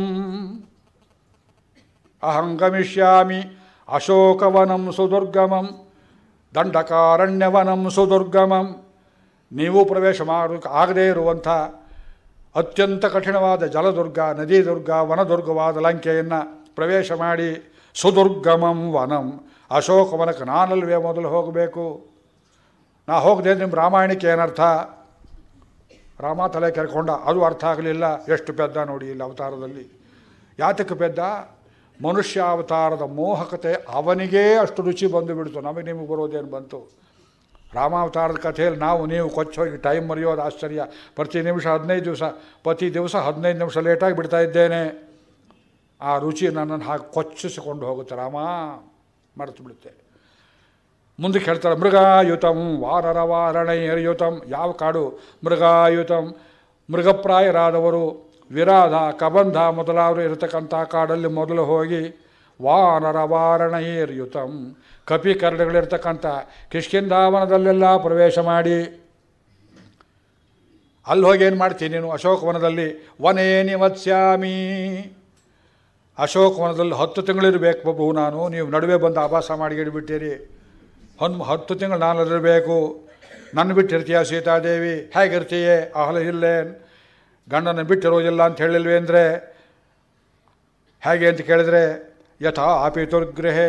Speaker 1: ಅಹಂ ಗಮಿಷ್ಯಾಮಿ ಅಶೋಕವನಂ ಸುದುರ್ಗಮಂ ದಂಡಕಾರಣ್ಯವನಂ ಸುದುರ್ಗಮಂ ನೀವು ಪ್ರವೇಶ ಮಾಡೋಕೆ ಆಗದೇ ಇರುವಂಥ ಅತ್ಯಂತ ಕಠಿಣವಾದ ಜಲದುರ್ಗ ನದಿ ದುರ್ಗ ವನದುರ್ಗವಾದ ಲಂಕೆಯನ್ನು ಪ್ರವೇಶ ಮಾಡಿ ಸುದುರ್ಗಮಂ ವನಂ ಅಶೋಕವನಕ್ಕೆ ನಾನಲ್ವೇ ಮೊದಲು ಹೋಗಬೇಕು ನಾ ಹೋಗದೆ ನಿಮ್ಮ ರಾಮಾಯಣಕ್ಕೆ ಏನರ್ಥ ರಾಮ ತಲೆ ಕೆರ್ಕೊಂಡ ಅದು ಅರ್ಥ ಆಗಲಿಲ್ಲ ಎಷ್ಟು ಪೆದ್ದ ನೋಡಿ ಇಲ್ಲಿ ಅವತಾರದಲ್ಲಿ ಯಾತಕ್ಕೆ ಪೆದ್ದ ಮನುಷ್ಯ ಅವತಾರದ ಮೋಹಕತೆ ಅವನಿಗೇ ಅಷ್ಟು ರುಚಿ ಬಂದು ಬಿಡ್ತು ನಮಗೆ ನಿಮಗೆ ಬರೋದೇನು ಬಂತು ರಾಮಾವತಾರದ ಕಥೆಯಲ್ಲಿ ನಾವು ನೀವು ಹೋಗಿ ಟೈಮ್ ಮರೆಯೋದು ಆಶ್ಚರ್ಯ ಪ್ರತಿ ನಿಮಿಷ ಹದಿನೈದು ದಿವಸ ಪ್ರತಿ ದಿವಸ ಹದಿನೈದು ನಿಮಿಷ ಲೇಟಾಗಿ ಬಿಡ್ತಾ ಇದ್ದೇನೆ ಆ ರುಚಿ ನನ್ನನ್ನು ಹಾಕಿ ಕೊಚ್ಚಿಸಿಕೊಂಡು ಹೋಗುತ್ತೆ ರಾಮ ಮರೆತು ಬಿಡುತ್ತೆ ಮುಂದಕ್ಕೆ ಹೇಳ್ತಾರೆ ಮೃಗಾಯುತಂ ವಾರರ ವಾರಣಯುತಂ ಯಾವ ಕಾಡು ಮೃಗಾಯುತಂ ಮೃಗಪ್ರಾಯರಾದವರು ವಿರಾಧ ಕಬಂಧ ಮೊದಲಾದರು ಇರತಕ್ಕಂಥ ಕಾಡಲ್ಲಿ ಮೊದಲು ಹೋಗಿ ವಾನರ ವಾರಣಯುತಂ ಕಪಿ ಕರಡುಗಳಿರ್ತಕ್ಕಂಥ ಕಿಷ್ಕಿಂದಾವನದಲ್ಲೆಲ್ಲ ಪ್ರವೇಶ ಮಾಡಿ ಅಲ್ಲಿ ಹೋಗಿ ಏನು ಮಾಡ್ತೀನಿ ನೀನು ಅಶೋಕವನದಲ್ಲಿ ವನೇ ನಿವತ್ಸ್ಯಾಮಿ ಅಶೋಕವನದಲ್ಲಿ ಹತ್ತು ತಿಂಗಳಿರಬೇಕು ಬಬು ನಾನು ನೀವು ನಡುವೆ ಬಂದು ಆಭಾಸ ಮಾಡಿಗಿಡ್ಬಿಟ್ಟಿರಿ ಹೊನ್ ಹತ್ತು ತಿಂಗಳು ನಾನು ಇರಬೇಕು ನನ್ನ ಬಿಟ್ಟಿರ್ತೀಯ ಸೀತಾದೇವಿ ಹೇಗಿರ್ತೀಯೇ ಆಹ್ಲ ಇಲ್ಲೇ ಗಂಡನ ಬಿಟ್ಟಿರೋದಿಲ್ಲ ಅಂತ ಹೇಳಿಲ್ವೇ ಅಂದರೆ ಹೇಗೆ ಅಂತ ಕೇಳಿದರೆ ಯಥಾ ಆಪಿತುರ್ಗೃಹೇ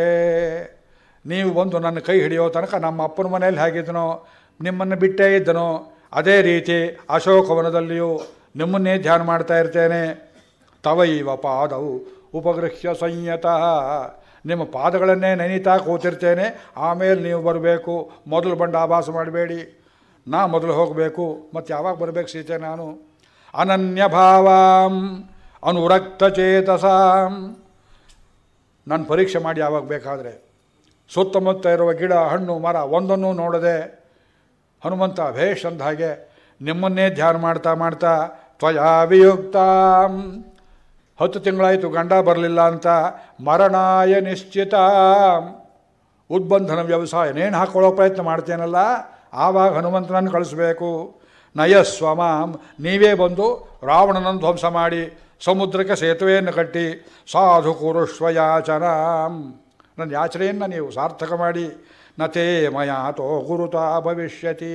Speaker 1: ನೀವು ಬಂದು ನನ್ನ ಕೈ ಹಿಡಿಯೋ ತನಕ ನಮ್ಮ ಅಪ್ಪನ ಮನೆಯಲ್ಲಿ ಹೇಗಿದ್ದನೋ ನಿಮ್ಮನ್ನು ಬಿಟ್ಟೇ ಇದ್ದನೋ ಅದೇ ರೀತಿ ಅಶೋಕವನದಲ್ಲಿಯೂ ನಿಮ್ಮನ್ನೇ ಧ್ಯಾನ ಮಾಡ್ತಾ ಇರ್ತೇನೆ ಇವ ಪಾದವು ಉಪಗೃಹ್ಯ ಸಂಯತಃ ನಿಮ್ಮ ಪಾದಗಳನ್ನೇ ನೆನೀತಾ ಕೂತಿರ್ತೇನೆ ಆಮೇಲೆ ನೀವು ಬರಬೇಕು ಮೊದಲು ಬಂಡ ಆಭಾಸ ಮಾಡಬೇಡಿ ನಾ ಮೊದಲು ಹೋಗಬೇಕು ಮತ್ತು ಯಾವಾಗ ಬರಬೇಕು ಸೀತೆ ನಾನು ಅನನ್ಯ ಭಾವಾಂ ಅನುರಕ್ತ ಚೇತಸಾಂ ನಾನು ಪರೀಕ್ಷೆ ಮಾಡಿ ಯಾವಾಗ ಬೇಕಾದರೆ ಸುತ್ತಮುತ್ತ ಇರುವ ಗಿಡ ಹಣ್ಣು ಮರ ಒಂದನ್ನು ನೋಡದೆ ಹನುಮಂತ ಭೇಷ್ ಅಂದ ಹಾಗೆ ನಿಮ್ಮನ್ನೇ ಧ್ಯಾನ ಮಾಡ್ತಾ ಮಾಡ್ತಾ ತ್ವಯಾಭಿಯುಕ್ತ ಹತ್ತು ತಿಂಗಳಾಯಿತು ಗಂಡ ಬರಲಿಲ್ಲ ಅಂತ ಮರಣಾಯ ನಿಶ್ಚಿತ ಉದ್ಬಂಧನ ವ್ಯವಸಾಯನೇನು ಹಾಕ್ಕೊಳ್ಳೋ ಪ್ರಯತ್ನ ಮಾಡ್ತೇನಲ್ಲ ಆವಾಗ ಹನುಮಂತನನ್ನು ಕಳಿಸ್ಬೇಕು ನಯಸ್ವ ಮಾಂ ನೀವೇ ಬಂದು ರಾವಣನನ್ನು ಧ್ವಂಸ ಮಾಡಿ ಸಮುದ್ರಕ್ಕೆ ಸೇತುವೆಯನ್ನು ಕಟ್ಟಿ ಸಾಧು ಕುರುಶ್ವಯಾಚನಾಂ ನನ್ನ ಯಾಚನೆಯನ್ನು ನೀವು ಸಾರ್ಥಕ ಮಾಡಿ ನತೇ ಮಯ ತೋ ಗುರುತಾ ಭವಿಷ್ಯತಿ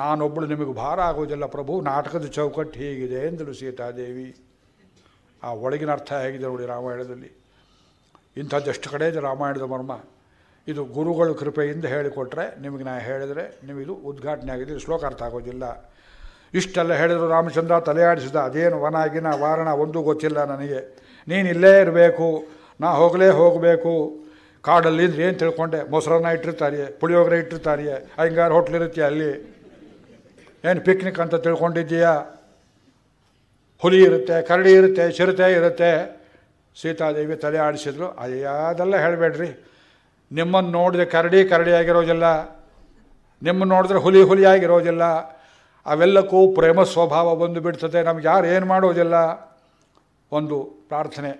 Speaker 1: ನಾನೊಬ್ಬಳು ನಿಮಗೆ ಭಾರ ಆಗೋದಿಲ್ಲ ಪ್ರಭು ನಾಟಕದ ಚೌಕಟ್ಟು ಹೀಗಿದೆ ಎಂದಳು ಸೀತಾದೇವಿ ಆ ಒಳಗಿನ ಅರ್ಥ ಹೇಗಿದೆ ನೋಡಿ ರಾಮಾಯಣದಲ್ಲಿ ಇಂಥದ್ದೆಷ್ಟು ಕಡೆ ಇದೆ ರಾಮಾಯಣದ ಮರ್ಮ ಇದು ಗುರುಗಳು ಕೃಪೆಯಿಂದ ಹೇಳಿಕೊಟ್ರೆ ನಿಮಗೆ ನಾನು ಹೇಳಿದರೆ ನಿಮಗಿದು ಉದ್ಘಾಟನೆ ಆಗಿದೆ ಶ್ಲೋಕ ಅರ್ಥ ಆಗೋದಿಲ್ಲ ಇಷ್ಟೆಲ್ಲ ಹೇಳಿದ್ರು ರಾಮಚಂದ್ರ ತಲೆಯಾಡಿಸಿದ ಅದೇನು ವನಾಗಿನ ವಾರಣ ಒಂದೂ ಗೊತ್ತಿಲ್ಲ ನನಗೆ ನೀನು ಇಲ್ಲೇ ಇರಬೇಕು ನಾ ಹೋಗಲೇ ಹೋಗಬೇಕು ಕಾಡಲ್ಲಿ ಇದ್ರೆ ಏನು ತಿಳ್ಕೊಂಡೆ ಮೊಸರನ್ನ ಇಟ್ಟಿರ್ತಾರೆ ಪುಳಿಯೋಗರೆ ಇಟ್ಟಿರ್ತಾರೆ ಅಯ್ಯಂಗಾರ್ ಹೋಟ್ಲಿರುತ್ತೆ ಇರುತ್ತೆ ಅಲ್ಲಿ ಏನು ಪಿಕ್ನಿಕ್ ಅಂತ ತಿಳ್ಕೊಂಡಿದ್ದೀಯಾ ಹುಲಿ ಇರುತ್ತೆ ಕರಡಿ ಇರುತ್ತೆ ಚಿರತೆ ಇರುತ್ತೆ ಸೀತಾದೇವಿ ತಲೆ ಆಡಿಸಿದ್ರು ಅಯ್ಯದೆಲ್ಲ ಹೇಳಬೇಡ್ರಿ ನಿಮ್ಮನ್ನು ನೋಡಿದ್ರೆ ಕರಡಿ ಕರಡಿ ಆಗಿರೋದಿಲ್ಲ ನಿಮ್ಮನ್ನು ನೋಡಿದ್ರೆ ಹುಲಿ ಹುಲಿ ಆಗಿರೋದಿಲ್ಲ ಅವೆಲ್ಲಕ್ಕೂ ಪ್ರೇಮ ಸ್ವಭಾವ ಬಂದು ಬಿಡ್ತದೆ ನಮ್ಗೆ ಯಾರು ಏನು ಮಾಡೋದಿಲ್ಲ ಒಂದು ಪ್ರಾರ್ಥನೆ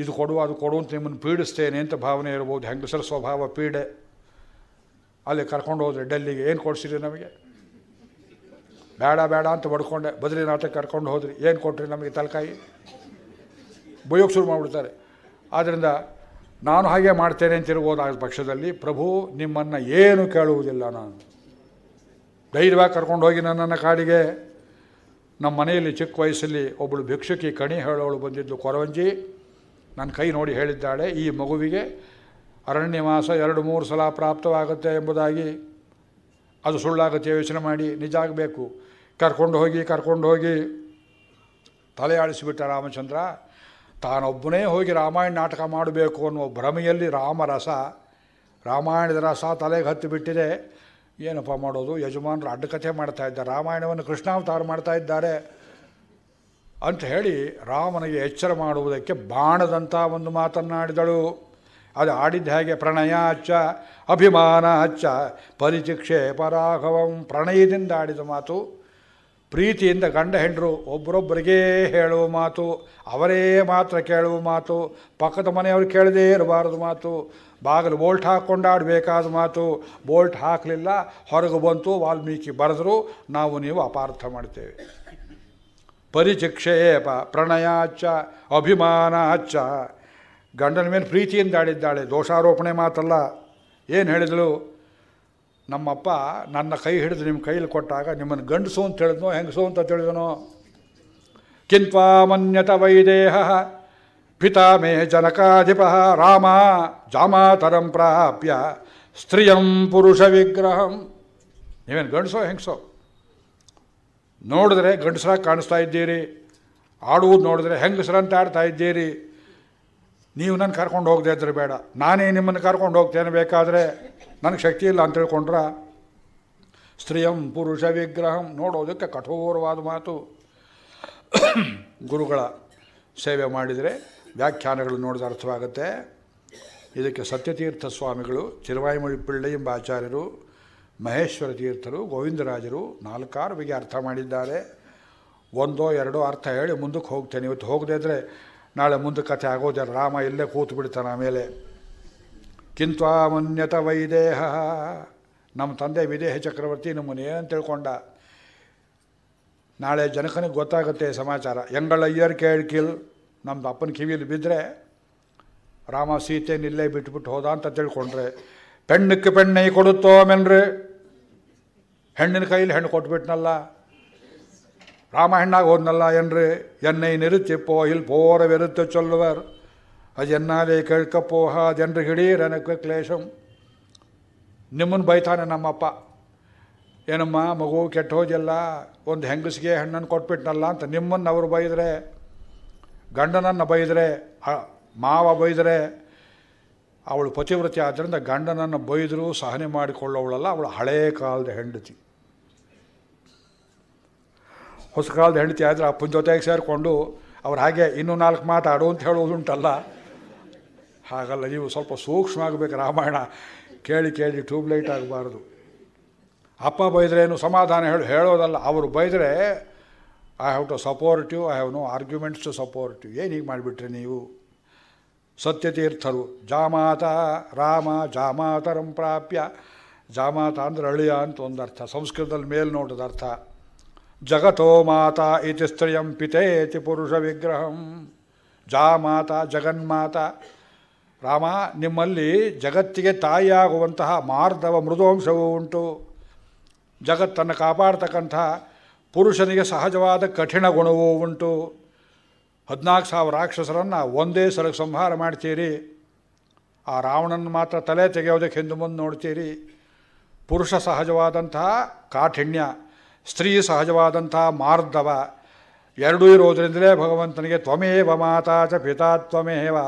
Speaker 1: ಇದು ಕೊಡು ಅದು ಕೊಡು ಅಂತ ನಿಮ್ಮನ್ನು ಪೀಡಿಸ್ತೇನೆ ಅಂತ ಭಾವನೆ ಇರ್ಬೋದು ಹೆಂಗಸರ ಸ್ವಭಾವ ಪೀಡೆ ಅಲ್ಲಿ ಕರ್ಕೊಂಡು ಹೋದ್ರೆ ಡೆಲ್ಲಿಗೆ ಏನು ಕೊಡಿಸಿರಿ ನಮಗೆ ಬೇಡ ಬೇಡ ಅಂತ ಬಡ್ಕೊಂಡೆ ಬದ್ರಿನಾಥಕ್ಕೆ ಕರ್ಕೊಂಡು ಹೋದ್ರಿ ಏನು ಕೊಟ್ರಿ ನಮಗೆ ತಲಕಾಯಿ ಬಯೋಗ ಶುರು ಮಾಡಿಬಿಡ್ತಾರೆ ಆದ್ದರಿಂದ ನಾನು ಹಾಗೆ ಮಾಡ್ತೇನೆ ಅಂತಿರ್ಬೋದು ಆ ಪಕ್ಷದಲ್ಲಿ ಪ್ರಭು ನಿಮ್ಮನ್ನು ಏನು ಕೇಳುವುದಿಲ್ಲ ನಾನು ಧೈರ್ಯವಾಗಿ ಕರ್ಕೊಂಡು ಹೋಗಿ ನನ್ನನ್ನು ಕಾಡಿಗೆ ನಮ್ಮ ಮನೆಯಲ್ಲಿ ಚಿಕ್ಕ ವಯಸ್ಸಲ್ಲಿ ಒಬ್ಬಳು ಭಿಕ್ಷುಕಿ ಕಣಿ ಹೇಳೋಳು ಬಂದಿದ್ದು ಕೊರವಂಜಿ ನನ್ನ ಕೈ ನೋಡಿ ಹೇಳಿದ್ದಾಳೆ ಈ ಮಗುವಿಗೆ ಅರಣ್ಯವಾಸ ಎರಡು ಮೂರು ಸಲ ಪ್ರಾಪ್ತವಾಗುತ್ತೆ ಎಂಬುದಾಗಿ ಅದು ಸುಳ್ಳಾಗುತ್ತೆ ಯೋಚನೆ ಮಾಡಿ ನಿಜ ಆಗಬೇಕು ಕರ್ಕೊಂಡು ಹೋಗಿ ಕರ್ಕೊಂಡು ಹೋಗಿ ತಲೆ ಆಡಿಸಿಬಿಟ್ಟ ರಾಮಚಂದ್ರ ತಾನೊಬ್ಬನೇ ಹೋಗಿ ರಾಮಾಯಣ ನಾಟಕ ಮಾಡಬೇಕು ಅನ್ನುವ ಭ್ರಮೆಯಲ್ಲಿ ರಾಮರಸ ರಾಮಾಯಣದ ರಸ ತಲೆಗೆ ಹತ್ತಿ ಬಿಟ್ಟಿದೆ ಏನಪ್ಪ ಮಾಡೋದು ಯಜಮಾನರು ಅಡ್ಡಕಥೆ ಮಾಡ್ತಾ ಇದ್ದಾರೆ ರಾಮಾಯಣವನ್ನು ಕೃಷ್ಣಾವತಾರ ಮಾಡ್ತಾ ಇದ್ದಾರೆ ಅಂತ ಹೇಳಿ ರಾಮನಿಗೆ ಎಚ್ಚರ ಮಾಡುವುದಕ್ಕೆ ಬಾಣದಂಥ ಒಂದು ಮಾತನ್ನಾಡಿದಳು ಅದು ಆಡಿದ ಹಾಗೆ ಅಭಿಮಾನ ಅಚ್ಚ ಪರಿಚಿಕ್ಷೆ ಪರಾಘವಂ ಪ್ರಣಯದಿಂದ ಆಡಿದ ಮಾತು ಪ್ರೀತಿಯಿಂದ ಗಂಡ ಹೆಂಡರು ಒಬ್ಬರೊಬ್ಬರಿಗೇ ಹೇಳುವ ಮಾತು ಅವರೇ ಮಾತ್ರ ಕೇಳುವ ಮಾತು ಪಕ್ಕದ ಮನೆಯವರು ಕೇಳದೇ ಇರಬಾರದು ಮಾತು ಬಾಗಿಲು ಬೋಲ್ಟ್ ಹಾಕ್ಕೊಂಡು ಆಡಬೇಕಾದ ಮಾತು ಬೋಲ್ಟ್ ಹಾಕಲಿಲ್ಲ ಹೊರಗೆ ಬಂತು ವಾಲ್ಮೀಕಿ ಬರೆದರು ನಾವು ನೀವು ಅಪಾರ್ಥ ಮಾಡ್ತೇವೆ ಪರಿಚಿಕ್ಷೇಪ ಪ್ರಣಯಾಚ ಅಭಿಮಾನಾಚ ಗಂಡನ ಮೇಲೆ ಪ್ರೀತಿಯಿಂದ ಆಡಿದ್ದಾಳೆ ದೋಷಾರೋಪಣೆ ಮಾತಲ್ಲ ಏನು ಹೇಳಿದಳು ನಮ್ಮಪ್ಪ ನನ್ನ ಕೈ ಹಿಡಿದು ನಿಮ್ಮ ಕೈಲಿ ಕೊಟ್ಟಾಗ ನಿಮ್ಮನ್ನು ಗಂಡಸು ಅಂತ ಹೇಳಿದ್ನೋ ಹೆಂಗಸು ಅಂತ ತಿಳಿದನೋ ಕಿಂತ್ವಾ ಮನ್ಯತ ವೈದೇಹ ಪಿತಾ ಮೇ ಜನಕಾಧಿಪ ರಾಮ ಜಾಮಾತರಂ ಪ್ರಾಪ್ಯ ಸ್ತ್ರೀಯಂ ಪುರುಷ ವಿಗ್ರಹಂ ನೀವೇನು ಗಂಡಸೋ ಹೆಂಗಸೋ ನೋಡಿದ್ರೆ ಗಂಡಸರ ಕಾಣಿಸ್ತಾ ಇದ್ದೀರಿ ಆಡುವುದು ನೋಡಿದ್ರೆ ಅಂತ ಆಡ್ತಾ ಇದ್ದೀರಿ ನೀವು ನನ್ನ ಕರ್ಕೊಂಡು ಹೋಗದೆ ಇದ್ರೆ ಬೇಡ ನಾನೇ ನಿಮ್ಮನ್ನು ಕರ್ಕೊಂಡು ಹೋಗ್ತೇನೆ ಬೇಕಾದರೆ ನನಗೆ ಶಕ್ತಿ ಇಲ್ಲ ಅಂತ ತಿಳ್ಕೊಂಡ್ರೆ ಸ್ತ್ರೀಯಂ ಪುರುಷ ವಿಗ್ರಹಂ ನೋಡೋದಕ್ಕೆ ಕಠೋರವಾದ ಮಾತು ಗುರುಗಳ ಸೇವೆ ಮಾಡಿದರೆ ವ್ಯಾಖ್ಯಾನಗಳು ನೋಡಿದ ಅರ್ಥವಾಗುತ್ತೆ ಇದಕ್ಕೆ ಸತ್ಯತೀರ್ಥ ಸ್ವಾಮಿಗಳು ತಿರುವಾಯಿಮೊಳಿ ಪಿಳ್ಳೆ ಎಂಬ ಆಚಾರ್ಯರು ಮಹೇಶ್ವರ ತೀರ್ಥರು ಗೋವಿಂದರಾಜರು ನಾಲ್ಕಾರು ಬಗೆ ಅರ್ಥ ಮಾಡಿದ್ದಾರೆ ಒಂದೋ ಎರಡೋ ಅರ್ಥ ಹೇಳಿ ಮುಂದಕ್ಕೆ ಹೋಗ್ತೇನೆ ಇವತ್ತು ಹೋಗದೇ ಇದ್ದರೆ ನಾಳೆ ಮುಂದೆ ಕಥೆ ಆಗೋದಿಲ್ಲ ರಾಮ ಇಲ್ಲೇ ಕೂತು ಬಿಡ್ತಾನೆ ಆಮೇಲೆ ಕಿಂತ್ವಾಮನ್ಯತ ವೈದೇಹ ನಮ್ಮ ತಂದೆ ವಿದೇಹ ಚಕ್ರವರ್ತಿ ನಮ್ಮನ್ನು ಅಂತ ತಿಳ್ಕೊಂಡ ನಾಳೆ ಜನಕನಿಗೆ ಗೊತ್ತಾಗುತ್ತೆ ಸಮಾಚಾರ ಹೆಂಗಳಯ್ಯರ್ ಕೇಳ್ಕಿಲ್ ನಮ್ಮದು ಅಪ್ಪನ ಕಿವಿಲಿ ಬಿದ್ದರೆ ರಾಮ ಸೀತೆ ನಿಲ್ಲೇ ಬಿಟ್ಬಿಟ್ಟು ಹೋದ ಅಂತ ತಿಳ್ಕೊಂಡ್ರೆ ಪೆಣ್ಣಕ್ಕೆ ಪೆಣ್ಣೈ ಕೊಡುತ್ತೋ ಮೆನ್ರಿ ಹೆಣ್ಣಿನ ಕೈಯಲ್ಲಿ ಹೆಣ್ಣು ಕೊಟ್ಬಿಟ್ನಲ್ಲ ರಾಮ ಹೆಣ್ಣಾಗಿ ಹೋದ್ನಲ್ಲ ಏನ್ರಿ ಎನ್ನೈ ಪೋ ಇಲ್ಲಿ ಪೋರವಿರುತ್ತೆ ಚೊಲ್ಲುವರ್ ಅದು ಎನ್ನಾಲೆ ಪೋಹ ಜನರು ಹಿಡೀರನಕ್ಕೆ ಕ್ಲೇಶಂ ನಿಮ್ಮನ್ನು ಬೈತಾನೆ ನಮ್ಮಪ್ಪ ಏನಮ್ಮ ಮಗು ಕೆಟ್ಟ ಹೋದಿಲ್ಲ ಒಂದು ಹೆಂಗಸಿಗೆ ಹೆಣ್ಣನ್ನು ಕೊಟ್ಬಿಟ್ನಲ್ಲ ಅಂತ ನಿಮ್ಮನ್ನು ಅವರು ಬೈದರೆ ಗಂಡನನ್ನು ಬೈದರೆ ಮಾವ ಬೈದರೆ ಅವಳು ಪತಿವ್ರತಿ ಆದ್ದರಿಂದ ಗಂಡನನ್ನು ಬೈದರೂ ಸಹನೆ ಮಾಡಿಕೊಳ್ಳೋವಳಲ್ಲ ಅವಳು ಹಳೇ ಕಾಲದ ಹೆಂಡತಿ ಹೊಸ ಕಾಲದ ಹೆಂಡತಿ ಆದರೆ ಅಪ್ಪನ ಜೊತೆಗೆ ಸೇರಿಕೊಂಡು ಅವ್ರು ಹಾಗೆ ಇನ್ನೂ ನಾಲ್ಕು ಮಾತಾಡು ಅಂತ ಹೇಳೋದುಂಟಲ್ಲ ಹಾಗಲ್ಲ ನೀವು ಸ್ವಲ್ಪ ಸೂಕ್ಷ್ಮ ಆಗಬೇಕು ರಾಮಾಯಣ ಕೇಳಿ ಕೇಳಿ ಟ್ಯೂಬ್ಲೈಟ್ ಆಗಬಾರ್ದು ಅಪ್ಪ ಬೈದ್ರೇನು ಸಮಾಧಾನ ಹೇಳು ಹೇಳೋದಲ್ಲ ಅವರು ಬೈದರೆ I have to support you I have no arguments to support you ಏನು ಹೀಗೆ ಮಾಡಿಬಿಟ್ರಿ ನೀವು ಸತ್ಯತೀರ್ಥರು ಜಾಮಾತ ರಾಮ ಜಾಮಾತರಂ ಪ್ರಾಪ್ಯ ಜಾಮಾತ ಅಂದರೆ ಅಳಿಯ ಅಂತ ಅರ್ಥ ಸಂಸ್ಕೃತದಲ್ಲಿ ಮೇಲ್ನೋಟದ ಅರ್ಥ ಜಗತೋ ಮಾತಾ ಇತಿ ಸ್ತ್ರೀಯಂ ಪಿತೇತಿ ಪುರುಷ ವಿಗ್ರಹಂ ಜಾಮಾತ ಜಗನ್ಮಾತ ರಾಮ ನಿಮ್ಮಲ್ಲಿ ಜಗತ್ತಿಗೆ ತಾಯಿಯಾಗುವಂತಹ ಮಾರ್ಧವ ಮೃದುವಂಶವೂ ಉಂಟು ಜಗತ್ತನ್ನು ಕಾಪಾಡ್ತಕ್ಕಂಥ ಪುರುಷನಿಗೆ ಸಹಜವಾದ ಕಠಿಣ ಗುಣವೂ ಉಂಟು ಹದಿನಾಲ್ಕು ಸಾವಿರ ರಾಕ್ಷಸರನ್ನು ಒಂದೇ ಸಲ ಸಂಹಾರ ಮಾಡ್ತೀರಿ ಆ ರಾವಣನ ಮಾತ್ರ ತಲೆ ತೆಗೆಯೋದಕ್ಕೆ ಹಿಂದೆ ಮುಂದೆ ನೋಡ್ತೀರಿ ಪುರುಷ ಸಹಜವಾದಂತಹ ಕಾಠಿಣ್ಯ ಸ್ತ್ರೀ ಸಹಜವಾದಂತಹ ಮಾರ್ಧವ ಎರಡೂ ಇರೋದ್ರಿಂದಲೇ ಭಗವಂತನಿಗೆ ತ್ವಮೇವ ಮಾತಾ ಚ ಪಿತಾ ತ್ವಮೇವ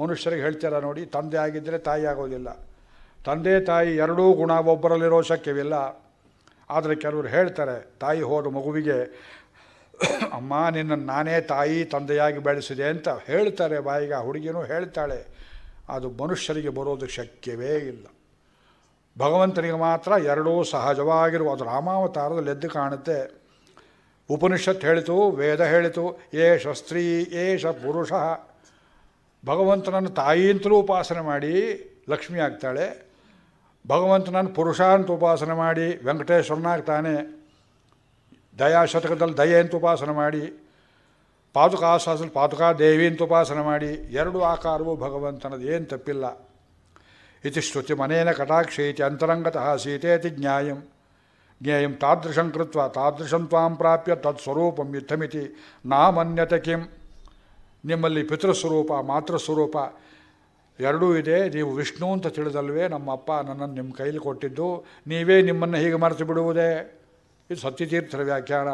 Speaker 1: ಮನುಷ್ಯರಿಗೆ ಹೇಳ್ತೀರ ನೋಡಿ ತಂದೆ ಆಗಿದ್ದರೆ ತಾಯಿ ಆಗೋದಿಲ್ಲ ತಂದೆ ತಾಯಿ ಎರಡೂ ಗುಣ ಒಬ್ಬರಲ್ಲಿರೋ ಶಕ್ಯವಿಲ್ಲ ಆದರೆ ಕೆಲವರು ಹೇಳ್ತಾರೆ ತಾಯಿ ಹೋದ ಮಗುವಿಗೆ (coughs) ಅಮ್ಮ ನಿನ್ನನ್ನು ನಾನೇ ತಾಯಿ ತಂದೆಯಾಗಿ ಬೆಳೆಸಿದೆ ಅಂತ ಹೇಳ್ತಾರೆ ಬಾಯಿಗೆ ಆ ಹುಡುಗಿನೂ ಹೇಳ್ತಾಳೆ ಅದು ಮನುಷ್ಯರಿಗೆ ಬರೋದು ಶಕ್ಯವೇ ಇಲ್ಲ ಭಗವಂತನಿಗೆ ಮಾತ್ರ ಎರಡೂ ಸಹಜವಾಗಿರುವ ಅದು ರಾಮಾವತಾರದಲ್ಲಿ ಎದ್ದು ಕಾಣುತ್ತೆ ಉಪನಿಷತ್ ಹೇಳಿತು ವೇದ ಹೇಳಿತು ಏಷ ಸ್ತ್ರೀ ಏಷ ಪುರುಷ ಭಗವಂತನನ್ನು ತಾಯಿ ಅಂತಲೂ ಉಪಾಸನೆ ಮಾಡಿ ಲಕ್ಷ್ಮಿ ಆಗ್ತಾಳೆ ಭಗವಂತನನ್ನು ಪುರುಷ ಅಂತ ಉಪಾಸನೆ ಮಾಡಿ ವೆಂಕಟೇಶ್ವರನಾಗ್ತಾನೆ ದಯಾ ಶತಕದಲ್ಲಿ ದಯೆ ಅಂತ ಮಾಡಿ ಪಾದುಕಾಶಾಸ್ತ್ರ ಪಾದುಕಾ ದೇವಿ ಅಂತ ಉಪಾಸನೆ ಮಾಡಿ ಎರಡು ಆಕಾರವೂ ಭಗವಂತನದು ಏನು ತಪ್ಪಿಲ್ಲ ಇತಿ ಶ್ರುತಿ ಮನೇನ ಇತಿ ಅಂತರಂಗತಃ ಸೀತೇತಿ ಜ್ಞಾಯಂ ಜ್ಞೇಯಂ ತಾದೃಶಂ ಕೃತ್ವ ತಾದೃಶಂ ತ್ವಾಂ ಪ್ರಾಪ್ಯ ತತ್ಸ್ವರೂಪಂ ಯುದ್ಧಮಿತಿ ನಾಮನ್ಯತೆ ಕಿಂ ನಿಮ್ಮಲ್ಲಿ ಪಿತೃಸ್ವರೂಪ ಮಾತೃಸ್ವರೂಪ ಎರಡೂ ಇದೆ ನೀವು ವಿಷ್ಣು ಅಂತ ತಿಳಿದಲ್ವೇ ನಮ್ಮಪ್ಪ ನನ್ನನ್ನು ನಿಮ್ಮ ಕೈಲಿ ಕೊಟ್ಟಿದ್ದು ನೀವೇ ನಿಮ್ಮನ್ನು ಹೀಗೆ ಮರೆತು ಬಿಡುವುದೇ ಇದು ಸತ್ಯತೀರ್ಥರ ವ್ಯಾಖ್ಯಾನ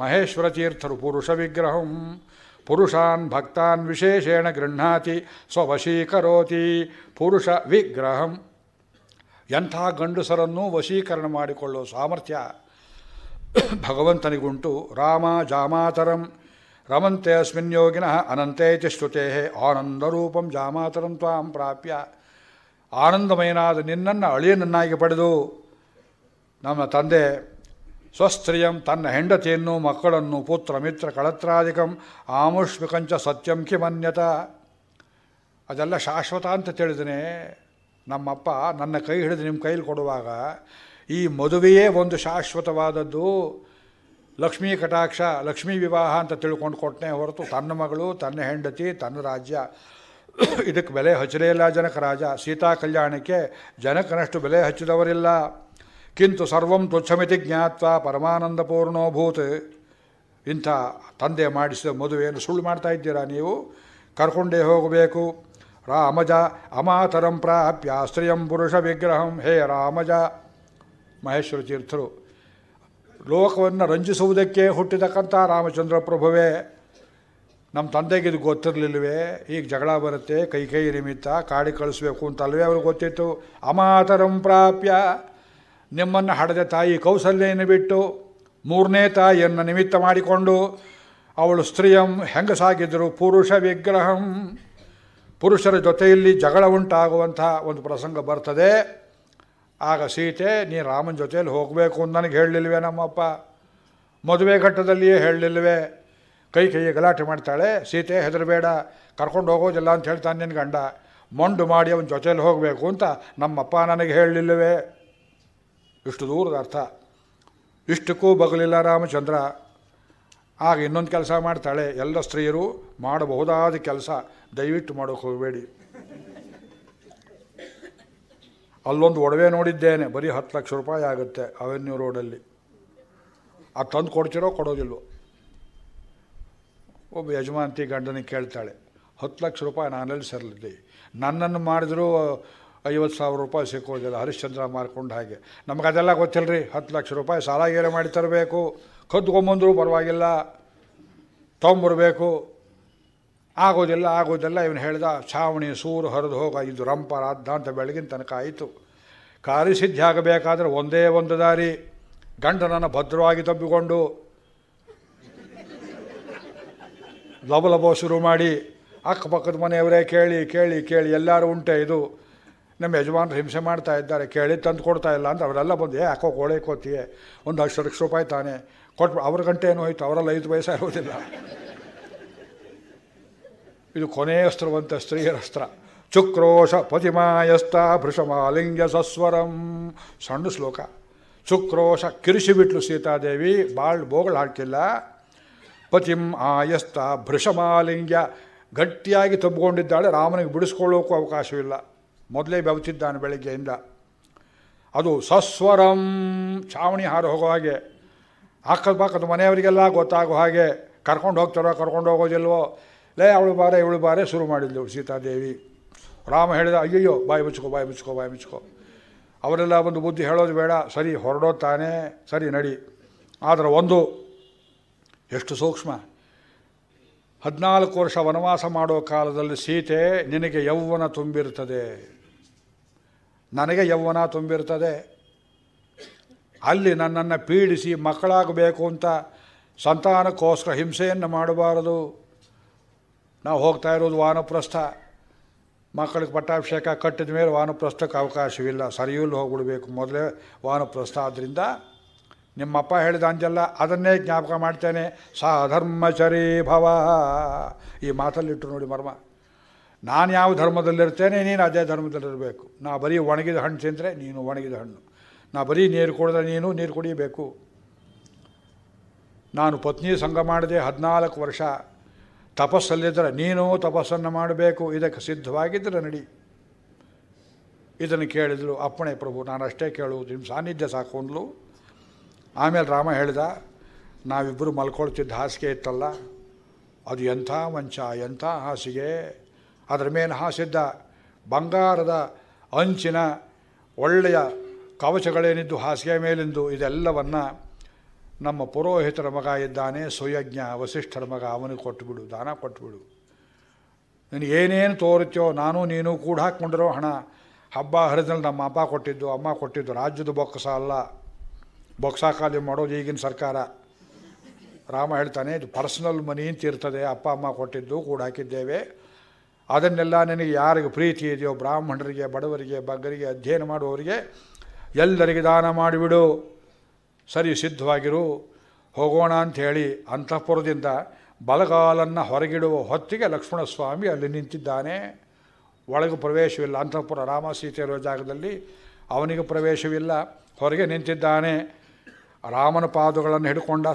Speaker 1: ಮಹೇಶ್ವರ ತೀರ್ಥರು ಪುರುಷ ವಿಗ್ರಹಂ ಪುರುಷಾನ್ ಭಕ್ತಾನ್ ವಿಶೇಷೇಣ ಗೃಹಾತಿ ಸ್ವವಶೀಕರೋತಿ ಪುರುಷ ವಿಗ್ರಹಂ ಎಂಥ ಗಂಡಸರನ್ನು ವಶೀಕರಣ ಮಾಡಿಕೊಳ್ಳೋ ಸಾಮರ್ಥ್ಯ ಭಗವಂತನಿಗುಂಟು ರಾಮ ಜಾಮಾತರಂ ರಮಂತೆ ಅಸ್ಮಿನ್ ಯೋಗಿನಃ ಅನಂತೇತಿ ಶ್ರುತೆ ಆನಂದರೂಪಂ ಜಾಮಾತರಂ ತ್ವಾಂ ಪ್ರಾಪ್ಯ ಆನಂದಮಯನಾದ ನಿನ್ನನ್ನು ಅಳಿಯನನ್ನಾಗಿ ಪಡೆದು ನಮ್ಮ ತಂದೆ ಸ್ವಸ್ತ್ರೀಯಂ ತನ್ನ ಹೆಂಡತಿಯನ್ನು ಮಕ್ಕಳನ್ನು ಪುತ್ರ ಮಿತ್ರ ಕಳತ್ರಾದಿಕಂ ಆಮುಷ್ಮಿಕಂಚ ಸತ್ಯಂ ಕಿಮನ್ಯತ ಅದೆಲ್ಲ ಶಾಶ್ವತ ಅಂತ ತಿಳಿದಿನೇ ನಮ್ಮಪ್ಪ ನನ್ನ ಕೈ ಹಿಡಿದು ನಿಮ್ಮ ಕೈಲಿ ಕೊಡುವಾಗ ಈ ಮದುವೆಯೇ ಒಂದು ಶಾಶ್ವತವಾದದ್ದು ಲಕ್ಷ್ಮೀ ಕಟಾಕ್ಷ ಲಕ್ಷ್ಮೀ ವಿವಾಹ ಅಂತ ತಿಳ್ಕೊಂಡು ಕೊಟ್ಟನೆ ಹೊರತು ತನ್ನ ಮಗಳು ತನ್ನ ಹೆಂಡತಿ ತನ್ನ ರಾಜ್ಯ ಇದಕ್ಕೆ ಬೆಲೆ ಹಚ್ಚಲೇ ಇಲ್ಲ ಜನಕ ರಾಜ ಸೀತಾ ಕಲ್ಯಾಣಕ್ಕೆ ಜನಕನಷ್ಟು ಬೆಲೆ ಹಚ್ಚಿದವರಿಲ್ಲ ಕಿಂತು ಸರ್ವಂ ತ್ವಚ್ಛಮಿತಿ ಜ್ಞಾತ್ವ ಪರಮಾನಂದಪೂರ್ಣೋಭೂತ್ ಇಂಥ ತಂದೆ ಮಾಡಿಸಿದ ಮದುವೆಯನ್ನು ಸುಳ್ಳು ಮಾಡ್ತಾ ಇದ್ದೀರಾ ನೀವು ಕರ್ಕೊಂಡೇ ಹೋಗಬೇಕು ರಾಮಜ ಅಮಾತರಂ ಪ್ರಾಪ್ಯ ಸ್ತ್ರೀಯಂ ಪುರುಷ ವಿಗ್ರಹಂ ಹೇ ರಾಮಜ ಮಹೇಶ್ವರ ತೀರ್ಥರು ಲೋಕವನ್ನು ರಂಜಿಸುವುದಕ್ಕೆ ಹುಟ್ಟಿದಕ್ಕಂಥ ರಾಮಚಂದ್ರ ಪ್ರಭುವೇ ನಮ್ಮ ತಂದೆಗೆ ಇದು ಗೊತ್ತಿರಲಿಲ್ವೇ ಈಗ ಜಗಳ ಬರುತ್ತೆ ಕೈ ಕೈ ನಿಮಿತ್ತ ಕಾಡಿ ಕಳಿಸ್ಬೇಕು ಅಂತಲ್ವೇ ಅವ್ರಿಗೆ ಗೊತ್ತಿತ್ತು ಅಮಾತರಂ ಪ್ರಾಪ್ಯ ನಿಮ್ಮನ್ನು ಹಡೆದ ತಾಯಿ ಕೌಸಲ್ಯನ್ನು ಬಿಟ್ಟು ಮೂರನೇ ತಾಯಿಯನ್ನು ನಿಮಿತ್ತ ಮಾಡಿಕೊಂಡು ಅವಳು ಸ್ತ್ರೀಯಂ ಹೆಂಗಸಾಗಿದ್ದರು ಪುರುಷ ವಿಗ್ರಹಂ ಪುರುಷರ ಜೊತೆಯಲ್ಲಿ ಜಗಳ ಉಂಟಾಗುವಂಥ ಒಂದು ಪ್ರಸಂಗ ಬರ್ತದೆ ಆಗ ಸೀತೆ ನೀ ರಾಮನ ಜೊತೆಯಲ್ಲಿ ಹೋಗಬೇಕು ಅಂತ ನನಗೆ ಹೇಳಲಿಲ್ವೇ ನಮ್ಮಪ್ಪ ಮದುವೆ ಘಟ್ಟದಲ್ಲಿಯೇ ಹೇಳಲಿಲ್ವೇ ಕೈ ಕೈಯ ಗಲಾಟೆ ಮಾಡ್ತಾಳೆ ಸೀತೆ ಹೆದರಬೇಡ ಕರ್ಕೊಂಡು ಹೋಗೋದಿಲ್ಲ ಅಂತ ಹೇಳ್ತಾನೆ ನಿನ್ನ ಗಂಡ ಮೊಂಡು ಮಾಡಿ ಅವನ ಜೊತೆಯಲ್ಲಿ ಹೋಗಬೇಕು ಅಂತ ನಮ್ಮಪ್ಪ ನನಗೆ ಹೇಳಲಿಲ್ಲವೇ ಇಷ್ಟು ದೂರದ ಅರ್ಥ ಇಷ್ಟಕ್ಕೂ ಬಗಲಿಲ್ಲ ರಾಮಚಂದ್ರ ಆಗ ಇನ್ನೊಂದು ಕೆಲಸ ಮಾಡ್ತಾಳೆ ಎಲ್ಲ ಸ್ತ್ರೀಯರು ಮಾಡಬಹುದಾದ ಕೆಲಸ ದಯವಿಟ್ಟು ಮಾಡೋಕೆ ಹೋಗಬೇಡಿ ಅಲ್ಲೊಂದು ಒಡವೆ ನೋಡಿದ್ದೇನೆ ಬರೀ ಹತ್ತು ಲಕ್ಷ ರೂಪಾಯಿ ಆಗುತ್ತೆ ಅವೆನ್ಯೂ ರೋಡಲ್ಲಿ ಅದು ತಂದು ಕೊಡ್ತಿರೋ ಕೊಡೋದಿಲ್ವೋ ಒಬ್ಬ ಯಜಮಾನ್ತಿ ಗಂಡನಿಗೆ ಕೇಳ್ತಾಳೆ ಹತ್ತು ಲಕ್ಷ ರೂಪಾಯಿ ನಾನಲ್ಲಿ ಸರ್ಲಿದ್ದೆ ನನ್ನನ್ನು ಮಾಡಿದರೂ ಐವತ್ತು ಸಾವಿರ ರೂಪಾಯಿ ಸಿಕ್ಕೋದಿಲ್ಲ ಹರಿಶ್ಚಂದ್ರ ಮಾರ್ಕೊಂಡು ಹಾಗೆ ನಮಗೆ ಅದೆಲ್ಲ ಗೊತ್ತಿಲ್ಲ ರೀ ಹತ್ತು ಲಕ್ಷ ರೂಪಾಯಿ ಸಾಲ ಏನು ಮಾಡಿ ತರಬೇಕು ಕದ್ಕೊಂಬಂದರೂ ಪರವಾಗಿಲ್ಲ ತೊಂಬರ್ಬೇಕು ಆಗೋದಿಲ್ಲ ಆಗೋದಿಲ್ಲ ಇವನು ಹೇಳ್ದ ಛಾವಣಿ ಸೂರು ಹರಿದು ಹೋಗ ಇದು ರಂಪ ರಾಧ ಅಂತ ಬೆಳಗಿನ ತನಕ ಆಯಿತು ಕಾರ್ಯಸಿದ್ಧಿ ಆಗಬೇಕಾದ್ರೆ ಒಂದೇ ಒಂದು ದಾರಿ ಗಂಡನನ್ನು ಭದ್ರವಾಗಿ ತಬ್ಬಿಕೊಂಡು ಲಬಲಬೋ ಶುರು ಮಾಡಿ ಅಕ್ಕಪಕ್ಕದ ಮನೆಯವರೇ ಕೇಳಿ ಕೇಳಿ ಕೇಳಿ ಎಲ್ಲರೂ ಉಂಟೆ ಇದು ನಮ್ಮ ಯಜಮಾನ್ರು ಹಿಂಸೆ ಮಾಡ್ತಾ ಇದ್ದಾರೆ ಕೇಳಿ ತಂದು ಕೊಡ್ತಾ ಇಲ್ಲ ಅಂತ ಅವರೆಲ್ಲ ಬಂದು ಯಾಕೋ ಕೋಳೆ ಕೋತಿಯೇ ಒಂದು ಹತ್ತು ಲಕ್ಷ ರೂಪಾಯಿ ತಾನೆ ಕೊಟ್ಟು ಅವ್ರ ಗಂಟೆ ಏನು ಹೋಯ್ತು ಅವರೆಲ್ಲ ಐದು ವಯಸ್ಸು ಇರೋದಿಲ್ಲ ಇದು ಸ್ತ್ರೀಯರ ಅಸ್ತ್ರ ಚುಕ್ರೋಶ ಪತಿಮಾಯಸ್ತ ಭೃಷಮಾಲಿಂಗ ಸಸ್ವರಂ ಸಣ್ಣ ಶ್ಲೋಕ ಚುಕ್ರೋಶ ಕಿರಿಸಿಬಿಟ್ಲು ಸೀತಾದೇವಿ ಬಾಳ್ ಬೋಗಳು ಹಾಕಿಲ್ಲ ಪತಿಂ ಆಯಸ್ತ ಭೃಷಮಾಲಿಂಗ ಗಟ್ಟಿಯಾಗಿ ತಬ್ಬಿಕೊಂಡಿದ್ದಾಳೆ ರಾಮನಿಗೆ ಬಿಡಿಸ್ಕೊಳ್ಳೋಕ್ಕೂ ಅವಕಾಶವಿಲ್ಲ ಮೊದಲೇ ಬೆವತಿದ್ದಾನೆ ಬೆಳಗ್ಗೆಯಿಂದ ಅದು ಸಸ್ವರಂ ಛಾವಣಿ ಹಾರು ಹೋಗೋ ಹಾಗೆ ಅಕ್ಕದ ಪಕ್ಕದ ಮನೆಯವರಿಗೆಲ್ಲ ಗೊತ್ತಾಗೋ ಹಾಗೆ ಕರ್ಕೊಂಡು ಹೋಗ್ತಾರೋ ಕರ್ಕೊಂಡು ಹೋಗೋದಿಲ್ವೋ ಲೇ ಅವಳು ಬಾರೆ ಇವಳು ಬಾರೆ ಶುರು ಮಾಡಿದ್ಲು ಸೀತಾದೇವಿ ರಾಮ ಹೇಳಿದ ಅಯ್ಯಯ್ಯೋ ಬಾಯಿ ಮುಚ್ಕೋ ಬಾಯಿ ಮುಚ್ಕೋ ಬಾಯಿ ಮುಚ್ಕೋ ಅವರೆಲ್ಲ ಒಂದು ಬುದ್ಧಿ ಹೇಳೋದು ಬೇಡ ಸರಿ ಹೊರಡೋ ಹೊರಡೋತಾನೆ ಸರಿ ನಡಿ ಆದರೆ ಒಂದು ಎಷ್ಟು ಸೂಕ್ಷ್ಮ ಹದಿನಾಲ್ಕು ವರ್ಷ ವನವಾಸ ಮಾಡೋ ಕಾಲದಲ್ಲಿ ಸೀತೆ ನಿನಗೆ ಯೌವನ ತುಂಬಿರ್ತದೆ ನನಗೆ ಯೌವನ ತುಂಬಿರ್ತದೆ ಅಲ್ಲಿ ನನ್ನನ್ನು ಪೀಡಿಸಿ ಮಕ್ಕಳಾಗಬೇಕು ಅಂತ ಸಂತಾನಕ್ಕೋಸ್ಕರ ಹಿಂಸೆಯನ್ನು ಮಾಡಬಾರದು ನಾವು ಹೋಗ್ತಾ ಇರೋದು ವಾನಪ್ರಸ್ಥ ಮಕ್ಕಳಿಗೆ ಪಟ್ಟಾಭಿಷೇಕ ಕಟ್ಟಿದ ಮೇಲೆ ವಾನಪ್ರಸ್ಥಕ್ಕೆ ಅವಕಾಶವಿಲ್ಲ ಸರಿಯಲ್ಲಿ ಹೋಗ್ಬಿಡ್ಬೇಕು ಮೊದಲೇ ವಾನಪ್ರಸ್ಥ ಆದ್ದರಿಂದ ನಿಮ್ಮಪ್ಪ ಹೇಳಿದ ಅಂಜಲ್ಲ ಅದನ್ನೇ ಜ್ಞಾಪಕ ಮಾಡ್ತೇನೆ ಸಾ ಭವ ಈ ಮಾತಲ್ಲಿಟ್ಟು ನೋಡಿ ಮರ್ಮ ನಾನು ಯಾವ ಧರ್ಮದಲ್ಲಿರ್ತೇನೆ ನೀನು ಅದೇ ಧರ್ಮದಲ್ಲಿರಬೇಕು ನಾ ಬರೀ ಒಣಗಿದ ಹಣ್ಣು ತಿಂದರೆ ನೀನು ಒಣಗಿದ ಹಣ್ಣು ನಾ ಬರೀ ನೀರು ಕುಡಿದ್ರೆ ನೀನು ನೀರು ಕುಡಿಯಬೇಕು ನಾನು ಪತ್ನಿ ಸಂಘ ಮಾಡಿದೆ ಹದಿನಾಲ್ಕು ವರ್ಷ ತಪಸ್ಸಲ್ಲಿದ್ದರೆ ನೀನು ತಪಸ್ಸನ್ನು ಮಾಡಬೇಕು ಇದಕ್ಕೆ ಸಿದ್ಧವಾಗಿದ್ದರೆ ನಡಿ ಇದನ್ನು ಕೇಳಿದ್ರು ಅಪ್ಪಣೆ ಪ್ರಭು ನಾನು ಅಷ್ಟೇ ಕೇಳುವುದು ನಿಮ್ಮ ಸಾನ್ನಿಧ್ಯ ಸಾಕು ಆಮೇಲೆ ರಾಮ ಹೇಳಿದ ನಾವಿಬ್ಬರು ಮಲ್ಕೊಳ್ತಿದ್ದ ಹಾಸಿಗೆ ಇತ್ತಲ್ಲ ಅದು ಎಂಥ ಮಂಚ ಎಂಥ ಹಾಸಿಗೆ ಅದರ ಮೇಲೆ ಹಾಸಿದ್ದ ಬಂಗಾರದ ಅಂಚಿನ ಒಳ್ಳೆಯ ಕವಚಗಳೇನಿದ್ದು ಹಾಸಿಗೆ ಮೇಲಿಂದು ಇದೆಲ್ಲವನ್ನು ನಮ್ಮ ಪುರೋಹಿತರ ಮಗ ಇದ್ದಾನೆ ಸುಯಜ್ಞ ವಸಿಷ್ಠರ ಮಗ ಅವನಿಗೆ ಕೊಟ್ಟುಬಿಡು ದಾನ ಕೊಟ್ಟುಬಿಡು ನೀನು ಏನೇನು ತೋರುತ್ತೋ ನಾನು ನೀನು ಕೂಡ ಹಾಕ್ಕೊಂಡಿರೋ ಹಣ ಹಬ್ಬ ಹರಿದಲ್ಲಿ ನಮ್ಮ ಅಪ್ಪ ಕೊಟ್ಟಿದ್ದು ಅಮ್ಮ ಕೊಟ್ಟಿದ್ದು ರಾಜ್ಯದ ಬೊಕ್ಕಸ ಅಲ್ಲ ಬೊಕ್ಸ ಖಾಲಿ ಮಾಡೋದು ಈಗಿನ ಸರ್ಕಾರ ರಾಮ ಹೇಳ್ತಾನೆ ಇದು ಪರ್ಸನಲ್ ಮನಿ ಅಂತ ಇರ್ತದೆ ಅಪ್ಪ ಅಮ್ಮ ಕೊಟ್ಟಿದ್ದು ಕೂಡ ಹಾಕಿದ್ದೇವೆ ಅದನ್ನೆಲ್ಲ ನನಗೆ ಯಾರಿಗೆ ಪ್ರೀತಿ ಇದೆಯೋ ಬ್ರಾಹ್ಮಣರಿಗೆ ಬಡವರಿಗೆ ಬಗ್ಗರಿಗೆ ಅಧ್ಯಯನ ಮಾಡುವವರಿಗೆ ಎಲ್ಲರಿಗೆ ದಾನ ಮಾಡಿಬಿಡು ಸರಿ ಸಿದ್ಧವಾಗಿರು ಹೋಗೋಣ ಅಂಥೇಳಿ ಅಂತಃಪುರದಿಂದ ಬಲಗಾಲನ್ನು ಹೊರಗಿಡುವ ಹೊತ್ತಿಗೆ ಲಕ್ಷ್ಮಣಸ್ವಾಮಿ ಅಲ್ಲಿ ನಿಂತಿದ್ದಾನೆ ಒಳಗೆ ಪ್ರವೇಶವಿಲ್ಲ ಅಂತಃಪುರ ರಾಮ ಸೀತೆ ಇರೋ ಜಾಗದಲ್ಲಿ ಅವನಿಗೆ ಪ್ರವೇಶವಿಲ್ಲ ಹೊರಗೆ ನಿಂತಿದ್ದಾನೆ ರಾಮನ ಪಾದಗಳನ್ನು ಹಿಡ್ಕೊಂಡ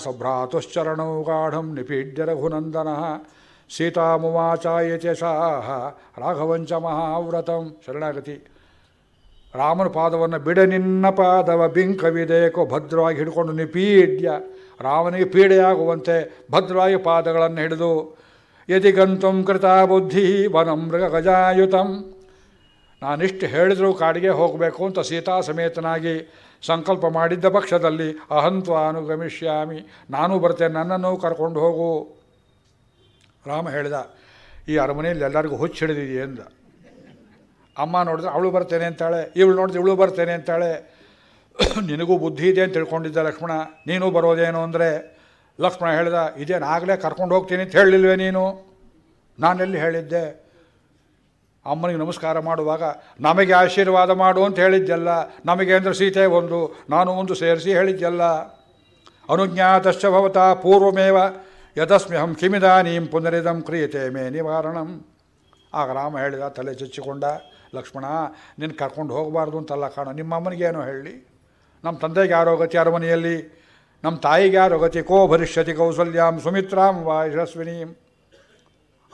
Speaker 1: ಗಾಢಂ ನಿಪೀಡ್ಯ ರಘುನಂದನ ಸೀತಾಮುವಾಚಾಯತೆ ಸಹ ರಾಘವಂಚ ಮಹಾವ್ರತಂ ಶರಣಾಗತಿ ರಾಮನ ಪಾದವನ್ನು ಬಿಡ ನಿನ್ನ ಪಾದವ ಬಿಂಕವಿದೇಕೋ ಭದ್ರವಾಗಿ ಹಿಡ್ಕೊಂಡು ನಿಪೀಡ್ಯ ರಾಮನಿಗೆ ಪೀಡೆಯಾಗುವಂತೆ ಭದ್ರವಾಗಿ ಪಾದಗಳನ್ನು ಹಿಡಿದು ಯದಿ ಕೃತಾ ಬುದ್ಧಿ ಮೃಗ ಗಜಾಯುತಂ ನಾನಿಷ್ಟು ಹೇಳಿದರೂ ಕಾಡಿಗೆ ಹೋಗಬೇಕು ಅಂತ ಸೀತಾ ಸಮೇತನಾಗಿ ಸಂಕಲ್ಪ ಮಾಡಿದ್ದ ಪಕ್ಷದಲ್ಲಿ ಅಹಂತ್ವಾನುಗಮಿಷ್ಯಾಮಿ ನಾನು ಬರ್ತೇನೆ ನನ್ನನ್ನು ಕರ್ಕೊಂಡು ಹೋಗು ರಾಮ ಹೇಳಿದ ಈ ಅರಮನೆಯಲ್ಲಿ ಎಲ್ಲರಿಗೂ ಹುಚ್ಚು ಹಿಡಿದಿದೆಯೇ ಅಂದ ಅಮ್ಮ ನೋಡಿದ್ರೆ ಅವಳು ಬರ್ತೇನೆ ಅಂತಾಳೆ ಇವಳು ನೋಡಿದ್ರೆ ಇವಳು ಬರ್ತೇನೆ ಅಂತಾಳೆ (clears throat) ನಿನಗೂ ಬುದ್ಧಿ ಇದೆ ಅಂತ ತಿಳ್ಕೊಂಡಿದ್ದ ಲಕ್ಷ್ಮಣ ನೀನು ಬರೋದೇನು ಅಂದರೆ ಲಕ್ಷ್ಮಣ ಹೇಳಿದ ಇದೇನು ಆಗಲೇ ಕರ್ಕೊಂಡು ಹೋಗ್ತೀನಿ ಅಂತ ಹೇಳಿಲ್ವೇ ನೀನು ನಾನೆಲ್ಲಿ ಹೇಳಿದ್ದೆ ಅಮ್ಮನಿಗೆ ನಮಸ್ಕಾರ ಮಾಡುವಾಗ ನಮಗೆ ಆಶೀರ್ವಾದ ಮಾಡು ಅಂತ ಹೇಳಿದ್ದೆಲ್ಲ ನಮಗೆ ಅಂದರೆ ಸೀತೆ ಒಂದು ನಾನು ಒಂದು ಸೇರಿಸಿ ಹೇಳಿದ್ದೆಲ್ಲ ಅನುಜ್ಞಾತಶ್ಚ ಭವತಾ ಪೂರ್ವಮೇವ ಯತಸ್ಮ್ಯಹಂ ಕಿಮಿದಾನೀಂ ಪುನರಿದಂ ಕ್ರಿಯತೆ ಮೇ ನಿವಾರಣಂ ಆಗ ರಾಮ ಹೇಳಿದ ತಲೆ ಚುಚ್ಚಿಕೊಂಡ ಲಕ್ಷ್ಮಣ ನಿನ್ನ ಕರ್ಕೊಂಡು ಹೋಗಬಾರ್ದು ಅಂತಲ್ಲ ಕಾಣೋ ನಿಮ್ಮ ಅಮ್ಮನಿಗೆ ಏನೋ ಹೇಳಿ ನಮ್ಮ ತಂದೆಗೆ ಯಾರೋ ಗತಿ ಅರಮನೆಯಲ್ಲಿ ನಮ್ಮ ತಾಯಿಗೆ ಯಾರೋ ಗತಿ ಕೋ ಭರಿಷ್ಯತಿ ಕೌಸಲ್ಯಾಂ ಸುಮಿತ್ರಾಂ ವಾ ಯಶಸ್ವಿನೀಂ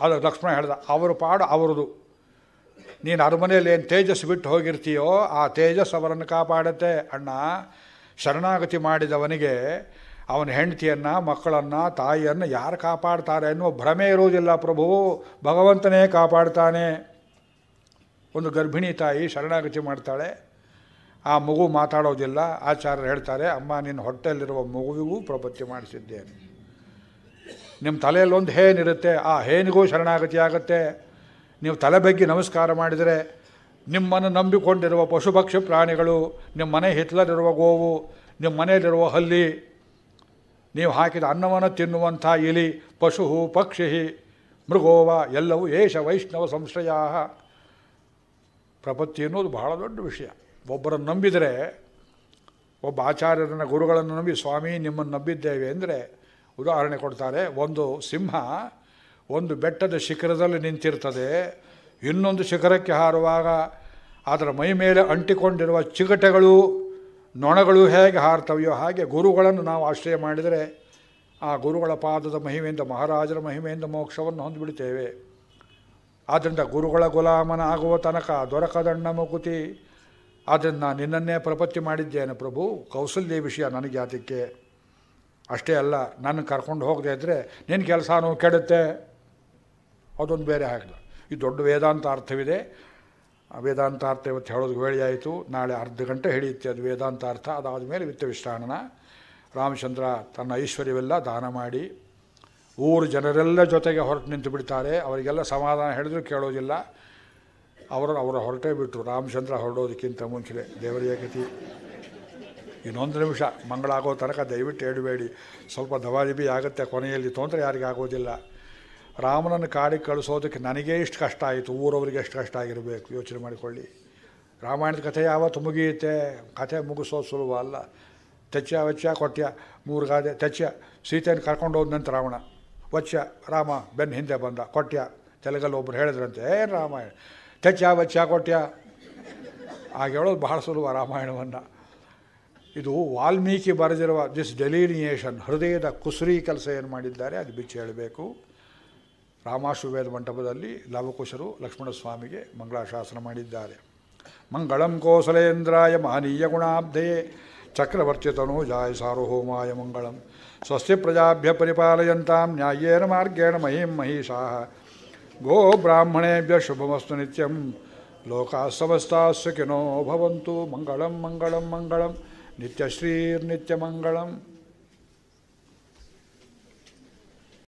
Speaker 1: ಅದು ಲಕ್ಷ್ಮಣ ಹೇಳ್ದ ಅವರು ಪಾಡು ಅವರದು ನೀನು ಅರಮನೆಯಲ್ಲಿ ಏನು ತೇಜಸ್ ಬಿಟ್ಟು ಹೋಗಿರ್ತೀಯೋ ಆ ತೇಜಸ್ ಅವರನ್ನು ಕಾಪಾಡುತ್ತೆ ಅಣ್ಣ ಶರಣಾಗತಿ ಮಾಡಿದವನಿಗೆ ಅವನ ಹೆಂಡತಿಯನ್ನು ಮಕ್ಕಳನ್ನು ತಾಯಿಯನ್ನು ಯಾರು ಕಾಪಾಡ್ತಾರೆ ಅನ್ನುವ ಭ್ರಮೆ ಇರುವುದಿಲ್ಲ ಪ್ರಭು ಭಗವಂತನೇ ಕಾಪಾಡ್ತಾನೆ ಒಂದು ಗರ್ಭಿಣಿ ತಾಯಿ ಶರಣಾಗತಿ ಮಾಡ್ತಾಳೆ ಆ ಮಗು ಮಾತಾಡೋದಿಲ್ಲ ಆಚಾರ್ಯರು ಹೇಳ್ತಾರೆ ಅಮ್ಮ ನಿನ್ನ ಹೊಟ್ಟೆಯಲ್ಲಿರುವ ಮಗುವಿಗೂ ಪ್ರಪತ್ತಿ ಮಾಡಿಸಿದ್ದೇನೆ ನಿಮ್ಮ ತಲೆಯಲ್ಲಿ ಒಂದು ಹೇನಿರುತ್ತೆ ಆ ಹೇನಿಗೂ ಶರಣಾಗತಿ ಆಗುತ್ತೆ ನೀವು ತಲೆ ಬಗ್ಗೆ ನಮಸ್ಕಾರ ಮಾಡಿದರೆ ನಿಮ್ಮನ್ನು ನಂಬಿಕೊಂಡಿರುವ ಪಶುಪಕ್ಷಿ ಪ್ರಾಣಿಗಳು ನಿಮ್ಮ ಮನೆ ಹಿತ್ತಲಲ್ಲಿರುವ ಗೋವು ನಿಮ್ಮ ಮನೆಯಲ್ಲಿರುವ ಹಲ್ಲಿ ನೀವು ಹಾಕಿದ ಅನ್ನವನ್ನು ತಿನ್ನುವಂಥ ಇಲಿ ಪಶು ಪಕ್ಷಿ ಮೃಗೋವ ಎಲ್ಲವೂ ಏಷ ವೈಷ್ಣವ ಸಂಶಯ ಪ್ರಪತ್ತಿ ಅನ್ನೋದು ಬಹಳ ದೊಡ್ಡ ವಿಷಯ ಒಬ್ಬರನ್ನು ನಂಬಿದರೆ ಒಬ್ಬ ಆಚಾರ್ಯರನ್ನ ಗುರುಗಳನ್ನು ನಂಬಿ ಸ್ವಾಮಿ ನಿಮ್ಮನ್ನು ನಂಬಿದ್ದೇವೆ ಅಂದರೆ ಉದಾಹರಣೆ ಕೊಡ್ತಾರೆ ಒಂದು ಸಿಂಹ ಒಂದು ಬೆಟ್ಟದ ಶಿಖರದಲ್ಲಿ ನಿಂತಿರ್ತದೆ ಇನ್ನೊಂದು ಶಿಖರಕ್ಕೆ ಹಾರುವಾಗ ಅದರ ಮೈ ಮೇಲೆ ಅಂಟಿಕೊಂಡಿರುವ ಚಿಗಟೆಗಳು ನೊಣಗಳು ಹೇಗೆ ಹಾರ್ತವೆಯೋ ಹಾಗೆ ಗುರುಗಳನ್ನು ನಾವು ಆಶ್ರಯ ಮಾಡಿದರೆ ಆ ಗುರುಗಳ ಪಾದದ ಮಹಿಮೆಯಿಂದ ಮಹಾರಾಜರ ಮಹಿಮೆಯಿಂದ ಮೋಕ್ಷವನ್ನು ಹೊಂದಿಬಿಡುತ್ತೇವೆ ಆದ್ದರಿಂದ ಗುರುಗಳ ಗುಲಾಮನ ಆಗುವ ತನಕ ದೊರಕದಣ್ಣ ಮುಕುತಿ ಆದ್ದರಿಂದ ನಾನು ನಿನ್ನನ್ನೇ ಪ್ರಪತ್ತಿ ಮಾಡಿದ್ದೇನೆ ಪ್ರಭು ಕೌಸಲ್ಯ ವಿಷಯ ನನಗೆ ಅದಕ್ಕೆ ಅಷ್ಟೇ ಅಲ್ಲ ನನ್ನ ಕರ್ಕೊಂಡು ಹೋಗದೆ ಇದ್ದರೆ ನಿನ್ನ ಕೆಲಸನೂ ಕೆಡುತ್ತೆ ಅದೊಂದು ಬೇರೆ ಆಗಲ್ಲ ಈ ದೊಡ್ಡ ವೇದಾಂತ ಅರ್ಥವಿದೆ ವೇದಾಂತಾರ್ಥ ಇವತ್ತು ಹೇಳೋದು ವೇಳೆ ಆಯಿತು ನಾಳೆ ಅರ್ಧ ಗಂಟೆ ಹಿಡಿಯುತ್ತೆ ಅದು ವೇದಾಂತಾರ್ಥ ಅದಾದ ಮೇಲೆ ವಿತ್ತ ವಿಶ್ರಾಣನ ರಾಮಚಂದ್ರ ತನ್ನ ಐಶ್ವರ್ಯವೆಲ್ಲ ದಾನ ಮಾಡಿ ಊರು ಜನರೆಲ್ಲ ಜೊತೆಗೆ ಹೊರಟು ನಿಂತು ಬಿಡ್ತಾರೆ ಅವರಿಗೆಲ್ಲ ಸಮಾಧಾನ ಹೇಳಿದ್ರು ಕೇಳೋದಿಲ್ಲ ಅವರು ಅವರು ಹೊರಟೇ ಬಿಟ್ಟರು ರಾಮಚಂದ್ರ ಹೊರಡೋದಕ್ಕಿಂತ ಮುಂಚೆ ದೇವರ ಗತಿ ಇನ್ನೊಂದು ನಿಮಿಷ ಮಂಗಳಾಗೋ ತನಕ ದಯವಿಟ್ಟು ಹೇಳಬೇಡಿ ಸ್ವಲ್ಪ ದವಾಲಿಬಿ ಆಗುತ್ತೆ ಕೊನೆಯಲ್ಲಿ ತೊಂದರೆ ಯಾರಿಗಾಗೋದಿಲ್ಲ ರಾಮನನ್ನು ಕಾಡಿಗೆ ಕಳಿಸೋದಕ್ಕೆ ನನಗೆ ಇಷ್ಟು ಕಷ್ಟ ಆಯಿತು ಊರವರಿಗೆ ಎಷ್ಟು ಕಷ್ಟ ಆಗಿರಬೇಕು ಯೋಚನೆ ಮಾಡಿಕೊಳ್ಳಿ ರಾಮಾಯಣದ ಕಥೆ ಯಾವತ್ತು ಮುಗಿಯುತ್ತೆ ಕಥೆ ಮುಗಿಸೋದು ಸುಲಭ ಅಲ್ಲ ತೆಚ್ಚ ವೆಚ್ಚ ಕೊಟ್ಯ ಮೂರು ಗಾದೆ ತೆಚ್ಚ ಸೀತೆಯನ್ನು ಕರ್ಕೊಂಡು ಹೋದಂತೆ ರಾವಣ ವಚ್ಚ ರಾಮ ಬೆನ್ನು ಹಿಂದೆ ಬಂದ ಕೊಟ್ಯ ತೆಲುಗಲ್ಲಿ ಒಬ್ಬರು ಹೇಳಿದ್ರಂತೆ ಏನು ರಾಮಾಯಣ ತೆಚ್ಚ ವೆಚ್ಚ ಕೊಟ್ಯ ಆಗ ಹೇಳೋದು ಬಹಳ ಸುಲಭ ರಾಮಾಯಣವನ್ನು ಇದು ವಾಲ್ಮೀಕಿ ಬರೆದಿರುವ ದಿಸ್ ಡೆಲಿನಿಯೇಷನ್ ಹೃದಯದ ಕುಸುರಿ ಕೆಲಸ ಏನು ಮಾಡಿದ್ದಾರೆ ಅದು ಬಿಚ್ಚಿ ಹೇಳಬೇಕು ರಾಮಾಶ್ವವೇದ ಮಂಟಪದಲ್ಲಿ ಲವಕುಶರು ಲಕ್ಷ್ಮಣಸ್ವಾಮಿಗೆ ಮಂಗಳಾಶಾಸನ ಮಾಡಿದ್ದಾರೆ ಮಂಗಳಂ ಕೋಸಲೇಂದ್ರಾಯ ಮಹನೀಯ ಗುಣಾಬ್ಧೆಯೇ ಚಕ್ರವರ್ತಿತನೂಜಾಯ ಸಾರ್ವಭೌಮಾಯ ಮಂಗಳಂ ಸ್ವಸ್ತಿ ಪ್ರಜಾಭ್ಯ ಪರಿಪಾಲಯಂತಾಂ ನ್ಯಾಯೇನ ಮಾರ್ಗೇಣ ಮಹಿಂ ಮಹಿಷಾ ಗೋ ಬ್ರಾಹ್ಮಣೇಭ್ಯ ಶುಭಮಸ್ತು ನಿತ್ಯಂ ಲೋಕಾ ಸಮಸ್ತಾಸ್ಯ ಕಿನೋ ಭವಂತು ಮಂಗಳಂ ಮಂಗಳಂ ಮಂಗಳಂ ನಿತ್ಯಶ್ರೀರ್ನಿತ್ಯಮಂಗಳಂ